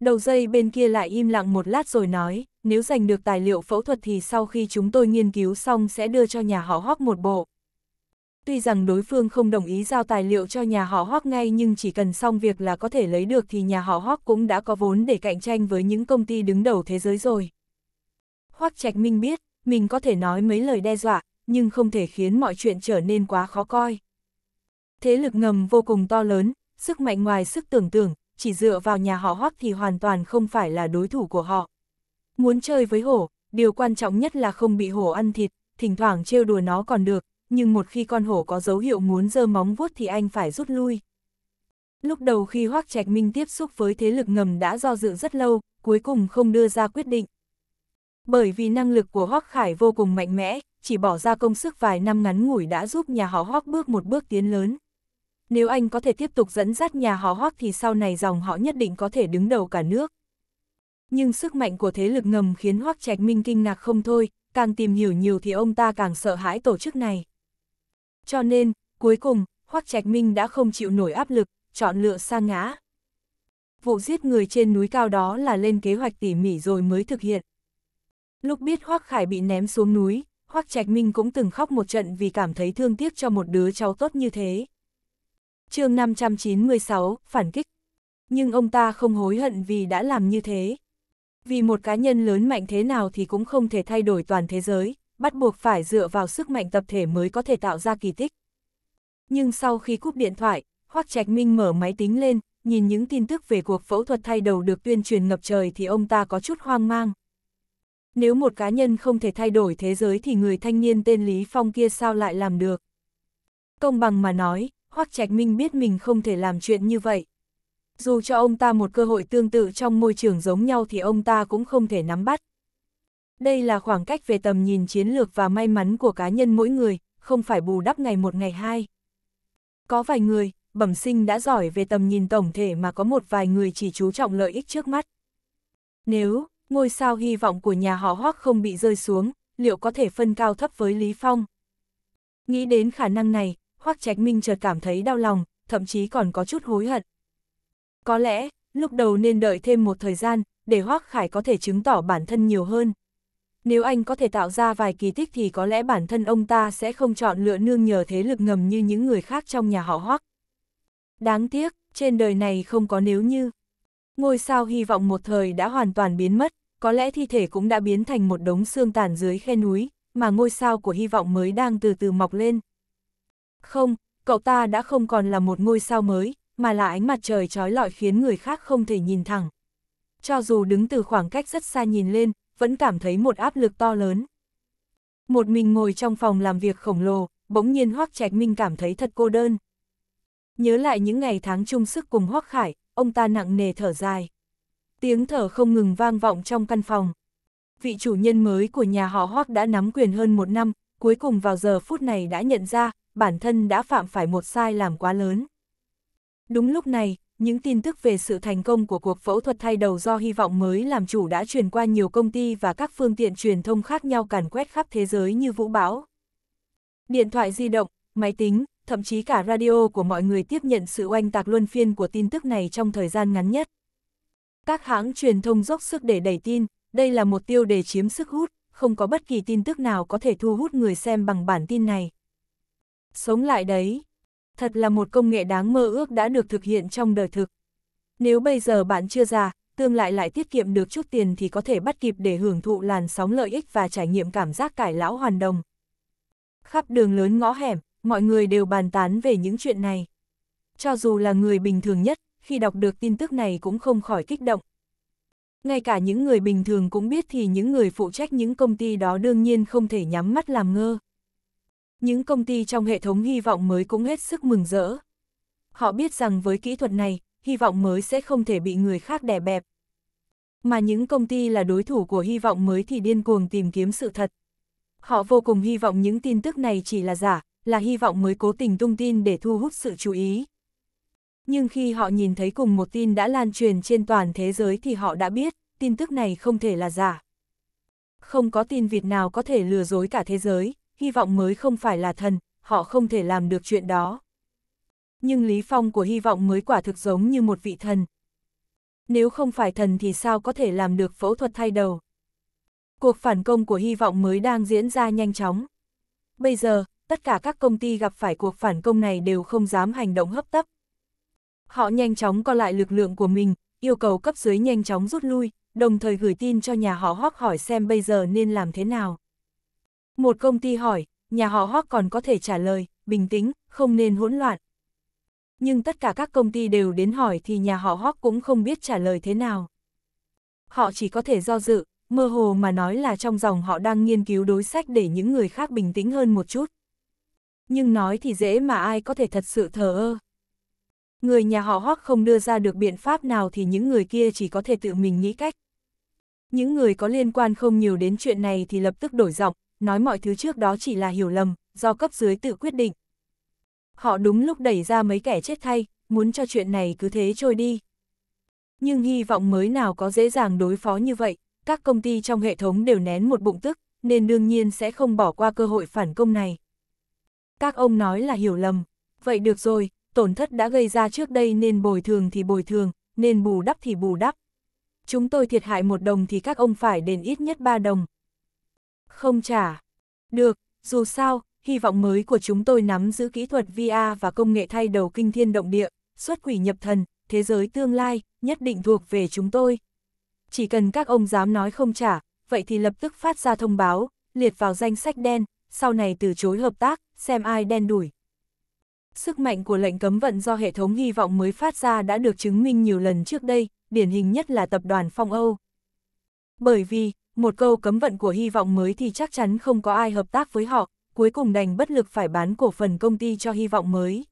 Đầu dây bên kia lại im lặng một lát rồi nói, nếu giành được tài liệu phẫu thuật thì sau khi chúng tôi nghiên cứu xong sẽ đưa cho nhà họ Hoác một bộ tuy rằng đối phương không đồng ý giao tài liệu cho nhà họ Hoác ngay nhưng chỉ cần xong việc là có thể lấy được thì nhà họ Hoác cũng đã có vốn để cạnh tranh với những công ty đứng đầu thế giới rồi. Hoác Trạch Minh biết, mình có thể nói mấy lời đe dọa, nhưng không thể khiến mọi chuyện trở nên quá khó coi. Thế lực ngầm vô cùng to lớn, sức mạnh ngoài sức tưởng tượng, chỉ dựa vào nhà họ Hoác thì hoàn toàn không phải là đối thủ của họ. Muốn chơi với hổ, điều quan trọng nhất là không bị hổ ăn thịt, thỉnh thoảng trêu đùa nó còn được, nhưng một khi con hổ có dấu hiệu muốn giơ móng vuốt thì anh phải rút lui. Lúc đầu khi Hoác Trạch Minh tiếp xúc với thế lực ngầm đã do dự rất lâu, cuối cùng không đưa ra quyết định. Bởi vì năng lực của Hoác Khải vô cùng mạnh mẽ, chỉ bỏ ra công sức vài năm ngắn ngủi đã giúp nhà họ Hoác bước một bước tiến lớn. Nếu anh có thể tiếp tục dẫn dắt nhà họ Hoác thì sau này dòng họ nhất định có thể đứng đầu cả nước. Nhưng sức mạnh của thế lực ngầm khiến Hoác Trạch Minh kinh ngạc không thôi, càng tìm hiểu nhiều thì ông ta càng sợ hãi tổ chức này. Cho nên, cuối cùng, Hoắc Trạch Minh đã không chịu nổi áp lực, chọn lựa sang ngã. Vụ giết người trên núi cao đó là lên kế hoạch tỉ mỉ rồi mới thực hiện. Lúc biết Hoắc Khải bị ném xuống núi, Hoắc Trạch Minh cũng từng khóc một trận vì cảm thấy thương tiếc cho một đứa cháu tốt như thế. chương 596, phản kích. Nhưng ông ta không hối hận vì đã làm như thế. Vì một cá nhân lớn mạnh thế nào thì cũng không thể thay đổi toàn thế giới, bắt buộc phải dựa vào sức mạnh tập thể mới có thể tạo ra kỳ tích. Nhưng sau khi cúp điện thoại, Hoắc Trạch Minh mở máy tính lên, nhìn những tin tức về cuộc phẫu thuật thay đầu được tuyên truyền ngập trời thì ông ta có chút hoang mang. Nếu một cá nhân không thể thay đổi thế giới thì người thanh niên tên Lý Phong kia sao lại làm được? Công bằng mà nói, Hoắc Trạch Minh biết mình không thể làm chuyện như vậy. Dù cho ông ta một cơ hội tương tự trong môi trường giống nhau thì ông ta cũng không thể nắm bắt. Đây là khoảng cách về tầm nhìn chiến lược và may mắn của cá nhân mỗi người, không phải bù đắp ngày một ngày hai. Có vài người, bẩm sinh đã giỏi về tầm nhìn tổng thể mà có một vài người chỉ chú trọng lợi ích trước mắt. Nếu, ngôi sao hy vọng của nhà họ Hoắc không bị rơi xuống, liệu có thể phân cao thấp với Lý Phong? Nghĩ đến khả năng này, Hoắc Trạch Minh chợt cảm thấy đau lòng, thậm chí còn có chút hối hận. Có lẽ, lúc đầu nên đợi thêm một thời gian, để Hoắc Khải có thể chứng tỏ bản thân nhiều hơn. Nếu anh có thể tạo ra vài kỳ tích thì có lẽ bản thân ông ta sẽ không chọn lựa nương nhờ thế lực ngầm như những người khác trong nhà họ Hoắc. Đáng tiếc, trên đời này không có nếu như. Ngôi sao hy vọng một thời đã hoàn toàn biến mất, có lẽ thi thể cũng đã biến thành một đống xương tàn dưới khe núi, mà ngôi sao của hy vọng mới đang từ từ mọc lên. Không, cậu ta đã không còn là một ngôi sao mới, mà là ánh mặt trời trói lọi khiến người khác không thể nhìn thẳng. Cho dù đứng từ khoảng cách rất xa nhìn lên, vẫn cảm thấy một áp lực to lớn. Một mình ngồi trong phòng làm việc khổng lồ, bỗng nhiên Hoắc Trạch Minh cảm thấy thật cô đơn. Nhớ lại những ngày tháng chung sức cùng Hoắc Khải, ông ta nặng nề thở dài. Tiếng thở không ngừng vang vọng trong căn phòng. Vị chủ nhân mới của nhà họ Hoắc đã nắm quyền hơn một năm, cuối cùng vào giờ phút này đã nhận ra, bản thân đã phạm phải một sai làm quá lớn. Đúng lúc này, những tin tức về sự thành công của cuộc phẫu thuật thay đầu do hy vọng mới làm chủ đã truyền qua nhiều công ty và các phương tiện truyền thông khác nhau càn quét khắp thế giới như vũ bão. Điện thoại di động, máy tính, thậm chí cả radio của mọi người tiếp nhận sự oanh tạc luân phiên của tin tức này trong thời gian ngắn nhất. Các hãng truyền thông dốc sức để đẩy tin, đây là một tiêu đề chiếm sức hút, không có bất kỳ tin tức nào có thể thu hút người xem bằng bản tin này. Sống lại đấy! thật là một công nghệ đáng mơ ước đã được thực hiện trong đời thực. Nếu bây giờ bạn chưa già, tương lại lại tiết kiệm được chút tiền thì có thể bắt kịp để hưởng thụ làn sóng lợi ích và trải nghiệm cảm giác cải lão hoàn đồng. Khắp đường lớn ngõ hẻm, mọi người đều bàn tán về những chuyện này. Cho dù là người bình thường nhất, khi đọc được tin tức này cũng không khỏi kích động. Ngay cả những người bình thường cũng biết thì những người phụ trách những công ty đó đương nhiên không thể nhắm mắt làm ngơ. Những công ty trong hệ thống hy vọng mới cũng hết sức mừng rỡ. Họ biết rằng với kỹ thuật này, hy vọng mới sẽ không thể bị người khác đè bẹp. Mà những công ty là đối thủ của hy vọng mới thì điên cuồng tìm kiếm sự thật. Họ vô cùng hy vọng những tin tức này chỉ là giả, là hy vọng mới cố tình tung tin để thu hút sự chú ý. Nhưng khi họ nhìn thấy cùng một tin đã lan truyền trên toàn thế giới thì họ đã biết, tin tức này không thể là giả. Không có tin vịt nào có thể lừa dối cả thế giới, hy vọng mới không phải là thần, họ không thể làm được chuyện đó. Nhưng Lý Phong của hy vọng mới quả thực giống như một vị thần. Nếu không phải thần thì sao có thể làm được phẫu thuật thay đầu? Cuộc phản công của hy vọng mới đang diễn ra nhanh chóng. Bây giờ, tất cả các công ty gặp phải cuộc phản công này đều không dám hành động hấp tấp. Họ nhanh chóng co lại lực lượng của mình, yêu cầu cấp dưới nhanh chóng rút lui, đồng thời gửi tin cho nhà họ Hoác hỏi xem bây giờ nên làm thế nào. Một công ty hỏi, nhà họ Hoác còn có thể trả lời, bình tĩnh, không nên hỗn loạn. Nhưng tất cả các công ty đều đến hỏi thì nhà họ Hoác cũng không biết trả lời thế nào. Họ chỉ có thể do dự, mơ hồ mà nói là trong dòng họ đang nghiên cứu đối sách để những người khác bình tĩnh hơn một chút. Nhưng nói thì dễ mà ai có thể thật sự thờ ơ. Người nhà họ Hoác không đưa ra được biện pháp nào thì những người kia chỉ có thể tự mình nghĩ cách. Những người có liên quan không nhiều đến chuyện này thì lập tức đổi giọng, nói mọi thứ trước đó chỉ là hiểu lầm, do cấp dưới tự quyết định. Họ đúng lúc đẩy ra mấy kẻ chết thay, muốn cho chuyện này cứ thế trôi đi. Nhưng hy vọng mới nào có dễ dàng đối phó như vậy, các công ty trong hệ thống đều nén một bụng tức, nên đương nhiên sẽ không bỏ qua cơ hội phản công này. Các ông nói là hiểu lầm, vậy được rồi, tổn thất đã gây ra trước đây nên bồi thường thì bồi thường, nên bù đắp thì bù đắp. Chúng tôi thiệt hại một đồng thì các ông phải đền ít nhất ba đồng, không trả. Được, dù sao, hy vọng mới của chúng tôi nắm giữ kỹ thuật VR và công nghệ thay đầu kinh thiên động địa, xuất quỷ nhập thần, thế giới tương lai, nhất định thuộc về chúng tôi. Chỉ cần các ông dám nói không trả, vậy thì lập tức phát ra thông báo, liệt vào danh sách đen, sau này từ chối hợp tác, xem ai đen đuổi. Sức mạnh của lệnh cấm vận do hệ thống hy vọng mới phát ra đã được chứng minh nhiều lần trước đây, điển hình nhất là tập đoàn Phong Âu. Bởi vì, một câu cấm vận của hy vọng mới thì chắc chắn không có ai hợp tác với họ, cuối cùng đành bất lực phải bán cổ phần công ty cho hy vọng mới.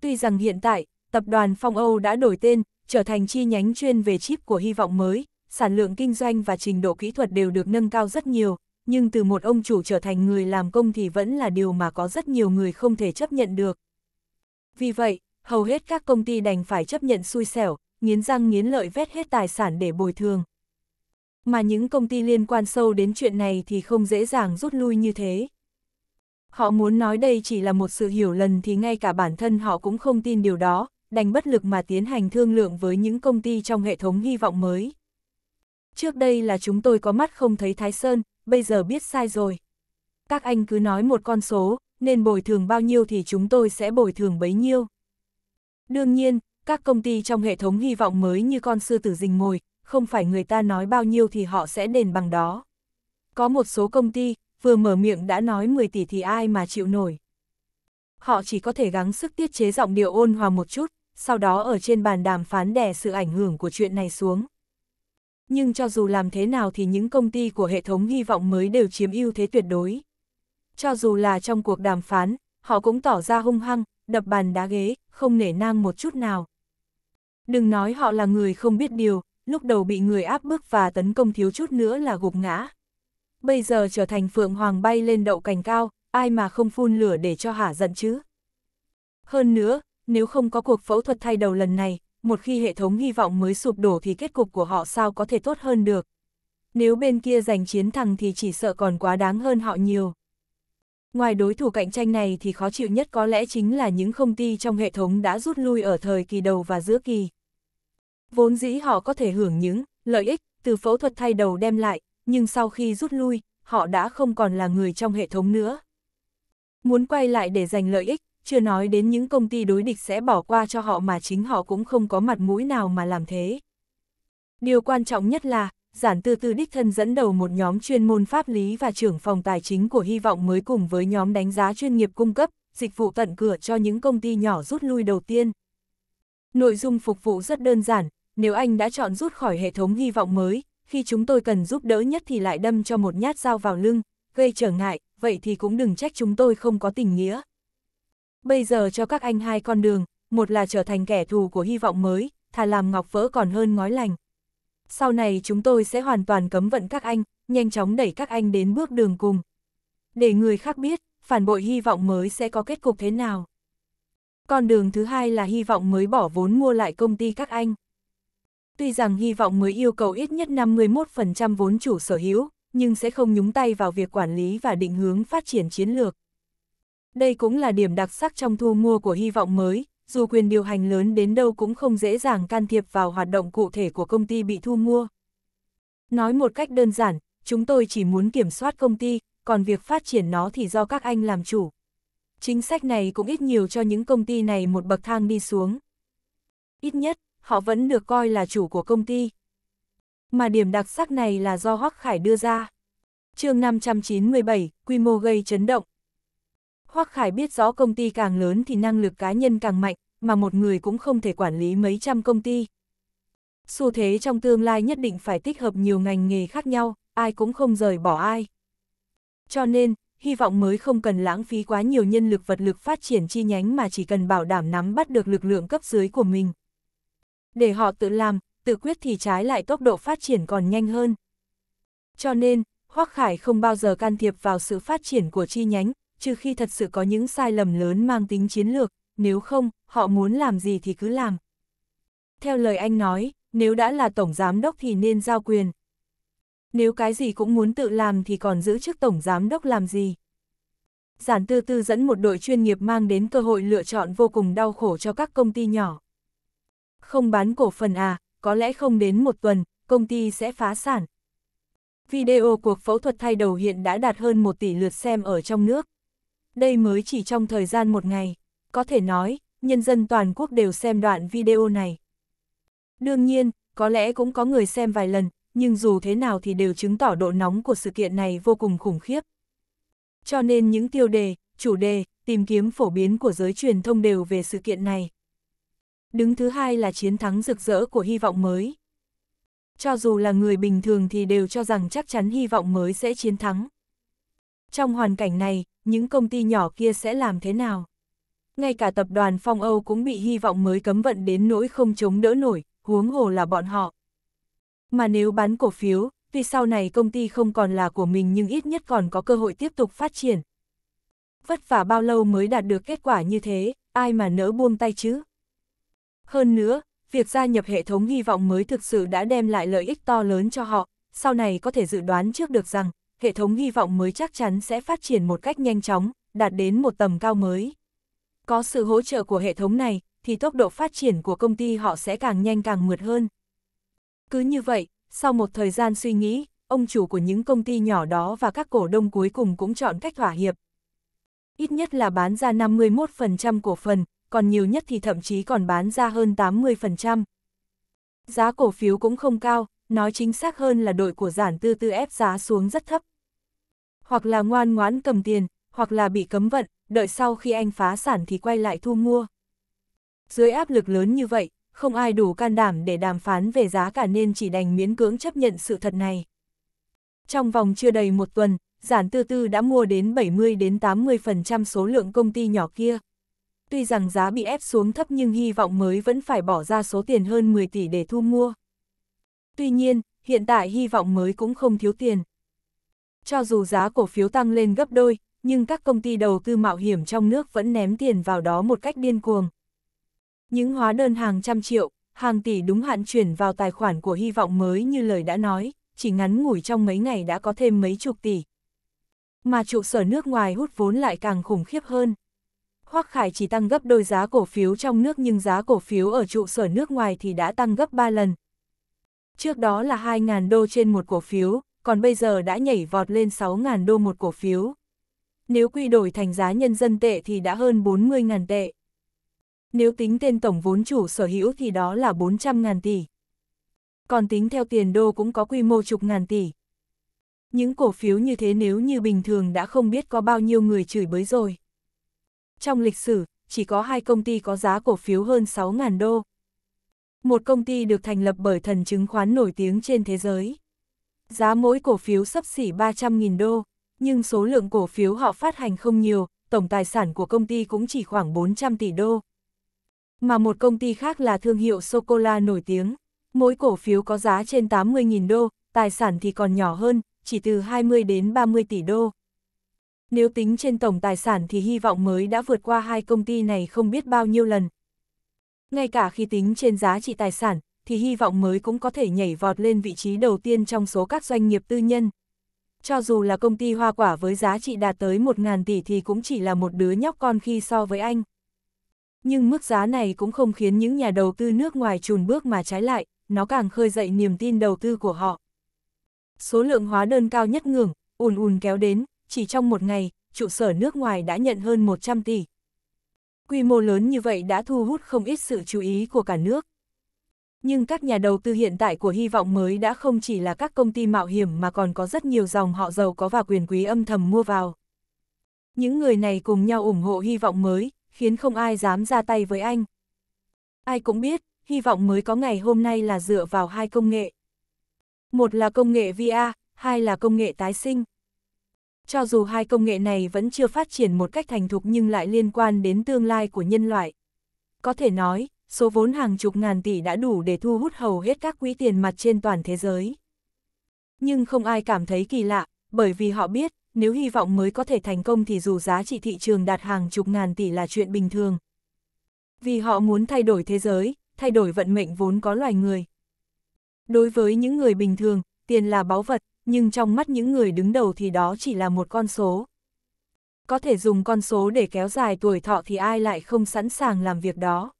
Tuy rằng hiện tại, tập đoàn Phong Âu đã đổi tên, trở thành chi nhánh chuyên về chip của hy vọng mới, sản lượng kinh doanh và trình độ kỹ thuật đều được nâng cao rất nhiều, nhưng từ một ông chủ trở thành người làm công thì vẫn là điều mà có rất nhiều người không thể chấp nhận được. Vì vậy, hầu hết các công ty đành phải chấp nhận xui xẻo, nghiến răng nghiến lợi vét hết tài sản để bồi thường, mà những công ty liên quan sâu đến chuyện này thì không dễ dàng rút lui như thế. Họ muốn nói đây chỉ là một sự hiểu lầm thì ngay cả bản thân họ cũng không tin điều đó, đành bất lực mà tiến hành thương lượng với những công ty trong hệ thống hy vọng mới. Trước đây là chúng tôi có mắt không thấy Thái Sơn, bây giờ biết sai rồi. Các anh cứ nói một con số, nên bồi thường bao nhiêu thì chúng tôi sẽ bồi thường bấy nhiêu. Đương nhiên, các công ty trong hệ thống hy vọng mới như con sư tử rình mồi, không phải người ta nói bao nhiêu thì họ sẽ đền bằng đó. Có một số công ty, vừa mở miệng đã nói 10 tỷ thì ai mà chịu nổi. Họ chỉ có thể gắng sức tiết chế giọng điệu ôn hòa một chút, sau đó ở trên bàn đàm phán đè sự ảnh hưởng của chuyện này xuống. Nhưng cho dù làm thế nào thì những công ty của hệ thống hy vọng mới đều chiếm ưu thế tuyệt đối. Cho dù là trong cuộc đàm phán, họ cũng tỏ ra hung hăng, đập bàn đá ghế, không nể nang một chút nào. Đừng nói họ là người không biết điều, lúc đầu bị người áp bức và tấn công thiếu chút nữa là gục ngã. Bây giờ trở thành phượng hoàng bay lên đậu cành cao, ai mà không phun lửa để cho hả giận chứ. Hơn nữa, nếu không có cuộc phẫu thuật thay đầu lần này, một khi hệ thống hy vọng mới sụp đổ thì kết cục của họ sao có thể tốt hơn được. Nếu bên kia giành chiến thắng thì chỉ sợ còn quá đáng hơn họ nhiều. Ngoài đối thủ cạnh tranh này thì khó chịu nhất có lẽ chính là những công ty trong hệ thống đã rút lui ở thời kỳ đầu và giữa kỳ. Vốn dĩ họ có thể hưởng những lợi ích từ phẫu thuật thay đầu đem lại, nhưng sau khi rút lui, họ đã không còn là người trong hệ thống nữa. Muốn quay lại để giành lợi ích, chưa nói đến những công ty đối địch sẽ bỏ qua cho họ mà chính họ cũng không có mặt mũi nào mà làm thế. Điều quan trọng nhất là, giản tư tư đích thân dẫn đầu một nhóm chuyên môn pháp lý và trưởng phòng tài chính của Hy vọng mới cùng với nhóm đánh giá chuyên nghiệp cung cấp, dịch vụ tận cửa cho những công ty nhỏ rút lui đầu tiên. Nội dung phục vụ rất đơn giản, nếu anh đã chọn rút khỏi hệ thống hy vọng mới, khi chúng tôi cần giúp đỡ nhất thì lại đâm cho một nhát dao vào lưng, gây trở ngại, vậy thì cũng đừng trách chúng tôi không có tình nghĩa. Bây giờ cho các anh hai con đường, một là trở thành kẻ thù của hy vọng mới, thà làm ngọc vỡ còn hơn ngói lành. Sau này chúng tôi sẽ hoàn toàn cấm vận các anh, nhanh chóng đẩy các anh đến bước đường cùng. Để người khác biết, phản bội hy vọng mới sẽ có kết cục thế nào. Con đường thứ hai là hy vọng mới bỏ vốn mua lại công ty các anh tuy rằng hy vọng mới yêu cầu ít nhất 51% vốn chủ sở hữu, nhưng sẽ không nhúng tay vào việc quản lý và định hướng phát triển chiến lược. Đây cũng là điểm đặc sắc trong thu mua của hy vọng mới, dù quyền điều hành lớn đến đâu cũng không dễ dàng can thiệp vào hoạt động cụ thể của công ty bị thu mua. Nói một cách đơn giản, chúng tôi chỉ muốn kiểm soát công ty, còn việc phát triển nó thì do các anh làm chủ. Chính sách này cũng ít nhiều cho những công ty này một bậc thang đi xuống. Ít nhất, họ vẫn được coi là chủ của công ty. Mà điểm đặc sắc này là do Hoắc Khải đưa ra. chương 597, quy mô gây chấn động. Hoắc Khải biết rõ công ty càng lớn thì năng lực cá nhân càng mạnh, mà một người cũng không thể quản lý mấy trăm công ty. Xu thế trong tương lai nhất định phải tích hợp nhiều ngành nghề khác nhau, ai cũng không rời bỏ ai. Cho nên, hy vọng mới không cần lãng phí quá nhiều nhân lực vật lực phát triển chi nhánh mà chỉ cần bảo đảm nắm bắt được lực lượng cấp dưới của mình. Để họ tự làm, tự quyết thì trái lại tốc độ phát triển còn nhanh hơn. Cho nên, Hoác Khải không bao giờ can thiệp vào sự phát triển của chi nhánh, trừ khi thật sự có những sai lầm lớn mang tính chiến lược, nếu không, họ muốn làm gì thì cứ làm. Theo lời anh nói, nếu đã là tổng giám đốc thì nên giao quyền. Nếu cái gì cũng muốn tự làm thì còn giữ chức tổng giám đốc làm gì? Giản Tư Tư dẫn một đội chuyên nghiệp mang đến cơ hội lựa chọn vô cùng đau khổ cho các công ty nhỏ không bán cổ phần à, có lẽ không đến một tuần, công ty sẽ phá sản. Video cuộc phẫu thuật thay đầu hiện đã đạt hơn 1 tỷ lượt xem ở trong nước. Đây mới chỉ trong thời gian một ngày, có thể nói, nhân dân toàn quốc đều xem đoạn video này. Đương nhiên, có lẽ cũng có người xem vài lần, nhưng dù thế nào thì đều chứng tỏ độ nóng của sự kiện này vô cùng khủng khiếp. Cho nên những tiêu đề, chủ đề, tìm kiếm phổ biến của giới truyền thông đều về sự kiện này. Đứng thứ hai là chiến thắng rực rỡ của hy vọng mới. Cho dù là người bình thường thì đều cho rằng chắc chắn hy vọng mới sẽ chiến thắng. Trong hoàn cảnh này, những công ty nhỏ kia sẽ làm thế nào? Ngay cả tập đoàn Phong Âu cũng bị hy vọng mới cấm vận đến nỗi không chống đỡ nổi, huống hồ là bọn họ. Mà nếu bán cổ phiếu, vì sau này công ty không còn là của mình nhưng ít nhất còn có cơ hội tiếp tục phát triển. Vất vả bao lâu mới đạt được kết quả như thế, ai mà nỡ buông tay chứ? Hơn nữa, việc gia nhập hệ thống hy vọng mới thực sự đã đem lại lợi ích to lớn cho họ, sau này có thể dự đoán trước được rằng, hệ thống hy vọng mới chắc chắn sẽ phát triển một cách nhanh chóng, đạt đến một tầm cao mới. Có sự hỗ trợ của hệ thống này, thì tốc độ phát triển của công ty họ sẽ càng nhanh càng mượt hơn. Cứ như vậy, sau một thời gian suy nghĩ, ông chủ của những công ty nhỏ đó và các cổ đông cuối cùng cũng chọn cách thỏa hiệp. Ít nhất là bán ra 51% cổ phần, còn nhiều nhất thì thậm chí còn bán ra hơn 80%. Giá cổ phiếu cũng không cao, nói chính xác hơn là đội của giản tư tư ép giá xuống rất thấp. Hoặc là ngoan ngoãn cầm tiền, hoặc là bị cấm vận, đợi sau khi anh phá sản thì quay lại thu mua. Dưới áp lực lớn như vậy, không ai đủ can đảm để đàm phán về giá cả nên chỉ đành miễn cưỡng chấp nhận sự thật này. Trong vòng chưa đầy một tuần, giản tư tư đã mua đến 70 đến 80% số lượng công ty nhỏ kia tuy rằng giá bị ép xuống thấp nhưng hy vọng mới vẫn phải bỏ ra số tiền hơn 10 tỷ để thu mua. Tuy nhiên, hiện tại hy vọng mới cũng không thiếu tiền. Cho dù giá cổ phiếu tăng lên gấp đôi, nhưng các công ty đầu tư mạo hiểm trong nước vẫn ném tiền vào đó một cách điên cuồng. Những hóa đơn hàng trăm triệu, hàng tỷ đúng hạn chuyển vào tài khoản của hy vọng mới như lời đã nói, chỉ ngắn ngủi trong mấy ngày đã có thêm mấy chục tỷ. Mà trụ sở nước ngoài hút vốn lại càng khủng khiếp hơn. Hoắc Khải chỉ tăng gấp đôi giá cổ phiếu trong nước nhưng giá cổ phiếu ở trụ sở nước ngoài thì đã tăng gấp 3 lần. Trước đó là 2.000 đô trên một cổ phiếu, còn bây giờ đã nhảy vọt lên 6.000 đô một cổ phiếu. Nếu quy đổi thành giá nhân dân tệ thì đã hơn 40.000 tệ. Nếu tính tên tổng vốn chủ sở hữu thì đó là 400.000 tỷ. Còn tính theo tiền đô cũng có quy mô chục ngàn tỷ. Những cổ phiếu như thế nếu như bình thường đã không biết có bao nhiêu người chửi bới rồi trong lịch sử, chỉ có hai công ty có giá cổ phiếu hơn 6.000 đô. Một công ty được thành lập bởi thần chứng khoán nổi tiếng trên thế giới. Giá mỗi cổ phiếu sấp xỉ 300.000 đô, nhưng số lượng cổ phiếu họ phát hành không nhiều, tổng tài sản của công ty cũng chỉ khoảng 400 tỷ đô. Mà một công ty khác là thương hiệu sô-cô-la nổi tiếng, mỗi cổ phiếu có giá trên 80.000 đô, tài sản thì còn nhỏ hơn, chỉ từ 20 đến 30 tỷ đô nếu tính trên tổng tài sản thì hy vọng mới đã vượt qua hai công ty này không biết bao nhiêu lần. Ngay cả khi tính trên giá trị tài sản, thì hy vọng mới cũng có thể nhảy vọt lên vị trí đầu tiên trong số các doanh nghiệp tư nhân. Cho dù là công ty hoa quả với giá trị đạt tới 1.000 tỷ thì cũng chỉ là một đứa nhóc con khi so với anh. Nhưng mức giá này cũng không khiến những nhà đầu tư nước ngoài chùn bước mà trái lại, nó càng khơi dậy niềm tin đầu tư của họ. Số lượng hóa đơn cao nhất ngưỡng, ùn ùn kéo đến, chỉ trong một ngày, trụ sở nước ngoài đã nhận hơn 100 tỷ. Quy mô lớn như vậy đã thu hút không ít sự chú ý của cả nước. Nhưng các nhà đầu tư hiện tại của hy vọng mới đã không chỉ là các công ty mạo hiểm mà còn có rất nhiều dòng họ giàu có và quyền quý âm thầm mua vào. Những người này cùng nhau ủng hộ hy vọng mới, khiến không ai dám ra tay với anh. Ai cũng biết, hy vọng mới có ngày hôm nay là dựa vào hai công nghệ. Một là công nghệ VR, hai là công nghệ tái sinh cho dù hai công nghệ này vẫn chưa phát triển một cách thành thục nhưng lại liên quan đến tương lai của nhân loại. Có thể nói, số vốn hàng chục ngàn tỷ đã đủ để thu hút hầu hết các quỹ tiền mặt trên toàn thế giới. Nhưng không ai cảm thấy kỳ lạ, bởi vì họ biết, nếu hy vọng mới có thể thành công thì dù giá trị thị trường đạt hàng chục ngàn tỷ là chuyện bình thường. Vì họ muốn thay đổi thế giới, thay đổi vận mệnh vốn có loài người. Đối với những người bình thường, tiền là báu vật, nhưng trong mắt những người đứng đầu thì đó chỉ là một con số. Có thể dùng con số để kéo dài tuổi thọ thì ai lại không sẵn sàng làm việc đó.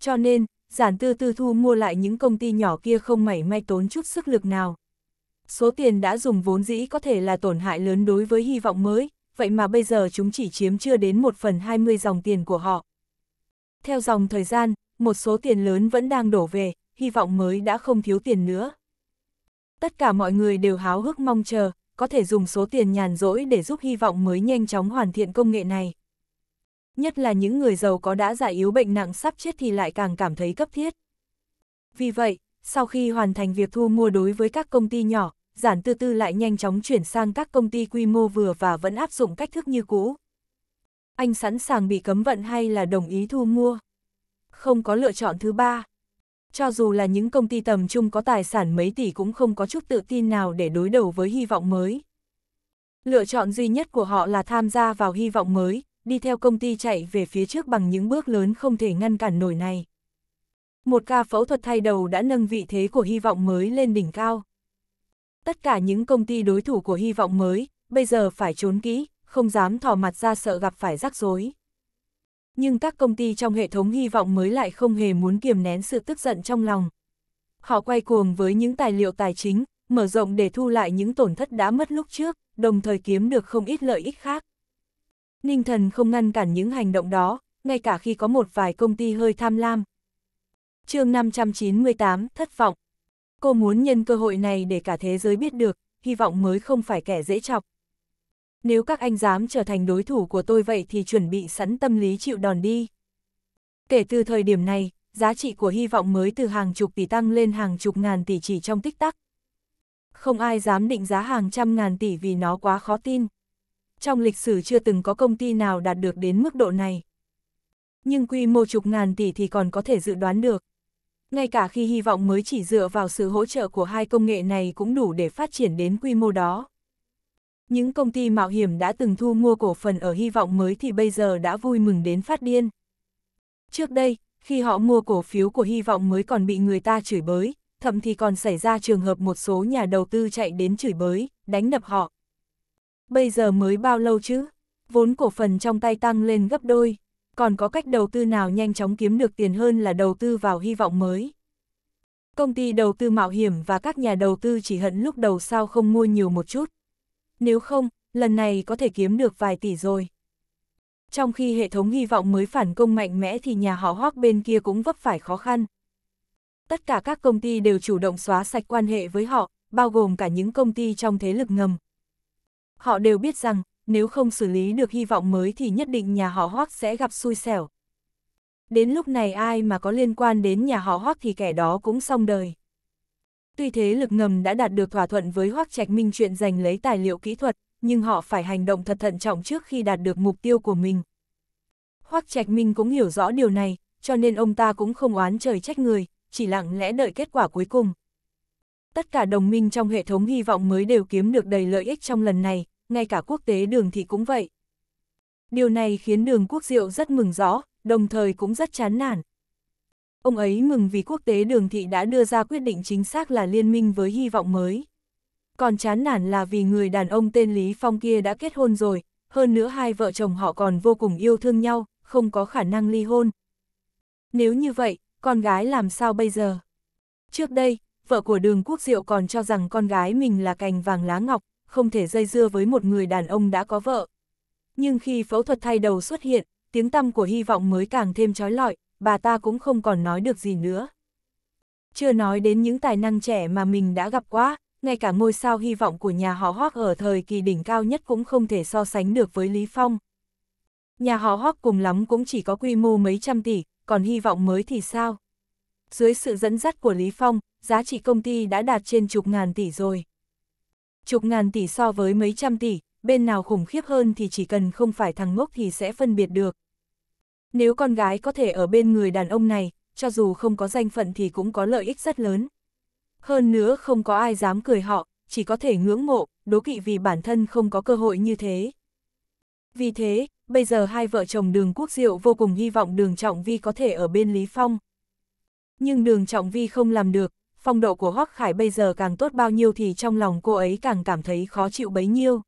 Cho nên, giản tư tư thu mua lại những công ty nhỏ kia không mảy may tốn chút sức lực nào. Số tiền đã dùng vốn dĩ có thể là tổn hại lớn đối với hy vọng mới, vậy mà bây giờ chúng chỉ chiếm chưa đến một phần 20 dòng tiền của họ. Theo dòng thời gian, một số tiền lớn vẫn đang đổ về, hy vọng mới đã không thiếu tiền nữa. Tất cả mọi người đều háo hức mong chờ, có thể dùng số tiền nhàn rỗi để giúp hy vọng mới nhanh chóng hoàn thiện công nghệ này. Nhất là những người giàu có đã giải yếu bệnh nặng sắp chết thì lại càng cảm thấy cấp thiết. Vì vậy, sau khi hoàn thành việc thu mua đối với các công ty nhỏ, giản tư tư lại nhanh chóng chuyển sang các công ty quy mô vừa và vẫn áp dụng cách thức như cũ. Anh sẵn sàng bị cấm vận hay là đồng ý thu mua? Không có lựa chọn thứ ba. Cho dù là những công ty tầm trung có tài sản mấy tỷ cũng không có chút tự tin nào để đối đầu với hy vọng mới. Lựa chọn duy nhất của họ là tham gia vào hy vọng mới, đi theo công ty chạy về phía trước bằng những bước lớn không thể ngăn cản nổi này. Một ca phẫu thuật thay đầu đã nâng vị thế của hy vọng mới lên đỉnh cao. Tất cả những công ty đối thủ của hy vọng mới, bây giờ phải trốn kỹ, không dám thò mặt ra sợ gặp phải rắc rối nhưng các công ty trong hệ thống hy vọng mới lại không hề muốn kiềm nén sự tức giận trong lòng. Họ quay cuồng với những tài liệu tài chính, mở rộng để thu lại những tổn thất đã mất lúc trước, đồng thời kiếm được không ít lợi ích khác. Ninh thần không ngăn cản những hành động đó, ngay cả khi có một vài công ty hơi tham lam. chương 598, thất vọng. Cô muốn nhân cơ hội này để cả thế giới biết được, hy vọng mới không phải kẻ dễ chọc. Nếu các anh dám trở thành đối thủ của tôi vậy thì chuẩn bị sẵn tâm lý chịu đòn đi. Kể từ thời điểm này, giá trị của hy vọng mới từ hàng chục tỷ tăng lên hàng chục ngàn tỷ chỉ trong tích tắc. Không ai dám định giá hàng trăm ngàn tỷ vì nó quá khó tin. Trong lịch sử chưa từng có công ty nào đạt được đến mức độ này. Nhưng quy mô chục ngàn tỷ thì còn có thể dự đoán được. Ngay cả khi hy vọng mới chỉ dựa vào sự hỗ trợ của hai công nghệ này cũng đủ để phát triển đến quy mô đó. Những công ty mạo hiểm đã từng thu mua cổ phần ở hy vọng mới thì bây giờ đã vui mừng đến phát điên. Trước đây, khi họ mua cổ phiếu của hy vọng mới còn bị người ta chửi bới, thậm thì còn xảy ra trường hợp một số nhà đầu tư chạy đến chửi bới, đánh đập họ. Bây giờ mới bao lâu chứ? Vốn cổ phần trong tay tăng lên gấp đôi, còn có cách đầu tư nào nhanh chóng kiếm được tiền hơn là đầu tư vào hy vọng mới. Công ty đầu tư mạo hiểm và các nhà đầu tư chỉ hận lúc đầu sao không mua nhiều một chút nếu không, lần này có thể kiếm được vài tỷ rồi. Trong khi hệ thống hy vọng mới phản công mạnh mẽ thì nhà họ hoác bên kia cũng vấp phải khó khăn. Tất cả các công ty đều chủ động xóa sạch quan hệ với họ, bao gồm cả những công ty trong thế lực ngầm. Họ đều biết rằng, nếu không xử lý được hy vọng mới thì nhất định nhà họ hoác sẽ gặp xui xẻo. Đến lúc này ai mà có liên quan đến nhà họ hoác thì kẻ đó cũng xong đời. Tuy thế lực ngầm đã đạt được thỏa thuận với Hoắc Trạch Minh chuyện giành lấy tài liệu kỹ thuật, nhưng họ phải hành động thật thận trọng trước khi đạt được mục tiêu của mình. Hoắc Trạch Minh cũng hiểu rõ điều này, cho nên ông ta cũng không oán trời trách người, chỉ lặng lẽ đợi kết quả cuối cùng. Tất cả đồng minh trong hệ thống hy vọng mới đều kiếm được đầy lợi ích trong lần này, ngay cả quốc tế đường thì cũng vậy. Điều này khiến đường quốc diệu rất mừng rõ, đồng thời cũng rất chán nản ông ấy mừng vì quốc tế đường thị đã đưa ra quyết định chính xác là liên minh với hy vọng mới. Còn chán nản là vì người đàn ông tên Lý Phong kia đã kết hôn rồi, hơn nữa hai vợ chồng họ còn vô cùng yêu thương nhau, không có khả năng ly hôn. Nếu như vậy, con gái làm sao bây giờ? Trước đây, vợ của đường quốc diệu còn cho rằng con gái mình là cành vàng lá ngọc, không thể dây dưa với một người đàn ông đã có vợ. Nhưng khi phẫu thuật thay đầu xuất hiện, tiếng tăm của hy vọng mới càng thêm trói lọi, bà ta cũng không còn nói được gì nữa. Chưa nói đến những tài năng trẻ mà mình đã gặp quá, ngay cả ngôi sao hy vọng của nhà họ Hoác ở thời kỳ đỉnh cao nhất cũng không thể so sánh được với Lý Phong. Nhà họ Hoác cùng lắm cũng chỉ có quy mô mấy trăm tỷ, còn hy vọng mới thì sao? Dưới sự dẫn dắt của Lý Phong, giá trị công ty đã đạt trên chục ngàn tỷ rồi. Chục ngàn tỷ so với mấy trăm tỷ, bên nào khủng khiếp hơn thì chỉ cần không phải thằng ngốc thì sẽ phân biệt được. Nếu con gái có thể ở bên người đàn ông này, cho dù không có danh phận thì cũng có lợi ích rất lớn. Hơn nữa không có ai dám cười họ, chỉ có thể ngưỡng mộ, đố kỵ vì bản thân không có cơ hội như thế. Vì thế, bây giờ hai vợ chồng đường quốc diệu vô cùng hy vọng đường Trọng Vi có thể ở bên Lý Phong. Nhưng đường Trọng Vi không làm được, phong độ của Hoắc Khải bây giờ càng tốt bao nhiêu thì trong lòng cô ấy càng cảm thấy khó chịu bấy nhiêu.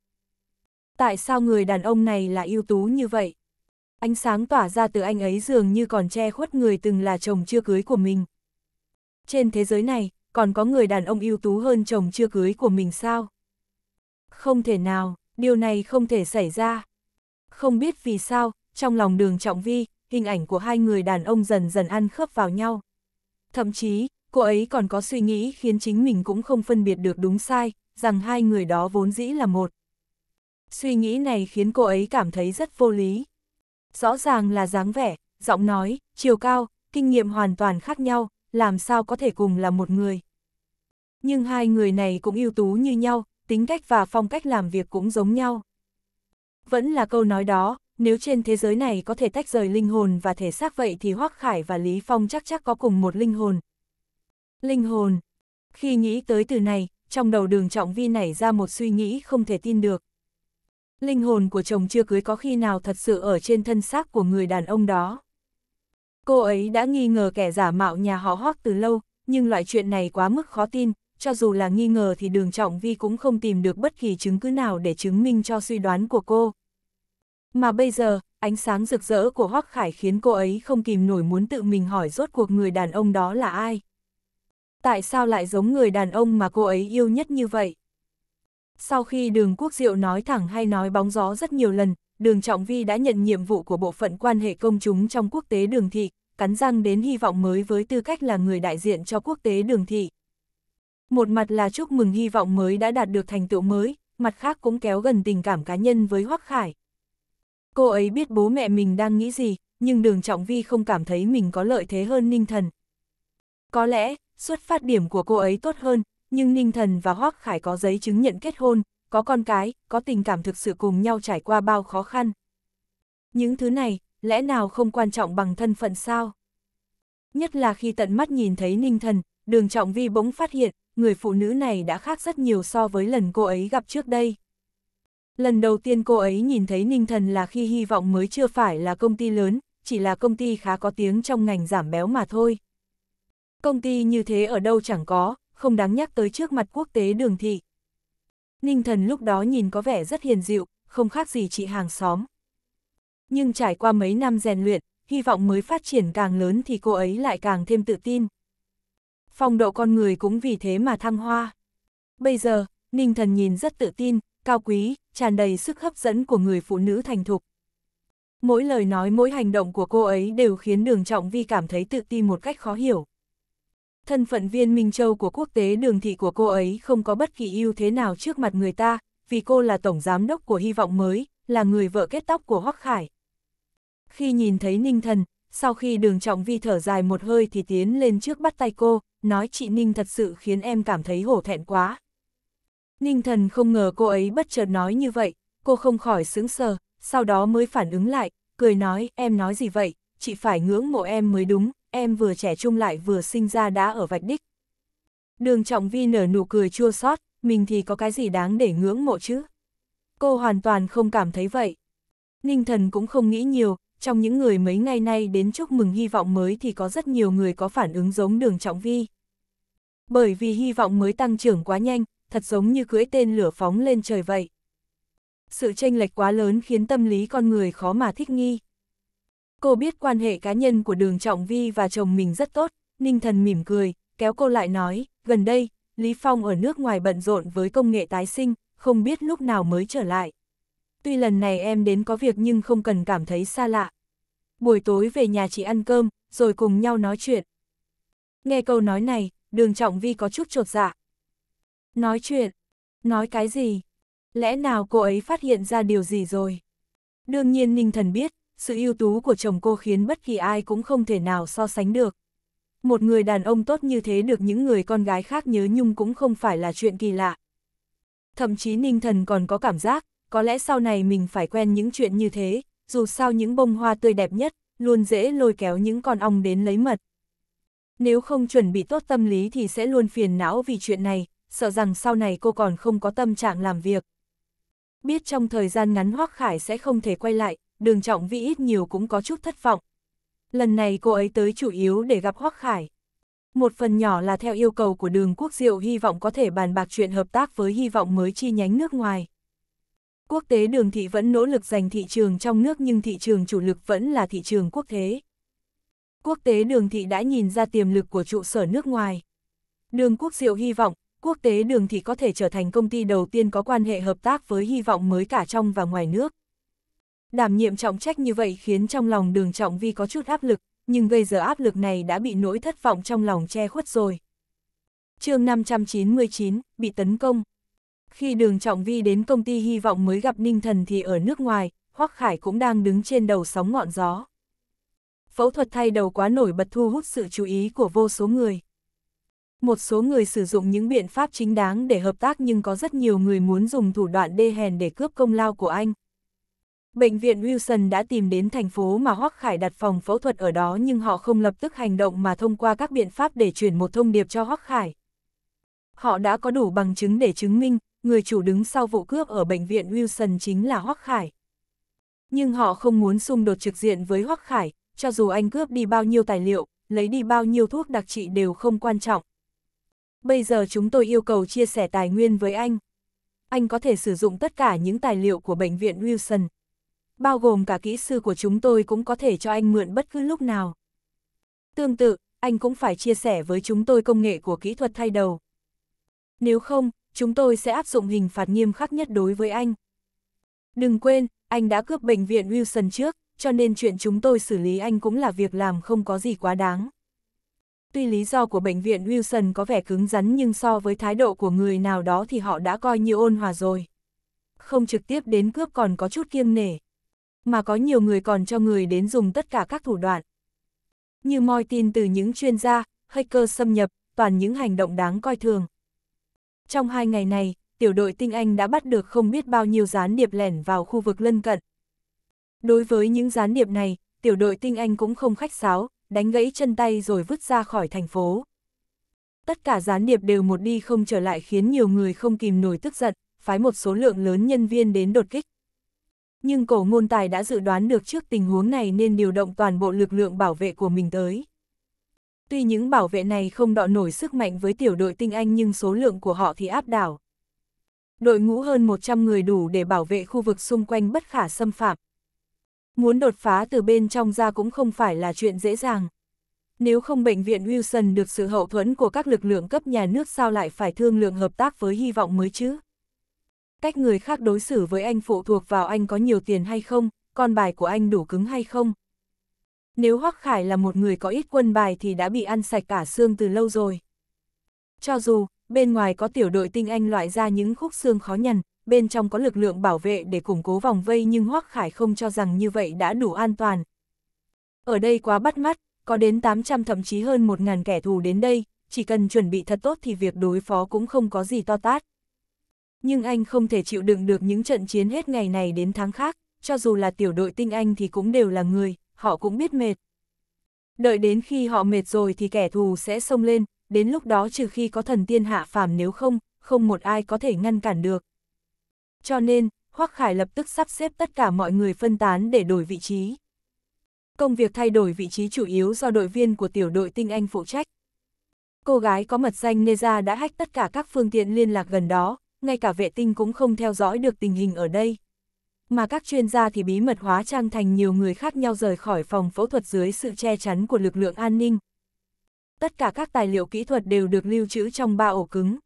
Tại sao người đàn ông này là ưu tú như vậy? ánh sáng tỏa ra từ anh ấy dường như còn che khuất người từng là chồng chưa cưới của mình. Trên thế giới này, còn có người đàn ông ưu tú hơn chồng chưa cưới của mình sao? Không thể nào, điều này không thể xảy ra. Không biết vì sao, trong lòng đường trọng vi, hình ảnh của hai người đàn ông dần dần ăn khớp vào nhau. Thậm chí, cô ấy còn có suy nghĩ khiến chính mình cũng không phân biệt được đúng sai, rằng hai người đó vốn dĩ là một. Suy nghĩ này khiến cô ấy cảm thấy rất vô lý. Rõ ràng là dáng vẻ, giọng nói, chiều cao, kinh nghiệm hoàn toàn khác nhau, làm sao có thể cùng là một người. Nhưng hai người này cũng ưu tú như nhau, tính cách và phong cách làm việc cũng giống nhau. Vẫn là câu nói đó, nếu trên thế giới này có thể tách rời linh hồn và thể xác vậy thì Hoác Khải và Lý Phong chắc chắc có cùng một linh hồn. Linh hồn. Khi nghĩ tới từ này, trong đầu đường trọng vi nảy ra một suy nghĩ không thể tin được linh hồn của chồng chưa cưới có khi nào thật sự ở trên thân xác của người đàn ông đó. Cô ấy đã nghi ngờ kẻ giả mạo nhà họ Hoác từ lâu, nhưng loại chuyện này quá mức khó tin, cho dù là nghi ngờ thì đường trọng vi cũng không tìm được bất kỳ chứng cứ nào để chứng minh cho suy đoán của cô. Mà bây giờ, ánh sáng rực rỡ của Hoác Khải khiến cô ấy không kìm nổi muốn tự mình hỏi rốt cuộc người đàn ông đó là ai. Tại sao lại giống người đàn ông mà cô ấy yêu nhất như vậy? Sau khi đường quốc diệu nói thẳng hay nói bóng gió rất nhiều lần, đường Trọng Vi đã nhận nhiệm vụ của bộ phận quan hệ công chúng trong quốc tế đường thị, cắn răng đến hy vọng mới với tư cách là người đại diện cho quốc tế đường thị. Một mặt là chúc mừng hy vọng mới đã đạt được thành tựu mới, mặt khác cũng kéo gần tình cảm cá nhân với Hoắc Khải. Cô ấy biết bố mẹ mình đang nghĩ gì, nhưng đường Trọng Vi không cảm thấy mình có lợi thế hơn Ninh Thần. Có lẽ, xuất phát điểm của cô ấy tốt hơn, nhưng Ninh Thần và Hoác Khải có giấy chứng nhận kết hôn, có con cái, có tình cảm thực sự cùng nhau trải qua bao khó khăn. Những thứ này, lẽ nào không quan trọng bằng thân phận sao? Nhất là khi tận mắt nhìn thấy Ninh Thần, đường Trọng Vi bỗng phát hiện, người phụ nữ này đã khác rất nhiều so với lần cô ấy gặp trước đây. Lần đầu tiên cô ấy nhìn thấy Ninh Thần là khi hy vọng mới chưa phải là công ty lớn, chỉ là công ty khá có tiếng trong ngành giảm béo mà thôi. Công ty như thế ở đâu chẳng có, không đáng nhắc tới trước mặt quốc tế đường thị. Ninh thần lúc đó nhìn có vẻ rất hiền dịu, không khác gì chị hàng xóm. Nhưng trải qua mấy năm rèn luyện, hy vọng mới phát triển càng lớn thì cô ấy lại càng thêm tự tin. Phong độ con người cũng vì thế mà thăng hoa. Bây giờ, Ninh thần nhìn rất tự tin, cao quý, tràn đầy sức hấp dẫn của người phụ nữ thành thục. Mỗi lời nói mỗi hành động của cô ấy đều khiến đường trọng vi cảm thấy tự ti một cách khó hiểu. Thân phận viên Minh Châu của quốc tế đường thị của cô ấy không có bất kỳ ưu thế nào trước mặt người ta, vì cô là tổng giám đốc của hy vọng mới, là người vợ kết tóc của Hoắc Khải. Khi nhìn thấy Ninh Thần, sau khi đường trọng vi thở dài một hơi thì tiến lên trước bắt tay cô, nói chị Ninh thật sự khiến em cảm thấy hổ thẹn quá. Ninh Thần không ngờ cô ấy bất chợt nói như vậy, cô không khỏi sững sờ, sau đó mới phản ứng lại, cười nói em nói gì vậy, chị phải ngưỡng mộ em mới đúng, em vừa trẻ trung lại vừa sinh ra đã ở vạch đích. Đường Trọng Vi nở nụ cười chua xót, mình thì có cái gì đáng để ngưỡng mộ chứ? Cô hoàn toàn không cảm thấy vậy. Ninh Thần cũng không nghĩ nhiều, trong những người mấy ngày nay đến chúc mừng hy vọng mới thì có rất nhiều người có phản ứng giống đường Trọng Vi. Bởi vì hy vọng mới tăng trưởng quá nhanh, thật giống như cưỡi tên lửa phóng lên trời vậy. Sự chênh lệch quá lớn khiến tâm lý con người khó mà thích nghi. Cô biết quan hệ cá nhân của đường Trọng Vi và chồng mình rất tốt, Ninh Thần mỉm cười, kéo cô lại nói, gần đây, Lý Phong ở nước ngoài bận rộn với công nghệ tái sinh, không biết lúc nào mới trở lại. Tuy lần này em đến có việc nhưng không cần cảm thấy xa lạ. Buổi tối về nhà chị ăn cơm, rồi cùng nhau nói chuyện. Nghe câu nói này, đường Trọng Vi có chút trột dạ. Nói chuyện? Nói cái gì? Lẽ nào cô ấy phát hiện ra điều gì rồi? Đương nhiên Ninh Thần biết, sự ưu tú của chồng cô khiến bất kỳ ai cũng không thể nào so sánh được. Một người đàn ông tốt như thế được những người con gái khác nhớ nhung cũng không phải là chuyện kỳ lạ. Thậm chí Ninh Thần còn có cảm giác, có lẽ sau này mình phải quen những chuyện như thế, dù sao những bông hoa tươi đẹp nhất, luôn dễ lôi kéo những con ong đến lấy mật. Nếu không chuẩn bị tốt tâm lý thì sẽ luôn phiền não vì chuyện này, sợ rằng sau này cô còn không có tâm trạng làm việc. Biết trong thời gian ngắn Hoác Khải sẽ không thể quay lại, đường trọng vĩ ít nhiều cũng có chút thất vọng. Lần này cô ấy tới chủ yếu để gặp Hoắc Khải. Một phần nhỏ là theo yêu cầu của đường quốc diệu hy vọng có thể bàn bạc chuyện hợp tác với hy vọng mới chi nhánh nước ngoài. Quốc tế đường thị vẫn nỗ lực giành thị trường trong nước nhưng thị trường chủ lực vẫn là thị trường quốc tế. Quốc tế đường thị đã nhìn ra tiềm lực của trụ sở nước ngoài. Đường quốc diệu hy vọng, quốc tế đường thị có thể trở thành công ty đầu tiên có quan hệ hợp tác với hy vọng mới cả trong và ngoài nước. Đảm nhiệm trọng trách như vậy khiến trong lòng đường trọng vi có chút áp lực, nhưng bây giờ áp lực này đã bị nỗi thất vọng trong lòng che khuất rồi. chương 599, bị tấn công. Khi đường trọng vi đến công ty hy vọng mới gặp Ninh Thần thì ở nước ngoài, Hoắc Khải cũng đang đứng trên đầu sóng ngọn gió. Phẫu thuật thay đầu quá nổi bật thu hút sự chú ý của vô số người. Một số người sử dụng những biện pháp chính đáng để hợp tác nhưng có rất nhiều người muốn dùng thủ đoạn đê hèn để cướp công lao của anh. Bệnh viện Wilson đã tìm đến thành phố mà Hoắc Khải đặt phòng phẫu thuật ở đó nhưng họ không lập tức hành động mà thông qua các biện pháp để chuyển một thông điệp cho Hoắc Khải. Họ đã có đủ bằng chứng để chứng minh, người chủ đứng sau vụ cướp ở bệnh viện Wilson chính là Hoắc Khải. Nhưng họ không muốn xung đột trực diện với Hoắc Khải, cho dù anh cướp đi bao nhiêu tài liệu, lấy đi bao nhiêu thuốc đặc trị đều không quan trọng. Bây giờ chúng tôi yêu cầu chia sẻ tài nguyên với anh. Anh có thể sử dụng tất cả những tài liệu của bệnh viện Wilson, bao gồm cả kỹ sư của chúng tôi cũng có thể cho anh mượn bất cứ lúc nào. Tương tự, anh cũng phải chia sẻ với chúng tôi công nghệ của kỹ thuật thay đầu. Nếu không, chúng tôi sẽ áp dụng hình phạt nghiêm khắc nhất đối với anh. Đừng quên, anh đã cướp bệnh viện Wilson trước, cho nên chuyện chúng tôi xử lý anh cũng là việc làm không có gì quá đáng. Tuy lý do của bệnh viện Wilson có vẻ cứng rắn nhưng so với thái độ của người nào đó thì họ đã coi như ôn hòa rồi. Không trực tiếp đến cướp còn có chút kiêng nể mà có nhiều người còn cho người đến dùng tất cả các thủ đoạn. Như moi tin từ những chuyên gia, hacker xâm nhập, toàn những hành động đáng coi thường. Trong hai ngày này, tiểu đội tinh anh đã bắt được không biết bao nhiêu gián điệp lẻn vào khu vực lân cận. Đối với những gián điệp này, tiểu đội tinh anh cũng không khách sáo, đánh gãy chân tay rồi vứt ra khỏi thành phố. Tất cả gián điệp đều một đi không trở lại khiến nhiều người không kìm nổi tức giận, phái một số lượng lớn nhân viên đến đột kích. Nhưng cổ ngôn tài đã dự đoán được trước tình huống này nên điều động toàn bộ lực lượng bảo vệ của mình tới. Tuy những bảo vệ này không đọ nổi sức mạnh với tiểu đội tinh anh nhưng số lượng của họ thì áp đảo. Đội ngũ hơn 100 người đủ để bảo vệ khu vực xung quanh bất khả xâm phạm. Muốn đột phá từ bên trong ra cũng không phải là chuyện dễ dàng. Nếu không bệnh viện Wilson được sự hậu thuẫn của các lực lượng cấp nhà nước sao lại phải thương lượng hợp tác với hy vọng mới chứ? cách người khác đối xử với anh phụ thuộc vào anh có nhiều tiền hay không, con bài của anh đủ cứng hay không. Nếu Hoắc Khải là một người có ít quân bài thì đã bị ăn sạch cả xương từ lâu rồi. Cho dù, bên ngoài có tiểu đội tinh anh loại ra những khúc xương khó nhằn, bên trong có lực lượng bảo vệ để củng cố vòng vây nhưng Hoắc Khải không cho rằng như vậy đã đủ an toàn. Ở đây quá bắt mắt, có đến 800 thậm chí hơn 1.000 kẻ thù đến đây, chỉ cần chuẩn bị thật tốt thì việc đối phó cũng không có gì to tát. Nhưng anh không thể chịu đựng được những trận chiến hết ngày này đến tháng khác, cho dù là tiểu đội tinh anh thì cũng đều là người, họ cũng biết mệt. Đợi đến khi họ mệt rồi thì kẻ thù sẽ xông lên, đến lúc đó trừ khi có thần tiên hạ phàm nếu không, không một ai có thể ngăn cản được. Cho nên, Hoắc Khải lập tức sắp xếp tất cả mọi người phân tán để đổi vị trí. Công việc thay đổi vị trí chủ yếu do đội viên của tiểu đội tinh anh phụ trách. Cô gái có mật danh Neza đã hách tất cả các phương tiện liên lạc gần đó, ngay cả vệ tinh cũng không theo dõi được tình hình ở đây. Mà các chuyên gia thì bí mật hóa trang thành nhiều người khác nhau rời khỏi phòng phẫu thuật dưới sự che chắn của lực lượng an ninh. Tất cả các tài liệu kỹ thuật đều được lưu trữ trong ba ổ cứng.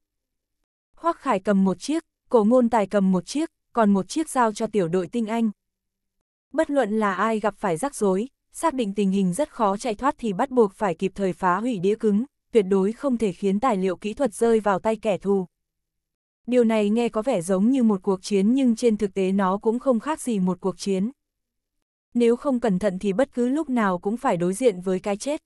Hoắc Khải cầm một chiếc, cổ ngôn tài cầm một chiếc, còn một chiếc giao cho tiểu đội tinh anh. Bất luận là ai gặp phải rắc rối, xác định tình hình rất khó chạy thoát thì bắt buộc phải kịp thời phá hủy đĩa cứng, tuyệt đối không thể khiến tài liệu kỹ thuật rơi vào tay kẻ thù. Điều này nghe có vẻ giống như một cuộc chiến nhưng trên thực tế nó cũng không khác gì một cuộc chiến. Nếu không cẩn thận thì bất cứ lúc nào cũng phải đối diện với cái chết.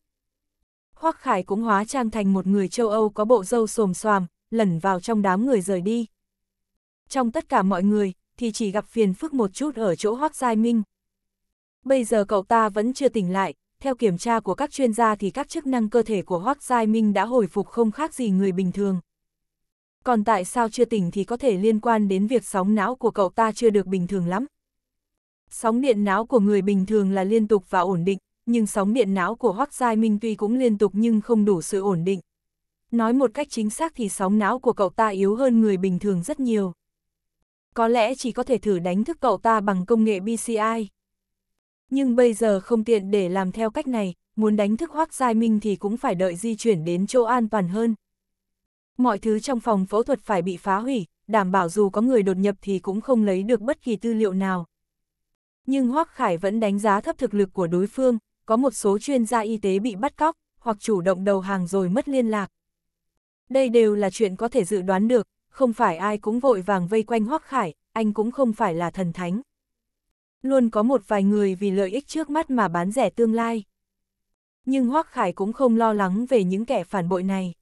Hoắc Khải cũng hóa trang thành một người châu Âu có bộ râu xồm xoàm, lẩn vào trong đám người rời đi. Trong tất cả mọi người, thì chỉ gặp phiền phức một chút ở chỗ Hoắc Giai Minh. Bây giờ cậu ta vẫn chưa tỉnh lại, theo kiểm tra của các chuyên gia thì các chức năng cơ thể của Hoắc Giai Minh đã hồi phục không khác gì người bình thường còn tại sao chưa tỉnh thì có thể liên quan đến việc sóng não của cậu ta chưa được bình thường lắm. Sóng điện não của người bình thường là liên tục và ổn định, nhưng sóng điện não của Hoắc Giai Minh tuy cũng liên tục nhưng không đủ sự ổn định. Nói một cách chính xác thì sóng não của cậu ta yếu hơn người bình thường rất nhiều. Có lẽ chỉ có thể thử đánh thức cậu ta bằng công nghệ BCI. Nhưng bây giờ không tiện để làm theo cách này, muốn đánh thức Hoắc Giai Minh thì cũng phải đợi di chuyển đến chỗ an toàn hơn mọi thứ trong phòng phẫu thuật phải bị phá hủy, đảm bảo dù có người đột nhập thì cũng không lấy được bất kỳ tư liệu nào. Nhưng Hoác Khải vẫn đánh giá thấp thực lực của đối phương, có một số chuyên gia y tế bị bắt cóc, hoặc chủ động đầu hàng rồi mất liên lạc. Đây đều là chuyện có thể dự đoán được, không phải ai cũng vội vàng vây quanh Hoác Khải, anh cũng không phải là thần thánh. Luôn có một vài người vì lợi ích trước mắt mà bán rẻ tương lai. Nhưng Hoác Khải cũng không lo lắng về những kẻ phản bội này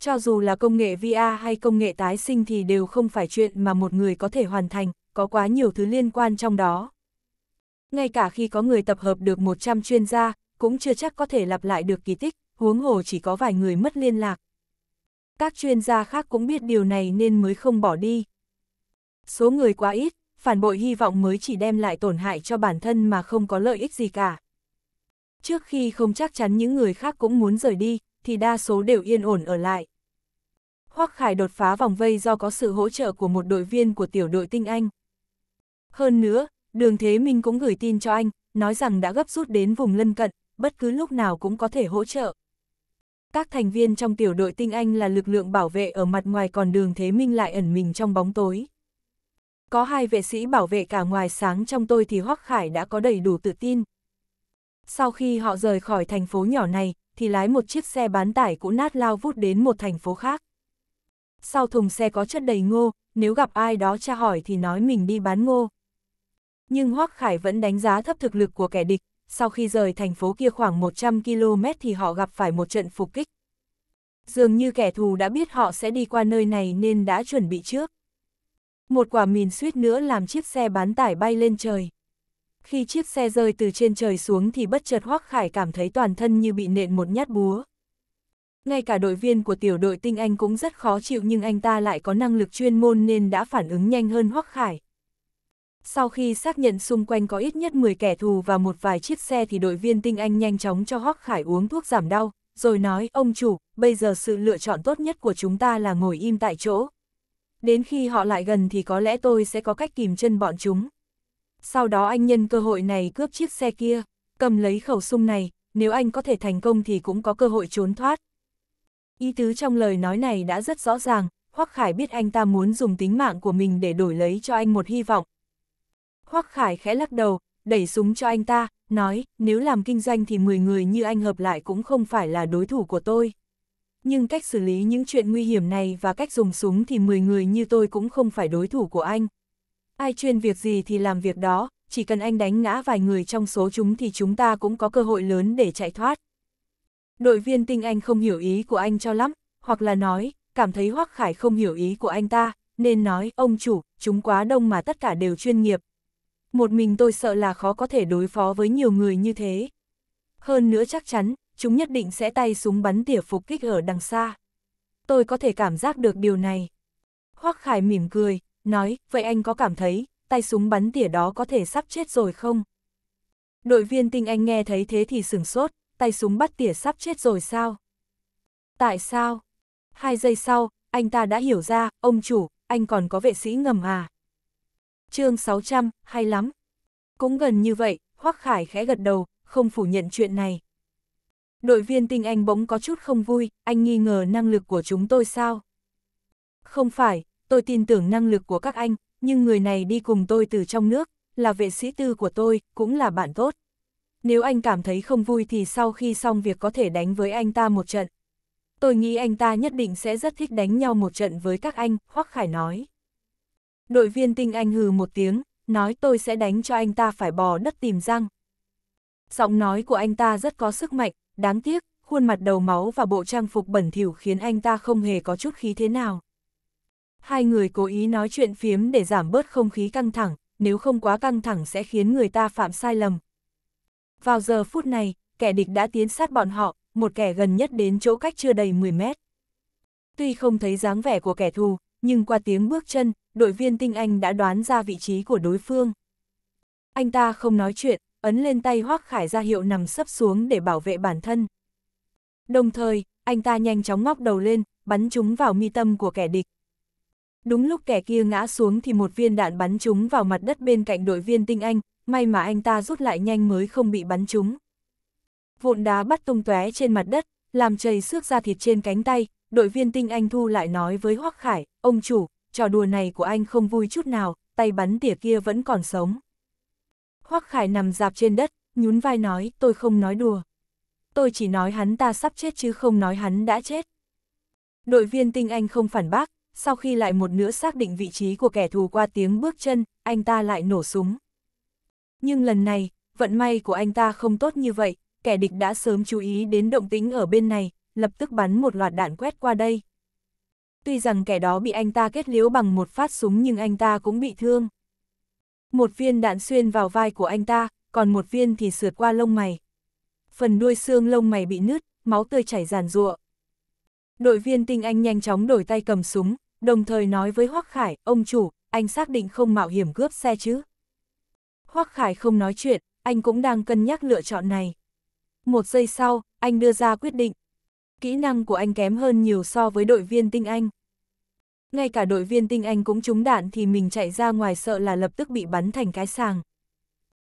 cho dù là công nghệ VR hay công nghệ tái sinh thì đều không phải chuyện mà một người có thể hoàn thành, có quá nhiều thứ liên quan trong đó. Ngay cả khi có người tập hợp được 100 chuyên gia, cũng chưa chắc có thể lặp lại được kỳ tích, huống hồ chỉ có vài người mất liên lạc. Các chuyên gia khác cũng biết điều này nên mới không bỏ đi. Số người quá ít, phản bội hy vọng mới chỉ đem lại tổn hại cho bản thân mà không có lợi ích gì cả. Trước khi không chắc chắn những người khác cũng muốn rời đi, thì đa số đều yên ổn ở lại. Hoắc Khải đột phá vòng vây do có sự hỗ trợ của một đội viên của tiểu đội tinh anh. Hơn nữa, Đường Thế Minh cũng gửi tin cho anh, nói rằng đã gấp rút đến vùng lân cận, bất cứ lúc nào cũng có thể hỗ trợ. Các thành viên trong tiểu đội tinh anh là lực lượng bảo vệ ở mặt ngoài còn Đường Thế Minh lại ẩn mình trong bóng tối. Có hai vệ sĩ bảo vệ cả ngoài sáng trong tôi thì Hoắc Khải đã có đầy đủ tự tin. Sau khi họ rời khỏi thành phố nhỏ này, thì lái một chiếc xe bán tải cũ nát lao vút đến một thành phố khác. Sau thùng xe có chất đầy ngô, nếu gặp ai đó tra hỏi thì nói mình đi bán ngô. Nhưng Hoắc Khải vẫn đánh giá thấp thực lực của kẻ địch, sau khi rời thành phố kia khoảng 100 km thì họ gặp phải một trận phục kích. Dường như kẻ thù đã biết họ sẽ đi qua nơi này nên đã chuẩn bị trước. Một quả mìn suýt nữa làm chiếc xe bán tải bay lên trời. Khi chiếc xe rơi từ trên trời xuống thì bất chợt Hoắc Khải cảm thấy toàn thân như bị nện một nhát búa. Ngay cả đội viên của tiểu đội tinh anh cũng rất khó chịu nhưng anh ta lại có năng lực chuyên môn nên đã phản ứng nhanh hơn Hoắc Khải. Sau khi xác nhận xung quanh có ít nhất 10 kẻ thù và một vài chiếc xe thì đội viên tinh anh nhanh chóng cho Hoắc Khải uống thuốc giảm đau, rồi nói ông chủ, bây giờ sự lựa chọn tốt nhất của chúng ta là ngồi im tại chỗ. Đến khi họ lại gần thì có lẽ tôi sẽ có cách kìm chân bọn chúng sau đó anh nhân cơ hội này cướp chiếc xe kia, cầm lấy khẩu súng này, nếu anh có thể thành công thì cũng có cơ hội trốn thoát. Ý tứ trong lời nói này đã rất rõ ràng, Hoắc Khải biết anh ta muốn dùng tính mạng của mình để đổi lấy cho anh một hy vọng. Hoắc Khải khẽ lắc đầu, đẩy súng cho anh ta, nói, nếu làm kinh doanh thì 10 người như anh hợp lại cũng không phải là đối thủ của tôi. Nhưng cách xử lý những chuyện nguy hiểm này và cách dùng súng thì 10 người như tôi cũng không phải đối thủ của anh. Ai chuyên việc gì thì làm việc đó, chỉ cần anh đánh ngã vài người trong số chúng thì chúng ta cũng có cơ hội lớn để chạy thoát. Đội viên tinh anh không hiểu ý của anh cho lắm, hoặc là nói, cảm thấy Hoắc Khải không hiểu ý của anh ta, nên nói, ông chủ, chúng quá đông mà tất cả đều chuyên nghiệp. Một mình tôi sợ là khó có thể đối phó với nhiều người như thế. Hơn nữa chắc chắn, chúng nhất định sẽ tay súng bắn tỉa phục kích ở đằng xa. Tôi có thể cảm giác được điều này. Hoắc Khải mỉm cười, nói, vậy anh có cảm thấy, tay súng bắn tỉa đó có thể sắp chết rồi không? Đội viên tinh anh nghe thấy thế thì sửng sốt, tay súng bắt tỉa sắp chết rồi sao? Tại sao? Hai giây sau, anh ta đã hiểu ra, ông chủ, anh còn có vệ sĩ ngầm à? chương 600, hay lắm. Cũng gần như vậy, Hoắc Khải khẽ gật đầu, không phủ nhận chuyện này. Đội viên tinh anh bỗng có chút không vui, anh nghi ngờ năng lực của chúng tôi sao? Không phải, tôi tin tưởng năng lực của các anh, nhưng người này đi cùng tôi từ trong nước, là vệ sĩ tư của tôi, cũng là bạn tốt. Nếu anh cảm thấy không vui thì sau khi xong việc có thể đánh với anh ta một trận. Tôi nghĩ anh ta nhất định sẽ rất thích đánh nhau một trận với các anh, Hoắc Khải nói. Đội viên tinh anh hừ một tiếng, nói tôi sẽ đánh cho anh ta phải bò đất tìm răng. Giọng nói của anh ta rất có sức mạnh, đáng tiếc, khuôn mặt đầu máu và bộ trang phục bẩn thỉu khiến anh ta không hề có chút khí thế nào. Hai người cố ý nói chuyện phiếm để giảm bớt không khí căng thẳng, nếu không quá căng thẳng sẽ khiến người ta phạm sai lầm. Vào giờ phút này, kẻ địch đã tiến sát bọn họ, một kẻ gần nhất đến chỗ cách chưa đầy 10 mét. Tuy không thấy dáng vẻ của kẻ thù, nhưng qua tiếng bước chân, đội viên tinh anh đã đoán ra vị trí của đối phương. Anh ta không nói chuyện, ấn lên tay Hoác Khải ra hiệu nằm sấp xuống để bảo vệ bản thân. Đồng thời, anh ta nhanh chóng ngóc đầu lên, bắn chúng vào mi tâm của kẻ địch. Đúng lúc kẻ kia ngã xuống thì một viên đạn bắn trúng vào mặt đất bên cạnh đội viên tinh anh, may mà anh ta rút lại nhanh mới không bị bắn trúng. Vụn đá bắt tung tóe trên mặt đất, làm chầy xước ra thịt trên cánh tay, đội viên tinh anh thu lại nói với Hoắc Khải, ông chủ, trò đùa này của anh không vui chút nào, tay bắn tỉa kia vẫn còn sống. Hoắc Khải nằm dạp trên đất, nhún vai nói, tôi không nói đùa. Tôi chỉ nói hắn ta sắp chết chứ không nói hắn đã chết. Đội viên tinh anh không phản bác, sau khi lại một nữa xác định vị trí của kẻ thù qua tiếng bước chân, anh ta lại nổ súng. Nhưng lần này, vận may của anh ta không tốt như vậy, kẻ địch đã sớm chú ý đến động tĩnh ở bên này, lập tức bắn một loạt đạn quét qua đây. Tuy rằng kẻ đó bị anh ta kết liễu bằng một phát súng nhưng anh ta cũng bị thương. Một viên đạn xuyên vào vai của anh ta, còn một viên thì sượt qua lông mày. Phần đuôi xương lông mày bị nứt, máu tươi chảy ràn rụa. Đội viên tinh anh nhanh chóng đổi tay cầm súng, đồng thời nói với Hoắc Khải, ông chủ, anh xác định không mạo hiểm cướp xe chứ. Hoắc Khải không nói chuyện, anh cũng đang cân nhắc lựa chọn này. Một giây sau, anh đưa ra quyết định. Kỹ năng của anh kém hơn nhiều so với đội viên tinh anh. Ngay cả đội viên tinh anh cũng trúng đạn thì mình chạy ra ngoài sợ là lập tức bị bắn thành cái sàng.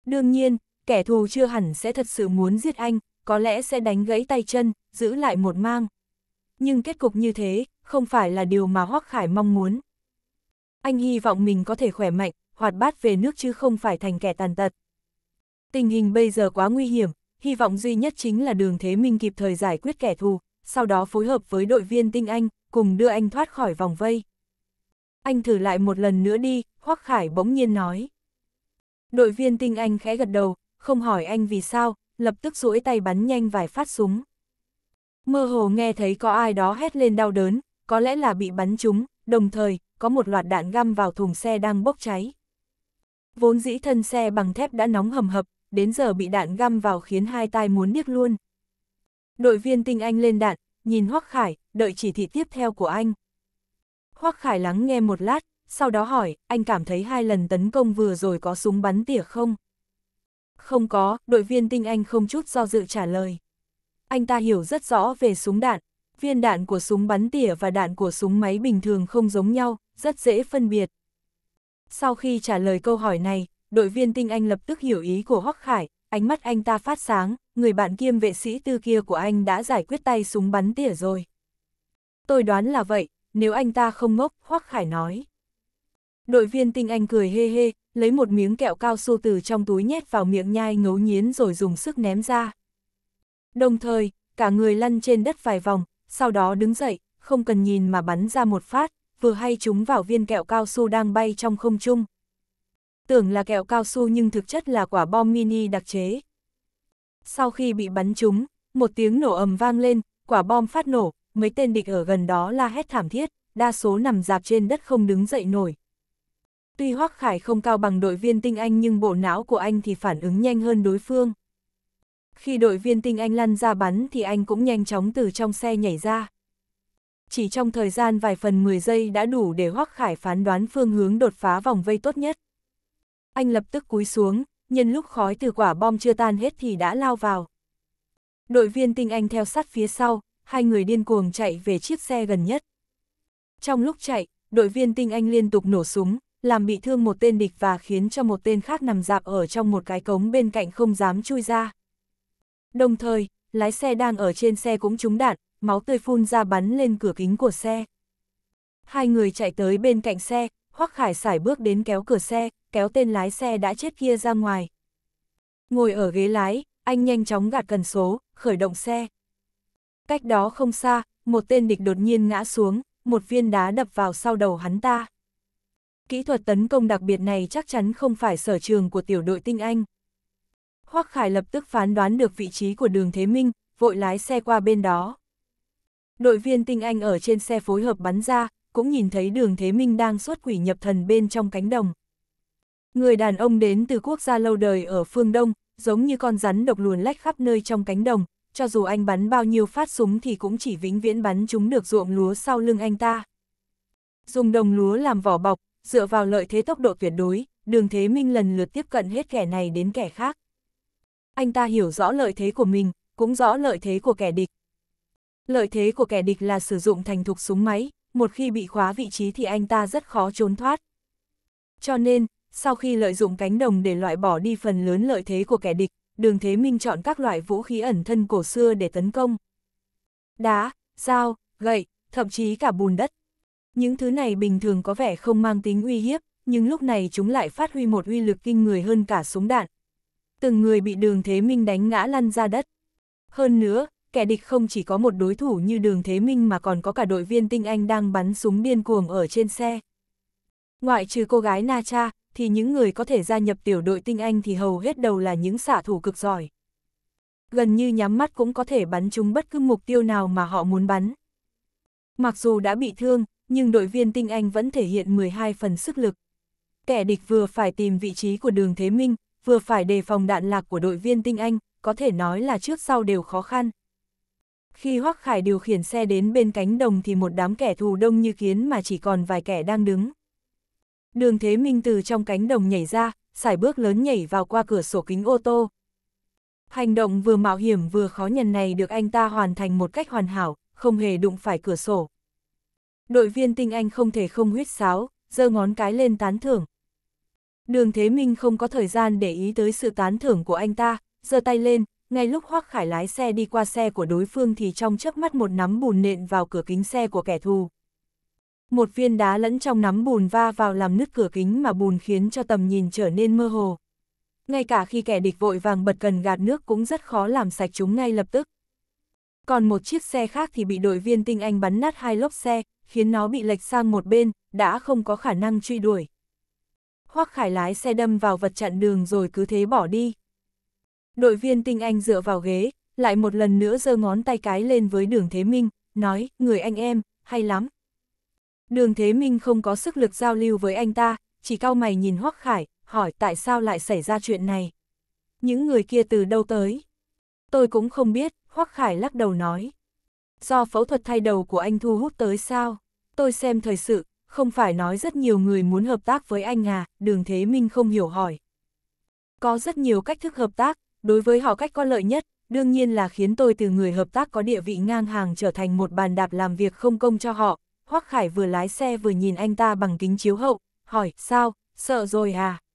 Đương nhiên, kẻ thù chưa hẳn sẽ thật sự muốn giết anh, có lẽ sẽ đánh gãy tay chân, giữ lại một mang, nhưng kết cục như thế, không phải là điều mà Hoắc Khải mong muốn. Anh hy vọng mình có thể khỏe mạnh, hoạt bát về nước chứ không phải thành kẻ tàn tật. Tình hình bây giờ quá nguy hiểm, hy vọng duy nhất chính là đường Thế Minh kịp thời giải quyết kẻ thù, sau đó phối hợp với đội viên tinh anh, cùng đưa anh thoát khỏi vòng vây. Anh thử lại một lần nữa đi, Hoắc Khải bỗng nhiên nói. Đội viên tinh anh khẽ gật đầu, không hỏi anh vì sao, lập tức duỗi tay bắn nhanh vài phát súng. Mơ hồ nghe thấy có ai đó hét lên đau đớn, có lẽ là bị bắn trúng, đồng thời, có một loạt đạn găm vào thùng xe đang bốc cháy. Vốn dĩ thân xe bằng thép đã nóng hầm hập, đến giờ bị đạn găm vào khiến hai tai muốn điếc luôn. Đội viên tinh anh lên đạn, nhìn Hoắc Khải, đợi chỉ thị tiếp theo của anh. Hoắc Khải lắng nghe một lát, sau đó hỏi, anh cảm thấy hai lần tấn công vừa rồi có súng bắn tỉa không? Không có, đội viên tinh anh không chút do dự trả lời anh ta hiểu rất rõ về súng đạn. Viên đạn của súng bắn tỉa và đạn của súng máy bình thường không giống nhau, rất dễ phân biệt. Sau khi trả lời câu hỏi này, đội viên tinh anh lập tức hiểu ý của Hoắc Khải, ánh mắt anh ta phát sáng, người bạn kiêm vệ sĩ tư kia của anh đã giải quyết tay súng bắn tỉa rồi. Tôi đoán là vậy, nếu anh ta không ngốc, Hoắc Khải nói. Đội viên tinh anh cười hê hê, lấy một miếng kẹo cao su từ trong túi nhét vào miệng nhai ngấu nghiến rồi dùng sức ném ra. Đồng thời, cả người lăn trên đất vài vòng, sau đó đứng dậy, không cần nhìn mà bắn ra một phát, vừa hay chúng vào viên kẹo cao su đang bay trong không trung. Tưởng là kẹo cao su nhưng thực chất là quả bom mini đặc chế. Sau khi bị bắn trúng, một tiếng nổ ầm vang lên, quả bom phát nổ, mấy tên địch ở gần đó la hét thảm thiết, đa số nằm dạp trên đất không đứng dậy nổi. Tuy Hoắc Khải không cao bằng đội viên tinh anh nhưng bộ não của anh thì phản ứng nhanh hơn đối phương. Khi đội viên tinh anh lăn ra bắn thì anh cũng nhanh chóng từ trong xe nhảy ra. Chỉ trong thời gian vài phần 10 giây đã đủ để Hoắc Khải phán đoán phương hướng đột phá vòng vây tốt nhất. Anh lập tức cúi xuống, nhân lúc khói từ quả bom chưa tan hết thì đã lao vào. Đội viên tinh anh theo sát phía sau, hai người điên cuồng chạy về chiếc xe gần nhất. Trong lúc chạy, đội viên tinh anh liên tục nổ súng, làm bị thương một tên địch và khiến cho một tên khác nằm dạp ở trong một cái cống bên cạnh không dám chui ra. Đồng thời, lái xe đang ở trên xe cũng trúng đạn, máu tươi phun ra bắn lên cửa kính của xe. Hai người chạy tới bên cạnh xe, Hoắc Khải xài bước đến kéo cửa xe, kéo tên lái xe đã chết kia ra ngoài. Ngồi ở ghế lái, anh nhanh chóng gạt cần số, khởi động xe. Cách đó không xa, một tên địch đột nhiên ngã xuống, một viên đá đập vào sau đầu hắn ta. Kỹ thuật tấn công đặc biệt này chắc chắn không phải sở trường của tiểu đội tinh anh. Hoắc Khải lập tức phán đoán được vị trí của đường Thế Minh, vội lái xe qua bên đó. Đội viên tinh anh ở trên xe phối hợp bắn ra, cũng nhìn thấy đường Thế Minh đang xuất quỷ nhập thần bên trong cánh đồng. Người đàn ông đến từ quốc gia lâu đời ở phương Đông, giống như con rắn độc luồn lách khắp nơi trong cánh đồng, cho dù anh bắn bao nhiêu phát súng thì cũng chỉ vĩnh viễn bắn chúng được ruộng lúa sau lưng anh ta. Dùng đồng lúa làm vỏ bọc, dựa vào lợi thế tốc độ tuyệt đối, đường Thế Minh lần lượt tiếp cận hết kẻ này đến kẻ khác anh ta hiểu rõ lợi thế của mình, cũng rõ lợi thế của kẻ địch. Lợi thế của kẻ địch là sử dụng thành thục súng máy, một khi bị khóa vị trí thì anh ta rất khó trốn thoát. Cho nên, sau khi lợi dụng cánh đồng để loại bỏ đi phần lớn lợi thế của kẻ địch, đường thế minh chọn các loại vũ khí ẩn thân cổ xưa để tấn công. Đá, dao, gậy, thậm chí cả bùn đất. Những thứ này bình thường có vẻ không mang tính uy hiếp, nhưng lúc này chúng lại phát huy một uy lực kinh người hơn cả súng đạn, từng người bị đường thế minh đánh ngã lăn ra đất. Hơn nữa, kẻ địch không chỉ có một đối thủ như đường thế minh mà còn có cả đội viên tinh anh đang bắn súng điên cuồng ở trên xe. Ngoại trừ cô gái Na Cha, thì những người có thể gia nhập tiểu đội tinh anh thì hầu hết đầu là những xạ thủ cực giỏi. Gần như nhắm mắt cũng có thể bắn chúng bất cứ mục tiêu nào mà họ muốn bắn. Mặc dù đã bị thương, nhưng đội viên tinh anh vẫn thể hiện 12 phần sức lực. Kẻ địch vừa phải tìm vị trí của đường Thế Minh, vừa phải đề phòng đạn lạc của đội viên tinh Anh, có thể nói là trước sau đều khó khăn. Khi Hoắc Khải điều khiển xe đến bên cánh đồng thì một đám kẻ thù đông như kiến mà chỉ còn vài kẻ đang đứng. Đường Thế Minh từ trong cánh đồng nhảy ra, sải bước lớn nhảy vào qua cửa sổ kính ô tô. Hành động vừa mạo hiểm vừa khó nhằn này được anh ta hoàn thành một cách hoàn hảo, không hề đụng phải cửa sổ. Đội viên tinh anh không thể không huyết sáo, giơ ngón cái lên tán thưởng. Đường Thế Minh không có thời gian để ý tới sự tán thưởng của anh ta, giơ tay lên, ngay lúc Hoắc Khải lái xe đi qua xe của đối phương thì trong chớp mắt một nắm bùn nện vào cửa kính xe của kẻ thù. Một viên đá lẫn trong nắm bùn va vào làm nứt cửa kính mà bùn khiến cho tầm nhìn trở nên mơ hồ. Ngay cả khi kẻ địch vội vàng bật cần gạt nước cũng rất khó làm sạch chúng ngay lập tức. Còn một chiếc xe khác thì bị đội viên tinh anh bắn nát hai lốp xe, khiến nó bị lệch sang một bên, đã không có khả năng truy đuổi. Hoắc Khải lái xe đâm vào vật chặn đường rồi cứ thế bỏ đi. Đội viên tinh anh dựa vào ghế, lại một lần nữa giơ ngón tay cái lên với đường Thế Minh, nói, người anh em, hay lắm. Đường Thế Minh không có sức lực giao lưu với anh ta, chỉ cao mày nhìn Hoắc Khải, hỏi tại sao lại xảy ra chuyện này. Những người kia từ đâu tới? Tôi cũng không biết, Hoắc Khải lắc đầu nói. Do phẫu thuật thay đầu của anh thu hút tới sao? Tôi xem thời sự, không phải nói rất nhiều người muốn hợp tác với anh à, đường thế minh không hiểu hỏi. Có rất nhiều cách thức hợp tác, đối với họ cách có lợi nhất, đương nhiên là khiến tôi từ người hợp tác có địa vị ngang hàng trở thành một bàn đạp làm việc không công cho họ. Hoắc Khải vừa lái xe vừa nhìn anh ta bằng kính chiếu hậu, hỏi, sao, sợ rồi à?